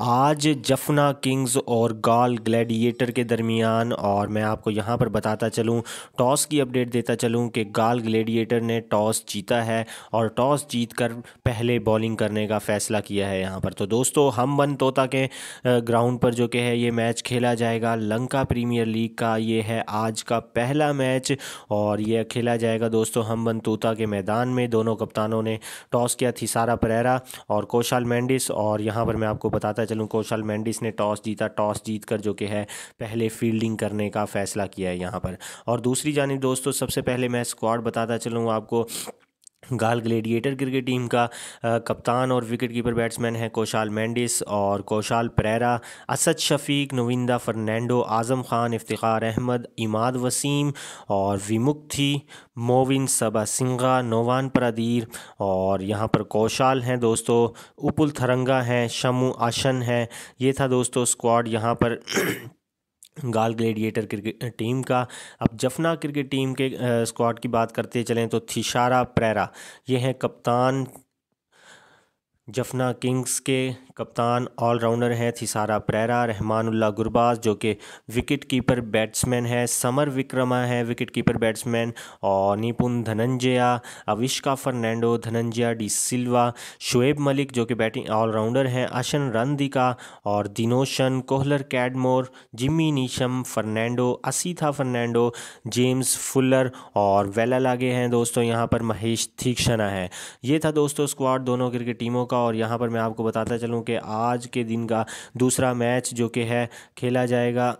आज जफना किंग्स और गाल ग्लैडिएटर के दरमियान और मैं आपको यहां पर बताता चलूं टॉस की अपडेट देता चलूं कि गाल ग्लैडिएटर ने टॉस जीता है और टॉस जीत कर पहले बॉलिंग करने का फ़ैसला किया है यहाँ पर तो दोस्तों हम वन तोता के ग्राउंड पर जो कि है ये मैच खेला जाएगा लंका प्रीमियर लीग का ये है आज का पहला मैच और यह खेला जाएगा दोस्तों हम बनतूता के मैदान में दोनों कप्तानों ने टॉस किया थी सारा परेरा और कौशल मैंडिस और यहाँ पर मैं आपको बताता चलूँ कौशल मैंडिस ने टॉस जीता टॉस जीत कर जो कि है पहले फील्डिंग करने का फ़ैसला किया है यहाँ पर और दूसरी जानब दोस्तों सबसे पहले मैं स्क्वाड बताता चलूँ आपको गाल ग्लेडिएटर क्रिकेट टीम का कप्तान और विकेट कीपर बैट्समैन है कौशाल मैंडिस और कौशाल परेरा असद शफीक नविंदा फर्नैंडो आज़म खान इफ्तार अहमद इमाद वसीम और विमुक्ति मोविन सबा सिंगा नोवान परदीर और यहाँ पर कौशाल हैं दोस्तों उपुल थरंगा हैं शमू आशन है ये था दोस्तों स्क्वाड यहाँ पर गाल ग्लेडिएटर क्रिकेट टीम का अब जफना क्रिकेट टीम के स्क्वाड की बात करते चलें तो थिशारा प्रेरा ये हैं कप्तान जफना किंग्स के कप्तान ऑलराउंडर हैं थिसारा प्रेरा रहमानुल्ला गुरबाज जो कि विकेट कीपर बैट्समैन है समर विक्रमा है विकेट कीपर बैट्समैन और निपुन धनंजया अविष्का फर्नैंडो धनंजया डी सिल्वा शुएब मलिक जो कि बैटिंग ऑलराउंडर हैं अशन रनदिका और Dinoshan Kohler Cadmore Jimmy Neesham Fernando Asitha Fernando James Fuller और वेला लागे हैं दोस्तों यहाँ पर महेश थीक्षणा है ये था दोस्तों स्क्वाड दोनों क्रिकेट टीमों का और यहाँ पर मैं आपको बताता चलूँ हूँ कि आज के दिन का दूसरा मैच जो कि है खेला जाएगा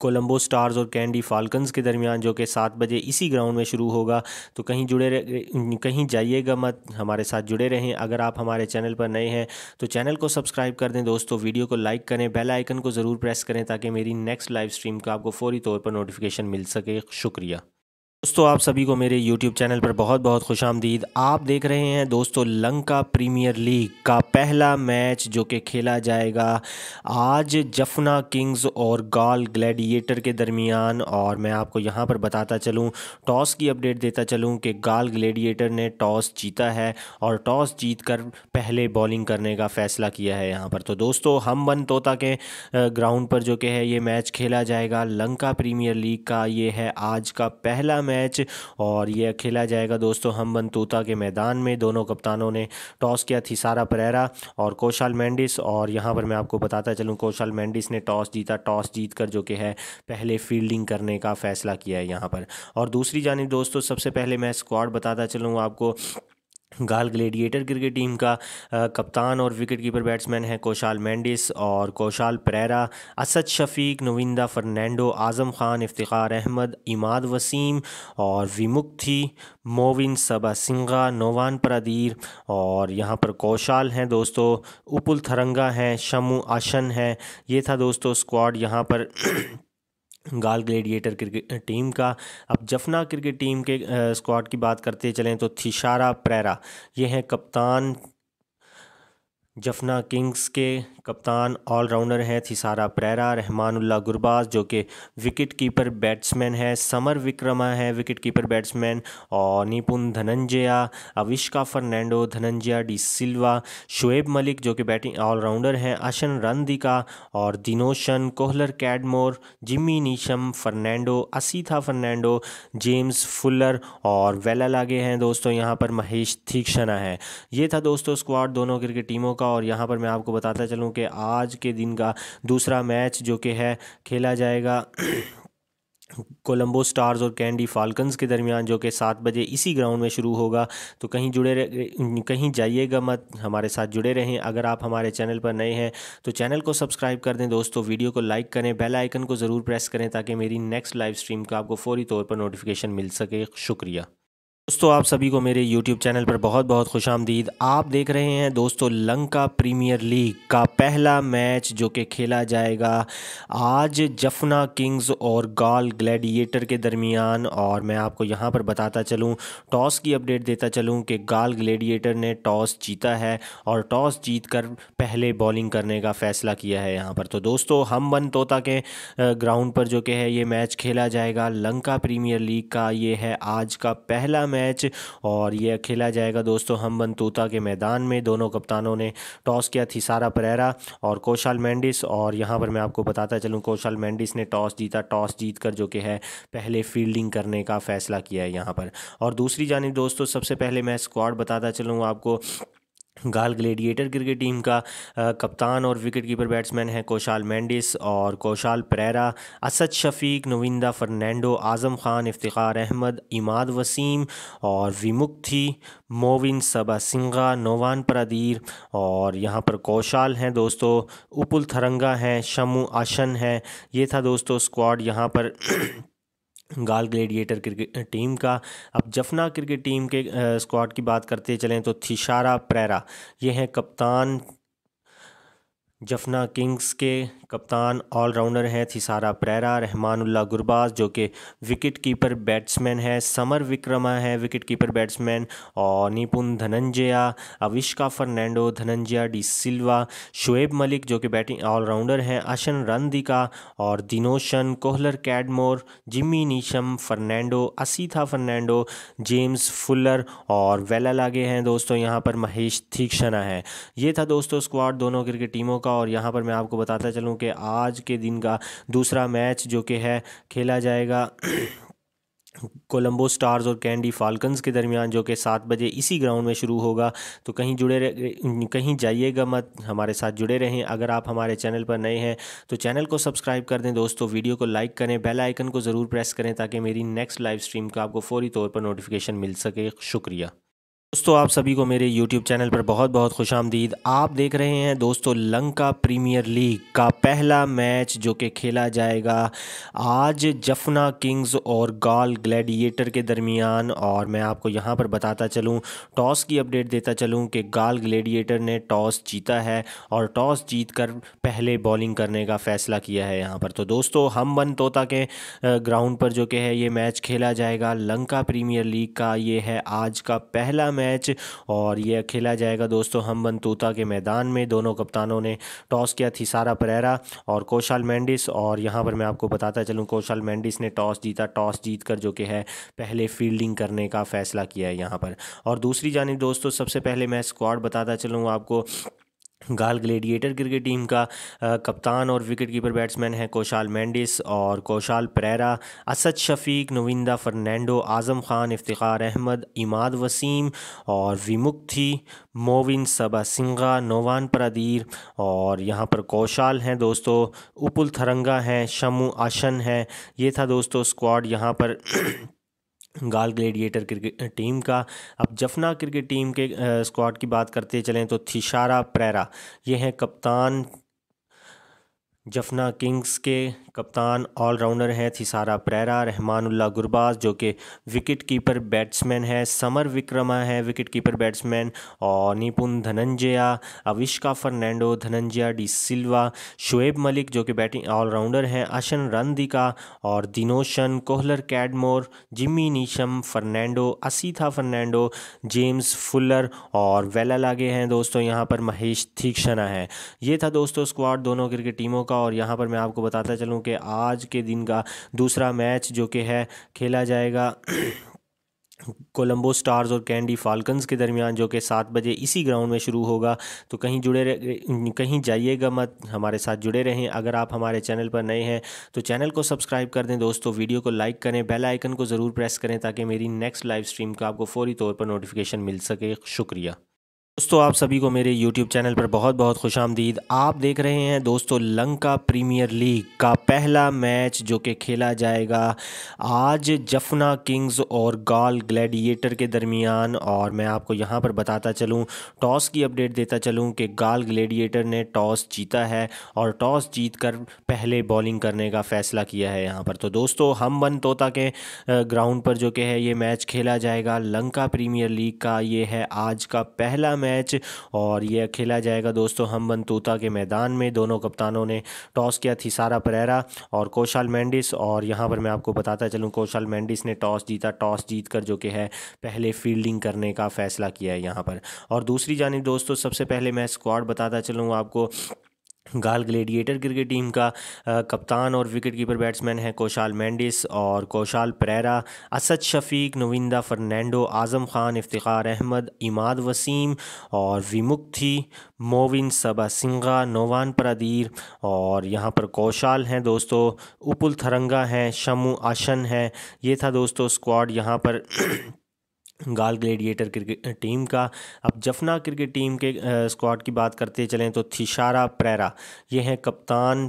कोलंबो स्टार्स और कैंडी फाल्कन्स के दरमियान जो कि सात बजे इसी ग्राउंड में शुरू होगा तो कहीं जुड़े कहीं जाइएगा मत हमारे साथ जुड़े रहें अगर आप हमारे चैनल पर नए हैं तो चैनल को सब्सक्राइब कर दें दोस्तों वीडियो को लाइक करें बेल आइकन को ज़रूर प्रेस करें ताकि मेरी नेक्स्ट लाइव स्ट्रीम का आपको फौरी तौर पर नोटिफिकेशन मिल सके शुक्रिया दोस्तों आप सभी को मेरे YouTube चैनल पर बहुत बहुत खुश आमदीद आप देख रहे हैं दोस्तों लंका प्रीमियर लीग का पहला मैच जो कि खेला जाएगा आज जफना किंग्स और गाल ग्लैडिएटर के दरमियान और मैं आपको यहां पर बताता चलूं टॉस की अपडेट देता चलूं कि गाल ग्लैडिएटर ने टॉस जीता है और टॉस जीत कर पहले बॉलिंग करने का फ़ैसला किया है यहाँ पर तो दोस्तों हम बन तोता के ग्राउंड पर जो कि है ये मैच खेला जाएगा लंका प्रीमियर लीग का ये है आज का पहला मैच मैच और यह खेला जाएगा दोस्तों हम बनतूता के मैदान में दोनों कप्तानों ने टॉस किया थी सारा परेरा और कौशल मैंडिस और यहाँ पर मैं आपको बताता चलूँ कौशल मैंडिस ने टॉस जीता टॉस जीत कर जो कि है पहले फील्डिंग करने का फ़ैसला किया है यहाँ पर और दूसरी जानब दोस्तों सबसे पहले मैं स्क्वाड बताता चलूँ आपको गाल ग्लेडिएटर क्रिकेट टीम का कप्तान और विकेट कीपर बैट्समैन है कौशाल मैंडिस और कौशाल परेरा असद शफीक नविंदा फर्नैंडो आज़म खान इफ्तार अहमद इमाद वसीम और विमुक्ति मोविन सबा सिंगा नोवान परदीर और यहाँ पर कौशाल हैं दोस्तों उपुल थरंगा हैं शमू आशन हैं ये था दोस्तों स्क्वाड यहाँ पर गाल ग्लेडिएटर क्रिकेट टीम का अब जफना क्रिकेट टीम के स्क्वाड की बात करते चलें तो थिशारा प्रेरा ये हैं कप्तान जफना किंग्स के कप्तान ऑलराउंडर हैं थिसारा प्रेरा रहमानुल्ला गुरबाज जो कि विकेट कीपर बैट्समैन है समर विक्रमा है विकेट कीपर बैट्समैन और निपुन धनंजया अविष्का फर्नैंडो धनंजया डी सिल्वा शुएब मलिक जो कि बैटिंग ऑलराउंडर हैं अशन रनदिका और Dinoshan Kohler Cadmore Jimmy Neesham Fernando Asitha Fernando James Fuller और वेला लागे हैं दोस्तों यहाँ पर महेश थीक्षणा है ये था दोस्तों स्क्वाड दोनों क्रिकेट टीमों का और यहाँ पर मैं आपको बताता चलूँ कि आज के दिन का दूसरा मैच जो कि है खेला जाएगा कोलंबो स्टार्स और कैंडी फाल्कन्स के दरमियान जो कि सात बजे इसी ग्राउंड में शुरू होगा तो कहीं जुड़े कहीं जाइएगा मत हमारे साथ जुड़े रहें अगर आप हमारे चैनल पर नए हैं तो चैनल को सब्सक्राइब कर दें दोस्तों वीडियो को लाइक करें बेल आइकन को ज़रूर प्रेस करें ताकि मेरी नेक्स्ट लाइव स्ट्रीम का आपको फौरी तौर पर नोटिफिकेशन मिल सके शुक्रिया दोस्तों आप सभी को मेरे YouTube चैनल पर बहुत बहुत खुश आमदीद आप देख रहे हैं दोस्तों लंका प्रीमियर लीग का पहला मैच जो कि खेला जाएगा आज जफना किंग्स और गाल ग्लैडिएटर के दरमियान और मैं आपको यहां पर बताता चलूं टॉस की अपडेट देता चलूं कि गाल ग्लैडिएटर ने टॉस जीता है और टॉस जीत कर पहले बॉलिंग करने का फ़ैसला किया है यहाँ पर तो दोस्तों हम बन तोता के ग्राउंड पर जो कि है ये मैच खेला जाएगा लंका प्रीमियर लीग का ये है आज का पहला मैच और यह खेला जाएगा दोस्तों हम बनतूता के मैदान में दोनों कप्तानों ने टॉस किया थी सारा परेरा और कौशल मैंडिस और यहाँ पर मैं आपको बताता चलूँ कौशाल मैंडिस ने टॉस जीता टॉस जीत कर जो कि है पहले फील्डिंग करने का फ़ैसला किया है यहाँ पर और दूसरी जानब दोस्तों सबसे पहले मैं स्क्वाड बताता चलूँ आपको गाल ग्लेडिएटर क्रिकेट टीम का कप्तान और विकेट कीपर बैट्समैन है कौशाल मैंडिस और कौशाल परेरा असद शफीक नविंदा फर्नैंडो आज़म खान इफ्तार अहमद इमाद वसीम और विमुक्ति मोविन सबा सिंगा नोवान प्रदीर और यहाँ पर कौशाल हैं दोस्तों उपुल थरंगा हैं शमू आशन हैं ये था दोस्तों स्क्वाड यहाँ पर गाल ग्लेडिएटर क्रिकेट टीम का अब जफना क्रिकेट टीम के स्क्वाड की बात करते चलें तो थिशारा प्रेरा ये हैं कप्तान जफना किंग्स के कप्तान ऑलराउंडर हैं थिसारा प्रेरा रहमानुल्ला गुरबाज जो कि विकेट कीपर बैट्समैन है समर विक्रमा है विकेट कीपर बैट्समैन और निपुन धनंजया अविष्का फर्नैंडो धनंजया डी सिल्वा शुएब मलिक जो कि बैटिंग ऑलराउंडर हैं अशन रनदिका और Dinoshan Kohler Cadmore Jimmy Neesham Fernando Asitha Fernando James Fuller और वेला लागे हैं दोस्तों यहाँ पर महेश थीक्षणा है ये था दोस्तों स्क्वाड दोनों क्रिकेट टीमों का और यहाँ पर मैं आपको बताता चलूँ हूँ कि आज के दिन का दूसरा मैच जो कि है खेला जाएगा कोलंबो स्टार्स और कैंडी फाल्कन्स के दरमियान जो कि सात बजे इसी ग्राउंड में शुरू होगा तो कहीं जुड़े कहीं जाइएगा मत हमारे साथ जुड़े रहें अगर आप हमारे चैनल पर नए हैं तो चैनल को सब्सक्राइब कर दें दोस्तों वीडियो को लाइक करें बेल आइकन को ज़रूर प्रेस करें ताकि मेरी नेक्स्ट लाइव स्ट्रीम का आपको फौरी तौर पर नोटिफिकेशन मिल सके शुक्रिया दोस्तों आप सभी को मेरे YouTube चैनल पर बहुत बहुत खुश आमदीद आप देख रहे हैं दोस्तों लंका प्रीमियर लीग का पहला मैच जो कि खेला जाएगा आज जफना किंग्स और गाल ग्लैडिएटर के दरमियान और मैं आपको यहां पर बताता चलूं टॉस की अपडेट देता चलूं कि गाल ग्लैडिएटर ने टॉस जीता है और टॉस जीत कर पहले बॉलिंग करने का फ़ैसला किया है यहाँ पर तो दोस्तों हम बन तोता के ग्राउंड पर जो कि है ये मैच खेला जाएगा लंका प्रीमियर लीग का ये है आज का पहला मैच मैच और यह खेला जाएगा दोस्तों हम बंतूता के मैदान में दोनों कप्तानों ने टॉस किया थी सारा परेरा और कौशल मैंडिस और यहाँ पर मैं आपको बताता चलूँ कौशाल मैंडिस ने टॉस जीता टॉस जीत कर जो कि है पहले फील्डिंग करने का फ़ैसला किया है यहाँ पर और दूसरी जानब दोस्तों सबसे पहले मैं स्क्वाड बताता चलूँ आपको गाल ग्लेडिएटर क्रिकेट टीम का कप्तान और विकेट कीपर बैट्समैन है कौशाल मैंडिस और कौशाल परेरा असद शफीक नविंदा फर्नैंडो आज़म खान इफ्तार अहमद इमाद वसीम और विमुक्ति मोविन सबा सिंगा नोवान परदीर और यहाँ पर कौशाल हैं दोस्तों उपुल थरंगा हैं शमू आशन हैं ये था दोस्तों स्क्वाड यहाँ पर गाल ग्लेडिएटर क्रिकेट टीम का अब जफना क्रिकेट टीम के स्क्वाड की बात करते चलें तो थिशारा प्रेरा ये हैं कप्तान जफना किंग्स के कप्तान ऑलराउंडर हैं थिसारा प्रेरा रहमानुल्ला गुरबाज जो कि विकेट कीपर बैट्समैन है समर विक्रमा है विकेट कीपर बैट्समैन और निपुन धनंजया अविष्का फर्नैंडो धनंजया डी सिल्वा शुएब मलिक जो कि बैटिंग ऑलराउंडर हैं अशन रनदिका और Dinoshan Kohler Cadmore Jimmy Neesham Fernando Asitha Fernando James Fuller और वेला लागे हैं दोस्तों यहाँ पर महेश थीक्षणा है ये था दोस्तों स्क्वाड दोनों क्रिकेट टीमों का और यहाँ पर मैं आपको बताता चलूँ कि आज के दिन का दूसरा मैच जो कि है खेला जाएगा कोलंबो स्टार्स और कैंडी फाल्कन्स के दरमियान जो कि सात बजे इसी ग्राउंड में शुरू होगा तो कहीं जुड़े कहीं जाइएगा मत हमारे साथ जुड़े रहें अगर आप हमारे चैनल पर नए हैं तो चैनल को सब्सक्राइब कर दें दोस्तों वीडियो को लाइक करें बेल आइकन को ज़रूर प्रेस करें ताकि मेरी नेक्स्ट लाइव स्ट्रीम का आपको फौरी तौर पर नोटिफिकेशन मिल सके शुक्रिया दोस्तों आप सभी को मेरे YouTube चैनल पर बहुत बहुत खुश आमदीद आप देख रहे हैं दोस्तों लंका प्रीमियर लीग का पहला मैच जो कि खेला जाएगा आज जफना किंग्स और गाल ग्लैडिएटर के दरमियान और मैं आपको यहां पर बताता चलूं टॉस की अपडेट देता चलूं कि गाल ग्लैडिएटर ने टॉस जीता है और टॉस जीत कर पहले बॉलिंग करने का फ़ैसला किया है यहाँ पर तो दोस्तों हम बन तोता के ग्राउंड पर जो कि है ये मैच खेला जाएगा लंका प्रीमियर लीग का ये है आज का पहला मैच और यह खेला जाएगा दोस्तों हम बनतूता के मैदान में दोनों कप्तानों ने टॉस किया थी सारा परेरा और कौशल मैंडिस और यहाँ पर मैं आपको बताता चलूँ कौशाल मैंडिस ने टॉस जीता टॉस जीत कर जो कि है पहले फील्डिंग करने का फ़ैसला किया है यहाँ पर और दूसरी जानी दोस्तों सबसे पहले मैं स्क्वाड बताता चलूँ आपको गाल ग्लेडिएटर क्रिकेट टीम का आ, कप्तान और विकेट कीपर बैट्समैन है कौशाल मैंडिस और कौशाल परेरा असद शफीक नविंदा फर्नैंडो आज़म खान इफ्तार अहमद इमाद वसीम और विमुक्ति मोविन सबा सिंगा नोवान प्रदीर और यहाँ पर कौशाल हैं दोस्तों उपुल थरंगा हैं शमू आशन हैं ये था दोस्तों स्क्वाड यहाँ पर गाल ग्लेडिएटर क्रिकेट टीम का अब जफना क्रिकेट टीम के स्क्वाड की बात करते चलें तो थिशारा प्रेरा ये हैं कप्तान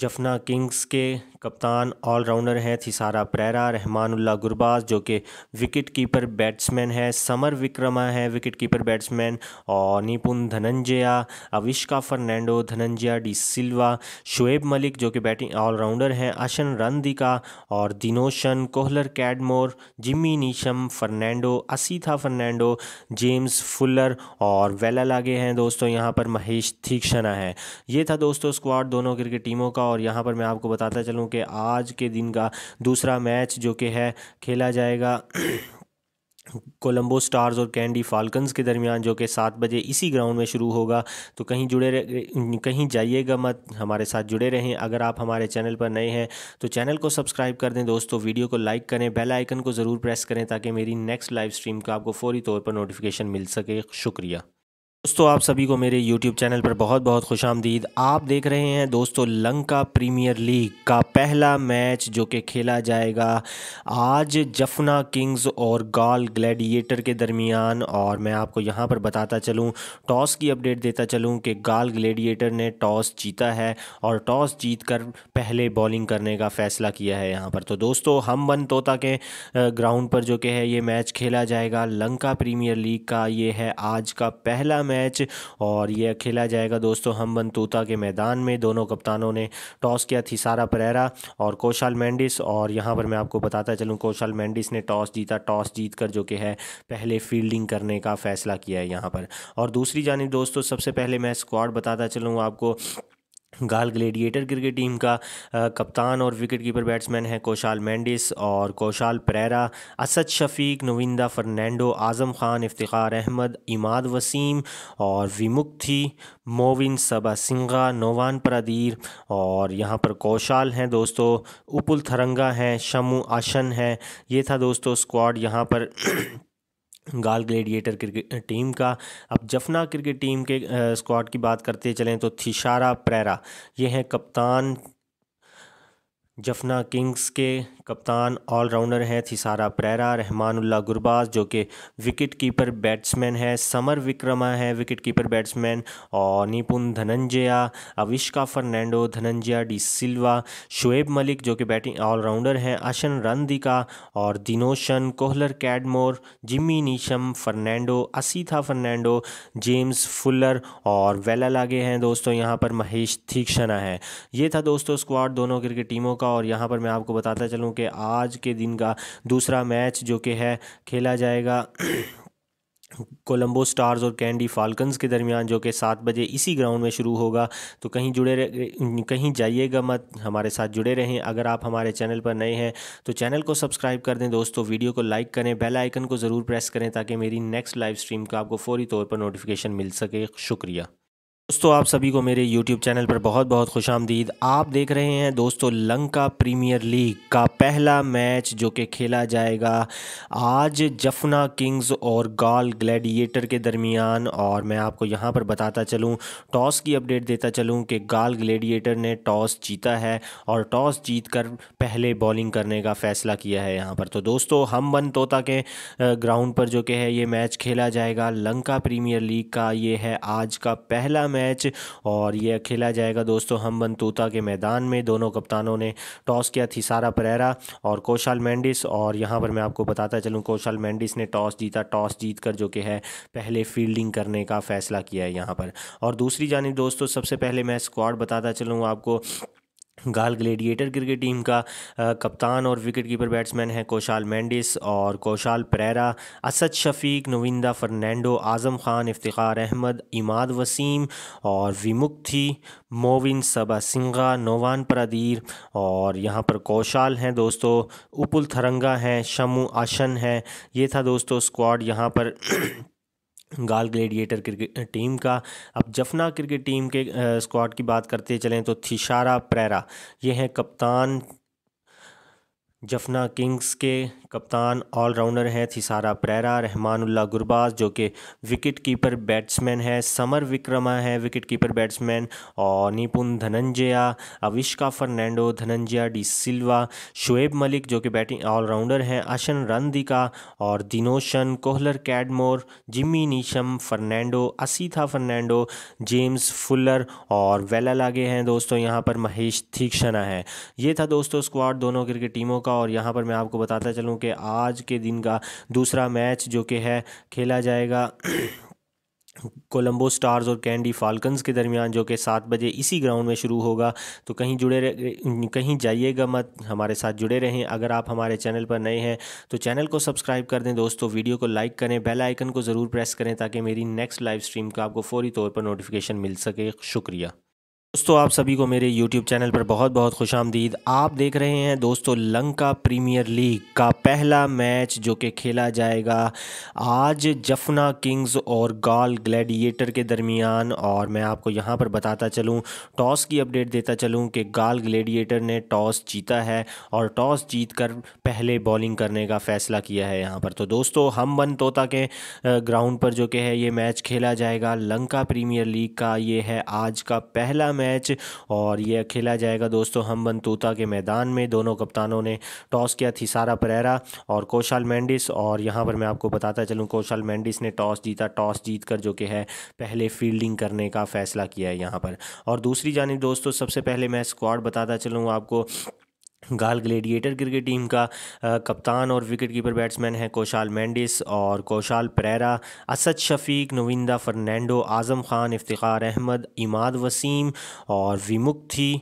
जफना किंग्स के कप्तान ऑलराउंडर हैं थिसारा प्रेरा रहमानुल्ला गुरबाज जो कि विकेट कीपर बैट्समैन है समर विक्रमा है विकेट कीपर बैट्समैन और निपुन धनंजया अविष्का फर्नैंडो धनंजया डी सिल्वा शुएब मलिक जो कि बैटिंग ऑलराउंडर हैं अशन रनदिका और Dinoshan Kohler Cadmore Jimmy Neesham Fernando Asitha Fernando James Fuller और वेला लागे हैं दोस्तों यहाँ पर महेश थीक्षणा है ये था दोस्तों स्क्वाड दोनों क्रिकेट टीमों का और यहाँ पर मैं आपको बताता चलूँ हूँ कि आज के दिन का दूसरा मैच जो कि है खेला जाएगा कोलंबो स्टार्स और कैंडी फाल्कन्स के दरमियान जो कि सात बजे इसी ग्राउंड में शुरू होगा तो कहीं जुड़े कहीं जाइएगा मत हमारे साथ जुड़े रहें अगर आप हमारे चैनल पर नए हैं तो चैनल को सब्सक्राइब कर दें दोस्तों वीडियो को लाइक करें बेल आइकन को ज़रूर प्रेस करें ताकि मेरी नेक्स्ट लाइव स्ट्रीम का आपको फौरी तौर पर नोटिफिकेशन मिल सके शुक्रिया दोस्तों आप सभी को मेरे YouTube चैनल पर बहुत बहुत खुश आमदीद आप देख रहे हैं दोस्तों लंका प्रीमियर लीग का पहला मैच जो कि खेला जाएगा आज जफना किंग्स और गाल ग्लैडिएटर के दरमियान और मैं आपको यहां पर बताता चलूं टॉस की अपडेट देता चलूं कि गाल ग्लैडिएटर ने टॉस जीता है और टॉस जीत कर पहले बॉलिंग करने का फ़ैसला किया है यहाँ पर तो दोस्तों हम वन तोता के ग्राउंड पर जो कि है ये मैच खेला जाएगा लंका प्रीमियर लीग का ये है आज का पहला मैच मैच और यह खेला जाएगा दोस्तों हम बनतूता के मैदान में दोनों कप्तानों ने टॉस किया थी सारा परेरा और कौशाल मैंडिस और यहाँ पर मैं आपको बताता चलूँ कौशाल मैंडिस ने टॉस जीता टॉस जीत कर जो कि है पहले फील्डिंग करने का फ़ैसला किया है यहाँ पर और दूसरी जानब दोस्तों सबसे पहले मैं स्क्वाड बताता चलूँ आपको गाल ग्लेडिएटर क्रिकेट टीम का कप्तान और विकेट कीपर बैट्समैन है कौशाल मैंडिस और कौशाल परेरा असद शफीक नविंदा फर्नैंडो आज़म खान इफ्तार अहमद इमाद वसीम और विमुक्ति मोविन सबा सिंगा नोवान प्रादीर और यहाँ पर कौशाल हैं दोस्तों उपुल थरंगा हैं शमू आशन हैं ये था दोस्तों स्क्वाड यहाँ पर गाल ग्लेडिएटर क्रिकेट टीम का अब जफना क्रिकेट टीम के स्क्वाड की बात करते चलें तो थिशारा प्रेरा ये हैं कप्तान जफना किंग्स के कप्तान ऑलराउंडर हैं थिसारा प्रेरा रहमानुल्ला गुरबाज जो कि विकेट कीपर बैट्समैन है समर विक्रमा है विकेट कीपर बैट्समैन और निपुन धनंजया अविष्का फर्नैंडो धनंजया डी सिल्वा शुएब मलिक जो कि बैटिंग ऑलराउंडर हैं अशन रनदिका और Dinoshan Kohler Cadmore Jimmy Neesham Fernando Asitha Fernando James Fuller और वेला लागे हैं दोस्तों यहाँ पर महेश थीक्षणा है ये था दोस्तों स्क्वाड दोनों क्रिकेट टीमों का और यहाँ पर मैं आपको बताता चलूँ कि आज के दिन का दूसरा मैच जो कि है खेला जाएगा कोलंबो स्टार्स और कैंडी फाल्कन्स के दरमियान जो कि सात बजे इसी ग्राउंड में शुरू होगा तो कहीं जुड़े कहीं जाइएगा मत हमारे साथ जुड़े रहें अगर आप हमारे चैनल पर नए हैं तो चैनल को सब्सक्राइब कर दें दोस्तों वीडियो को लाइक करें बेल आइकन को ज़रूर प्रेस करें ताकि मेरी नेक्स्ट लाइव स्ट्रीम का आपको फौरी तौर पर नोटिफिकेशन मिल सके शुक्रिया दोस्तों आप सभी को मेरे YouTube चैनल पर बहुत बहुत खुश आमदीद आप देख रहे हैं दोस्तों लंका प्रीमियर लीग का पहला मैच जो कि खेला जाएगा आज जफना किंग्स और गाल ग्लैडिएटर के दरमियान और मैं आपको यहां पर बताता चलूं टॉस की अपडेट देता चलूं कि गाल ग्लैडिएटर ने टॉस जीता है और टॉस जीत कर पहले बॉलिंग करने का फ़ैसला किया है यहाँ पर तो दोस्तों हम बन तोता के ग्राउंड पर जो कि है ये मैच खेला जाएगा लंका प्रीमियर लीग का ये है आज का पहला मैच और यह खेला जाएगा दोस्तों हम बनतूता के मैदान में दोनों कप्तानों ने टॉस किया थी सारा परेरा और कौशाल मैंडिस और यहाँ पर मैं आपको बताता चलूँ कौशाल मैंडिस ने टॉस जीता टॉस जीत कर जो कि है पहले फील्डिंग करने का फ़ैसला किया है यहाँ पर और दूसरी जानी दोस्तों सबसे पहले मैं स्क्वाड बताता चलूँ आपको गाल ग्लेडिएटर क्रिकेट टीम का आ, कप्तान और विकेट कीपर बैट्समैन है कौशाल मैंडिस और कौशाल परेरा असद शफीक नविंदा फर्नैंडो आज़म खान इफ्तार अहमद इमाद वसीम और विमुक्ति मोविन सबा सिंगा नोवान प्रदीर और यहाँ पर कौशाल हैं दोस्तों उपुल थरंगा हैं शमू आशन हैं ये था दोस्तों स्क्वाड यहाँ पर गाल ग्लेडिएटर क्रिकेट टीम का अब जफना क्रिकेट टीम के स्क्वाड की बात करते चलें तो थिशारा प्रेरा ये हैं कप्तान जफना किंग्स के कप्तान ऑलराउंडर हैं थिसारा परेरा रहमानुल्ला गुरबाज जो कि विकेट कीपर बैट्समैन है समर विक्रमा है विकेट कीपर बैट्समैन और निपुन धनंजया अविष्का फर्नैंडो धनंजया डी सिल्वा शुएब मलिक जो कि बैटिंग ऑलराउंडर हैं अशन रंदिका और Dinoshan Kohler Cadmore Jimmy Neesham Fernando Asitha Fernando James Fuller और वेला लागे हैं दोस्तों यहाँ पर महेश थीक्षणा है ये था दोस्तों स्क्वाड दोनों क्रिकेट टीमों का और यहाँ पर मैं आपको बताता चलूँ हूँ कि आज के दिन का दूसरा मैच जो कि है खेला जाएगा कोलंबो स्टार्स और कैंडी फाल्कन्स के दरमियान जो कि सात बजे इसी ग्राउंड में शुरू होगा तो कहीं जुड़े कहीं जाइएगा मत हमारे साथ जुड़े रहें अगर आप हमारे चैनल पर नए हैं तो चैनल को सब्सक्राइब कर दें दोस्तों वीडियो को लाइक करें बेल आइकन को ज़रूर प्रेस करें ताकि मेरी नेक्स्ट लाइव स्ट्रीम का आपको फौरी तौर पर नोटिफिकेशन मिल सके शुक्रिया दोस्तों आप सभी को मेरे YouTube चैनल पर बहुत बहुत खुश आमदीद आप देख रहे हैं दोस्तों लंका प्रीमियर लीग का पहला मैच जो कि खेला जाएगा आज जफना किंग्स और गाल ग्लैडिएटर के दरमियान और मैं आपको यहां पर बताता चलूं टॉस की अपडेट देता चलूं कि गाल ग्लैडिएटर ने टॉस जीता है और टॉस जीत कर पहले बॉलिंग करने का फ़ैसला किया है यहाँ पर तो दोस्तों हम बन तोता के ग्राउंड पर जो कि है ये मैच खेला जाएगा लंका प्रीमियर लीग का ये है आज का पहला मैच मैच और यह खेला जाएगा दोस्तों हम बनतूता के मैदान में दोनों कप्तानों ने टॉस किया थी सारा परेरा और कौशल मैंडिस और यहाँ पर मैं आपको बताता चलूँ कौशल मैंडिस ने टॉस जीता टॉस जीत कर जो कि है पहले फील्डिंग करने का फ़ैसला किया है यहाँ पर और दूसरी जानब दोस्तों सबसे पहले मैं स्क्वाड बताता चलूँ आपको गाल ग्लेडिएटर क्रिकेट टीम का कप्तान और विकेट कीपर बैट्समैन है कौशाल मैंडिस और कौशाल परेरा असद शफीक नविंदा फर्नैंडो आज़म खान इफ्तार अहमद इमाद वसीम और विमुक्ति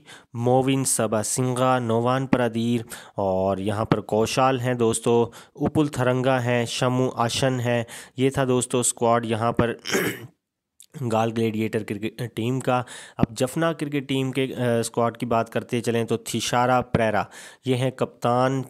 मोविन सबा सिंगा नोवान परदीर और यहाँ पर कौशाल हैं दोस्तों उपुल थरंगा हैं शमू आशन है ये था दोस्तों स्क्वाड यहाँ पर गाल ग्लेडिएटर क्रिकेट टीम का अब जफना क्रिकेट टीम के स्क्वाड की बात करते चलें तो थिशारा प्रेरा ये हैं कप्तान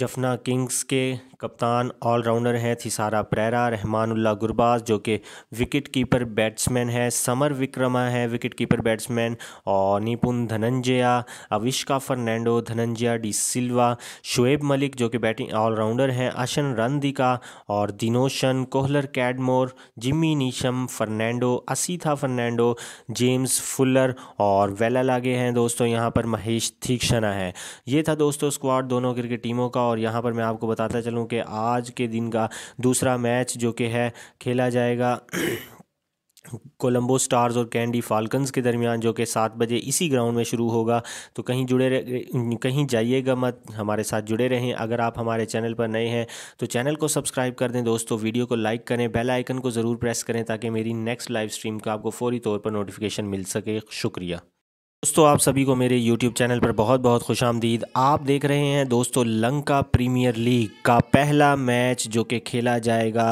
जफना किंग्स के कप्तान ऑलराउंडर हैं थिसारा प्रेरा रहमानुल्ला गुरबाज जो कि विकेट कीपर बैट्समैन है समर विक्रमा है विकेट कीपर बैट्समैन और निपुन धनंजया अविष्का फर्नैंडो धनंजया डी सिल्वा शुएब मलिक जो कि बैटिंग ऑलराउंडर हैं अशन रनदिका और Dinoshan Kohler Cadmore Jimmy Neesham Fernando Asitha Fernando James Fuller और वेला लागे हैं दोस्तों यहाँ पर महेश थीक्षणा है ये था दोस्तों स्क्वाड दोनों क्रिकेट टीमों का और यहाँ पर मैं आपको बताता चलूँ कि आज के दिन का दूसरा मैच जो कि है खेला जाएगा कोलंबो स्टार्स और कैंडी फाल्कन्स के दरमियान जो कि सात बजे इसी ग्राउंड में शुरू होगा तो कहीं जुड़े कहीं जाइएगा मत हमारे साथ जुड़े रहें अगर आप हमारे चैनल पर नए हैं तो चैनल को सब्सक्राइब कर दें दोस्तों वीडियो को लाइक करें बेल आइकन को ज़रूर प्रेस करें ताकि मेरी नेक्स्ट लाइव स्ट्रीम का आपको फौरी तौर पर नोटिफिकेशन मिल सके शुक्रिया दोस्तों आप सभी को मेरे YouTube चैनल पर बहुत बहुत खुश आमदीद आप देख रहे हैं दोस्तों लंका प्रीमियर लीग का पहला मैच जो कि खेला जाएगा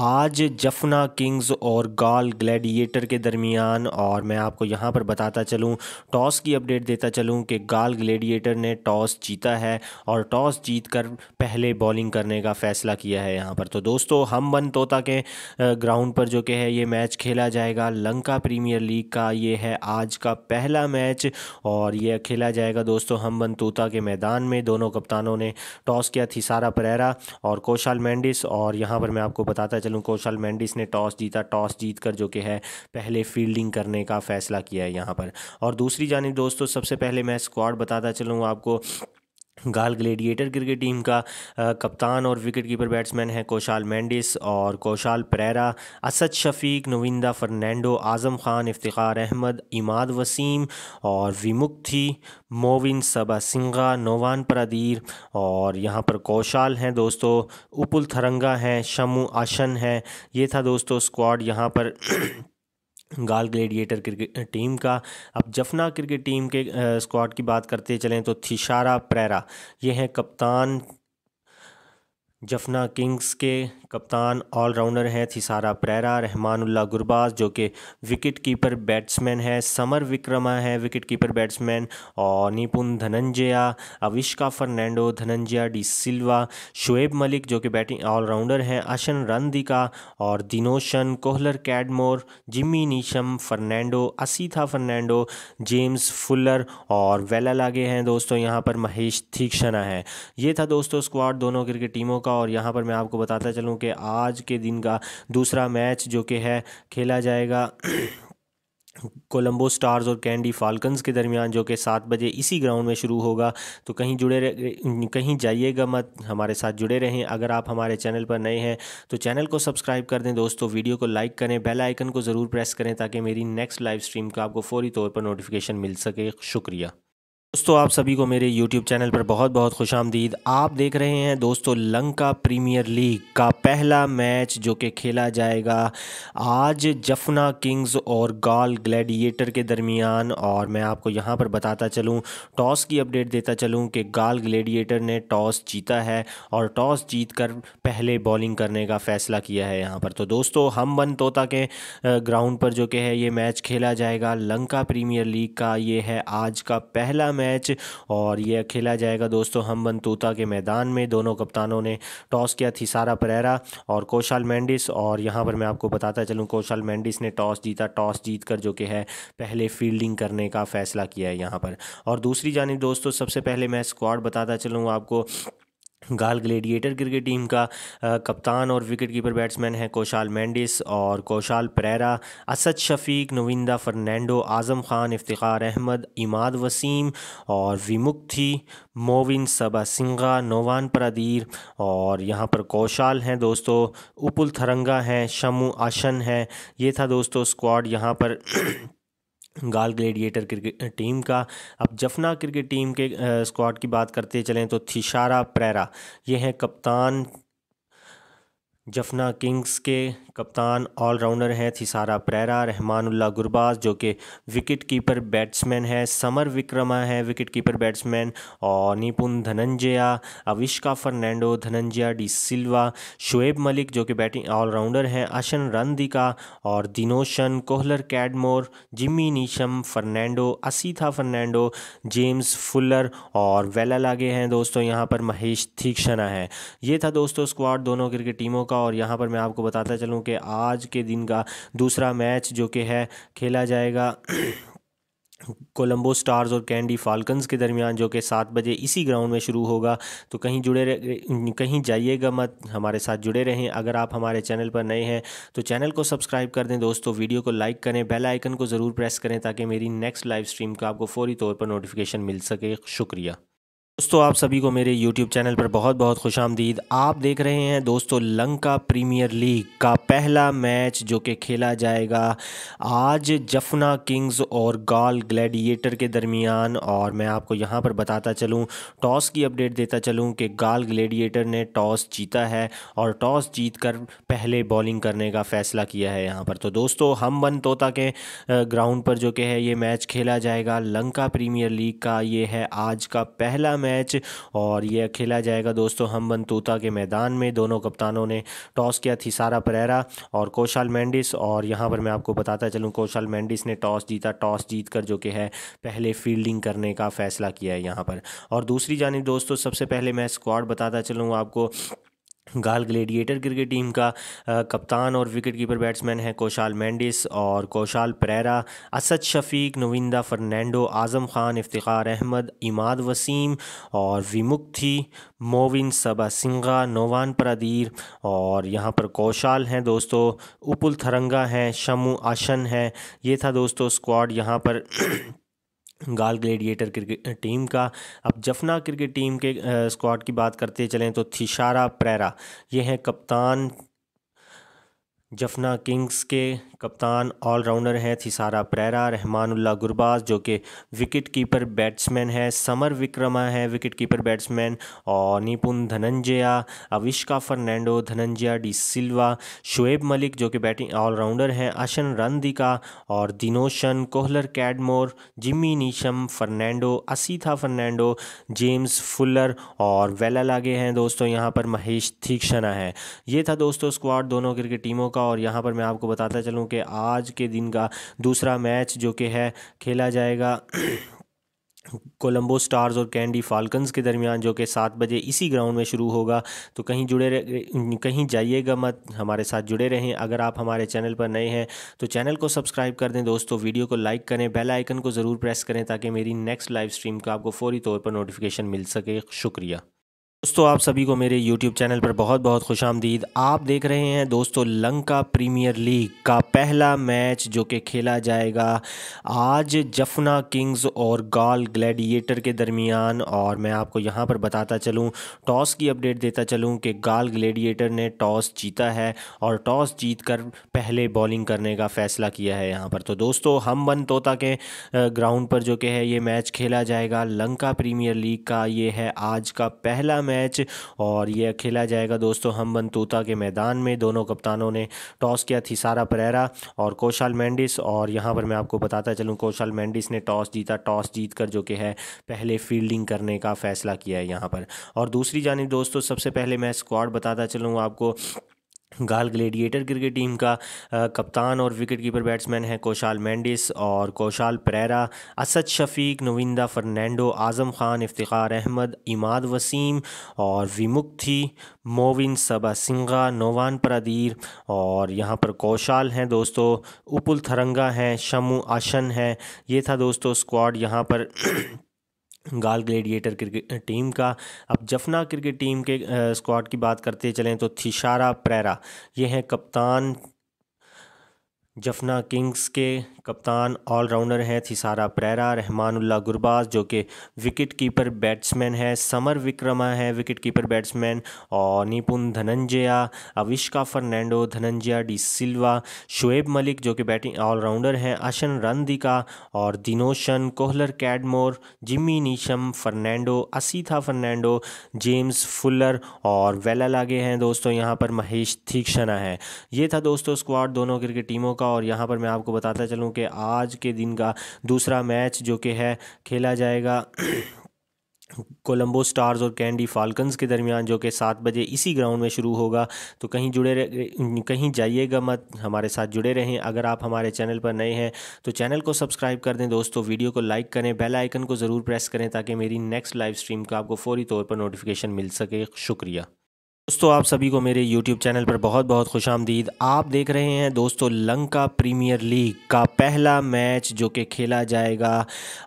आज जफना किंग्स और गाल ग्लैडिएटर के दरमियान और मैं आपको यहां पर बताता चलूं टॉस की अपडेट देता चलूं कि गाल ग्लैडिएटर ने टॉस जीता है और टॉस जीत कर पहले बॉलिंग करने का फ़ैसला किया है यहाँ पर तो दोस्तों हम बन तोता के ग्राउंड पर जो कि है ये मैच खेला जाएगा लंका प्रीमियर लीग का ये है आज का पहला मैच और यह खेला जाएगा दोस्तों हम बनतूता के मैदान में दोनों कप्तानों ने टॉस किया थी सारा परेरा और कौशल मैंडिस और यहाँ पर मैं आपको बताता चलूँ कौशाल मैंडिस ने टॉस जीता टॉस जीत कर जो कि है पहले फील्डिंग करने का फ़ैसला किया है यहाँ पर और दूसरी जानब दोस्तों सबसे पहले मैं स्क्वाड बताता चलूँ आपको गाल ग्लेडिएटर क्रिकेट टीम का आ, कप्तान और विकेट कीपर बैट्समैन है कौशाल मैंडिस और कौशाल परेरा असद शफीक नविंदा फर्नैंडो आज़म खान इफ्तार अहमद इमाद वसीम और विमुक्ति मोविन सबा सिंगा नोवान प्रदीर और यहाँ पर कौशाल हैं दोस्तों उपुल थरंगा हैं शमू आशन है ये था दोस्तों स्क्वाड यहाँ पर गाल ग्लेडिएटर क्रिकेट टीम का अब जफना क्रिकेट टीम के स्क्वाड की बात करते चलें तो थिशारा प्रेरा ये हैं कप्तान जफना किंग्स के कप्तान ऑलराउंडर हैं थिसारा प्रेरा रहमानुल्ला गुरबाज जो कि विकेट कीपर बैट्समैन है समर विक्रमा है विकेट कीपर बैट्समैन और निपुन धनंजया अविष्का फर्नैंडो धनंजया डी सिल्वा शुएब मलिक जो कि बैटिंग ऑलराउंडर हैं अशन रंदिका और Dinoshan Kohler Cadmore Jimmy Neesham Fernando Asitha Fernando James Fuller और वेला लागे हैं दोस्तों यहाँ पर महेश थीक्षणा है ये था दोस्तों स्क्वाड दोनों क्रिकेट टीमों का और यहाँ पर मैं आपको बताता चलूँ कि आज के दिन का दूसरा मैच जो कि है खेला जाएगा कोलंबो स्टार्स और कैंडी फाल्कन्स के दरमियान जो कि सात बजे इसी ग्राउंड में शुरू होगा तो कहीं जुड़े कहीं जाइएगा मत हमारे साथ जुड़े रहें अगर आप हमारे चैनल पर नए हैं तो चैनल को सब्सक्राइब कर दें दोस्तों वीडियो को लाइक करें बेल आइकन को ज़रूर प्रेस करें ताकि मेरी नेक्स्ट लाइव स्ट्रीम का आपको फौरी तौर पर नोटिफिकेशन मिल सके शुक्रिया दोस्तों आप सभी को मेरे YouTube चैनल पर बहुत बहुत खुश आमदीद आप देख रहे हैं दोस्तों लंका प्रीमियर लीग का पहला मैच जो कि खेला जाएगा आज जफना किंग्स और गाल ग्लैडिएटर के दरमियान और मैं आपको यहां पर बताता चलूं टॉस की अपडेट देता चलूं कि गाल ग्लैडिएटर ने टॉस जीता है और टॉस जीत कर पहले बॉलिंग करने का फ़ैसला किया है यहाँ पर तो दोस्तों हम वन तोता के ग्राउंड पर जो कि है ये मैच खेला जाएगा लंका प्रीमियर लीग का ये है आज का पहला मैच मैच और यह खेला जाएगा दोस्तों हम बनतूता के मैदान में दोनों कप्तानों ने टॉस किया थी सारा परेरा और कौशाल मैंडिस और यहाँ पर मैं आपको बताता चलूँ कौशाल मैंडिस ने टॉस जीता टॉस जीत कर जो कि है पहले फील्डिंग करने का फ़ैसला किया है यहाँ पर और दूसरी जानब दोस्तों सबसे पहले मैं स्क्वाड बताता चलूँ आपको गाल ग्लेडिएटर क्रिकेट टीम का कप्तान और विकेट कीपर बैट्समैन है कौशाल मैंडिस और कौशाल परेरा असद शफीक नविंदा फर्नैंडो आज़म खान इफ्तार अहमद इमाद वसीम और विमुक्ति मोविन सबा सिंगा नोवान प्रादीर और यहाँ पर कौशाल हैं दोस्तों उपुल थरंगा हैं शमू आशन है ये था दोस्तों स्क्वाड यहाँ पर गाल ग्लेडिएटर क्रिकेट टीम का अब जफना क्रिकेट टीम के स्क्वाड की बात करते चलें तो थिशारा प्रेरा ये हैं कप्तान जफना किंग्स के कप्तान ऑलराउंडर हैं थिसारा प्रेरा रहमानुल्ला गुरबाज जो कि विकेट कीपर बैट्समैन है समर विक्रमा है विकेट कीपर बैट्समैन और निपुन धनंजया अविष्का फर्नैंडो धनंजया डी सिल्वा शुएब मलिक जो कि बैटिंग ऑलराउंडर हैं अशन रनदिका और Dinoshan Kohler Cadmore Jimmy Neesham Fernando Asitha Fernando James Fuller और वेला लागे हैं दोस्तों यहाँ पर महेश थीक्षणा है ये था दोस्तों स्क्वाड दोनों क्रिकेट टीमों का और यहाँ पर मैं आपको बताता चलूँ कि आज के दिन का दूसरा मैच जो कि है खेला जाएगा कोलंबो स्टार्स और कैंडी फाल्कन्स के दरमियान जो कि सात बजे इसी ग्राउंड में शुरू होगा तो कहीं जुड़े कहीं जाइएगा मत हमारे साथ जुड़े रहें अगर आप हमारे चैनल पर नए हैं तो चैनल को सब्सक्राइब कर दें दोस्तों वीडियो को लाइक करें बेल आइकन को ज़रूर प्रेस करें ताकि मेरी नेक्स्ट लाइव स्ट्रीम का आपको फौरी तौर पर नोटिफिकेशन मिल सके शुक्रिया दोस्तों आप सभी को मेरे YouTube चैनल पर बहुत बहुत खुश आमदीद आप देख रहे हैं दोस्तों लंका प्रीमियर लीग का पहला मैच जो कि खेला जाएगा आज जफना किंग्स और गाल ग्लैडिएटर के दरमियान और मैं आपको यहां पर बताता चलूं टॉस की अपडेट देता चलूं कि गाल ग्लैडिएटर ने टॉस जीता है और टॉस जीत कर पहले बॉलिंग करने का फ़ैसला किया है यहाँ पर तो दोस्तों हम बन तोता के ग्राउंड पर जो कि है ये मैच खेला जाएगा लंका प्रीमियर लीग का ये है आज का पहला मैच और यह खेला जाएगा दोस्तों हम बनतूता के मैदान में दोनों कप्तानों ने टॉस किया थी सारा परेरा और कौशाल मैंडिस और यहाँ पर मैं आपको बताता चलूँ कौशाल मैंडिस ने टॉस जीता टॉस जीत कर जो कि है पहले फील्डिंग करने का फ़ैसला किया है यहाँ पर और दूसरी जानी दोस्तों सबसे पहले मैं स्क्वाड बताता चलूँ आपको गाल ग्लेडिएटर क्रिकेट टीम का कप्तान और विकेट कीपर बैट्समैन है कौशाल मैंडिस और कौशाल परेरा असद शफीक नविंदा फर्नैंडो आज़म खान इफ्तार अहमद इमाद वसीम और विमुक्ति मोविन सबा सिंगा नोवान परदीर और यहाँ पर कौशाल हैं दोस्तों उपुल थरंगा हैं शमू आशन है ये था दोस्तों स्क्वाड यहाँ पर गाल ग्लेडिएटर क्रिकेट टीम का अब जफना क्रिकेट टीम के स्क्वाड की बात करते चलें तो थिशारा प्रेरा ये हैं कप्तान जफना किंग्स के कप्तान ऑलराउंडर हैं थिसारा परेरा रहमानुल्ला गुरबाज जो कि विकेट कीपर बैट्समैन है समर विक्रमा है विकेट कीपर बैट्समैन और निपुन धनंजया अविष्का फर्नैंडो धनंजया डी सिल्वा शुएब मलिक जो कि बैटिंग ऑलराउंडर हैं अशन रंदिका और Dinoshan Kohler Cadmore Jimmy Neesham Fernando Asitha Fernando James Fuller और वेला लागे हैं दोस्तों यहाँ पर महेश थीक्षणा है ये था दोस्तों स्क्वाड दोनों क्रिकेट टीमों का और यहाँ पर मैं आपको बताता चलूँ हूँ कि आज के दिन का दूसरा मैच जो कि है खेला जाएगा कोलंबो स्टार्स और कैंडी फाल्कन्स के दरमियान जो कि सात बजे इसी ग्राउंड में शुरू होगा तो कहीं जुड़े कहीं जाइएगा मत हमारे साथ जुड़े रहें अगर आप हमारे चैनल पर नए हैं तो चैनल को सब्सक्राइब कर दें दोस्तों वीडियो को लाइक करें बेल आइकन को ज़रूर प्रेस करें ताकि मेरी नेक्स्ट लाइव स्ट्रीम का आपको फौरी तौर पर नोटिफिकेशन मिल सके शुक्रिया दोस्तों आप सभी को मेरे YouTube चैनल पर बहुत बहुत खुश आमदीद आप देख रहे हैं दोस्तों लंका प्रीमियर लीग का पहला मैच जो कि खेला जाएगा आज जफना किंग्स और गाल ग्लैडिएटर के दरमियान और मैं आपको यहां पर बताता चलूं टॉस की अपडेट देता चलूं कि गाल ग्लैडिएटर ने टॉस जीता है और टॉस जीत कर पहले बॉलिंग करने का फ़ैसला किया है यहाँ पर तो दोस्तों हम बन तोता के ग्राउंड पर जो कि है ये मैच खेला जाएगा लंका प्रीमियर लीग का ये है आज का पहला मैच मैच और यह खेला जाएगा दोस्तों हम बनतूता के मैदान में दोनों कप्तानों ने टॉस किया थी सारा परेरा और कौशाल मैंडिस और यहाँ पर मैं आपको बताता चलूँ कौशाल मैंडिस ने टॉस जीता टॉस जीत कर जो कि है पहले फील्डिंग करने का फ़ैसला किया है यहाँ पर और दूसरी जानब दोस्तों सबसे पहले मैं स्क्वाड बताता चलूँ आपको गाल ग्लेडिएटर क्रिकेट टीम का आ, कप्तान और विकेट कीपर बैट्समैन है कौशाल मैंडिस और कौशाल परेरा असद शफीक नविंदा फर्नैंडो आज़म खान इफ्तार अहमद इमाद वसीम और विमुक्ति मोविन सबा सिंगा नोवान परदीर और यहाँ पर कौशाल हैं दोस्तों उपुल थरंगा हैं शमू आशन हैं ये था दोस्तों स्क्वाड यहाँ पर गाल ग्लेडिएटर क्रिकेट टीम का अब जफना क्रिकेट टीम के स्क्वाड की बात करते चलें तो थिशारा प्रेरा ये हैं कप्तान जफना किंग्स के कप्तान ऑलराउंडर हैं थिसारा परेरा रहमानुल्ला गुरबाज जो कि विकेट कीपर बैट्समैन है समर विक्रमा है विकेट कीपर बैट्समैन और निपुन धनंजया अविष्का फर्नैंडो धनंजया डी सिल्वा शुएब मलिक जो कि बैटिंग ऑलराउंडर हैं अशन रनदिका और Dinoshan Kohler Cadmore Jimmy Neesham Fernando Asitha Fernando James Fuller और वेला लागे हैं दोस्तों यहाँ पर महेश थीक्षणा है ये था दोस्तों स्क्वाड दोनों क्रिकेट टीमों का और यहाँ पर मैं आपको बताता चलूँ कि आज के दिन का दूसरा मैच जो कि है खेला जाएगा कोलंबो स्टार्स और कैंडी फाल्कन्स के दरमियान जो कि सात बजे इसी ग्राउंड में शुरू होगा तो कहीं जुड़े कहीं जाइएगा मत हमारे साथ जुड़े रहें अगर आप हमारे चैनल पर नए हैं तो चैनल को सब्सक्राइब कर दें दोस्तों वीडियो को लाइक करें बेल आइकन को ज़रूर प्रेस करें ताकि मेरी नेक्स्ट लाइव स्ट्रीम का आपको फौरी तौर पर नोटिफिकेशन मिल सके शुक्रिया दोस्तों आप सभी को मेरे YouTube चैनल पर बहुत बहुत खुश आमदीद आप देख रहे हैं दोस्तों लंका प्रीमियर लीग का पहला मैच जो कि खेला जाएगा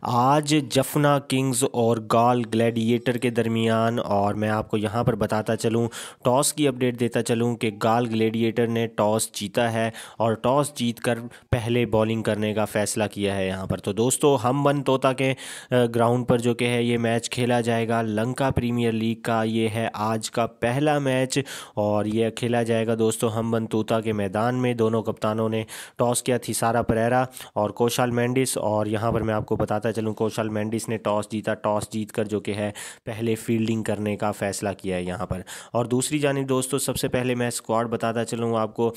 आज जफना किंग्स और गाल ग्लैडिएटर के दरमियान और मैं आपको यहां पर बताता चलूं टॉस की अपडेट देता चलूं कि गाल ग्लैडिएटर ने टॉस जीता है और टॉस जीत कर पहले बॉलिंग करने का फ़ैसला किया है यहाँ पर तो दोस्तों हम बन तोता के ग्राउंड पर जो कि है ये मैच खेला जाएगा लंका प्रीमियर लीग का ये है आज का पहला मैच और यह खेला जाएगा दोस्तों हम बनतूता के मैदान में दोनों कप्तानों ने टॉस किया थी सारा परेरा और कौशल मैंडिस और यहाँ पर मैं आपको बताता चलूँ कौशल मैंडिस ने टॉस जीता टॉस जीत कर जो कि है पहले फील्डिंग करने का फ़ैसला किया है यहाँ पर और दूसरी जानब दोस्तों सबसे पहले मैं स्क्वाड बताता चलूँ आपको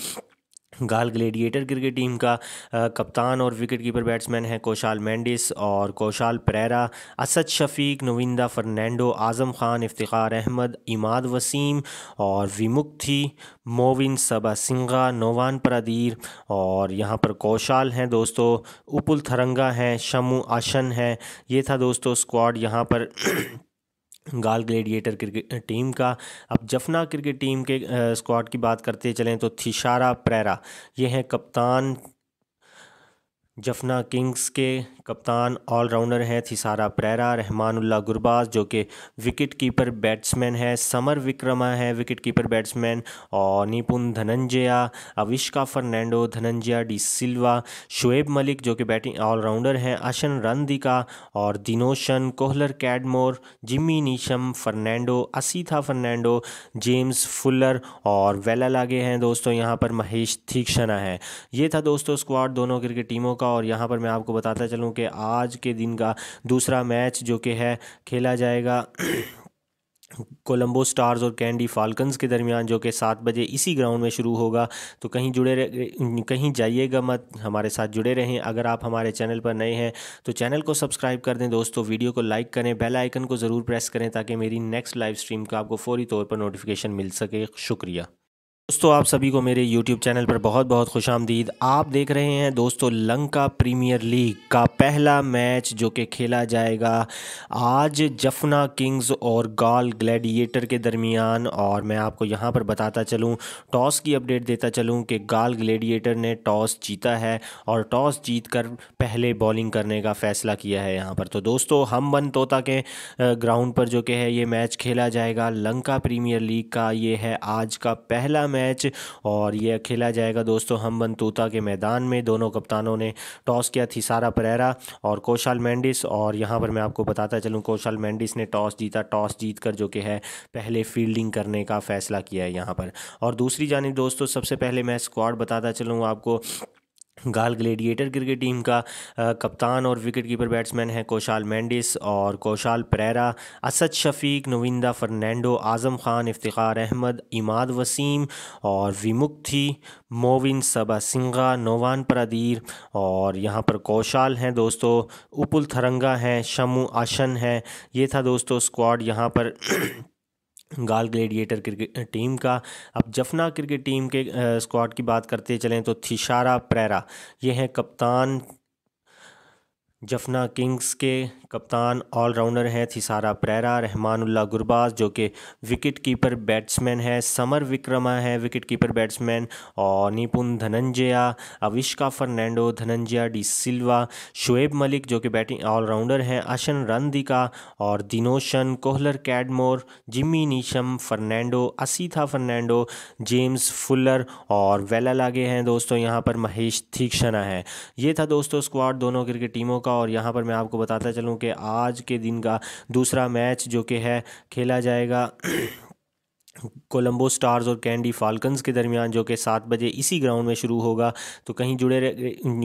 गाल ग्लेडिएटर क्रिकेट टीम का कप्तान और विकेट कीपर बैट्समैन है कौशाल मैंडिस और कौशाल परेरा असद शफीक नविंदा फर्नैंडो आज़म खान इफ्तार अहमद इमाद वसीम और विमुक्ति मोविन सबा सिंगा नोवान परदीर और यहाँ पर कौशाल हैं दोस्तों उपुल थरंगा हैं शमू आशन हैं ये था दोस्तों स्क्वाड यहाँ पर गाल ग्लेडिएटर क्रिकेट टीम का अब जफना क्रिकेट टीम के स्क्वाड की बात करते चलें तो थिशारा प्रेरा ये हैं कप्तान जफना किंग्स के कप्तान ऑलराउंडर हैं थिसारा प्रेरा रहमानुल्ला गुरबाज जो कि विकेट कीपर बैट्समैन है समर विक्रमा है विकेट कीपर बैट्समैन और निपुन धनंजया अविष्का फर्नैंडो धनंजया डी सिल्वा शुएब मलिक जो कि बैटिंग ऑलराउंडर हैं अशन रंदिका और Dinoshan Kohler Cadmore Jimmy Neesham Fernando Asitha Fernando James Fuller और वेला लागे हैं दोस्तों यहाँ पर महेश थीक्षणा है ये था दोस्तों स्क्वाड दोनों क्रिकेट टीमों का और यहाँ पर मैं आपको बताता चलूँ हूँ कि आज के दिन का दूसरा मैच जो कि है खेला जाएगा कोलंबो स्टार्स और कैंडी फाल्कन्स के दरमियान जो कि सात बजे इसी ग्राउंड में शुरू होगा तो कहीं जुड़े कहीं जाइएगा मत हमारे साथ जुड़े रहें अगर आप हमारे चैनल पर नए हैं तो चैनल को सब्सक्राइब कर दें दोस्तों वीडियो को लाइक करें बेल आइकन को ज़रूर प्रेस करें ताकि मेरी नेक्स्ट लाइव स्ट्रीम का आपको फौरी तौर पर नोटिफिकेशन मिल सके शुक्रिया दोस्तों आप सभी को मेरे YouTube चैनल पर बहुत बहुत खुश आमदीद आप देख रहे हैं दोस्तों लंका प्रीमियर लीग का पहला मैच जो कि खेला जाएगा आज जफना किंग्स और गाल ग्लैडिएटर के दरमियान और मैं आपको यहां पर बताता चलूं टॉस की अपडेट देता चलूं कि गाल ग्लैडिएटर ने टॉस जीता है और टॉस जीत कर पहले बॉलिंग करने का फ़ैसला किया है यहाँ पर तो दोस्तों हम बन तोता के ग्राउंड पर जो कि है ये मैच खेला जाएगा लंका प्रीमियर लीग का ये है आज का पहला मैच मैच और यह खेला जाएगा दोस्तों हम बंतूता के मैदान में दोनों कप्तानों ने टॉस किया थी सारा परेरा और कौशाल मैंडिस और यहाँ पर मैं आपको बताता चलूँ कौशाल मैंडिस ने टॉस जीता टॉस जीत कर जो कि है पहले फील्डिंग करने का फ़ैसला किया है यहाँ पर और दूसरी जानब दोस्तों सबसे पहले मैं स्क्वाड बताता चलूँ आपको गाल ग्लेडिएटर क्रिकेट टीम का आ, कप्तान और विकेट कीपर बैट्समैन है कौशाल मैंडिस और कौशाल परेरा असद शफीक नविंदा फर्नैंडो आज़म खान इफ्तार अहमद इमाद वसीम और विमुक्ति मोविन सबा सिंगा नोवान प्रादीर और यहाँ पर कौशाल हैं दोस्तों उपुल थरंगा हैं शमू आशन है ये था दोस्तों स्क्वाड यहाँ पर गाल ग्लेडिएटर क्रिकेट टीम का अब जफना क्रिकेट टीम के स्क्वाड की बात करते चलें तो थिशारा प्रेरा ये हैं कप्तान जफना किंग्स के कप्तान ऑलराउंडर हैं थिसारा प्रेरा रहमानुल्ला गुरबाज जो कि विकेट कीपर बैट्समैन है समर विक्रमा है विकेट कीपर बैट्समैन और निपुन धनंजया अविष्का फर्नैंडो धनंजया डी सिल्वा शुएब मलिक जो कि बैटिंग ऑलराउंडर हैं अशन रनदिका और Dinoshan Kohler Cadmore Jimmy Neesham Fernando Asitha Fernando James Fuller और वेला लागे हैं दोस्तों यहाँ पर महेश थीक्षणा है ये था दोस्तों स्क्वाड दोनों क्रिकेट टीमों का और यहाँ पर मैं आपको बताता चलूँ कि आज के दिन का दूसरा मैच जो कि है खेला जाएगा कोलंबो स्टार्स और कैंडी फाल्कन्स के दरमियान जो कि सात बजे इसी ग्राउंड में शुरू होगा तो कहीं जुड़े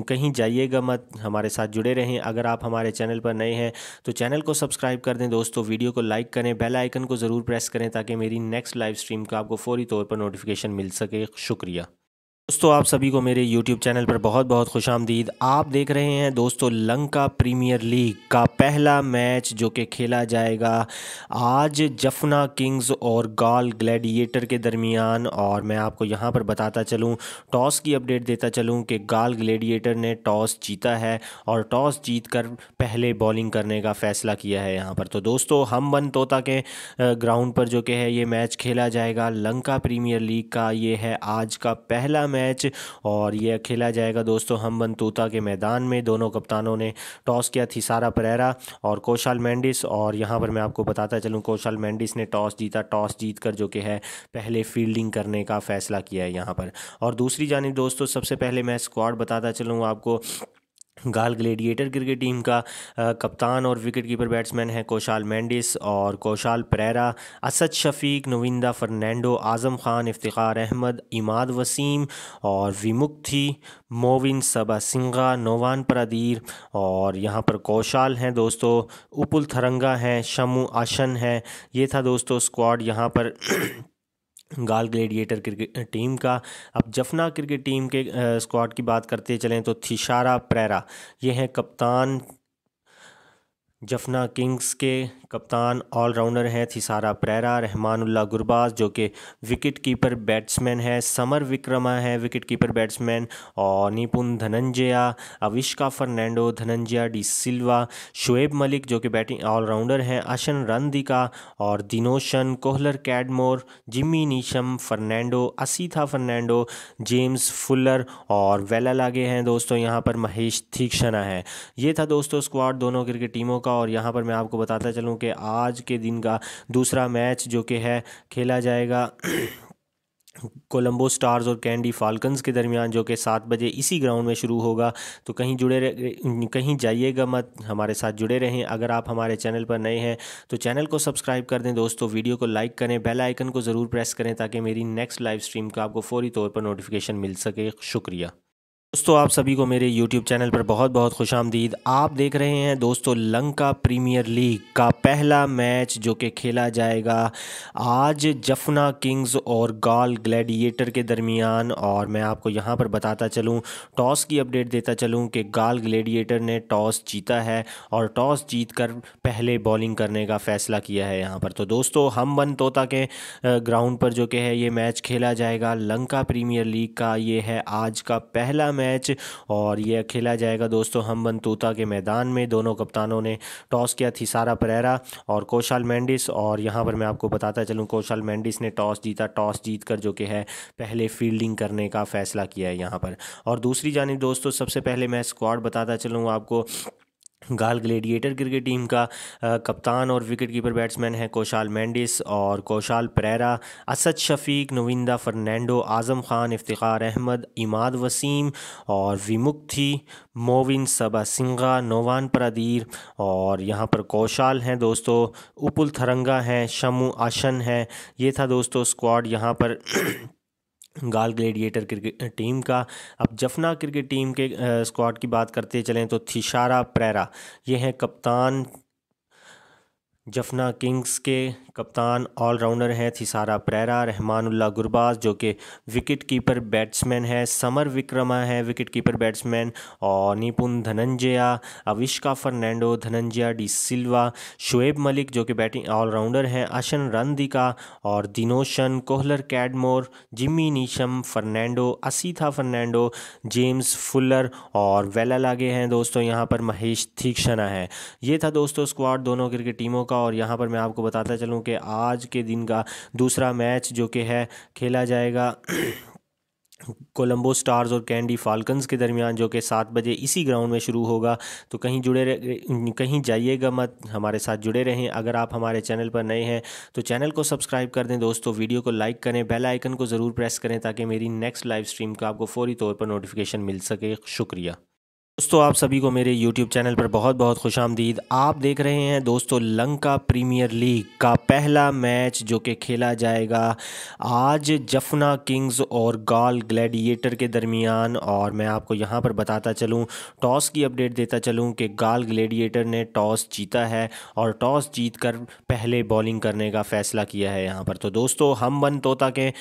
कहीं जाइएगा मत हमारे साथ जुड़े रहें अगर आप हमारे चैनल पर नए हैं तो चैनल को सब्सक्राइब कर दें दोस्तों वीडियो को लाइक करें बेल आइकन को ज़रूर प्रेस करें ताकि मेरी नेक्स्ट लाइव स्ट्रीम का आपको फौरी तौर पर नोटिफिकेशन मिल सके शुक्रिया दोस्तों आप सभी को मेरे YouTube चैनल पर बहुत बहुत खुश आमदीद आप देख रहे हैं दोस्तों लंका प्रीमियर लीग का पहला मैच जो कि खेला जाएगा आज जफना किंग्स और गाल ग्लैडिएटर के दरमियान और मैं आपको यहां पर बताता चलूं टॉस की अपडेट देता चलूं कि गाल ग्लैडिएटर ने टॉस जीता है और टॉस जीत कर पहले बॉलिंग करने का फ़ैसला किया है यहाँ पर तो दोस्तों हम बन तोता के ग्राउंड पर जो कि है ये मैच खेला जाएगा लंका प्रीमियर लीग का ये है आज का पहला मैच और यह खेला जाएगा दोस्तों हम बनतूता के मैदान में दोनों कप्तानों ने टॉस किया थी सारा परेरा और कौशल मैंडिस और यहाँ पर मैं आपको बताता चलूँ कौशल मैंडिस ने टॉस जीता टॉस जीत जो कि है पहले फील्डिंग करने का फ़ैसला किया है यहाँ पर और दूसरी जानब दोस्तों सबसे पहले मैं स्क्वाड बताता चलूँ आपको गाल ग्लेडिएटर क्रिकेट टीम का कप्तान और विकेट कीपर बैट्समैन है कौशाल मैंडिस और कौशाल परेरा असद शफीक नविंदा फर्नैंडो आज़म खान इफ्तार अहमद इमाद वसीम और विमुक्ति मोविन सबा सिंगा नोवान परदीर और यहाँ पर कौशाल हैं दोस्तों उपुल थरंगा हैं शमू आशन हैं ये था दोस्तों स्क्वाड यहाँ पर गाल ग्लेडिएटर क्रिकेट टीम का अब जफना क्रिकेट टीम के स्क्वाड की बात करते चलें तो थिशारा प्रेरा ये हैं कप्तान जफना किंग्स के कप्तान ऑलराउंडर हैं थिसारा प्रेरा रहमानुल्ला गुरबाज जो कि विकेट कीपर बैट्समैन है समर विक्रमा है विकेट कीपर बैट्समैन और निपुन धनंजया अविष्का फर्नैंडो धनंजया डी सिल्वा शुएब मलिक जो कि बैटिंग ऑलराउंडर हैं अशन रंदिका और Dinoshan Kohler Cadmore Jimmy Neesham Fernando Asitha Fernando James Fuller और वेला लागे हैं दोस्तों यहाँ पर महेश थीक्षणा है ये था दोस्तों स्क्वाड दोनों क्रिकेट टीमों का और यहाँ पर मैं आपको बताता चलूँ हूँ कि आज के दिन का दूसरा मैच जो कि है खेला जाएगा कोलंबो स्टार्स और कैंडी फाल्कन्स के दरमियान जो कि सात बजे इसी ग्राउंड में शुरू होगा तो कहीं जुड़े कहीं जाइएगा मत हमारे साथ जुड़े रहें अगर आप हमारे चैनल पर नए हैं तो चैनल को सब्सक्राइब कर दें दोस्तों वीडियो को लाइक करें बेल आइकन को ज़रूर प्रेस करें ताकि मेरी नेक्स्ट लाइव स्ट्रीम का आपको फौरी तौर पर नोटिफिकेशन मिल सके शुक्रिया दोस्तों आप सभी को मेरे YouTube चैनल पर बहुत बहुत खुश आमदीद आप देख रहे हैं दोस्तों लंका प्रीमियर लीग का पहला मैच जो कि खेला जाएगा आज जफना किंग्स और गाल ग्लैडिएटर के दरमियान और मैं आपको यहां पर बताता चलूं टॉस की अपडेट देता चलूं कि गाल ग्लैडिएटर ने टॉस जीता है और टॉस जीत कर पहले बॉलिंग करने का फ़ैसला किया है यहाँ पर तो दोस्तों हम वन तोता के ग्राउंड पर जो कि है ये मैच खेला जाएगा लंका प्रीमियर लीग का ये है आज का पहला मैच मैच और यह खेला जाएगा दोस्तों हम तूता के मैदान में दोनों कप्तानों ने टॉस किया थी सारा परेरा और कौशल मैंडिस और यहाँ पर मैं आपको बताता चलूँ कौशल मैंडिस ने टॉस जीता टॉस जीत कर जो कि है पहले फील्डिंग करने का फ़ैसला किया है यहाँ पर और दूसरी जानी दोस्तों सबसे पहले मैं स्क्वाड बताता चलूँ आपको गाल ग्लेडिएटर क्रिकेट टीम का आ, कप्तान और विकेट कीपर बैट्समैन है कौशाल मैंडिस और कौशाल परेरा असद शफीक नविंदा फर्नैंडो आज़म खान इफ्तार अहमद इमाद वसीम और विमुक्ति मोविन सबा सिंगा नोवान प्रदीर और यहाँ पर कौशाल हैं दोस्तों उपुल थरंगा हैं शमू आशन है ये था दोस्तों स्क्वाड यहाँ पर गाल ग्लेडिएटर क्रिकेट टीम का अब जफना क्रिकेट टीम के स्क्वाड की बात करते चलें तो थिशारा प्रेरा ये हैं कप्तान जफना किंग्स के कप्तान ऑलराउंडर हैं थिसारा प्रेरा रहमानुल्ला गुरबाज जो कि विकेट कीपर बैट्समैन है समर विक्रमा है विकेट कीपर बैट्समैन और निपुन धनंजया अविष्का फर्नैंडो धनंजया डी सिल्वा शुएब मलिक जो कि बैटिंग ऑलराउंडर हैं अशन रनदिका और Dinoshan Kohler Cadmore Jimmy Neesham Fernando Asitha Fernando James Fuller और वेला लागे हैं दोस्तों यहाँ पर महेश थीक्षणा है ये था दोस्तों स्क्वाड दोनों क्रिकेट टीमों का और यहाँ पर मैं आपको बताता चलूँ कि आज के दिन का दूसरा मैच जो कि है खेला जाएगा कोलंबो स्टार्स और कैंडी फाल्कन्स के दरमियान जो कि सात बजे इसी ग्राउंड में शुरू होगा तो कहीं जुड़े कहीं जाइएगा मत हमारे साथ जुड़े रहें अगर आप हमारे चैनल पर नए हैं तो चैनल को सब्सक्राइब कर दें दोस्तों वीडियो को लाइक करें बेल आइकन को ज़रूर प्रेस करें ताकि मेरी नेक्स्ट लाइव स्ट्रीम का आपको फौरी तौर पर नोटिफिकेशन मिल सके शुक्रिया दोस्तों आप सभी को मेरे YouTube चैनल पर बहुत बहुत खुश आमदीद आप देख रहे हैं दोस्तों लंका प्रीमियर लीग का पहला मैच जो कि खेला जाएगा आज जफना किंग्स और गाल ग्लैडिएटर के दरमियान और मैं आपको यहां पर बताता चलूं टॉस की अपडेट देता चलूं कि गाल ग्लैडिएटर ने टॉस जीता है और टॉस जीत कर पहले बॉलिंग करने का फ़ैसला किया है यहाँ पर तो दोस्तों हम बन तोता के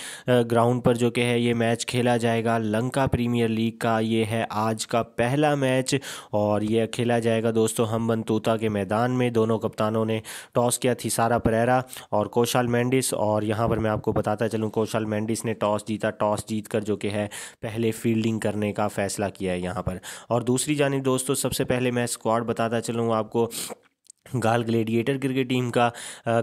ग्राउंड पर जो कि है ये मैच खेला जाएगा लंका प्रीमियर लीग का ये है आज का पहला मैच मैच और यह खेला जाएगा दोस्तों हम बनतूता के मैदान में दोनों कप्तानों ने टॉस किया थी सारा परेरा और कौशल मैंडिस और यहाँ पर मैं आपको बताता चलूँ कौशल मैंडिस ने टॉस जीता टॉस जीत जो कि है पहले फील्डिंग करने का फ़ैसला किया है यहाँ पर और दूसरी जानब दोस्तों सबसे पहले मैं स्क्वाड बताता चलूँ आपको गाल ग्लेडिएटर क्रिकेट टीम का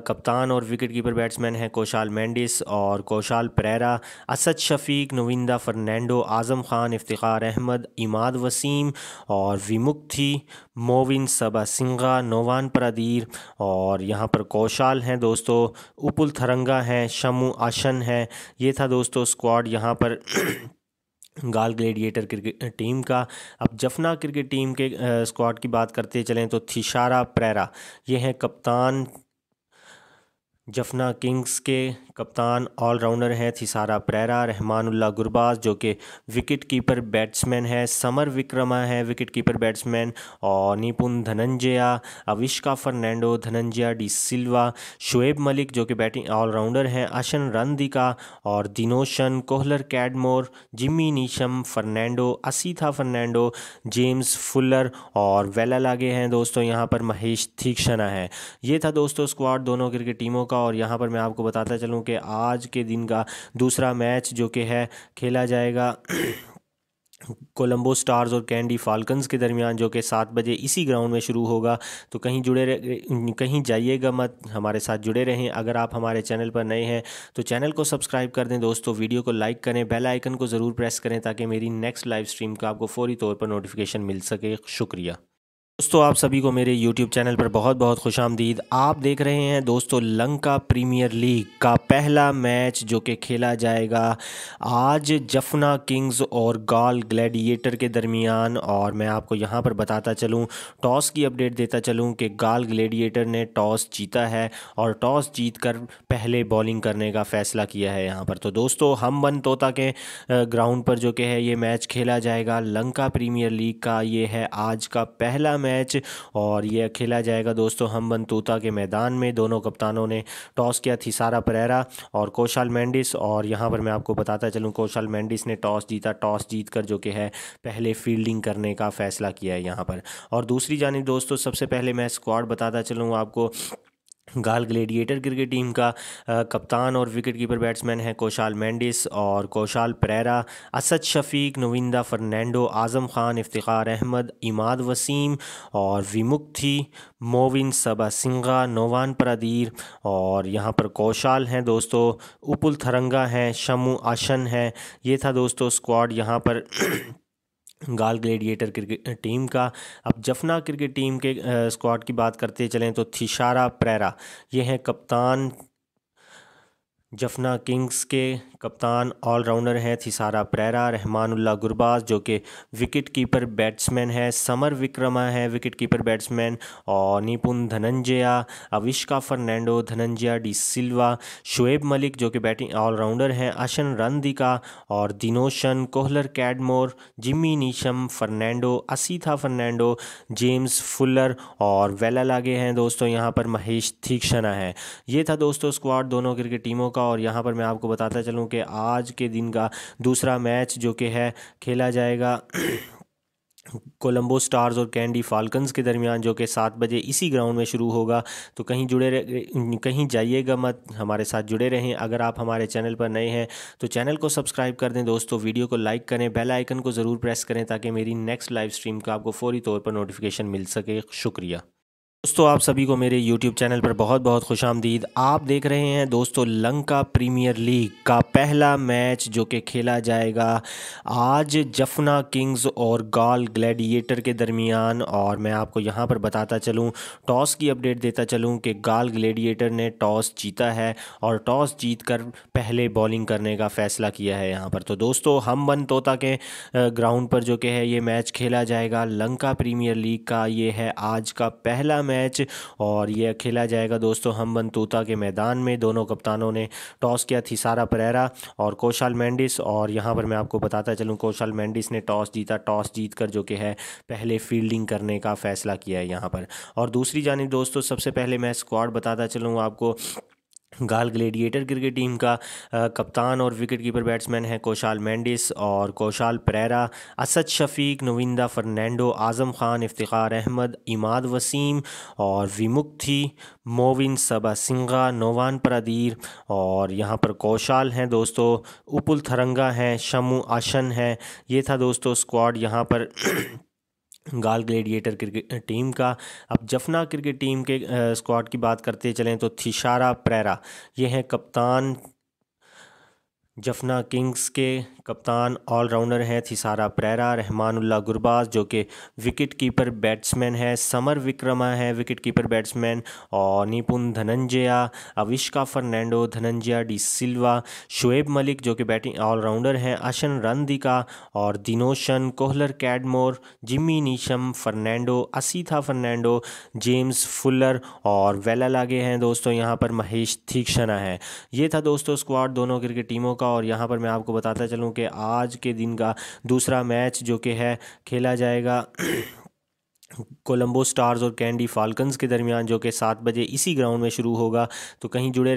कप्तान और विकेट कीपर बैट्समैन है कौशाल मैंडिस और कौशाल परेरा असद शफीक नविंदा फर्नैंडो आज़म खान इफ्तार अहमद इमाद वसीम और विमुक्ति मोविन सबा सिंगा नोवान परदीर और यहाँ पर कौशाल हैं दोस्तों उपुल थरंगा हैं शमू आशन है ये था दोस्तों स्क्वाड यहाँ पर गाल ग्लेडिएटर क्रिकेट टीम का अब जफना क्रिकेट टीम के स्क्वाड की बात करते चलें तो थिशारा प्रेरा ये हैं कप्तान जफना किंग्स के कप्तान ऑलराउंडर हैं थिसारा प्रेरा रहमानुल्ला गुरबाज जो कि विकेट कीपर बैट्समैन है समर विक्रमा है विकेट कीपर बैट्समैन और निपुन धनंजया अविष्का फर्नैंडो धनंजया डी सिल्वा शुएब मलिक जो कि बैटिंग ऑलराउंडर हैं अशन रंदिका और Dinoshan Kohler Cadmore Jimmy Neesham Fernando Asitha Fernando James Fuller और वेला लागे हैं दोस्तों यहाँ पर महेश थीक्षणा है ये था दोस्तों स्क्वाड दोनों क्रिकेट टीमों का और यहाँ पर मैं आपको बताता चलूँ कि आज के दिन का दूसरा मैच जो कि है खेला जाएगा कोलंबो स्टार्स और कैंडी फाल्कन्स के दरमियान जो कि सात बजे इसी ग्राउंड में शुरू होगा तो कहीं जुड़े कहीं जाइएगा मत हमारे साथ जुड़े रहें अगर आप हमारे चैनल पर नए हैं तो चैनल को सब्सक्राइब कर दें दोस्तों वीडियो को लाइक करें बेल आइकन को ज़रूर प्रेस करें ताकि मेरी नेक्स्ट लाइव स्ट्रीम का आपको फौरी तौर पर नोटिफिकेशन मिल सके शुक्रिया दोस्तों आप सभी को मेरे YouTube चैनल पर बहुत बहुत खुश आमदीद आप देख रहे हैं दोस्तों लंका प्रीमियर लीग का पहला मैच जो कि खेला जाएगा आज जफना किंग्स और गाल ग्लैडिएटर के दरमियान और मैं आपको यहां पर बताता चलूं टॉस की अपडेट देता चलूं कि गाल ग्लैडिएटर ने टॉस जीता है और टॉस जीत कर पहले बॉलिंग करने का फ़ैसला किया है यहाँ पर तो दोस्तों हम बन तोता के ग्राउंड पर जो कि है ये मैच खेला जाएगा लंका प्रीमियर लीग का ये है आज का पहला मैच और यह खेला जाएगा दोस्तों हम बनतूता के मैदान में दोनों कप्तानों ने टॉस किया थी सारा परेरा और कौशल मैंडिस और यहाँ पर मैं आपको बताता चलूँ कौशल मैंडिस ने टॉस जीता टॉस जीत कर जो कि है पहले फील्डिंग करने का फ़ैसला किया है यहाँ पर और दूसरी जानी दोस्तों सबसे पहले मैं स्क्वाड बताता चलूँ आपको गाल ग्लेडिएटर क्रिकेट टीम का आ, कप्तान और विकेट कीपर बैट्समैन है कौशाल मैंडिस और कौशाल परेरा असद शफीक नविंदा फर्नैंडो आज़म खान इफ्तार अहमद इमाद वसीम और विमुक्ति मोविन सबा सिंगा नोवान परदीर और यहाँ पर कौशाल हैं दोस्तों उपुल थरंगा हैं शमू आशन है ये था दोस्तों स्क्वाड यहाँ पर गाल ग्लेडिएटर क्रिकेट टीम का अब जफना क्रिकेट टीम के स्क्वाड की बात करते चलें तो थिशारा प्रेरा ये हैं कप्तान जफना किंग्स के कप्तान ऑलराउंडर हैं थिसारा प्रेरा रहमानुल्ला गुरबाज जो कि विकेट कीपर बैट्समैन है समर विक्रमा है विकेट कीपर बैट्समैन और निपुन धनंजया अविष्का फर्नैंडो धनंजया डी सिल्वा शुएब मलिक जो कि बैटिंग ऑलराउंडर हैं अशन रनदिका और Dinoshan Kohler Cadmore Jimmy Neesham Fernando Asitha Fernando James Fuller और वेला लागे हैं दोस्तों यहाँ पर महेश थीक्षणा है ये था दोस्तों स्क्वाड दोनों क्रिकेट टीमों का और यहाँ पर मैं आपको बताता चलूँ कि आज के दिन का दूसरा मैच जो कि है खेला जाएगा कोलंबो स्टार्स और कैंडी फाल्कन्स के दरमियान जो कि सात बजे इसी ग्राउंड में शुरू होगा तो कहीं जुड़े कहीं जाइएगा मत हमारे साथ जुड़े रहें अगर आप हमारे चैनल पर नए हैं तो चैनल को सब्सक्राइब कर दें दोस्तों वीडियो को लाइक करें बेल आइकन को ज़रूर प्रेस करें ताकि मेरी नेक्स्ट लाइव स्ट्रीम का आपको फौरी तौर पर नोटिफिकेशन मिल सके शुक्रिया दोस्तों आप सभी को मेरे YouTube चैनल पर बहुत बहुत खुश आमदीद आप देख रहे हैं दोस्तों लंका प्रीमियर लीग का पहला मैच जो कि खेला जाएगा आज जफना किंग्स और गाल ग्लैडिएटर के दरमियान और मैं आपको यहां पर बताता चलूं टॉस की अपडेट देता चलूं कि गाल ग्लैडिएटर ने टॉस जीता है और टॉस जीत कर पहले बॉलिंग करने का फ़ैसला किया है यहाँ पर तो दोस्तों हम बन तोता के ग्राउंड पर जो कि है ये मैच खेला जाएगा लंका प्रीमियर लीग का ये है आज का पहला मैच मैच और यह खेला जाएगा दोस्तों हम बनतूता के मैदान में दोनों कप्तानों ने टॉस किया थी सारा परेरा और कौशल मैंडिस और यहाँ पर मैं आपको बताता चलूँ कौशल मैंडिस ने टॉस जीता टॉस जीत कर जो कि है पहले फील्डिंग करने का फ़ैसला किया है यहाँ पर और दूसरी जानब दोस्तों सबसे पहले मैं स्क्वाड बताता चलूँ आपको गाल ग्लेडिएटर क्रिकेट टीम का कप्तान और विकेट कीपर बैट्समैन है कौशाल मैंडिस और कौशाल परेरा असद शफीक नविंदा फर्नैंडो आज़म खान इफ्तार अहमद इमाद वसीम और विमुक्ति मोविन सबा सिंगा नोवान परदीर और यहाँ पर कौशाल हैं दोस्तों उपुल थरंगा हैं शमू आशन हैं ये था दोस्तों स्क्वाड यहाँ पर गाल ग्लेडिएटर क्रिकेट टीम का अब जफना क्रिकेट टीम के स्क्वाड की बात करते चलें तो थिशारा प्रेरा ये हैं कप्तान जफना किंग्स के कप्तान ऑलराउंडर हैं थिसारा प्रेरा रहमानुल्ला गुरबाज जो कि विकेट कीपर बैट्समैन है समर विक्रमा है विकेट कीपर बैट्समैन और निपुन धनंजया अविष्का फर्नैंडो धनंजया डी सिल्वा शुएब मलिक जो कि बैटिंग ऑलराउंडर हैं अशन रंदिका और Dinoshan Kohler Cadmore Jimmy Neesham Fernando Asitha Fernando James Fuller और वेला लागे हैं दोस्तों यहाँ पर महेश थीक्षणा है ये था दोस्तों स्क्वाड दोनों क्रिकेट टीमों का का और यहाँ पर मैं आपको बताता चलूँ कि आज के दिन का दूसरा मैच जो कि है खेला जाएगा कोलंबो स्टार्स और कैंडी फाल्कन्स के दरमियान जो कि सात बजे इसी ग्राउंड में शुरू होगा तो कहीं जुड़े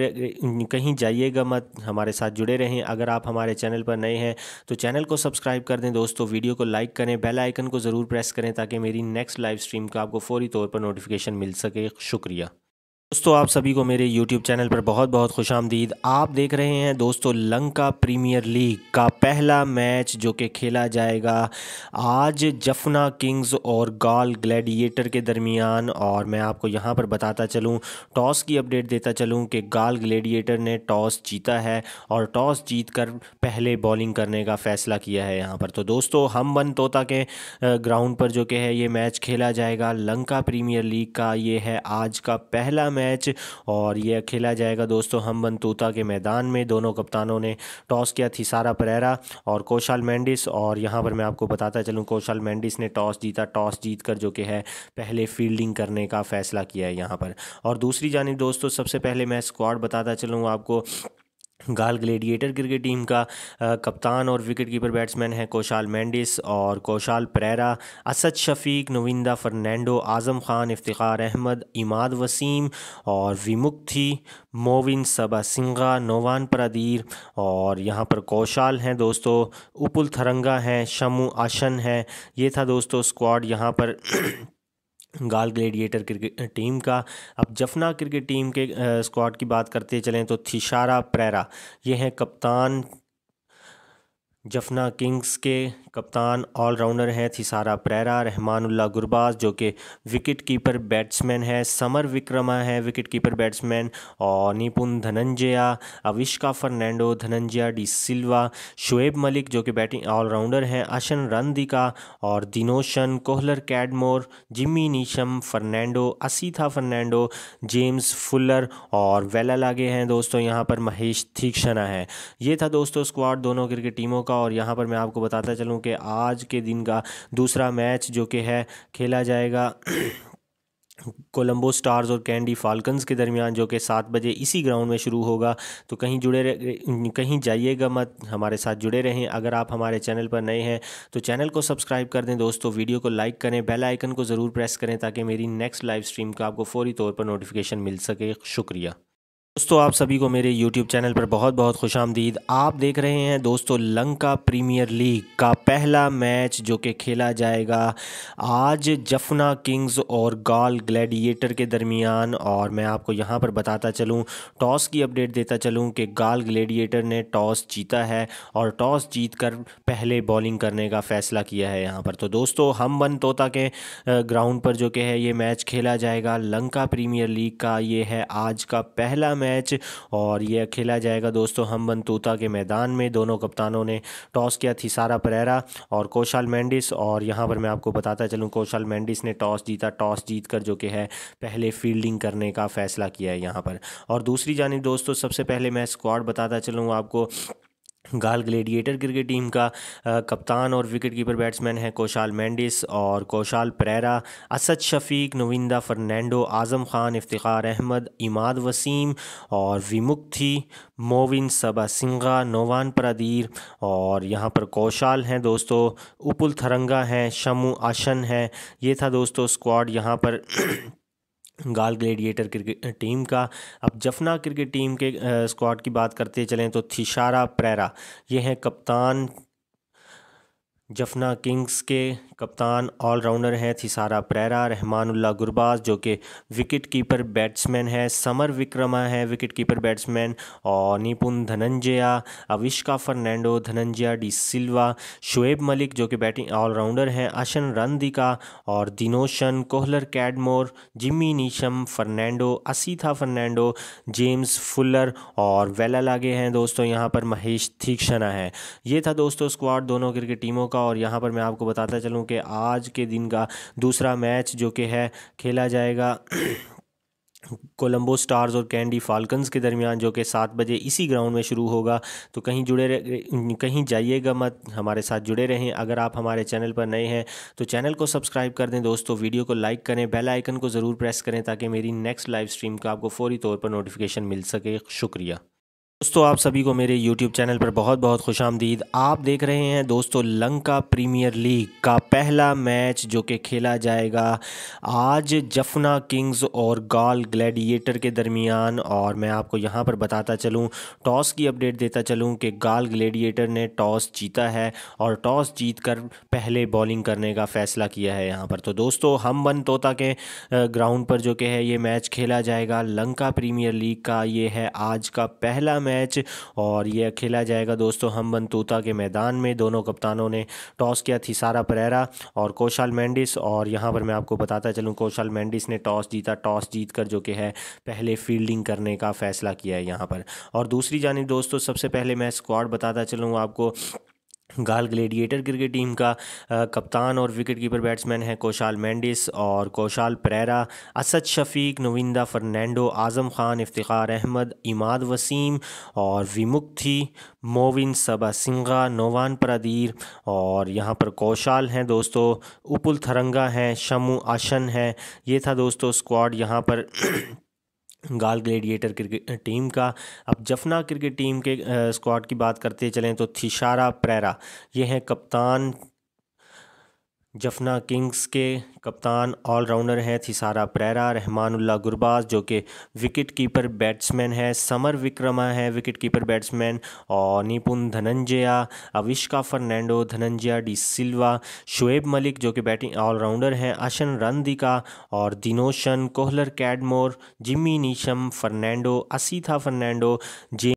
कहीं जाइएगा मत हमारे साथ जुड़े रहें अगर आप हमारे चैनल पर नए हैं तो चैनल को सब्सक्राइब कर दें दोस्तों वीडियो को लाइक करें बेल आइकन को ज़रूर प्रेस करें ताकि मेरी नेक्स्ट लाइव स्ट्रीम का आपको फौरी तौर पर नोटिफिकेशन मिल सके शुक्रिया दोस्तों आप सभी को मेरे YouTube चैनल पर बहुत बहुत खुश आमदीद आप देख रहे हैं दोस्तों लंका प्रीमियर लीग का पहला मैच जो कि खेला जाएगा आज जफना किंग्स और गाल ग्लैडिएटर के दरमियान और मैं आपको यहां पर बताता चलूं टॉस की अपडेट देता चलूं कि गाल ग्लैडिएटर ने टॉस जीता है और टॉस जीत कर पहले बॉलिंग करने का फ़ैसला किया है यहाँ पर तो दोस्तों हम वन तोता के ग्राउंड पर जो कि है ये मैच खेला जाएगा लंका प्रीमियर लीग का ये है आज का पहला मैच और यह खेला जाएगा दोस्तों हम बनतूता के मैदान में दोनों कप्तानों ने टॉस किया थी सारा परेरा और कौशाल मैंडिस और यहाँ पर मैं आपको बताता चलूँ कौशाल मैंडिस ने टॉस जीता टॉस जीत कर जो कि है पहले फील्डिंग करने का फ़ैसला किया है यहाँ पर और दूसरी जानब दोस्तों सबसे पहले मैं स्क्वाड बताता चलूँ आपको गाल ग्लेडिएटर क्रिकेट टीम का कप्तान और विकेट कीपर बैट्समैन है कौशाल मैंडिस और कौशाल परेरा असद शफीक नविंदा फर्नैंडो आज़म खान इफ्तार अहमद इमाद वसीम और विमुक्ति मोविन सबा सिंगा नोवान परादीर और यहाँ पर कौशाल हैं दोस्तों उपुल थरंगा हैं शमू आशन है ये था दोस्तों स्क्वाड यहाँ पर गाल ग्लेडिएटर क्रिकेट टीम का अब जफना क्रिकेट टीम के स्क्वाड की बात करते चलें तो थिशारा प्रेरा ये हैं कप्तान जफना किंग्स के कप्तान ऑलराउंडर हैं थिसारा प्रेरा रहमानुल्ला गुरबाज जो कि विकेट कीपर बैट्समैन है समर विक्रमा है विकेट कीपर बैट्समैन और निपुन धनंजया अविष्का फर्नैंडो धनंजया डी सिल्वा शुएब मलिक जो कि बैटिंग ऑलराउंडर हैं अशन रनदिका और Dinoshan Kohler Cadmore Jimmy Neesham Fernando Asitha Fernando James Fuller और वेला लागे हैं दोस्तों यहाँ पर महेश थीक्षणा है ये था दोस्तों स्क्वाड दोनों क्रिकेट टीमों का और यहाँ पर मैं आपको बताता चलूँ कि आज के दिन का दूसरा मैच जो कि है खेला जाएगा कोलंबो स्टार्स और कैंडी फाल्कन्स के दरमियान जो कि सात बजे इसी ग्राउंड में शुरू होगा तो कहीं जुड़े कहीं जाइएगा मत हमारे साथ जुड़े रहें अगर आप हमारे चैनल पर नए हैं तो चैनल को सब्सक्राइब कर दें दोस्तों वीडियो को लाइक करें बेल आइकन को ज़रूर प्रेस करें ताकि मेरी नेक्स्ट लाइव स्ट्रीम का आपको फौरी तौर पर नोटिफिकेशन मिल सके शुक्रिया दोस्तों आप सभी को मेरे YouTube चैनल पर बहुत बहुत खुश आमदीद आप देख रहे हैं दोस्तों लंका प्रीमियर लीग का पहला मैच जो कि खेला जाएगा आज जफना किंग्स और गाल ग्लैडिएटर के दरमियान और मैं आपको यहां पर बताता चलूं टॉस की अपडेट देता चलूं कि गाल ग्लैडिएटर ने टॉस जीता है और टॉस जीत कर पहले बॉलिंग करने का फ़ैसला किया है यहाँ पर तो दोस्तों हम बन तोता के ग्राउंड पर जो कि है ये मैच खेला जाएगा लंका प्रीमियर लीग का ये है आज का पहला मैच मैच और यह खेला जाएगा दोस्तों हम बनतूता के मैदान में दोनों कप्तानों ने टॉस किया थी सारा परेरा और कौशल मैंडिस और यहाँ पर मैं आपको बताता चलूँ कौशल मैंडिस ने टॉस जीता टॉस जीत जो कि है पहले फील्डिंग करने का फ़ैसला किया है यहाँ पर और दूसरी जानब दोस्तों सबसे पहले मैं स्क्वाड बताता चलूँ आपको गाल ग्लेडिएटर क्रिकेट टीम का कप्तान और विकेट कीपर बैट्समैन है कौशाल मैंडिस और कौशाल परेरा असद शफीक नविंदा फर्नैंडो आज़म खान इफ्तार अहमद इमाद वसीम और विमुक्ति मोविन सबा सिंगा नोवान परदीर और यहाँ पर कौशाल हैं दोस्तों उपुल थरंगा हैं शमू आशन हैं ये था दोस्तों स्क्वाड यहाँ पर गाल ग्लेडिएटर क्रिकेट टीम का अब जफना क्रिकेट टीम के स्क्वाड की बात करते चलें तो थिशारा प्रेरा ये हैं कप्तान जफना किंग्स के कप्तान ऑलराउंडर हैं थिसारा प्रेरा रहमानुल्ला गुरबाज जो कि विकेट कीपर बैट्समैन है समर विक्रमा है विकेट कीपर बैट्समैन और निपुन धनंजया अविष्का फर्नैंडो धनंजया डी सिल्वा शुएब मलिक जो कि बैटिंग ऑलराउंडर हैं अशन रंदिका और Dinoshan Kohler Cadmore Jimmy Neesham Fernando Asitha Fernando James Fuller और वेला लागे हैं दोस्तों यहाँ पर महेश थीक्षणा है ये था दोस्तों स्क्वाड दोनों क्रिकेट टीमों का और यहाँ पर मैं आपको बताता चलूँ कि आज के दिन का दूसरा मैच जो कि है खेला जाएगा कोलंबो स्टार्स और कैंडी फाल्कन्स के दरमियान जो कि सात बजे इसी ग्राउंड में शुरू होगा तो कहीं जुड़े कहीं जाइएगा मत हमारे साथ जुड़े रहें अगर आप हमारे चैनल पर नए हैं तो चैनल को सब्सक्राइब कर दें दोस्तों वीडियो को लाइक करें बेल आइकन को ज़रूर प्रेस करें ताकि मेरी नेक्स्ट लाइव स्ट्रीम का आपको फौरी तौर पर नोटिफिकेशन मिल सके शुक्रिया दोस्तों आप सभी को मेरे YouTube चैनल पर बहुत बहुत खुश आमदीद आप देख रहे हैं दोस्तों लंका प्रीमियर लीग का पहला मैच जो कि खेला जाएगा आज जफना किंग्स और गाल ग्लैडिएटर के दरमियान और मैं आपको यहां पर बताता चलूं टॉस की अपडेट देता चलूं कि गाल ग्लैडिएटर ने टॉस जीता है और टॉस जीत कर पहले बॉलिंग करने का फ़ैसला किया है यहाँ पर तो दोस्तों हम बन तोता के ग्राउंड पर जो कि है ये मैच खेला जाएगा लंका प्रीमियर लीग का ये है आज का पहला मैच और यह खेला जाएगा दोस्तों हम बनतूता के मैदान में दोनों कप्तानों ने टॉस किया थी सारा परेरा और कौशल मैंडिस और यहाँ पर मैं आपको बताता चलूँ कौशाल मैंडिस ने टॉस जीता टॉस जीत कर जो कि है पहले फील्डिंग करने का फ़ैसला किया है यहाँ पर और दूसरी जानब दोस्तों सबसे पहले मैं स्क्वाड बताता चलूँ आपको गाल ग्लेडिएटर क्रिकेट टीम का कप्तान और विकेट कीपर बैट्समैन है कौशाल मैंडिस और कौशाल परेरा असद शफीक नविंदा फर्नैंडो आज़म खान इफ्तार अहमद इमाद वसीम और विमुक्ति मोविन सबा सिंगा नोवान परदीर और यहाँ पर कौशाल हैं दोस्तों उपुल थरंगा हैं शमू आशन है ये था दोस्तों स्क्वाड यहाँ पर गाल ग्लेडिएटर क्रिकेट टीम का अब जफना क्रिकेट टीम के स्क्वाड की बात करते चलें तो थिशारा प्रेरा ये हैं कप्तान जफना किंग्स के कप्तान ऑलराउंडर हैं थिसारा प्रेरा रहमानुल्ला गुरबाज जो कि विकेट कीपर बैट्समैन हैं समर विक्रमा है विकेट कीपर बैट्समैन और निपुन धनंजया अविष्का फर्नैंडो धनंजया डी सिल्वा शुएब मलिक जो कि बैटिंग ऑलराउंडर हैं अशन रनदिका और Dinoshan Kohler Cadmore Jimmy Neesham Fernando Asitha Fernando जे